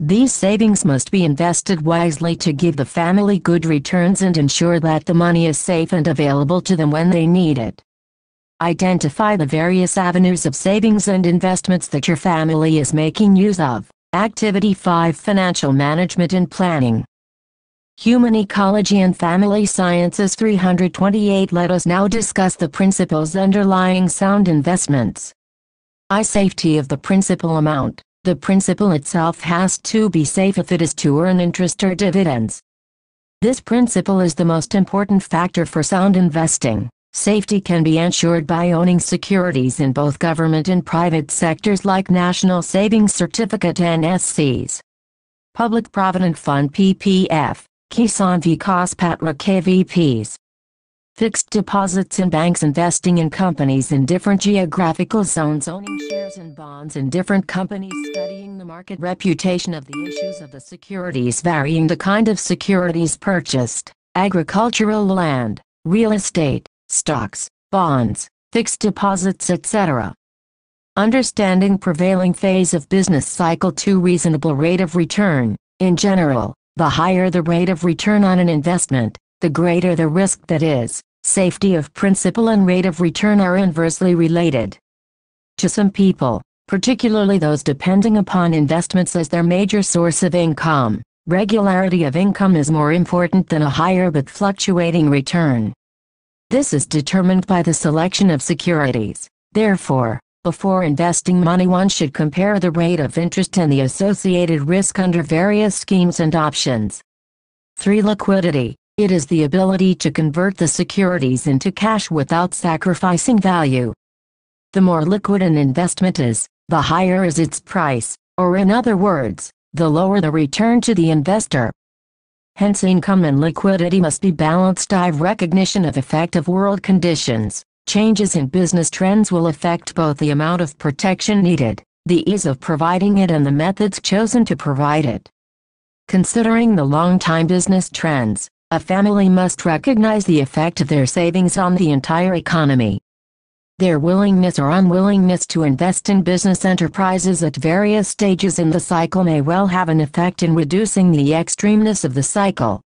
These savings must be invested wisely to give the family good returns and ensure that the money is safe and available to them when they need it. Identify the various avenues of savings and investments that your family is making use of. Activity 5 Financial Management and Planning Human Ecology and Family Sciences 328 Let us now discuss the principles underlying sound investments. I safety of the principal amount the principle itself has to be safe if it is to earn interest or dividends. This principle is the most important factor for sound investing. Safety can be ensured by owning securities in both government and private sectors like National Savings Certificate NSCs. Public Provident Fund PPF, Kisan V. Kospat KVPs, fixed deposits in banks investing in companies in different geographical zones owning shares and bonds in different companies studying the market reputation of the issues of the securities varying the kind of securities purchased, agricultural land, real estate, stocks, bonds, fixed deposits etc. Understanding prevailing phase of business cycle to reasonable rate of return, in general, the higher the rate of return on an investment, the greater the risk that is safety of principal and rate of return are inversely related. To some people, particularly those depending upon investments as their major source of income, regularity of income is more important than a higher but fluctuating return. This is determined by the selection of securities. Therefore, before investing money one should compare the rate of interest and the associated risk under various schemes and options. 3. Liquidity. It is the ability to convert the securities into cash without sacrificing value. The more liquid an investment is, the higher is its price, or in other words, the lower the return to the investor. Hence income and liquidity must be balanced. I recognition of effect of world conditions. Changes in business trends will affect both the amount of protection needed, the ease of providing it and the methods chosen to provide it. Considering the long-time business trends, a family must recognize the effect of their savings on the entire economy. Their willingness or unwillingness to invest in business enterprises at various stages in the cycle may well have an effect in reducing the extremeness of the cycle.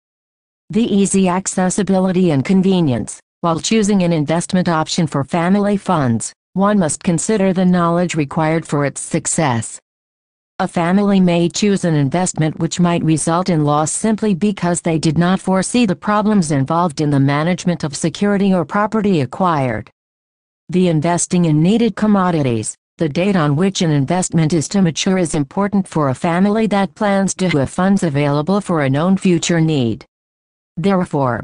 The easy accessibility and convenience. While choosing an investment option for family funds, one must consider the knowledge required for its success. A family may choose an investment which might result in loss simply because they did not foresee the problems involved in the management of security or property acquired. The investing in needed commodities, the date on which an investment is to mature is important for a family that plans to have funds available for a known future need. Therefore,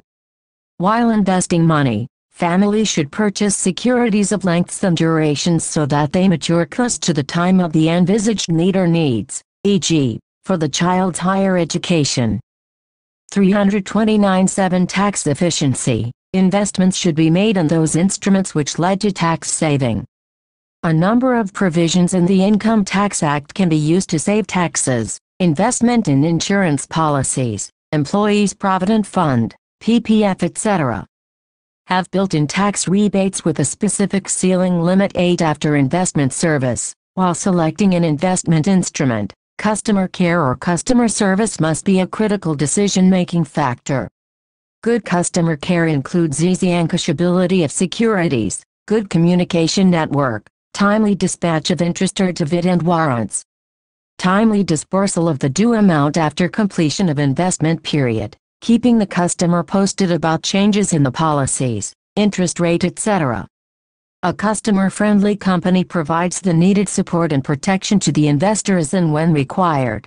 while investing money, Families should purchase securities of lengths and durations so that they mature close to the time of the envisaged need or needs, e.g., for the child's higher education. 329.7 Tax efficiency. Investments should be made in those instruments which led to tax saving. A number of provisions in the Income Tax Act can be used to save taxes, investment in insurance policies, employees' provident fund, PPF, etc have built-in tax rebates with a specific ceiling limit 8 after investment service. While selecting an investment instrument, customer care or customer service must be a critical decision-making factor. Good customer care includes easy encashability of securities, good communication network, timely dispatch of interest certificate and warrants, timely dispersal of the due amount after completion of investment period, keeping the customer posted about changes in the policies, interest rate etc. A customer-friendly company provides the needed support and protection to the investor as and when required.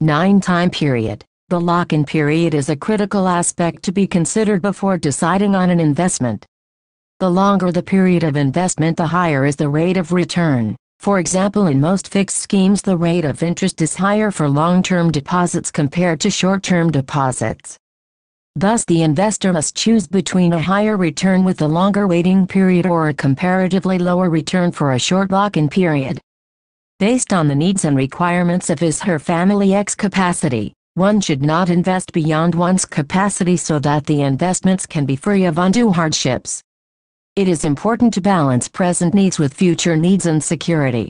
9. Time period. The lock-in period is a critical aspect to be considered before deciding on an investment. The longer the period of investment the higher is the rate of return. For example in most fixed schemes the rate of interest is higher for long-term deposits compared to short-term deposits. Thus the investor must choose between a higher return with a longer waiting period or a comparatively lower return for a short lock-in period. Based on the needs and requirements of his her family X capacity, one should not invest beyond one's capacity so that the investments can be free of undue hardships. It is important to balance present needs with future needs and security.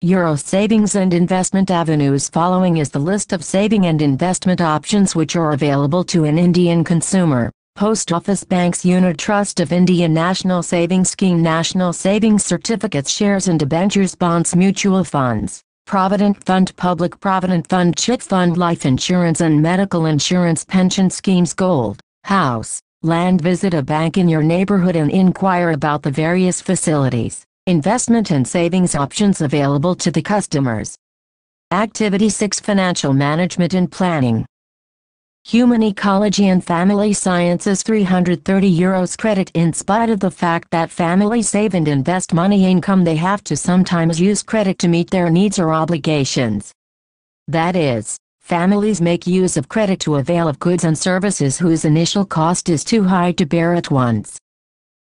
Euro savings and investment avenues following is the list of saving and investment options which are available to an Indian consumer. Post Office Bank's Unit Trust of India National Savings Scheme National Savings Certificates Shares and Debentures Bonds Mutual Funds Provident Fund Public Provident Fund Chit Fund Life Insurance and Medical Insurance Pension Schemes Gold, House, land visit a bank in your neighborhood and inquire about the various facilities, investment and savings options available to the customers. Activity 6 Financial Management and Planning Human Ecology and Family Sciences 330 euros credit in spite of the fact that families save and invest money income they have to sometimes use credit to meet their needs or obligations. That is, Families make use of credit to avail of goods and services whose initial cost is too high to bear at once.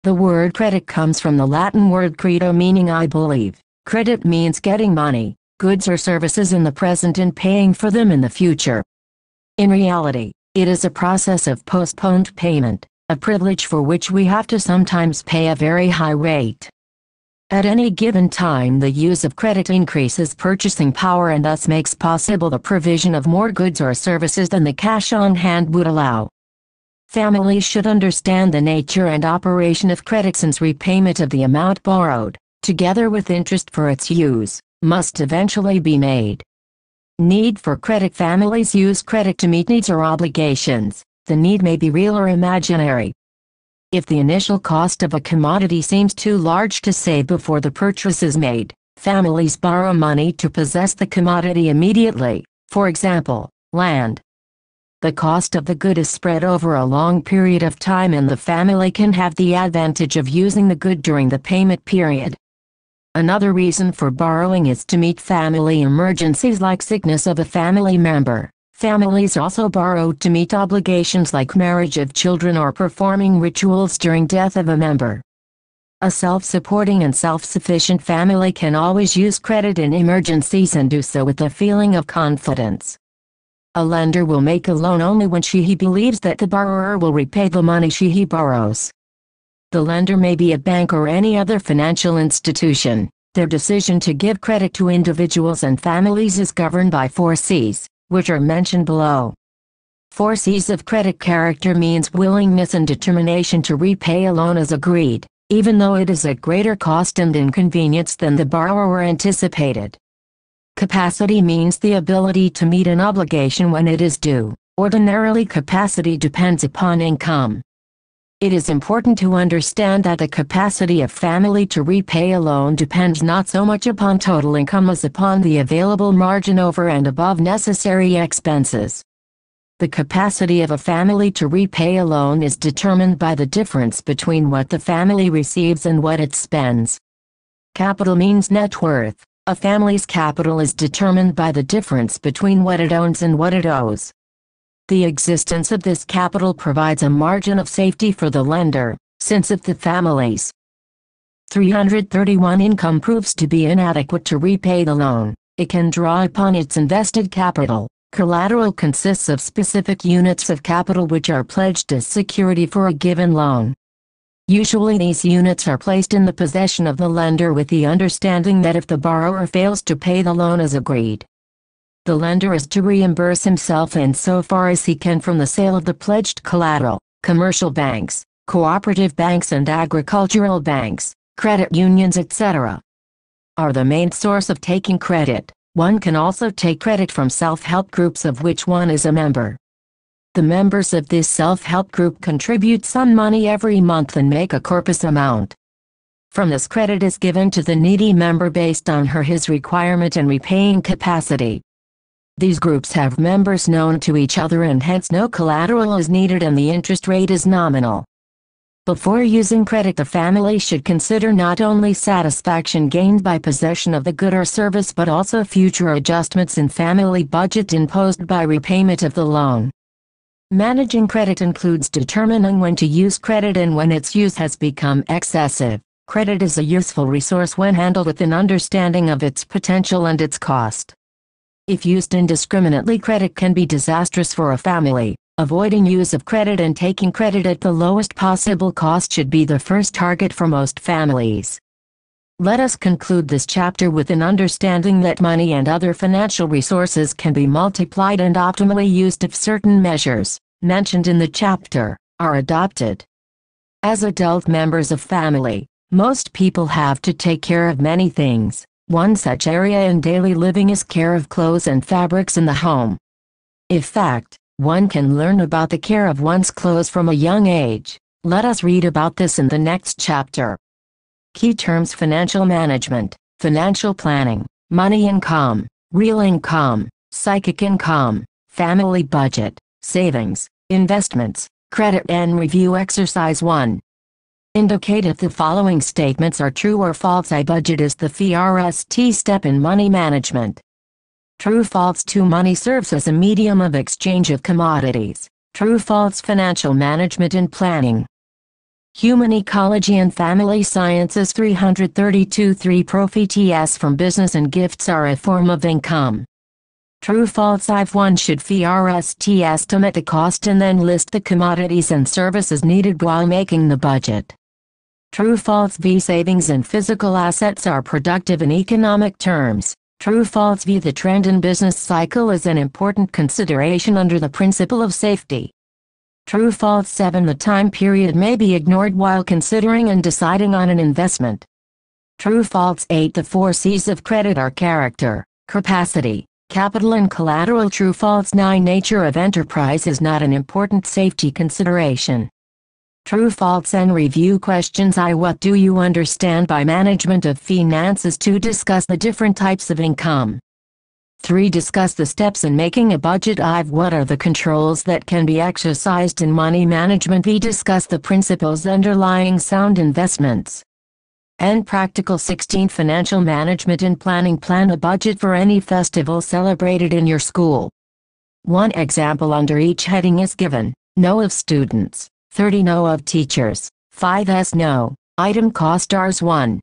The word credit comes from the Latin word credo meaning I believe. Credit means getting money, goods or services in the present and paying for them in the future. In reality, it is a process of postponed payment, a privilege for which we have to sometimes pay a very high rate. At any given time the use of credit increases purchasing power and thus makes possible the provision of more goods or services than the cash on hand would allow. Families should understand the nature and operation of credit since repayment of the amount borrowed, together with interest for its use, must eventually be made. Need for credit Families use credit to meet needs or obligations. The need may be real or imaginary, if the initial cost of a commodity seems too large to save before the purchase is made, families borrow money to possess the commodity immediately, for example, land. The cost of the good is spread over a long period of time and the family can have the advantage of using the good during the payment period. Another reason for borrowing is to meet family emergencies like sickness of a family member. Families also borrowed to meet obligations like marriage of children or performing rituals during death of a member. A self-supporting and self-sufficient family can always use credit in emergencies and do so with a feeling of confidence. A lender will make a loan only when she he believes that the borrower will repay the money she he borrows. The lender may be a bank or any other financial institution. Their decision to give credit to individuals and families is governed by four C's which are mentioned below. Four C's of credit character means willingness and determination to repay a loan as agreed, even though it is at greater cost and inconvenience than the borrower anticipated. Capacity means the ability to meet an obligation when it is due. Ordinarily capacity depends upon income. It is important to understand that the capacity of family to repay a loan depends not so much upon total income as upon the available margin over and above necessary expenses. The capacity of a family to repay a loan is determined by the difference between what the family receives and what it spends. Capital means net worth. A family's capital is determined by the difference between what it owns and what it owes. The existence of this capital provides a margin of safety for the lender, since if the family's 331 income proves to be inadequate to repay the loan, it can draw upon its invested capital. Collateral consists of specific units of capital which are pledged as security for a given loan. Usually these units are placed in the possession of the lender with the understanding that if the borrower fails to pay the loan as agreed, the lender is to reimburse himself so far as he can from the sale of the pledged collateral, commercial banks, cooperative banks and agricultural banks, credit unions etc. are the main source of taking credit. One can also take credit from self-help groups of which one is a member. The members of this self-help group contribute some money every month and make a corpus amount. From this credit is given to the needy member based on her his requirement and repaying capacity. These groups have members known to each other and hence no collateral is needed and the interest rate is nominal. Before using credit the family should consider not only satisfaction gained by possession of the good or service but also future adjustments in family budget imposed by repayment of the loan. Managing credit includes determining when to use credit and when its use has become excessive. Credit is a useful resource when handled with an understanding of its potential and its cost. If used indiscriminately credit can be disastrous for a family. Avoiding use of credit and taking credit at the lowest possible cost should be the first target for most families. Let us conclude this chapter with an understanding that money and other financial resources can be multiplied and optimally used if certain measures, mentioned in the chapter, are adopted. As adult members of family, most people have to take care of many things, one such area in daily living is care of clothes and fabrics in the home. In fact, one can learn about the care of one's clothes from a young age. Let us read about this in the next chapter. Key terms financial management, financial planning, money income, real income, psychic income, family budget, savings, investments, credit and review exercise 1 indicate if the following statements are true or false. I budget is the FRST step in money management. True false to money serves as a medium of exchange of commodities. True false financial management and planning. Human Ecology and Family Sciences 332 3 Profits from business and gifts are a form of income. True false if one should FRST estimate the cost and then list the commodities and services needed while making the budget. True false v savings and physical assets are productive in economic terms. True false v the trend in business cycle is an important consideration under the principle of safety. True false 7 the time period may be ignored while considering and deciding on an investment. True false 8 the four C's of credit are character, capacity, capital and collateral. True false 9 nature of enterprise is not an important safety consideration. True faults and review questions I What do you understand by management of finances To Discuss the different types of income. 3. Discuss the steps in making a budget I've What are the controls that can be exercised in money management V. Discuss the principles underlying sound investments. And practical 16 Financial management and planning Plan a budget for any festival celebrated in your school. One example under each heading is given. Know of students. 30 no of teachers, 5s no, item cost Rs 1.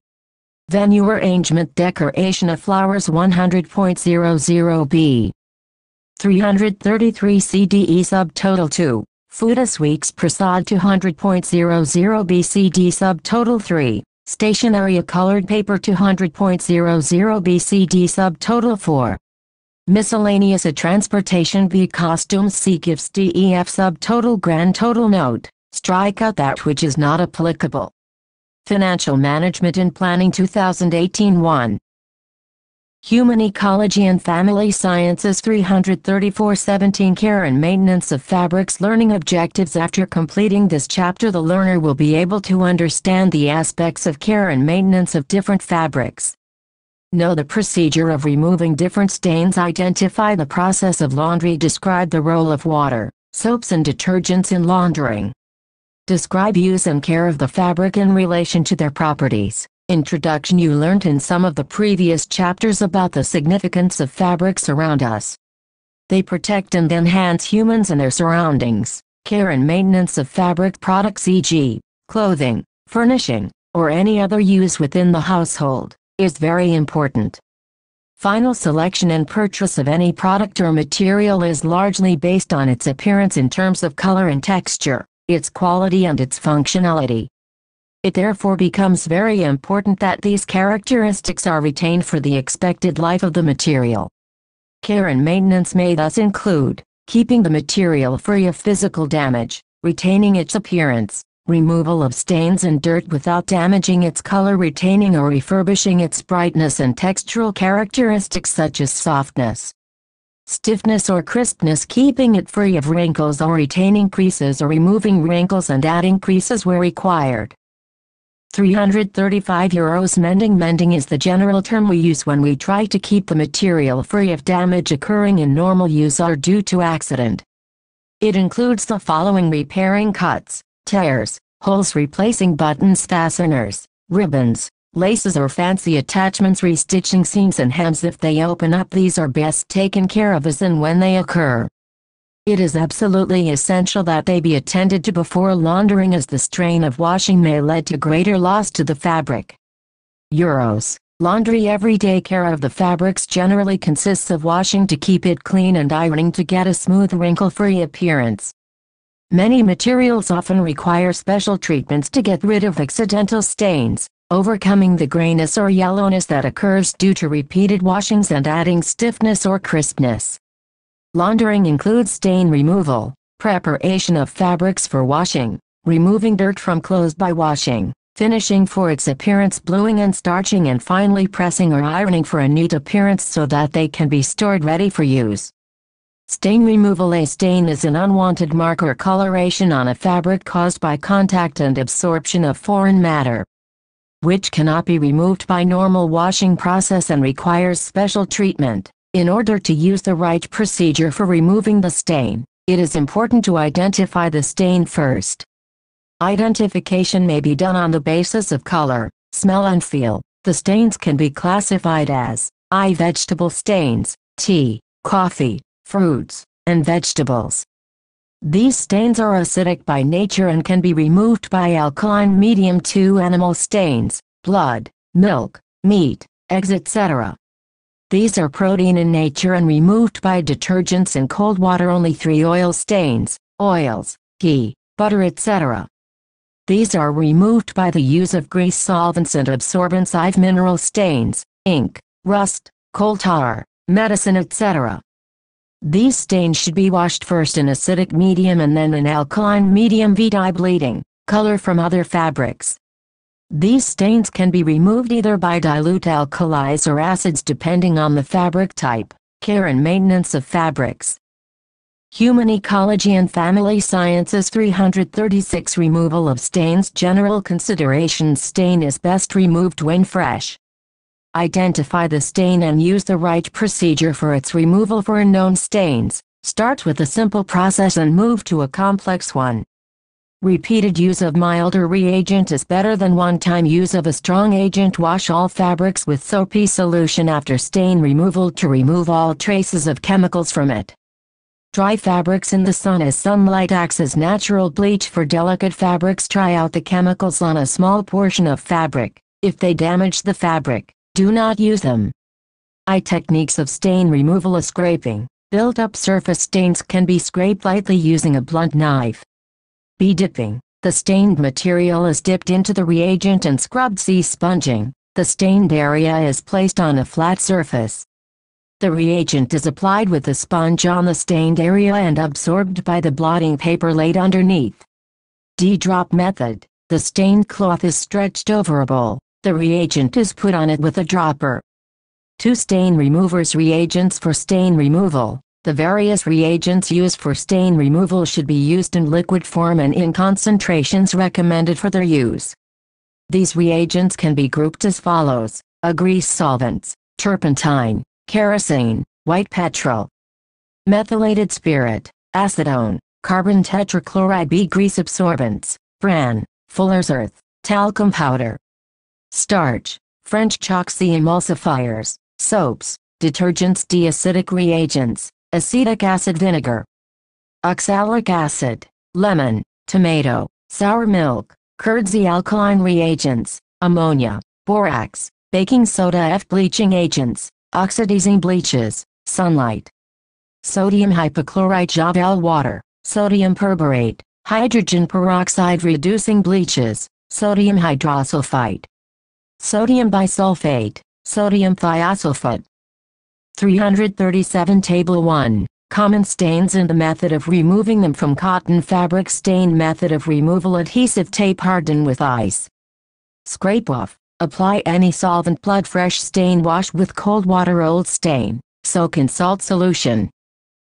Venue arrangement decoration of flowers 100.00b. 333 CDE subtotal 2, Fudas Weeks Prasad 200.00 BCD subtotal 3, Stationery Colored Paper 200.00 BCD subtotal 4. Miscellaneous A Transportation B Costumes C Gifts DEF subtotal Grand total note Strike out that which is not applicable. Financial Management and Planning 2018-1. Human Ecology and Family Sciences 334-17 Care and Maintenance of Fabrics Learning Objectives After completing this chapter the learner will be able to understand the aspects of care and maintenance of different fabrics. Know the procedure of removing different stains Identify the process of laundry Describe the role of water, soaps and detergents in laundering. Describe use and care of the fabric in relation to their properties. Introduction You learned in some of the previous chapters about the significance of fabrics around us. They protect and enhance humans and their surroundings. Care and maintenance of fabric products e.g., clothing, furnishing, or any other use within the household, is very important. Final selection and purchase of any product or material is largely based on its appearance in terms of color and texture its quality and its functionality. It therefore becomes very important that these characteristics are retained for the expected life of the material. Care and maintenance may thus include keeping the material free of physical damage, retaining its appearance, removal of stains and dirt without damaging its color retaining or refurbishing its brightness and textural characteristics such as softness, stiffness or crispness keeping it free of wrinkles or retaining creases or removing wrinkles and adding creases where required. 335 euros mending Mending is the general term we use when we try to keep the material free of damage occurring in normal use or due to accident. It includes the following repairing cuts, tears, holes replacing buttons fasteners, ribbons, Laces or fancy attachments restitching seams and hems if they open up these are best taken care of as and when they occur. It is absolutely essential that they be attended to before laundering as the strain of washing may lead to greater loss to the fabric. Euros. Laundry everyday care of the fabrics generally consists of washing to keep it clean and ironing to get a smooth wrinkle-free appearance. Many materials often require special treatments to get rid of accidental stains overcoming the grayness or yellowness that occurs due to repeated washings and adding stiffness or crispness. Laundering includes stain removal, preparation of fabrics for washing, removing dirt from clothes by washing, finishing for its appearance bluing and starching and finally pressing or ironing for a neat appearance so that they can be stored ready for use. Stain removal A stain is an unwanted mark or coloration on a fabric caused by contact and absorption of foreign matter which cannot be removed by normal washing process and requires special treatment. In order to use the right procedure for removing the stain, it is important to identify the stain first. Identification may be done on the basis of color, smell and feel. The stains can be classified as I vegetable stains, tea, coffee, fruits, and vegetables. These stains are acidic by nature and can be removed by alkaline medium to animal stains, blood, milk, meat, eggs etc. These are protein in nature and removed by detergents and cold water only three oil stains, oils, ghee, butter etc. These are removed by the use of grease solvents and absorbents IV mineral stains, ink, rust, coal tar, medicine etc. These stains should be washed first in acidic medium and then in alkaline medium V-dye bleeding, color from other fabrics. These stains can be removed either by dilute alkalis or acids depending on the fabric type, care and maintenance of fabrics. Human Ecology and Family Sciences 336 Removal of Stains General considerations Stain is best removed when fresh. Identify the stain and use the right procedure for its removal for known stains. Start with a simple process and move to a complex one. Repeated use of milder reagent is better than one-time use of a strong agent. Wash all fabrics with soapy solution after stain removal to remove all traces of chemicals from it. Dry fabrics in the sun as sunlight acts as natural bleach for delicate fabrics. Try out the chemicals on a small portion of fabric, if they damage the fabric. Do not use them. I techniques of stain removal is scraping. Built-up surface stains can be scraped lightly using a blunt knife. B dipping. The stained material is dipped into the reagent and scrubbed C sponging. The stained area is placed on a flat surface. The reagent is applied with the sponge on the stained area and absorbed by the blotting paper laid underneath. D-drop method. The stained cloth is stretched over a bowl, the reagent is put on it with a dropper. Two stain removers reagents for stain removal. The various reagents used for stain removal should be used in liquid form and in concentrations recommended for their use. These reagents can be grouped as follows, a grease solvents, turpentine, kerosene, white petrol, methylated spirit, acetone, carbon tetrachloride B grease absorbents, bran, fuller's earth, talcum powder, starch, French choxy emulsifiers, soaps, detergents deacidic reagents, acetic acid vinegar, oxalic acid, lemon, tomato, sour milk, curdsy alkaline reagents, ammonia, borax, baking soda F bleaching agents, oxidizing bleaches, sunlight, sodium hypochlorite javel water, sodium perborate, hydrogen peroxide reducing bleaches, sodium hydrosulfite sodium bisulfate, sodium thiosulfate. 337 Table 1. Common stains and the method of removing them from cotton fabric stain method of removal adhesive tape harden with ice. Scrape off. Apply any solvent blood fresh stain wash with cold water old stain, soak in salt solution.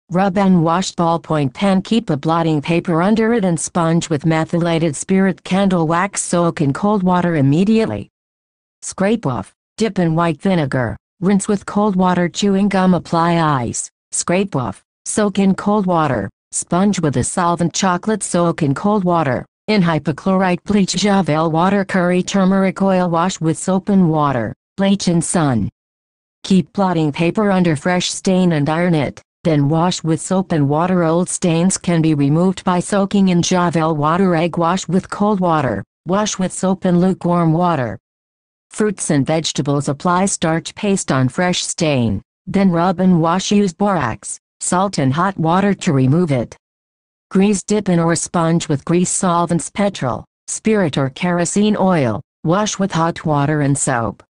Rub and wash ballpoint pen keep a blotting paper under it and sponge with methylated spirit candle wax soak in cold water immediately. Scrape off, dip in white vinegar, rinse with cold water chewing gum apply ice, scrape off, soak in cold water, sponge with a solvent chocolate soak in cold water, in hypochlorite bleach javel water curry turmeric oil wash with soap and water, bleach in sun. Keep blotting paper under fresh stain and iron it, then wash with soap and water old stains can be removed by soaking in javel water egg wash with cold water, wash with soap and lukewarm water, Fruits and vegetables apply starch paste on fresh stain, then rub and wash use borax, salt and hot water to remove it. Grease dip in or sponge with grease solvents petrol, spirit or kerosene oil, wash with hot water and soap.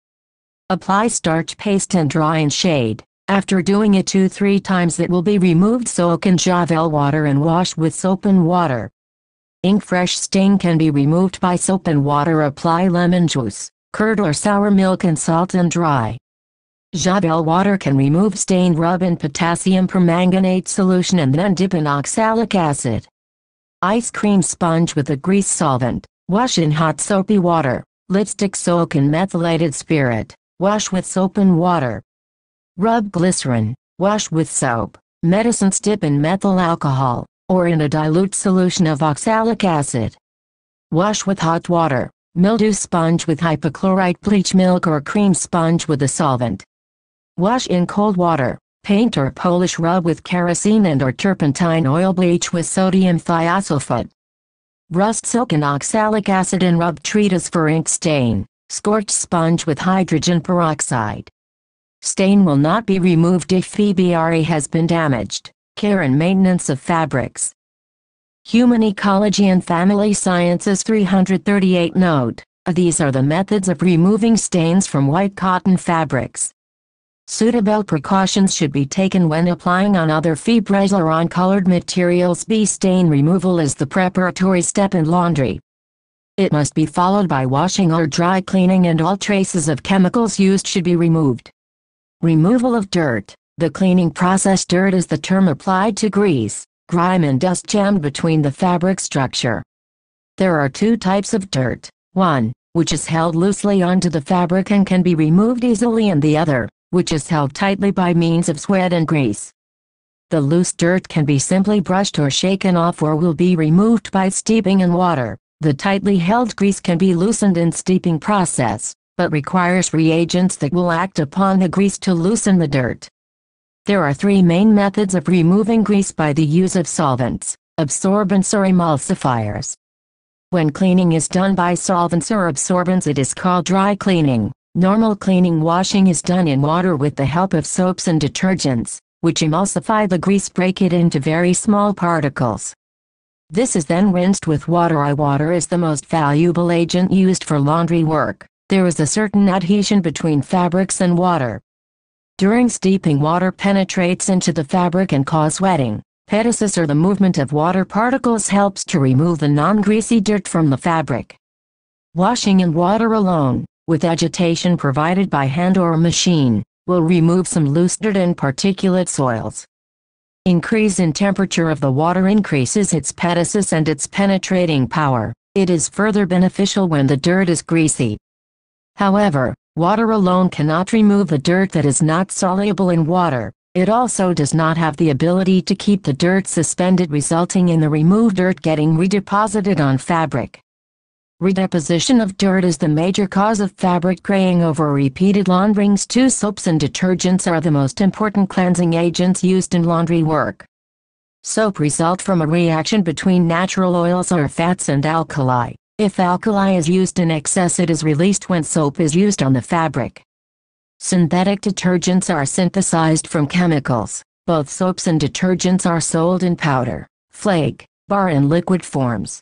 Apply starch paste and dry in shade. After doing it 2-3 times it will be removed soak in Javel water and wash with soap and water. Ink fresh stain can be removed by soap and water apply lemon juice curdle or sour milk and salt and dry. Javel water can remove stain rub in potassium permanganate solution and then dip in oxalic acid. Ice cream sponge with a grease solvent, wash in hot soapy water, lipstick soak in methylated spirit, wash with soap and water. Rub glycerin, wash with soap, Medicine dip in methyl alcohol, or in a dilute solution of oxalic acid. Wash with hot water, Mildew sponge with hypochlorite bleach milk or cream sponge with a solvent. Wash in cold water, paint or polish rub with kerosene and or turpentine oil bleach with sodium thiosulfate. Rust soak in oxalic acid and rub treatise for ink stain, scorched sponge with hydrogen peroxide. Stain will not be removed if EBRE has been damaged. Care and maintenance of fabrics. Human Ecology and Family Sciences 338 Note, these are the methods of removing stains from white cotton fabrics. Suitable precautions should be taken when applying on other fibres or on colored materials B. Stain removal is the preparatory step in laundry. It must be followed by washing or dry cleaning and all traces of chemicals used should be removed. Removal of dirt. The cleaning process dirt is the term applied to grease, grime and dust jammed between the fabric structure. There are two types of dirt, one, which is held loosely onto the fabric and can be removed easily and the other, which is held tightly by means of sweat and grease. The loose dirt can be simply brushed or shaken off or will be removed by steeping in water. The tightly held grease can be loosened in steeping process, but requires reagents that will act upon the grease to loosen the dirt. There are three main methods of removing grease by the use of solvents, absorbents or emulsifiers. When cleaning is done by solvents or absorbents it is called dry cleaning. Normal cleaning washing is done in water with the help of soaps and detergents, which emulsify the grease break it into very small particles. This is then rinsed with water I water is the most valuable agent used for laundry work. There is a certain adhesion between fabrics and water, during steeping water penetrates into the fabric and cause wetting. Pedicis or the movement of water particles helps to remove the non-greasy dirt from the fabric. Washing in water alone, with agitation provided by hand or machine, will remove some loose dirt and particulate soils. Increase in temperature of the water increases its pedicis and its penetrating power. It is further beneficial when the dirt is greasy. However, Water alone cannot remove the dirt that is not soluble in water, it also does not have the ability to keep the dirt suspended resulting in the removed dirt getting redeposited on fabric. Redeposition of dirt is the major cause of fabric graying over repeated launderings. Two soaps and detergents are the most important cleansing agents used in laundry work. Soap result from a reaction between natural oils or fats and alkali. If alkali is used in excess it is released when soap is used on the fabric. Synthetic detergents are synthesized from chemicals. Both soaps and detergents are sold in powder, flake, bar and liquid forms.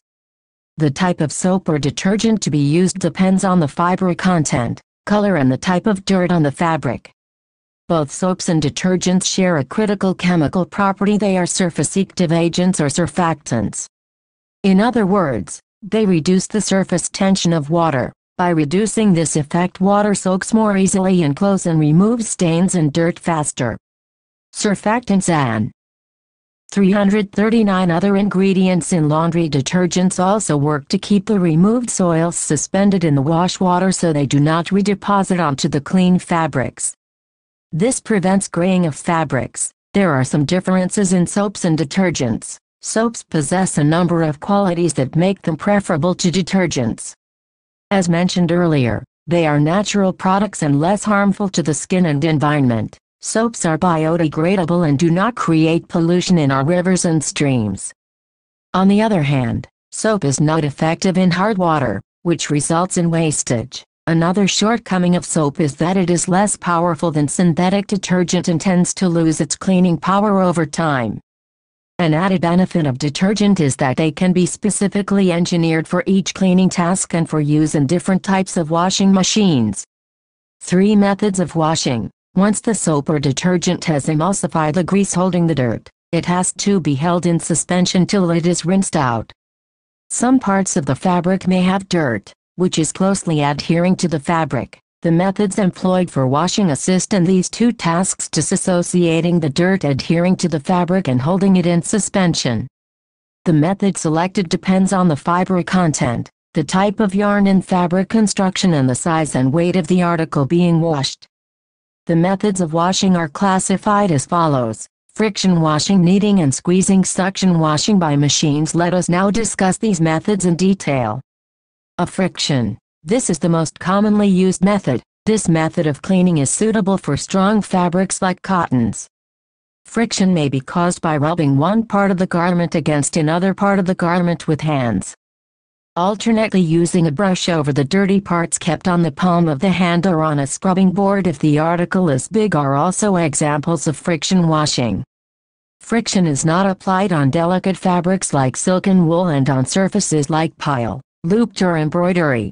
The type of soap or detergent to be used depends on the fiber content, color and the type of dirt on the fabric. Both soaps and detergents share a critical chemical property they are surface active agents or surfactants. In other words, they reduce the surface tension of water. By reducing this effect water soaks more easily in clothes and removes stains and dirt faster. Surfactants and 339 other ingredients in laundry detergents also work to keep the removed soils suspended in the wash water so they do not redeposit onto the clean fabrics. This prevents graying of fabrics. There are some differences in soaps and detergents. Soaps possess a number of qualities that make them preferable to detergents. As mentioned earlier, they are natural products and less harmful to the skin and environment. Soaps are biodegradable and do not create pollution in our rivers and streams. On the other hand, soap is not effective in hard water, which results in wastage. Another shortcoming of soap is that it is less powerful than synthetic detergent and tends to lose its cleaning power over time. An added benefit of detergent is that they can be specifically engineered for each cleaning task and for use in different types of washing machines. 3 Methods of Washing Once the soap or detergent has emulsified the grease holding the dirt, it has to be held in suspension till it is rinsed out. Some parts of the fabric may have dirt, which is closely adhering to the fabric. The methods employed for washing assist in these two tasks disassociating the dirt adhering to the fabric and holding it in suspension. The method selected depends on the fiber content, the type of yarn and fabric construction and the size and weight of the article being washed. The methods of washing are classified as follows. Friction washing, kneading and squeezing, suction washing by machines. Let us now discuss these methods in detail. A friction this is the most commonly used method. This method of cleaning is suitable for strong fabrics like cottons. Friction may be caused by rubbing one part of the garment against another part of the garment with hands. Alternately using a brush over the dirty parts kept on the palm of the hand or on a scrubbing board if the article is big are also examples of friction washing. Friction is not applied on delicate fabrics like silk and wool and on surfaces like pile, looped or embroidery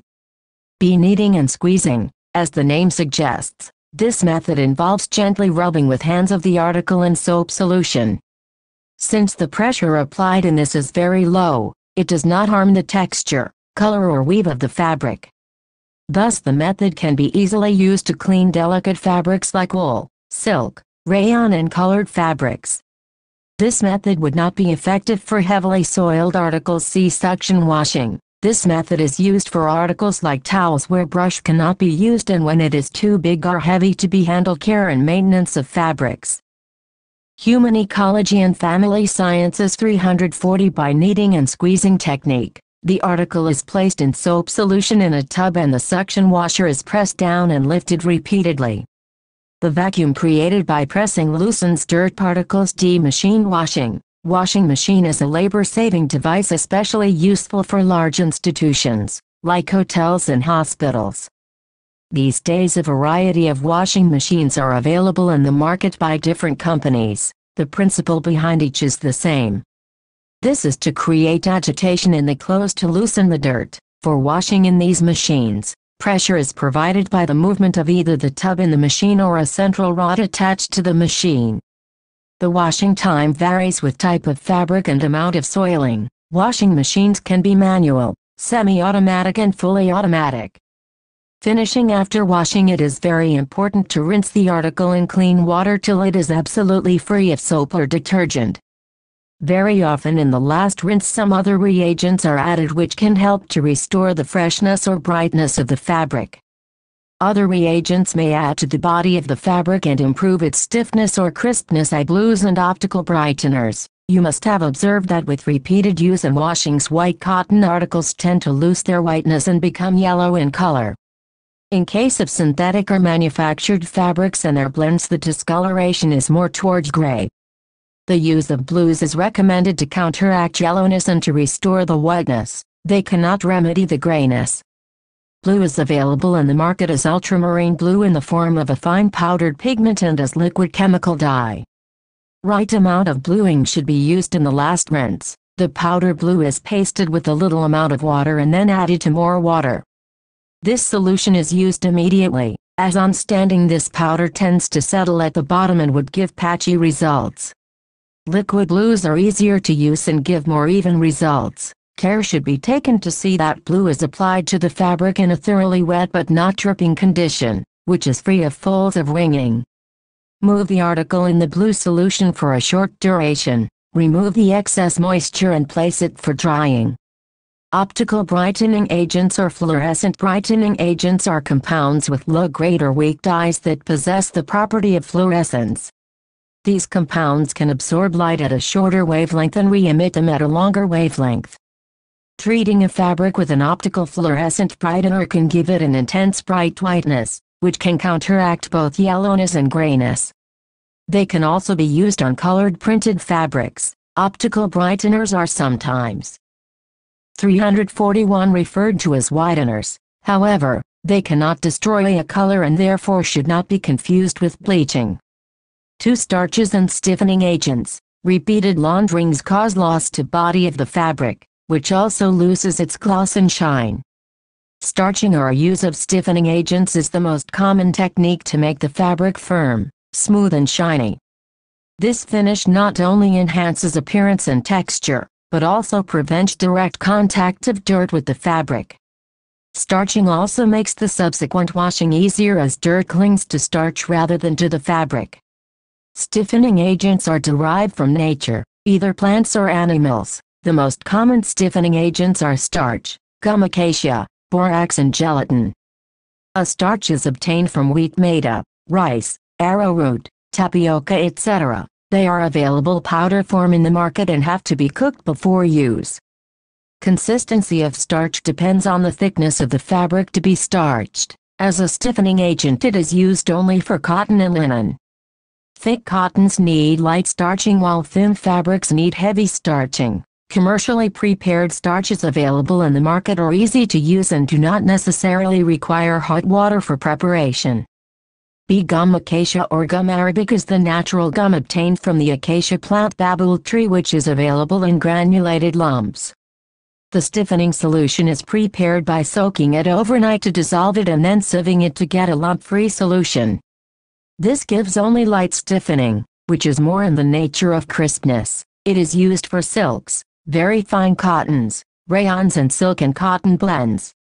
be kneading and squeezing, as the name suggests. This method involves gently rubbing with hands of the article in soap solution. Since the pressure applied in this is very low, it does not harm the texture, color or weave of the fabric. Thus the method can be easily used to clean delicate fabrics like wool, silk, rayon and colored fabrics. This method would not be effective for heavily soiled articles see suction washing. This method is used for articles like towels where brush cannot be used and when it is too big or heavy to be handled care and maintenance of fabrics. Human Ecology and Family Sciences 340 by kneading and squeezing technique. The article is placed in soap solution in a tub and the suction washer is pressed down and lifted repeatedly. The vacuum created by pressing loosens dirt particles D. Machine washing. Washing machine is a labor-saving device especially useful for large institutions, like hotels and hospitals. These days a variety of washing machines are available in the market by different companies, the principle behind each is the same. This is to create agitation in the clothes to loosen the dirt. For washing in these machines, pressure is provided by the movement of either the tub in the machine or a central rod attached to the machine. The washing time varies with type of fabric and amount of soiling. Washing machines can be manual, semi-automatic and fully automatic. Finishing after washing it is very important to rinse the article in clean water till it is absolutely free of soap or detergent. Very often in the last rinse some other reagents are added which can help to restore the freshness or brightness of the fabric. Other reagents may add to the body of the fabric and improve its stiffness or crispness i blues and optical brighteners. You must have observed that with repeated use and washings white cotton articles tend to lose their whiteness and become yellow in color. In case of synthetic or manufactured fabrics and their blends the discoloration is more towards gray. The use of blues is recommended to counteract yellowness and to restore the whiteness. They cannot remedy the grayness, Blue is available in the market as ultramarine blue in the form of a fine powdered pigment and as liquid chemical dye. Right amount of bluing should be used in the last rinse. The powder blue is pasted with a little amount of water and then added to more water. This solution is used immediately, as on standing this powder tends to settle at the bottom and would give patchy results. Liquid blues are easier to use and give more even results. Care should be taken to see that glue is applied to the fabric in a thoroughly wet but not dripping condition, which is free of folds of wringing. Move the article in the blue solution for a short duration, remove the excess moisture and place it for drying. Optical brightening agents or fluorescent brightening agents are compounds with low-grade or weak dyes that possess the property of fluorescence. These compounds can absorb light at a shorter wavelength and re-emit them at a longer wavelength. Treating a fabric with an optical fluorescent brightener can give it an intense bright whiteness, which can counteract both yellowness and grayness. They can also be used on colored printed fabrics. Optical brighteners are sometimes 341 referred to as whiteners. However, they cannot destroy a color and therefore should not be confused with bleaching. Two starches and stiffening agents. Repeated launderings cause loss to body of the fabric which also loses its gloss and shine. Starching or use of stiffening agents is the most common technique to make the fabric firm, smooth and shiny. This finish not only enhances appearance and texture, but also prevents direct contact of dirt with the fabric. Starching also makes the subsequent washing easier as dirt clings to starch rather than to the fabric. Stiffening agents are derived from nature, either plants or animals. The most common stiffening agents are starch, gum acacia, borax and gelatin. A starch is obtained from wheat made up, rice, arrowroot, tapioca etc. They are available powder form in the market and have to be cooked before use. Consistency of starch depends on the thickness of the fabric to be starched. As a stiffening agent it is used only for cotton and linen. Thick cottons need light starching while thin fabrics need heavy starching. Commercially prepared starches available in the market are easy to use and do not necessarily require hot water for preparation. B. gum acacia or gum arabic is the natural gum obtained from the acacia plant babul tree which is available in granulated lumps. The stiffening solution is prepared by soaking it overnight to dissolve it and then sieving it to get a lump-free solution. This gives only light stiffening, which is more in the nature of crispness. It is used for silks, very fine cottons, rayons and silk and cotton blends.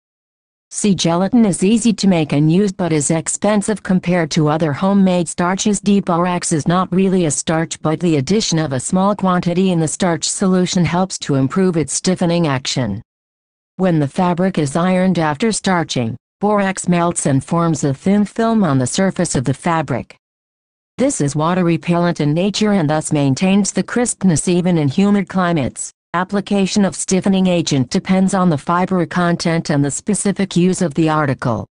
Sea gelatin is easy to make and use but is expensive compared to other homemade starches. DeepRx is not really a starch but the addition of a small quantity in the starch solution helps to improve its stiffening action. When the fabric is ironed after starching, borax melts and forms a thin film on the surface of the fabric. This is water repellent in nature and thus maintains the crispness even in humid climates. Application of stiffening agent depends on the fiber content and the specific use of the article.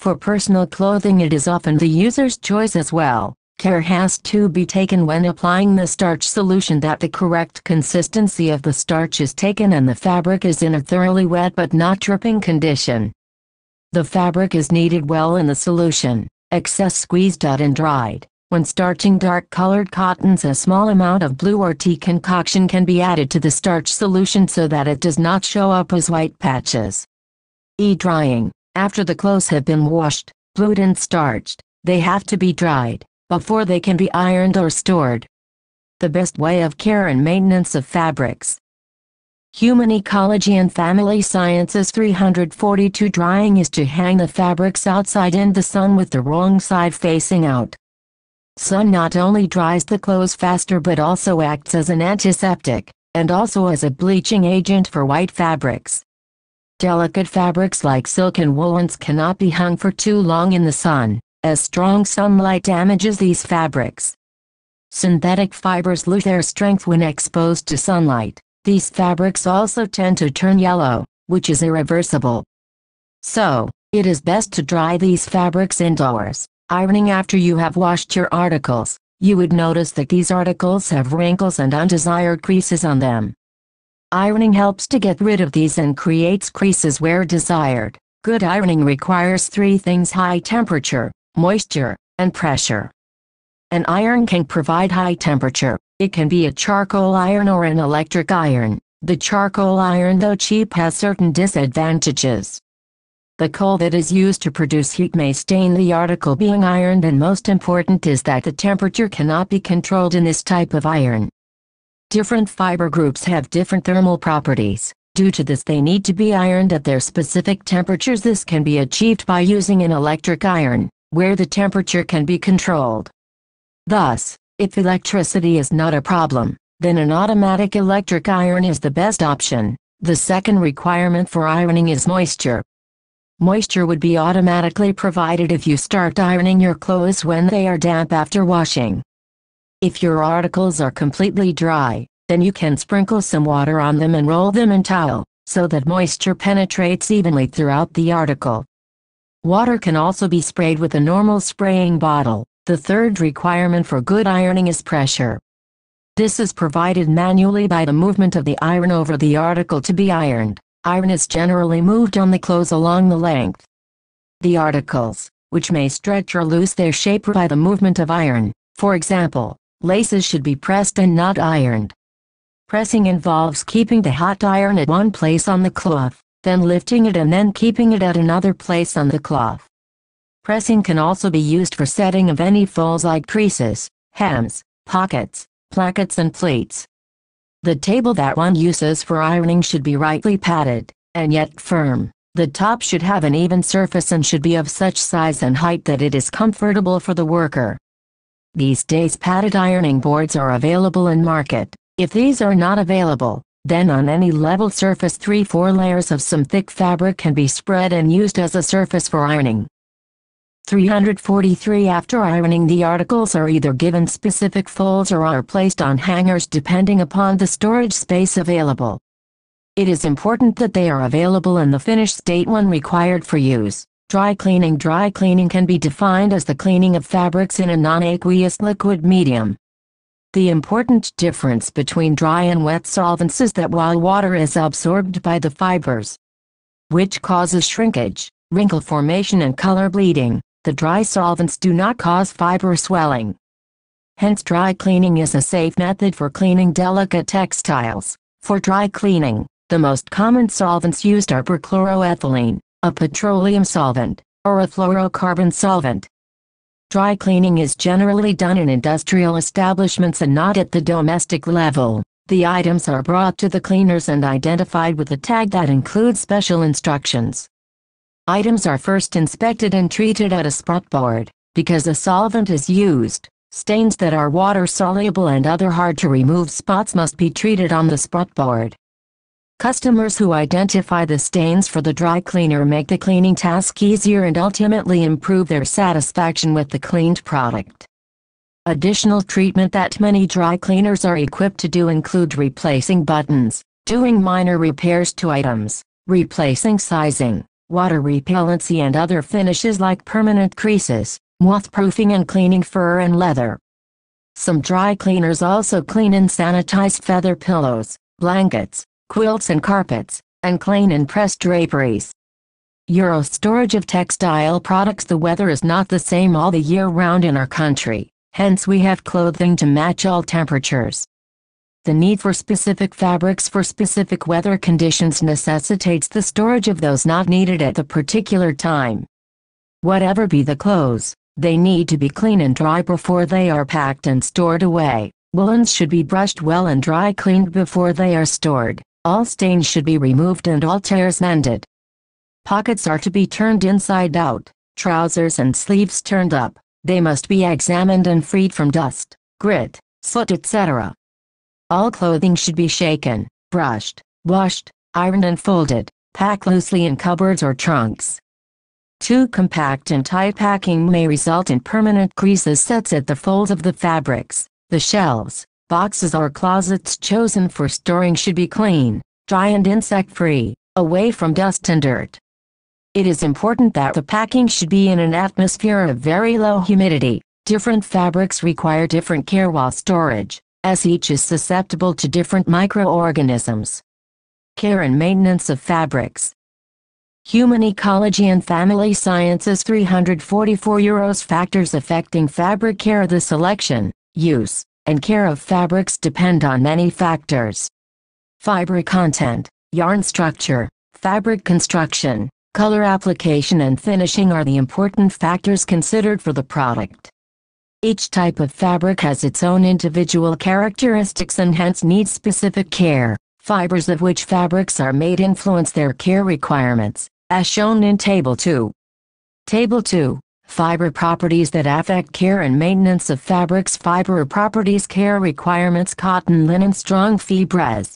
For personal clothing it is often the user's choice as well. Care has to be taken when applying the starch solution that the correct consistency of the starch is taken and the fabric is in a thoroughly wet but not dripping condition. The fabric is kneaded well in the solution, excess squeezed out and dried. When starching dark-colored cottons a small amount of blue or tea concoction can be added to the starch solution so that it does not show up as white patches. E-drying. After the clothes have been washed, blued and starched, they have to be dried, before they can be ironed or stored. The best way of care and maintenance of fabrics. Human Ecology and Family Sciences 342 Drying is to hang the fabrics outside in the sun with the wrong side facing out. Sun not only dries the clothes faster but also acts as an antiseptic, and also as a bleaching agent for white fabrics. Delicate fabrics like silk and woolens cannot be hung for too long in the sun, as strong sunlight damages these fabrics. Synthetic fibers lose their strength when exposed to sunlight. These fabrics also tend to turn yellow, which is irreversible. So, it is best to dry these fabrics indoors. Ironing after you have washed your articles, you would notice that these articles have wrinkles and undesired creases on them. Ironing helps to get rid of these and creates creases where desired. Good ironing requires three things high temperature, moisture, and pressure. An iron can provide high temperature. It can be a charcoal iron or an electric iron. The charcoal iron though cheap has certain disadvantages. The coal that is used to produce heat may stain the article being ironed and most important is that the temperature cannot be controlled in this type of iron. Different fiber groups have different thermal properties. Due to this they need to be ironed at their specific temperatures. This can be achieved by using an electric iron, where the temperature can be controlled. Thus, if electricity is not a problem, then an automatic electric iron is the best option. The second requirement for ironing is moisture. Moisture would be automatically provided if you start ironing your clothes when they are damp after washing. If your articles are completely dry, then you can sprinkle some water on them and roll them in towel, so that moisture penetrates evenly throughout the article. Water can also be sprayed with a normal spraying bottle. The third requirement for good ironing is pressure. This is provided manually by the movement of the iron over the article to be ironed. Iron is generally moved on the clothes along the length. The articles, which may stretch or lose their shape by the movement of iron, for example, laces should be pressed and not ironed. Pressing involves keeping the hot iron at one place on the cloth, then lifting it and then keeping it at another place on the cloth. Pressing can also be used for setting of any folds like creases, hems, pockets, plackets and pleats. The table that one uses for ironing should be rightly padded, and yet firm. The top should have an even surface and should be of such size and height that it is comfortable for the worker. These days padded ironing boards are available in market. If these are not available, then on any level surface 3-4 layers of some thick fabric can be spread and used as a surface for ironing. 343 After ironing the articles are either given specific folds or are placed on hangers depending upon the storage space available. It is important that they are available in the finished state when required for use. Dry cleaning Dry cleaning can be defined as the cleaning of fabrics in a non-aqueous liquid medium. The important difference between dry and wet solvents is that while water is absorbed by the fibers, which causes shrinkage, wrinkle formation and color bleeding, the dry solvents do not cause fiber swelling. Hence dry cleaning is a safe method for cleaning delicate textiles. For dry cleaning, the most common solvents used are perchloroethylene, a petroleum solvent, or a fluorocarbon solvent. Dry cleaning is generally done in industrial establishments and not at the domestic level. The items are brought to the cleaners and identified with a tag that includes special instructions. Items are first inspected and treated at a spot board, because a solvent is used. Stains that are water-soluble and other hard-to-remove spots must be treated on the spot board. Customers who identify the stains for the dry cleaner make the cleaning task easier and ultimately improve their satisfaction with the cleaned product. Additional treatment that many dry cleaners are equipped to do include replacing buttons, doing minor repairs to items, replacing sizing, water repellency and other finishes like permanent creases, moth-proofing and cleaning fur and leather. Some dry cleaners also clean and sanitize feather pillows, blankets, quilts and carpets, and clean and press draperies. Euro storage of textile products The weather is not the same all the year round in our country, hence we have clothing to match all temperatures the need for specific fabrics for specific weather conditions necessitates the storage of those not needed at the particular time. Whatever be the clothes, they need to be clean and dry before they are packed and stored away. Woolens should be brushed well and dry cleaned before they are stored. All stains should be removed and all tears mended. Pockets are to be turned inside out, trousers and sleeves turned up. They must be examined and freed from dust, grit, soot etc. All clothing should be shaken, brushed, washed, ironed and folded, packed loosely in cupboards or trunks. Too compact and tight packing may result in permanent creases sets at the folds of the fabrics, the shelves, boxes or closets chosen for storing should be clean, dry and insect-free, away from dust and dirt. It is important that the packing should be in an atmosphere of very low humidity. Different fabrics require different care while storage as each is susceptible to different microorganisms. Care and maintenance of fabrics. Human Ecology and Family Sciences 344 euros Factors affecting fabric care The selection, use, and care of fabrics depend on many factors. Fiber content, yarn structure, fabric construction, color application and finishing are the important factors considered for the product. Each type of fabric has its own individual characteristics and hence needs specific care. Fibers of which fabrics are made influence their care requirements, as shown in Table 2. Table 2. Fiber properties that affect care and maintenance of fabrics Fiber properties care requirements Cotton linen strong fibres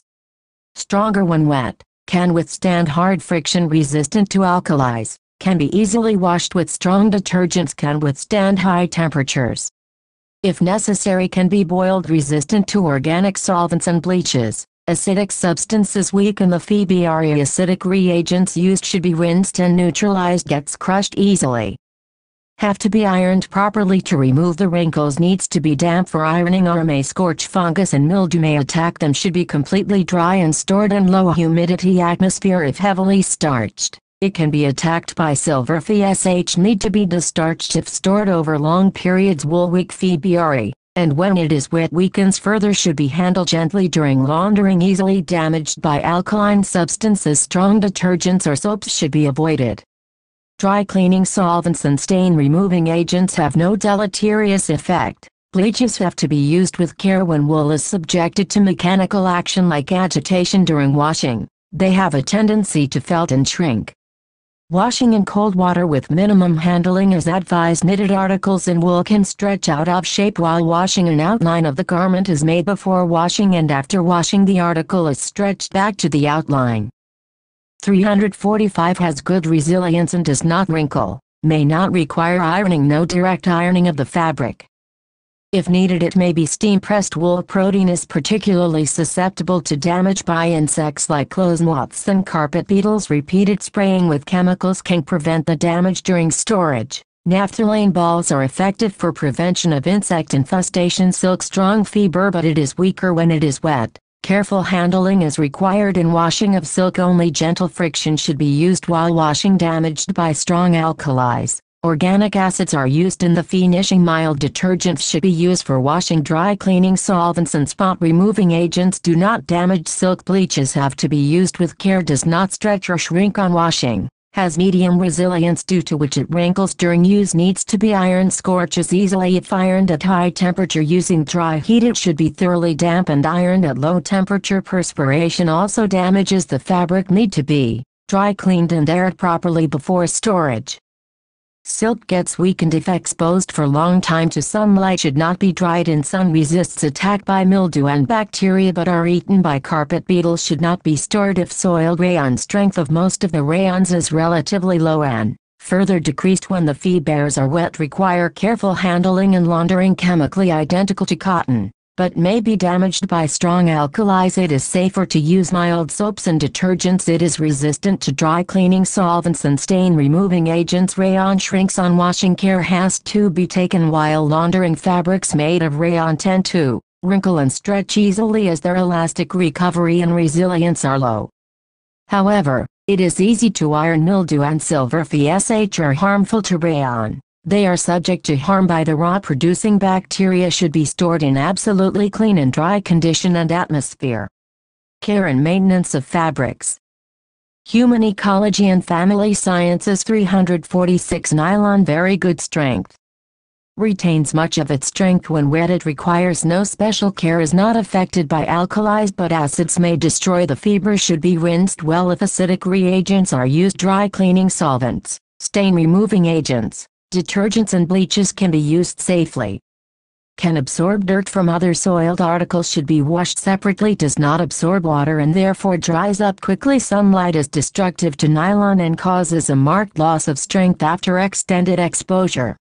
Stronger when wet, can withstand hard friction resistant to alkalis, can be easily washed with strong detergents can withstand high temperatures, if necessary can be boiled resistant to organic solvents and bleaches. Acidic substances weaken the Phoebe acidic reagents used should be rinsed and neutralized gets crushed easily. Have to be ironed properly to remove the wrinkles needs to be damp for ironing or may scorch fungus and mildew may attack them should be completely dry and stored in low humidity atmosphere if heavily starched. It can be attacked by silver if need to be destarched if stored over long periods wool weak February, and when it is wet weakens further should be handled gently during laundering easily damaged by alkaline substances strong detergents or soaps should be avoided. Dry cleaning solvents and stain removing agents have no deleterious effect. Bleaches have to be used with care when wool is subjected to mechanical action like agitation during washing. They have a tendency to felt and shrink. Washing in cold water with minimum handling is advised. Knitted articles in wool can stretch out of shape while washing. An outline of the garment is made before washing and after washing the article is stretched back to the outline. 345 has good resilience and does not wrinkle, may not require ironing. No direct ironing of the fabric. If needed it may be steam-pressed wool protein is particularly susceptible to damage by insects like clothes moths and carpet beetles. Repeated spraying with chemicals can prevent the damage during storage. Naphthalene balls are effective for prevention of insect infestation silk strong fiber but it is weaker when it is wet. Careful handling is required in washing of silk only gentle friction should be used while washing damaged by strong alkalis. Organic acids are used in the finishing mild detergents should be used for washing dry cleaning solvents and spot removing agents do not damage silk bleaches have to be used with care does not stretch or shrink on washing has medium resilience due to which it wrinkles during use needs to be ironed scorches easily if ironed at high temperature using dry heat it should be thoroughly dampened ironed at low temperature perspiration also damages the fabric need to be dry cleaned and aired properly before storage. Silk gets weakened if exposed for long time to sunlight should not be dried in sun resists attack by mildew and bacteria but are eaten by carpet beetles should not be stored if soiled rayon strength of most of the rayons is relatively low and further decreased when the fee bears are wet require careful handling and laundering chemically identical to cotton but may be damaged by strong alkalis it is safer to use mild soaps and detergents it is resistant to dry cleaning solvents and stain removing agents rayon shrinks on washing care has to be taken while laundering fabrics made of rayon tend to wrinkle and stretch easily as their elastic recovery and resilience are low. However, it is easy to iron mildew and silver FSH are harmful to rayon. They are subject to harm by the rot-producing bacteria should be stored in absolutely clean and dry condition and atmosphere. Care and maintenance of fabrics. Human Ecology and Family Sciences 346 Nylon Very good strength. Retains much of its strength when wet it requires no special care is not affected by alkalis but acids may destroy the fiber should be rinsed well if acidic reagents are used dry cleaning solvents, stain removing agents, Detergents and bleaches can be used safely. Can absorb dirt from other soiled articles should be washed separately does not absorb water and therefore dries up quickly sunlight is destructive to nylon and causes a marked loss of strength after extended exposure.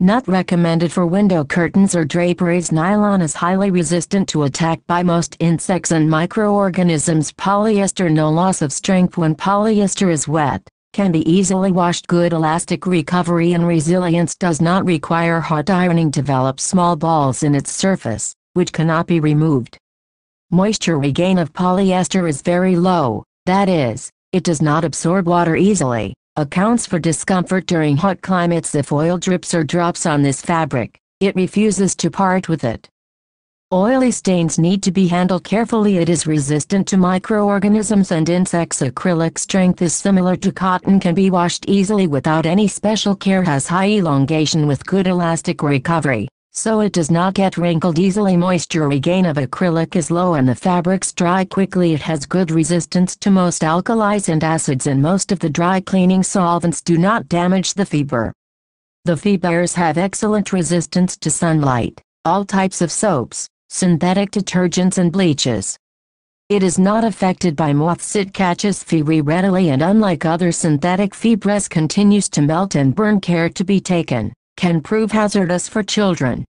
Not recommended for window curtains or draperies nylon is highly resistant to attack by most insects and microorganisms polyester no loss of strength when polyester is wet can be easily washed. Good elastic recovery and resilience does not require hot ironing develop small balls in its surface, which cannot be removed. Moisture regain of polyester is very low, that is, it does not absorb water easily, accounts for discomfort during hot climates if oil drips or drops on this fabric, it refuses to part with it. Oily stains need to be handled carefully it is resistant to microorganisms and insects acrylic strength is similar to cotton can be washed easily without any special care has high elongation with good elastic recovery, so it does not get wrinkled easily moisture regain of acrylic is low and the fabrics dry quickly it has good resistance to most alkalis and acids and most of the dry cleaning solvents do not damage the fiber. The fibers have excellent resistance to sunlight, all types of soaps, synthetic detergents and bleaches. It is not affected by moths it catches febre readily and unlike other synthetic fibres continues to melt and burn care to be taken, can prove hazardous for children.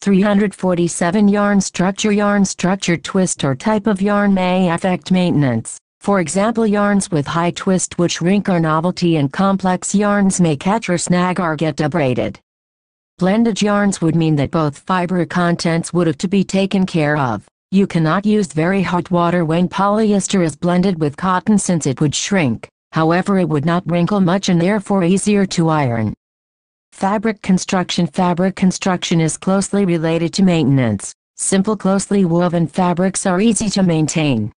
347 Yarn structure Yarn structure twist or type of yarn may affect maintenance. For example yarns with high twist which wrinkle are novelty and complex yarns may catch or snag or get abraded. Blended yarns would mean that both fiber contents would have to be taken care of. You cannot use very hot water when polyester is blended with cotton since it would shrink, however it would not wrinkle much and therefore easier to iron. Fabric construction Fabric construction is closely related to maintenance. Simple closely woven fabrics are easy to maintain.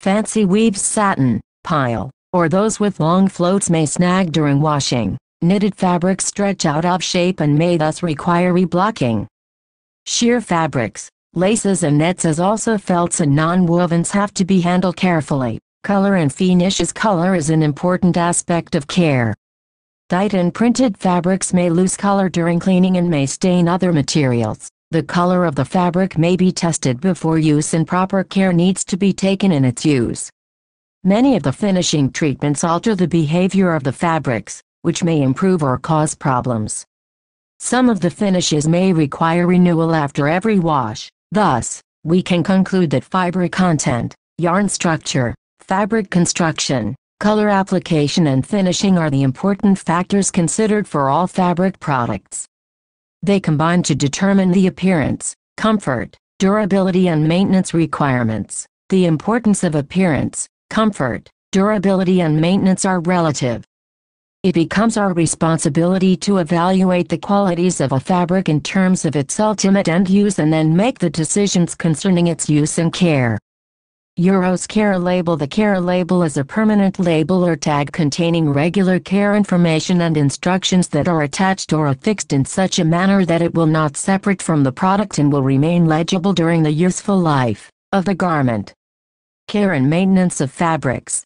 Fancy weaves satin, pile, or those with long floats may snag during washing knitted fabrics stretch out of shape and may thus require reblocking. Sheer fabrics, laces and nets as also felts and non-wovens have to be handled carefully. Color and finishes color is an important aspect of care. Dyed and printed fabrics may lose color during cleaning and may stain other materials. The color of the fabric may be tested before use and proper care needs to be taken in its use. Many of the finishing treatments alter the behavior of the fabrics, which may improve or cause problems. Some of the finishes may require renewal after every wash, thus, we can conclude that fiber content, yarn structure, fabric construction, color application and finishing are the important factors considered for all fabric products. They combine to determine the appearance, comfort, durability and maintenance requirements. The importance of appearance, comfort, durability and maintenance are relative, it becomes our responsibility to evaluate the qualities of a fabric in terms of its ultimate end use and then make the decisions concerning its use and care. Euros Care Label The care label is a permanent label or tag containing regular care information and instructions that are attached or affixed in such a manner that it will not separate from the product and will remain legible during the useful life of the garment. Care and maintenance of fabrics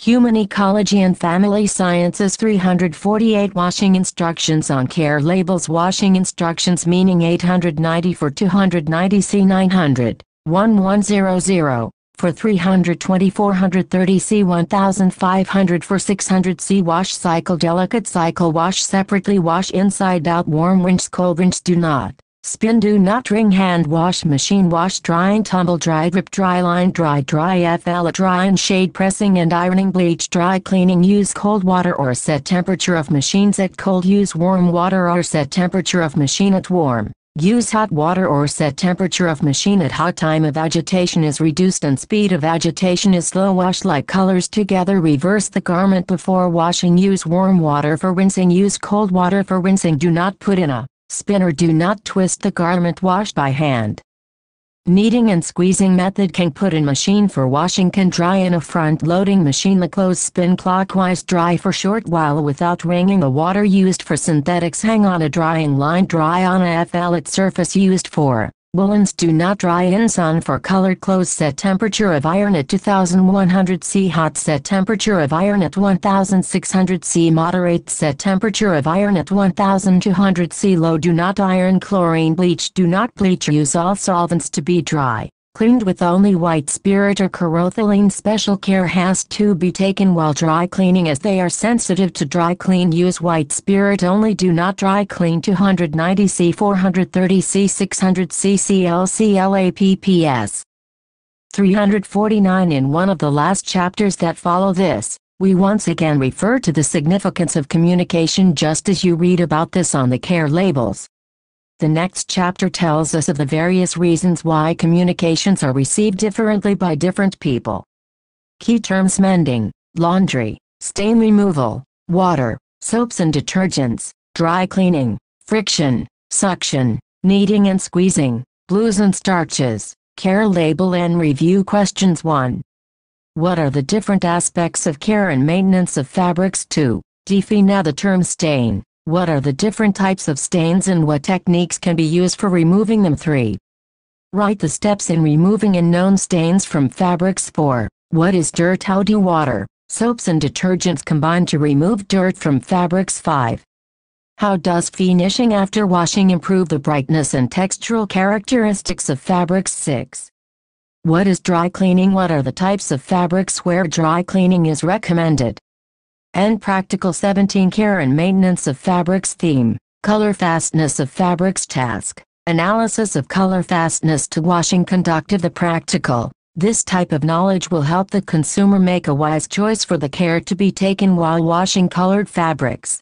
Human Ecology and Family Sciences 348 Washing Instructions on Care Labels Washing Instructions meaning 890 for 290 C 900, 1100, for 320 430 C 1500 for 600 C Wash cycle delicate cycle wash separately wash inside out warm rinse cold rinse do not Spin do not ring hand wash machine wash dry and tumble dry drip dry line dry dry FL dry and shade pressing and ironing bleach dry cleaning use cold water or set temperature of machines at cold use warm water or set temperature of machine at warm. Use hot water or set temperature of machine at hot time of agitation is reduced and speed of agitation is slow wash like colors together reverse the garment before washing use warm water for rinsing use cold water for rinsing do not put in a Spinner do not twist the garment Wash by hand. Kneading and squeezing method can put in machine for washing can dry in a front loading machine the clothes spin clockwise dry for short while without wringing the water used for synthetics hang on a drying line dry on a flat surface used for Woolens do not dry in sun for colored clothes set temperature of iron at 2100 C hot set temperature of iron at 1600 C moderate set temperature of iron at 1200 C low do not iron chlorine bleach do not bleach use all solvents to be dry cleaned with only white spirit or carothalene. Special care has to be taken while dry cleaning as they are sensitive to dry clean. Use white spirit only. Do not dry clean 290C, 430C, 600C, CLCLAPPS. 349 In one of the last chapters that follow this, we once again refer to the significance of communication just as you read about this on the care labels. The next chapter tells us of the various reasons why communications are received differently by different people. Key terms mending, laundry, stain removal, water, soaps and detergents, dry cleaning, friction, suction, kneading and squeezing, glues and starches, care label and review questions 1. What are the different aspects of care and maintenance of fabrics 2? Define the term stain. What are the different types of stains and what techniques can be used for removing them? 3. Write the steps in removing unknown stains from fabrics 4. What is dirt? How do water, soaps and detergents combine to remove dirt from fabrics 5. How does finishing after washing improve the brightness and textural characteristics of fabrics 6. What is dry cleaning? What are the types of fabrics where dry cleaning is recommended? and practical 17 care and maintenance of fabrics theme, color fastness of fabrics task, analysis of color fastness to washing conductive the practical. This type of knowledge will help the consumer make a wise choice for the care to be taken while washing colored fabrics.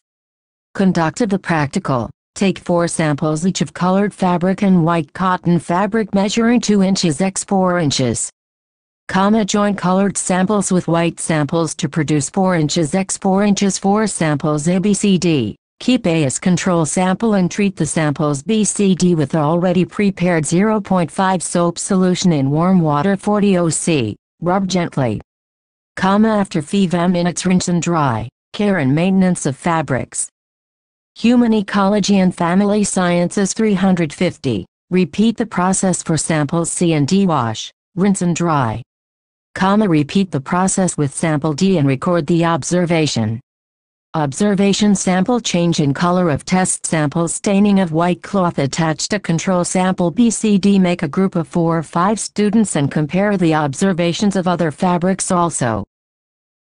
Conductive the practical. Take four samples each of colored fabric and white cotton fabric measuring 2 inches x 4 inches comma join colored samples with white samples to produce 4 inches x 4 inches 4 samples ABCD. Keep A as control sample and treat the samples BCD with already prepared 0.5 soap solution in warm water 40 OC. Rub gently. Comma after 5 minutes rinse and dry. Care and maintenance of fabrics. Human Ecology and Family Sciences 350. Repeat the process for samples C and D wash, rinse and dry comma repeat the process with sample D and record the observation. Observation sample change in color of test sample staining of white cloth attached to control sample BCD make a group of four or five students and compare the observations of other fabrics also.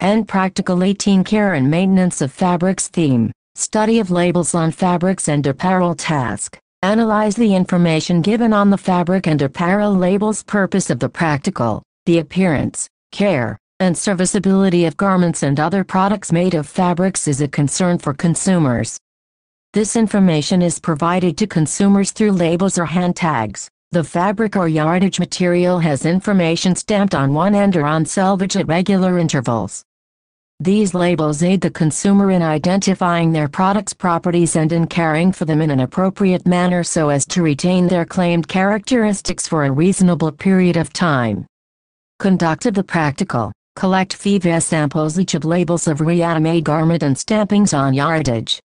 End practical 18 care and maintenance of fabrics theme, study of labels on fabrics and apparel task. Analyze the information given on the fabric and apparel labels purpose of the practical the appearance, care, and serviceability of garments and other products made of fabrics is a concern for consumers. This information is provided to consumers through labels or hand tags. The fabric or yardage material has information stamped on one end or on selvage at regular intervals. These labels aid the consumer in identifying their product's properties and in caring for them in an appropriate manner so as to retain their claimed characteristics for a reasonable period of time conducted the practical, collect fever samples each of labels of reanimate garment and stampings on yardage.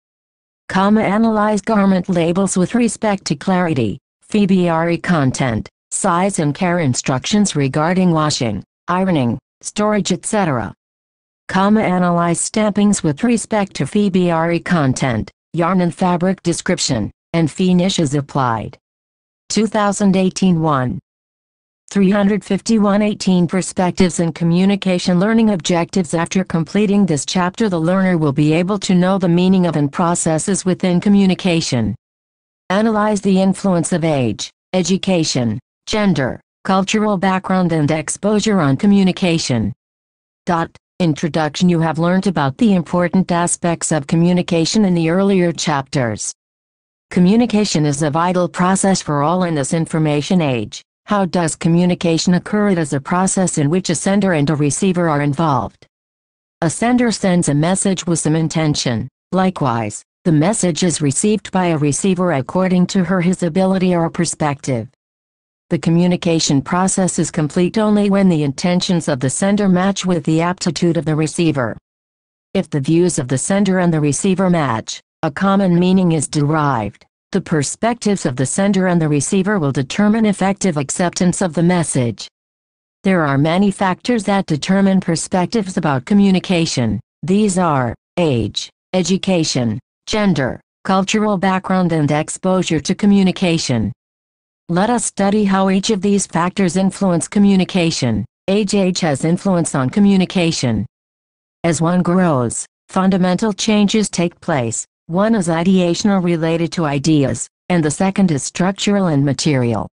Comma analyze garment labels with respect to clarity, Phoebe content, size and care instructions regarding washing, ironing, storage etc. Comma analyze stampings with respect to Phoebe content, yarn and fabric description, and finishes applied. 2018-1 351 18 Perspectives and Communication Learning Objectives After completing this chapter the learner will be able to know the meaning of and processes within communication. Analyze the influence of age, education, gender, cultural background and exposure on communication. Dot. Introduction You have learned about the important aspects of communication in the earlier chapters. Communication is a vital process for all in this information age. How does communication occur? It is a process in which a sender and a receiver are involved. A sender sends a message with some intention. Likewise, the message is received by a receiver according to her his ability or perspective. The communication process is complete only when the intentions of the sender match with the aptitude of the receiver. If the views of the sender and the receiver match, a common meaning is derived. The perspectives of the sender and the receiver will determine effective acceptance of the message. There are many factors that determine perspectives about communication. These are age, education, gender, cultural background and exposure to communication. Let us study how each of these factors influence communication. Age Age has influence on communication. As one grows, fundamental changes take place, one is ideational related to ideas, and the second is structural and material.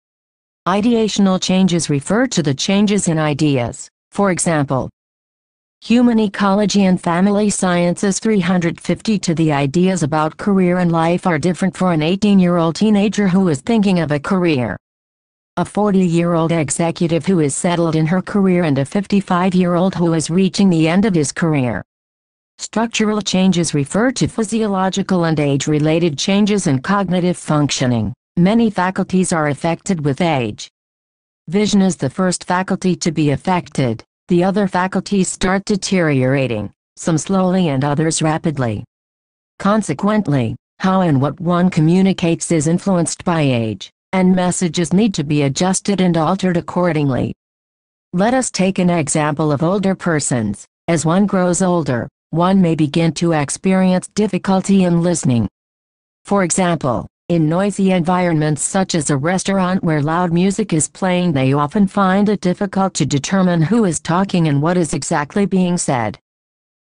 Ideational changes refer to the changes in ideas, for example, Human Ecology and Family Sciences 350 to the ideas about career and life are different for an 18-year-old teenager who is thinking of a career. A 40-year-old executive who is settled in her career and a 55-year-old who is reaching the end of his career. Structural changes refer to physiological and age-related changes in cognitive functioning. Many faculties are affected with age. Vision is the first faculty to be affected. The other faculties start deteriorating, some slowly and others rapidly. Consequently, how and what one communicates is influenced by age, and messages need to be adjusted and altered accordingly. Let us take an example of older persons. As one grows older, one may begin to experience difficulty in listening. For example, in noisy environments such as a restaurant where loud music is playing they often find it difficult to determine who is talking and what is exactly being said.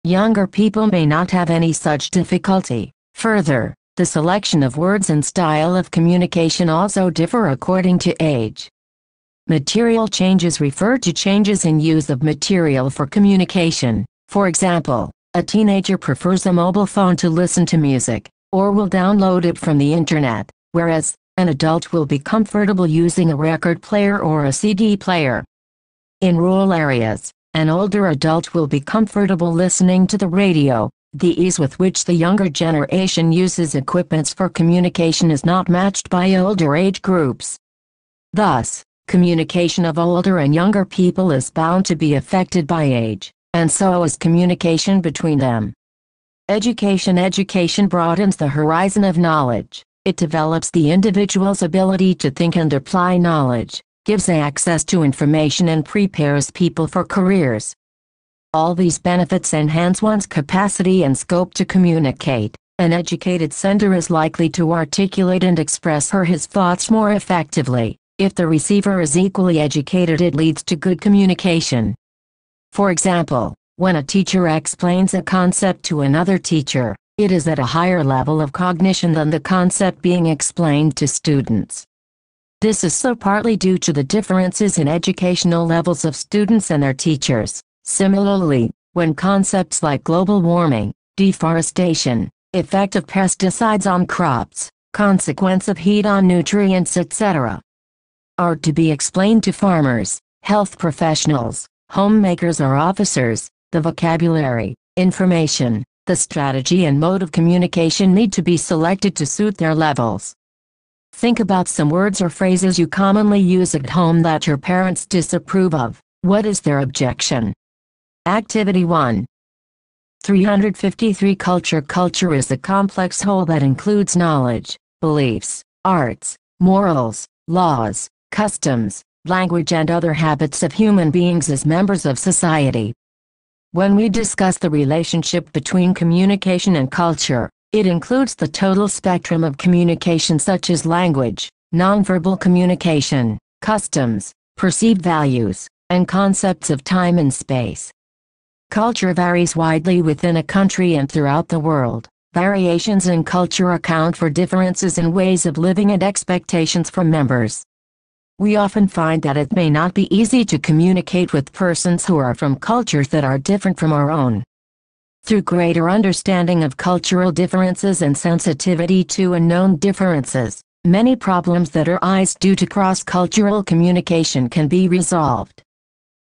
Younger people may not have any such difficulty. Further, the selection of words and style of communication also differ according to age. Material changes refer to changes in use of material for communication. For example, a teenager prefers a mobile phone to listen to music, or will download it from the internet, whereas, an adult will be comfortable using a record player or a CD player. In rural areas, an older adult will be comfortable listening to the radio. The ease with which the younger generation uses equipments for communication is not matched by older age groups. Thus, communication of older and younger people is bound to be affected by age and so is communication between them. Education Education broadens the horizon of knowledge. It develops the individual's ability to think and apply knowledge, gives access to information and prepares people for careers. All these benefits enhance one's capacity and scope to communicate. An educated sender is likely to articulate and express her his thoughts more effectively. If the receiver is equally educated it leads to good communication. For example, when a teacher explains a concept to another teacher, it is at a higher level of cognition than the concept being explained to students. This is so partly due to the differences in educational levels of students and their teachers. Similarly, when concepts like global warming, deforestation, effect of pesticides on crops, consequence of heat on nutrients etc. are to be explained to farmers, health professionals, Homemakers are officers, the vocabulary, information, the strategy and mode of communication need to be selected to suit their levels. Think about some words or phrases you commonly use at home that your parents disapprove of. What is their objection? Activity 1. 353 Culture Culture is a complex whole that includes knowledge, beliefs, arts, morals, laws, customs, language and other habits of human beings as members of society. When we discuss the relationship between communication and culture, it includes the total spectrum of communication such as language, nonverbal communication, customs, perceived values, and concepts of time and space. Culture varies widely within a country and throughout the world. Variations in culture account for differences in ways of living and expectations from members we often find that it may not be easy to communicate with persons who are from cultures that are different from our own. Through greater understanding of cultural differences and sensitivity to unknown differences, many problems that arise due to cross-cultural communication can be resolved.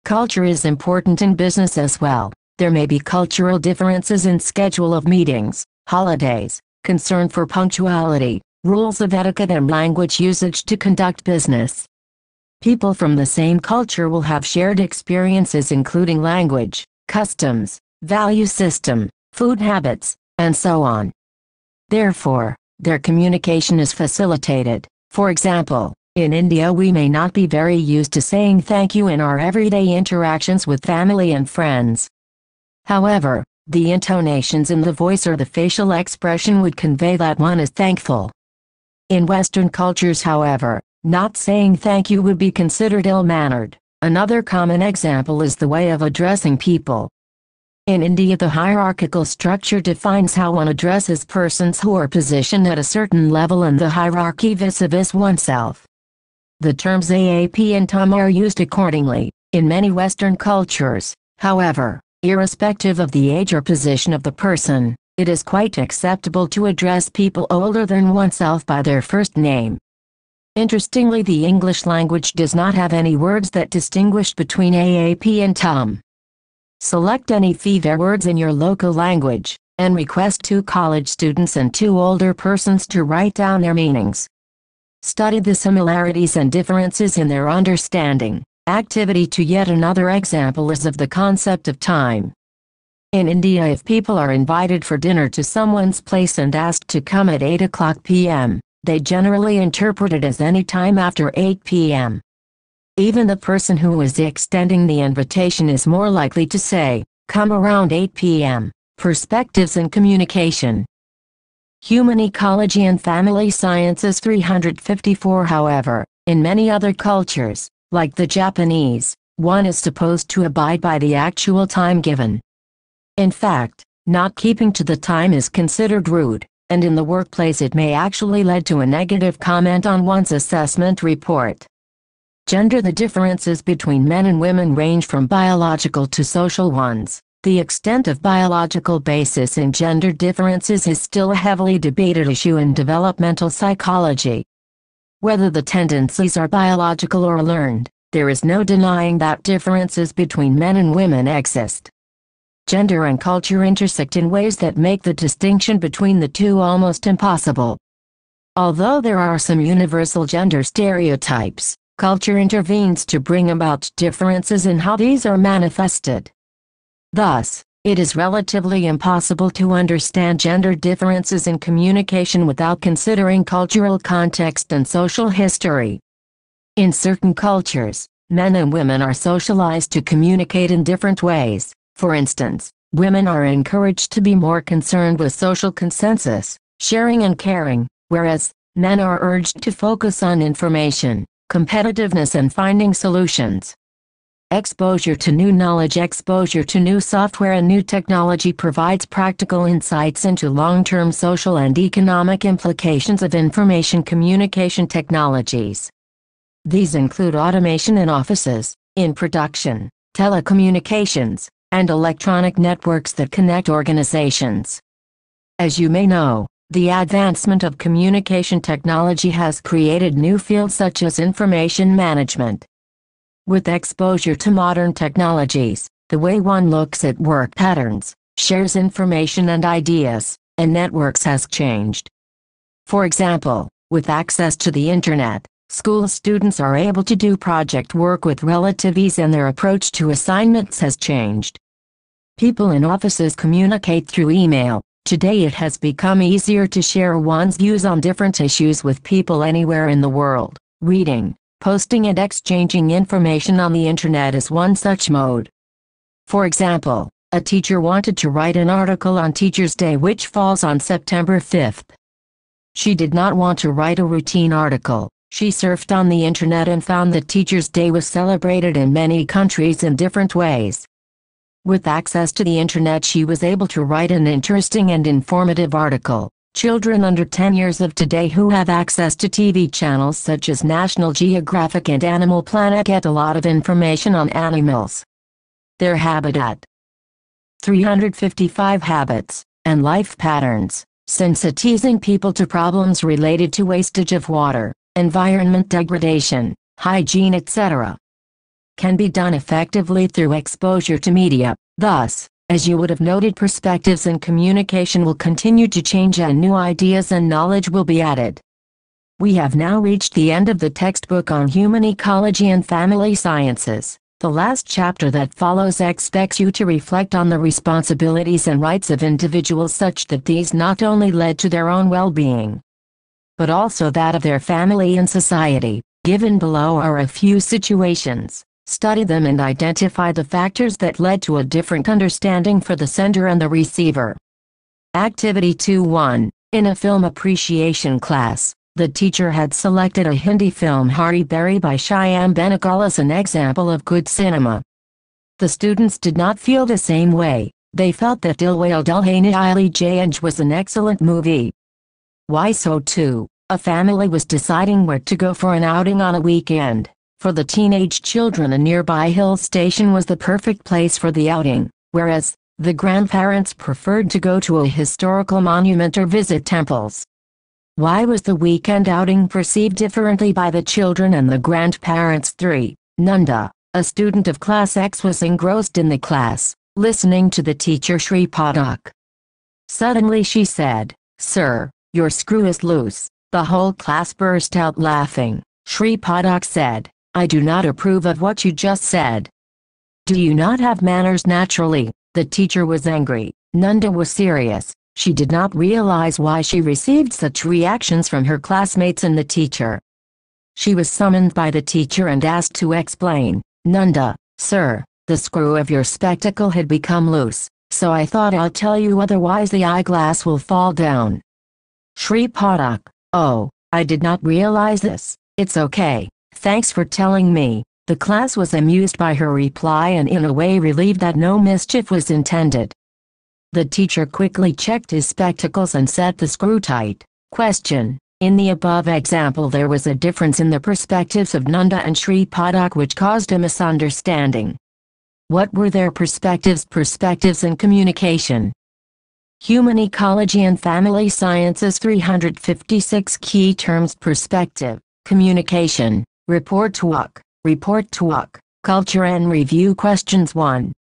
Culture is important in business as well. There may be cultural differences in schedule of meetings, holidays, concern for punctuality, rules of etiquette and language usage to conduct business. People from the same culture will have shared experiences including language, customs, value system, food habits, and so on. Therefore, their communication is facilitated. For example, in India we may not be very used to saying thank you in our everyday interactions with family and friends. However, the intonations in the voice or the facial expression would convey that one is thankful. In Western cultures however, not saying thank you would be considered ill-mannered. Another common example is the way of addressing people. In India the hierarchical structure defines how one addresses persons who are positioned at a certain level in the hierarchy vis-a-vis -vis oneself. The terms AAP and "tum" are used accordingly. In many Western cultures, however, irrespective of the age or position of the person, it is quite acceptable to address people older than oneself by their first name. Interestingly the English language does not have any words that distinguish between AAP and TOM. Select any five words in your local language, and request two college students and two older persons to write down their meanings. Study the similarities and differences in their understanding. Activity to yet another example is of the concept of time. In India if people are invited for dinner to someone's place and asked to come at 8 o'clock p.m., they generally interpret it as any time after 8 p.m. Even the person who is extending the invitation is more likely to say, come around 8 p.m. Perspectives in Communication Human Ecology and Family Sciences 354 however, in many other cultures, like the Japanese, one is supposed to abide by the actual time given. In fact, not keeping to the time is considered rude and in the workplace it may actually lead to a negative comment on one's assessment report. Gender The differences between men and women range from biological to social ones. The extent of biological basis in gender differences is still a heavily debated issue in developmental psychology. Whether the tendencies are biological or learned, there is no denying that differences between men and women exist gender and culture intersect in ways that make the distinction between the two almost impossible. Although there are some universal gender stereotypes, culture intervenes to bring about differences in how these are manifested. Thus, it is relatively impossible to understand gender differences in communication without considering cultural context and social history. In certain cultures, men and women are socialized to communicate in different ways, for instance, women are encouraged to be more concerned with social consensus, sharing and caring, whereas, men are urged to focus on information, competitiveness and finding solutions. Exposure to new knowledge Exposure to new software and new technology provides practical insights into long-term social and economic implications of information communication technologies. These include automation in offices, in production, telecommunications, and electronic networks that connect organizations. As you may know, the advancement of communication technology has created new fields such as information management. With exposure to modern technologies, the way one looks at work patterns, shares information and ideas, and networks has changed. For example, with access to the Internet, school students are able to do project work with relative ease and their approach to assignments has changed. People in offices communicate through email. Today it has become easier to share one's views on different issues with people anywhere in the world. Reading, posting and exchanging information on the internet is one such mode. For example, a teacher wanted to write an article on Teacher's Day which falls on September 5th. She did not want to write a routine article. She surfed on the internet and found that Teacher's Day was celebrated in many countries in different ways. With access to the internet she was able to write an interesting and informative article. Children under 10 years of today who have access to TV channels such as National Geographic and Animal Planet get a lot of information on animals, their habitat, 355 habits, and life patterns, sensitizing people to problems related to wastage of water, environment degradation, hygiene etc can be done effectively through exposure to media. Thus, as you would have noted perspectives and communication will continue to change and new ideas and knowledge will be added. We have now reached the end of the textbook on human ecology and family sciences. The last chapter that follows expects you to reflect on the responsibilities and rights of individuals such that these not only led to their own well-being, but also that of their family and society. Given below are a few situations study them and identify the factors that led to a different understanding for the sender and the receiver. Activity 2-1 In a film appreciation class, the teacher had selected a Hindi film Hari Berry by Shyam Benegal as an example of good cinema. The students did not feel the same way, they felt that Dilwale Dulhania Aili Jayanj was an excellent movie. Why so too? A family was deciding where to go for an outing on a weekend. For the teenage children a nearby hill station was the perfect place for the outing, whereas, the grandparents preferred to go to a historical monument or visit temples. Why was the weekend outing perceived differently by the children and the grandparents? 3. Nanda, a student of Class X was engrossed in the class, listening to the teacher Sri Padak. Suddenly she said, Sir, your screw is loose. The whole class burst out laughing. Sri Padak said, I do not approve of what you just said. Do you not have manners naturally? The teacher was angry. Nanda was serious. She did not realize why she received such reactions from her classmates and the teacher. She was summoned by the teacher and asked to explain. Nanda, sir, the screw of your spectacle had become loose, so I thought I'll tell you otherwise the eyeglass will fall down. Shri Padak, oh, I did not realize this, it's okay. Thanks for telling me. The class was amused by her reply and in a way relieved that no mischief was intended. The teacher quickly checked his spectacles and set the screw tight. Question. In the above example there was a difference in the perspectives of Nanda and Sri Padak which caused a misunderstanding. What were their perspectives perspectives in communication? Human Ecology and Family Sciences 356 Key Terms Perspective, Communication, Report Talk, Report Talk, Culture and Review Questions 1.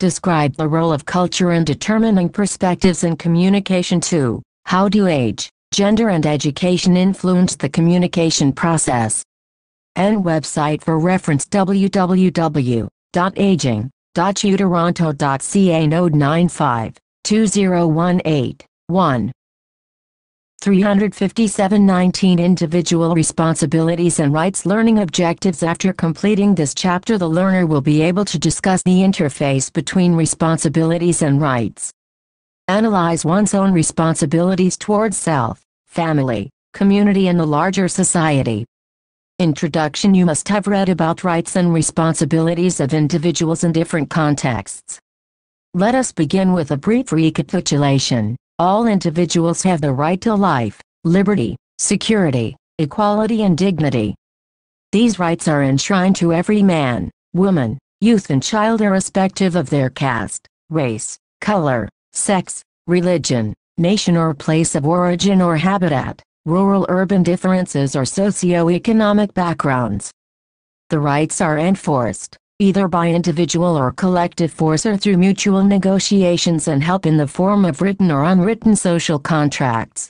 Describe the role of culture in determining perspectives in communication 2. How do age, gender and education influence the communication process? And website for reference www.aging.utoronto.ca node 95 2018 1. 357-19 Individual Responsibilities and Rights Learning Objectives After completing this chapter the learner will be able to discuss the interface between responsibilities and rights. Analyze one's own responsibilities towards self, family, community and the larger society. Introduction You must have read about rights and responsibilities of individuals in different contexts. Let us begin with a brief recapitulation. All individuals have the right to life, liberty, security, equality and dignity. These rights are enshrined to every man, woman, youth and child irrespective of their caste, race, color, sex, religion, nation or place of origin or habitat, rural-urban differences or socio-economic backgrounds. The rights are enforced either by individual or collective force or through mutual negotiations and help in the form of written or unwritten social contracts.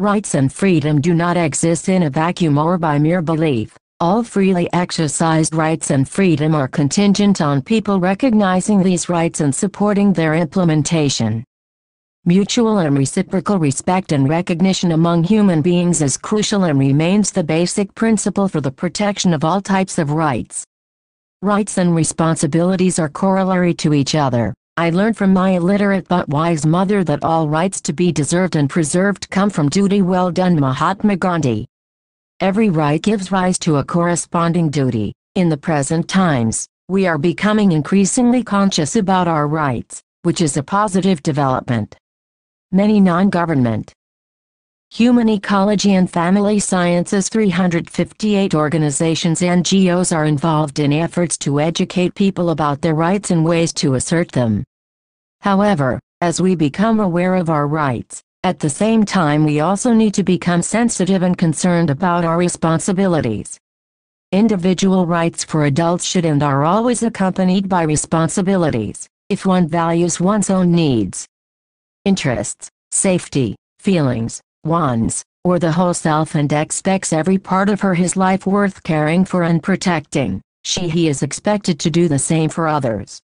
Rights and freedom do not exist in a vacuum or by mere belief. All freely exercised rights and freedom are contingent on people recognizing these rights and supporting their implementation. Mutual and reciprocal respect and recognition among human beings is crucial and remains the basic principle for the protection of all types of rights. Rights and responsibilities are corollary to each other. I learned from my illiterate but wise mother that all rights to be deserved and preserved come from duty well done Mahatma Gandhi. Every right gives rise to a corresponding duty. In the present times, we are becoming increasingly conscious about our rights, which is a positive development. Many non-government, Human Ecology and Family Sciences 358 organizations NGOs are involved in efforts to educate people about their rights and ways to assert them. However, as we become aware of our rights, at the same time we also need to become sensitive and concerned about our responsibilities. Individual rights for adults should and are always accompanied by responsibilities, if one values one's own needs, interests, safety, feelings, wants, or the whole self and expects every part of her his life worth caring for and protecting, she he is expected to do the same for others.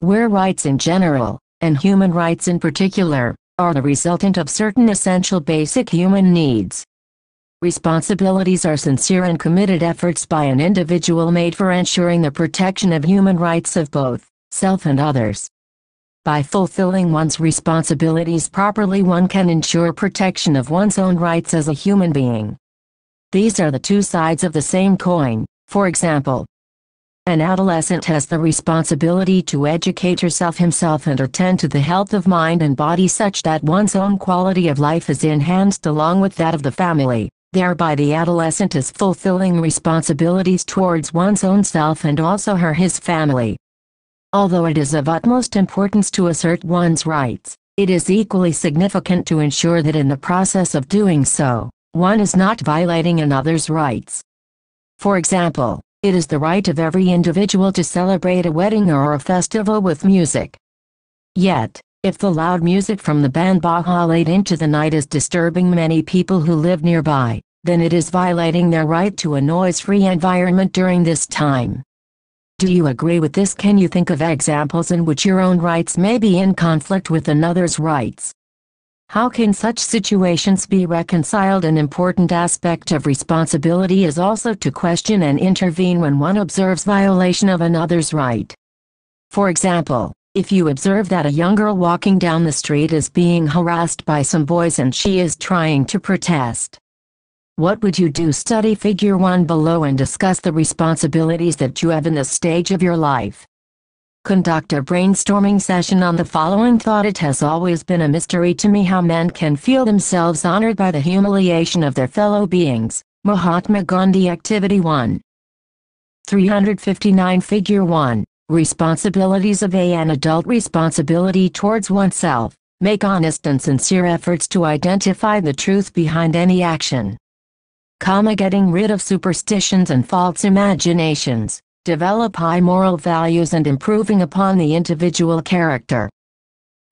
Where rights in general, and human rights in particular, are the resultant of certain essential basic human needs. Responsibilities are sincere and committed efforts by an individual made for ensuring the protection of human rights of both self and others. By fulfilling one's responsibilities properly one can ensure protection of one's own rights as a human being. These are the two sides of the same coin, for example. An adolescent has the responsibility to educate herself himself and attend to the health of mind and body such that one's own quality of life is enhanced along with that of the family, thereby the adolescent is fulfilling responsibilities towards one's own self and also her his family. Although it is of utmost importance to assert one's rights, it is equally significant to ensure that in the process of doing so, one is not violating another's rights. For example, it is the right of every individual to celebrate a wedding or a festival with music. Yet, if the loud music from the band Baja late into the night is disturbing many people who live nearby, then it is violating their right to a noise-free environment during this time. Do you agree with this? Can you think of examples in which your own rights may be in conflict with another's rights? How can such situations be reconciled? An important aspect of responsibility is also to question and intervene when one observes violation of another's right. For example, if you observe that a young girl walking down the street is being harassed by some boys and she is trying to protest, what would you do? Study figure 1 below and discuss the responsibilities that you have in this stage of your life. Conduct a brainstorming session on the following thought It has always been a mystery to me how men can feel themselves honored by the humiliation of their fellow beings. Mahatma Gandhi Activity 1 359 Figure 1 Responsibilities of a an adult responsibility towards oneself. Make honest and sincere efforts to identify the truth behind any action comma getting rid of superstitions and false imaginations, develop high moral values and improving upon the individual character.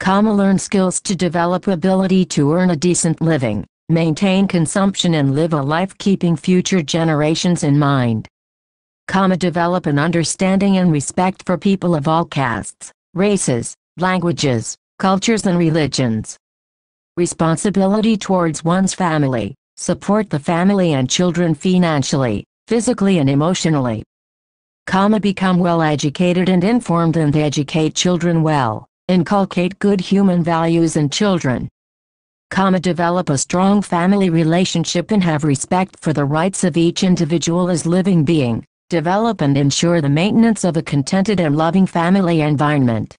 Comma learn skills to develop ability to earn a decent living, maintain consumption and live a life keeping future generations in mind. Comma develop an understanding and respect for people of all castes, races, languages, cultures and religions. Responsibility towards one's family, Support the family and children financially, physically and emotionally. Comma become well educated and informed and educate children well, inculcate good human values in children. Comma develop a strong family relationship and have respect for the rights of each individual as living being, develop and ensure the maintenance of a contented and loving family environment.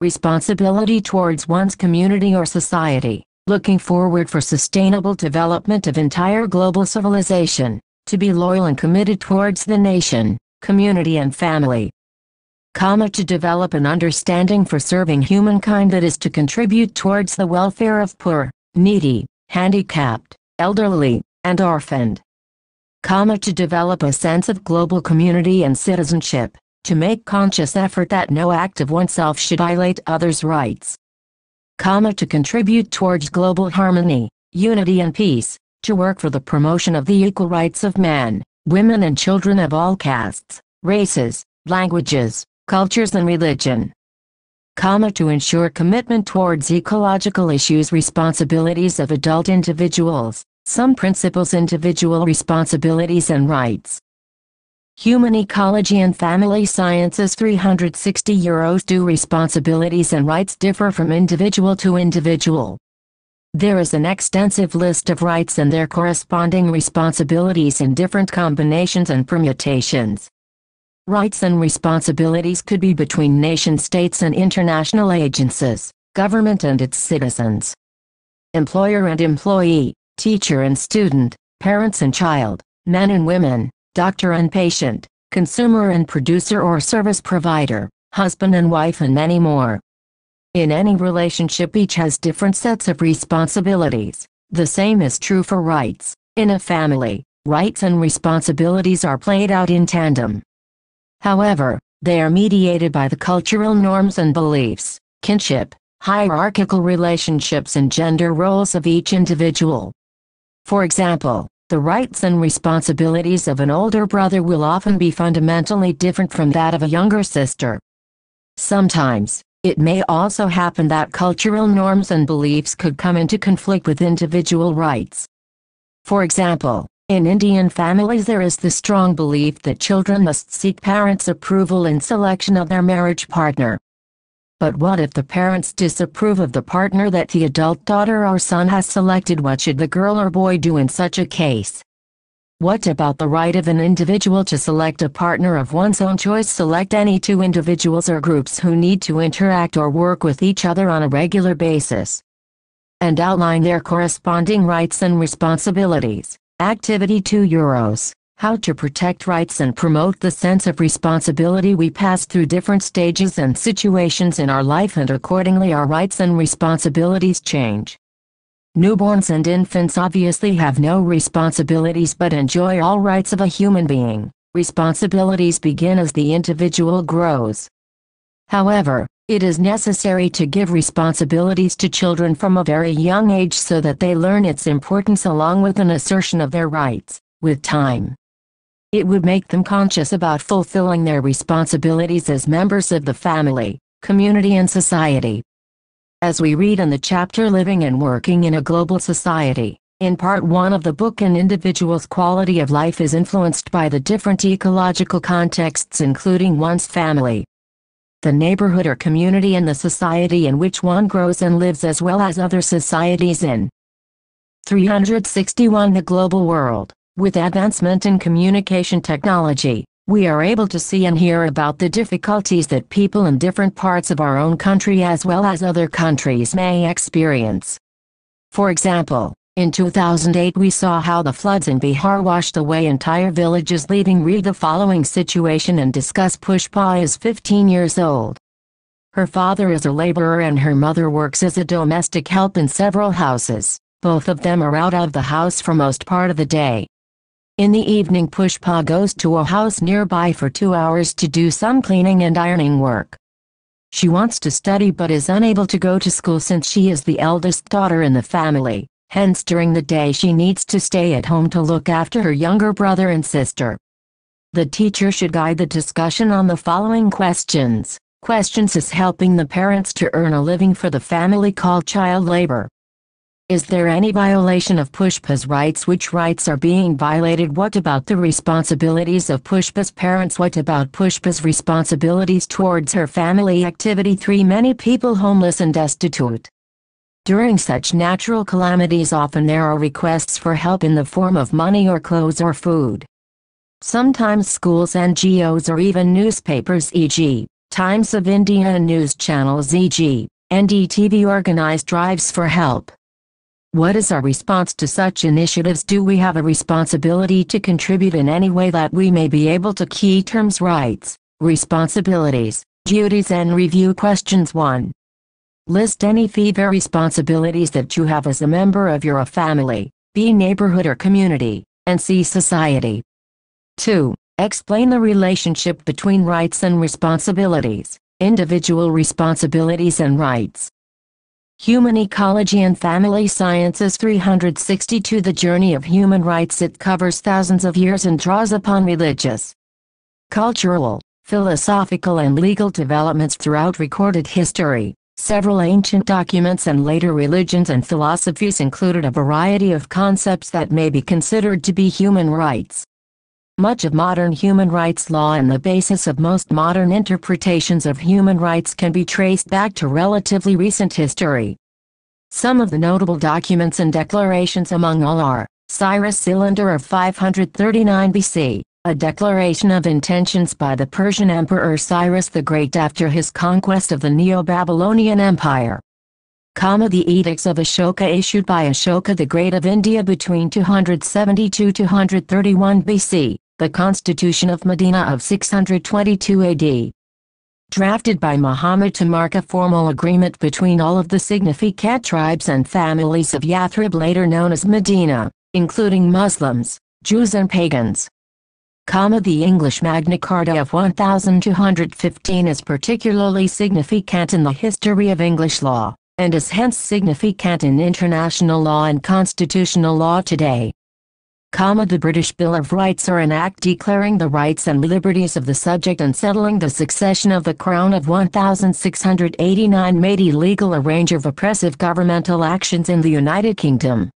Responsibility towards one's community or society looking forward for sustainable development of entire global civilization, to be loyal and committed towards the nation, community and family. Comma to develop an understanding for serving humankind that is to contribute towards the welfare of poor, needy, handicapped, elderly, and orphaned. Comma to develop a sense of global community and citizenship, to make conscious effort that no act of oneself should violate others' rights comma to contribute towards global harmony, unity and peace, to work for the promotion of the equal rights of men, women and children of all castes, races, languages, cultures and religion. Comma to ensure commitment towards ecological issues responsibilities of adult individuals, some principles individual responsibilities and rights, Human Ecology and Family Sciences 360 euros do responsibilities and rights differ from individual to individual. There is an extensive list of rights and their corresponding responsibilities in different combinations and permutations. Rights and responsibilities could be between nation states and international agencies, government and its citizens, employer and employee, teacher and student, parents and child, men and women, doctor and patient, consumer and producer or service provider, husband and wife and many more. In any relationship each has different sets of responsibilities. The same is true for rights. In a family, rights and responsibilities are played out in tandem. However, they are mediated by the cultural norms and beliefs, kinship, hierarchical relationships and gender roles of each individual. For example, the rights and responsibilities of an older brother will often be fundamentally different from that of a younger sister. Sometimes, it may also happen that cultural norms and beliefs could come into conflict with individual rights. For example, in Indian families there is the strong belief that children must seek parents' approval in selection of their marriage partner. But what if the parents disapprove of the partner that the adult daughter or son has selected? What should the girl or boy do in such a case? What about the right of an individual to select a partner of one's own choice? Select any two individuals or groups who need to interact or work with each other on a regular basis. And outline their corresponding rights and responsibilities. Activity 2 Euros how to protect rights and promote the sense of responsibility we pass through different stages and situations in our life and accordingly our rights and responsibilities change. Newborns and infants obviously have no responsibilities but enjoy all rights of a human being. Responsibilities begin as the individual grows. However, it is necessary to give responsibilities to children from a very young age so that they learn its importance along with an assertion of their rights, with time it would make them conscious about fulfilling their responsibilities as members of the family, community and society. As we read in the chapter Living and Working in a Global Society, in part 1 of the book an individual's quality of life is influenced by the different ecological contexts including one's family, the neighborhood or community and the society in which one grows and lives as well as other societies in. 361 The global world, with advancement in communication technology, we are able to see and hear about the difficulties that people in different parts of our own country as well as other countries may experience. For example, in 2008 we saw how the floods in Bihar washed away entire villages leaving Re the following situation and discuss Pushpa is 15 years old. Her father is a laborer and her mother works as a domestic help in several houses. Both of them are out of the house for most part of the day. In the evening Pushpa goes to a house nearby for two hours to do some cleaning and ironing work. She wants to study but is unable to go to school since she is the eldest daughter in the family, hence during the day she needs to stay at home to look after her younger brother and sister. The teacher should guide the discussion on the following questions. Questions is helping the parents to earn a living for the family called child labor. Is there any violation of Pushpa's rights? Which rights are being violated? What about the responsibilities of Pushpa's parents? What about Pushpa's responsibilities towards her family? Activity 3 Many people homeless and destitute. During such natural calamities often there are requests for help in the form of money or clothes or food. Sometimes schools, NGOs or even newspapers e.g., Times of India and news channels e.g., NDTV organize drives for help. What is our response to such initiatives? Do we have a responsibility to contribute in any way that we may be able to key terms rights, responsibilities, duties and review questions 1. List any FIVA responsibilities that you have as a member of your family, B neighborhood or community, and C society. 2. Explain the relationship between rights and responsibilities, individual responsibilities and rights, Human Ecology and Family Sciences 362 The journey of human rights it covers thousands of years and draws upon religious, cultural, philosophical and legal developments throughout recorded history. Several ancient documents and later religions and philosophies included a variety of concepts that may be considered to be human rights. Much of modern human rights law and the basis of most modern interpretations of human rights can be traced back to relatively recent history. Some of the notable documents and declarations among all are Cyrus Cylinder of 539 BC, a declaration of intentions by the Persian Emperor Cyrus the Great after his conquest of the Neo-Babylonian Empire. Comma the edicts of Ashoka issued by Ashoka the Great of India between 272-231 BC, the Constitution of Medina of 622 AD. Drafted by Muhammad to mark a formal agreement between all of the significant tribes and families of Yathrib later known as Medina, including Muslims, Jews and pagans. Comma the English Magna Carta of 1215 is particularly significant in the history of English law, and is hence significant in international law and constitutional law today comma the British Bill of Rights or an act declaring the rights and liberties of the subject and settling the succession of the Crown of 1689 made illegal a range of oppressive governmental actions in the United Kingdom.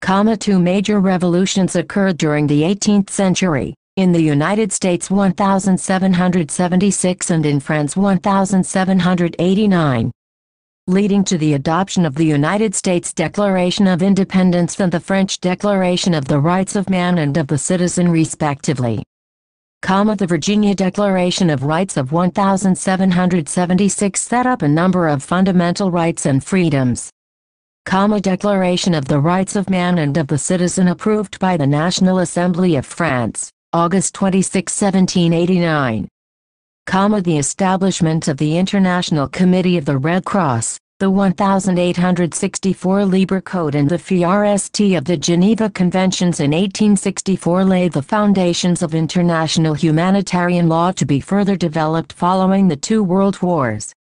Comma two major revolutions occurred during the 18th century, in the United States 1776 and in France 1789 leading to the adoption of the United States Declaration of Independence and the French Declaration of the Rights of Man and of the Citizen respectively. Comma, the Virginia Declaration of Rights of 1776 set up a number of fundamental rights and freedoms. Comma, Declaration of the Rights of Man and of the Citizen approved by the National Assembly of France, August 26, 1789 comma the establishment of the International Committee of the Red Cross, the 1864 Liber Code and the FRST of the Geneva Conventions in 1864 laid the foundations of international humanitarian law to be further developed following the two world wars.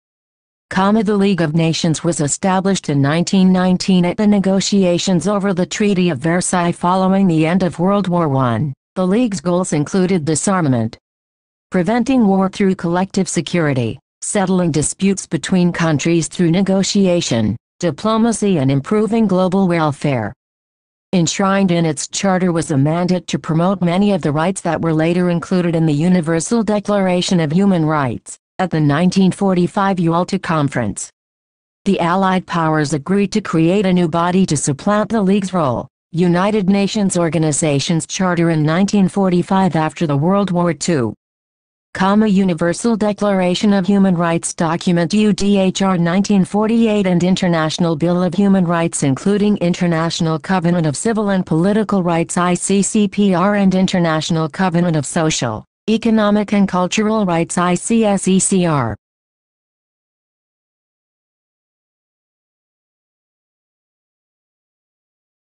Comma the League of Nations was established in 1919 at the negotiations over the Treaty of Versailles following the end of World War I. The League's goals included disarmament, preventing war through collective security, settling disputes between countries through negotiation, diplomacy and improving global welfare. Enshrined in its charter was a mandate to promote many of the rights that were later included in the Universal Declaration of Human Rights, at the 1945 Yalta Conference. The Allied powers agreed to create a new body to supplant the League's role, United Nations Organization's charter in 1945 after the World War II. Universal Declaration of Human Rights Document UDHR 1948 and International Bill of Human Rights including International Covenant of Civil and Political Rights ICCPR and International Covenant of Social, Economic and Cultural Rights ICSECR.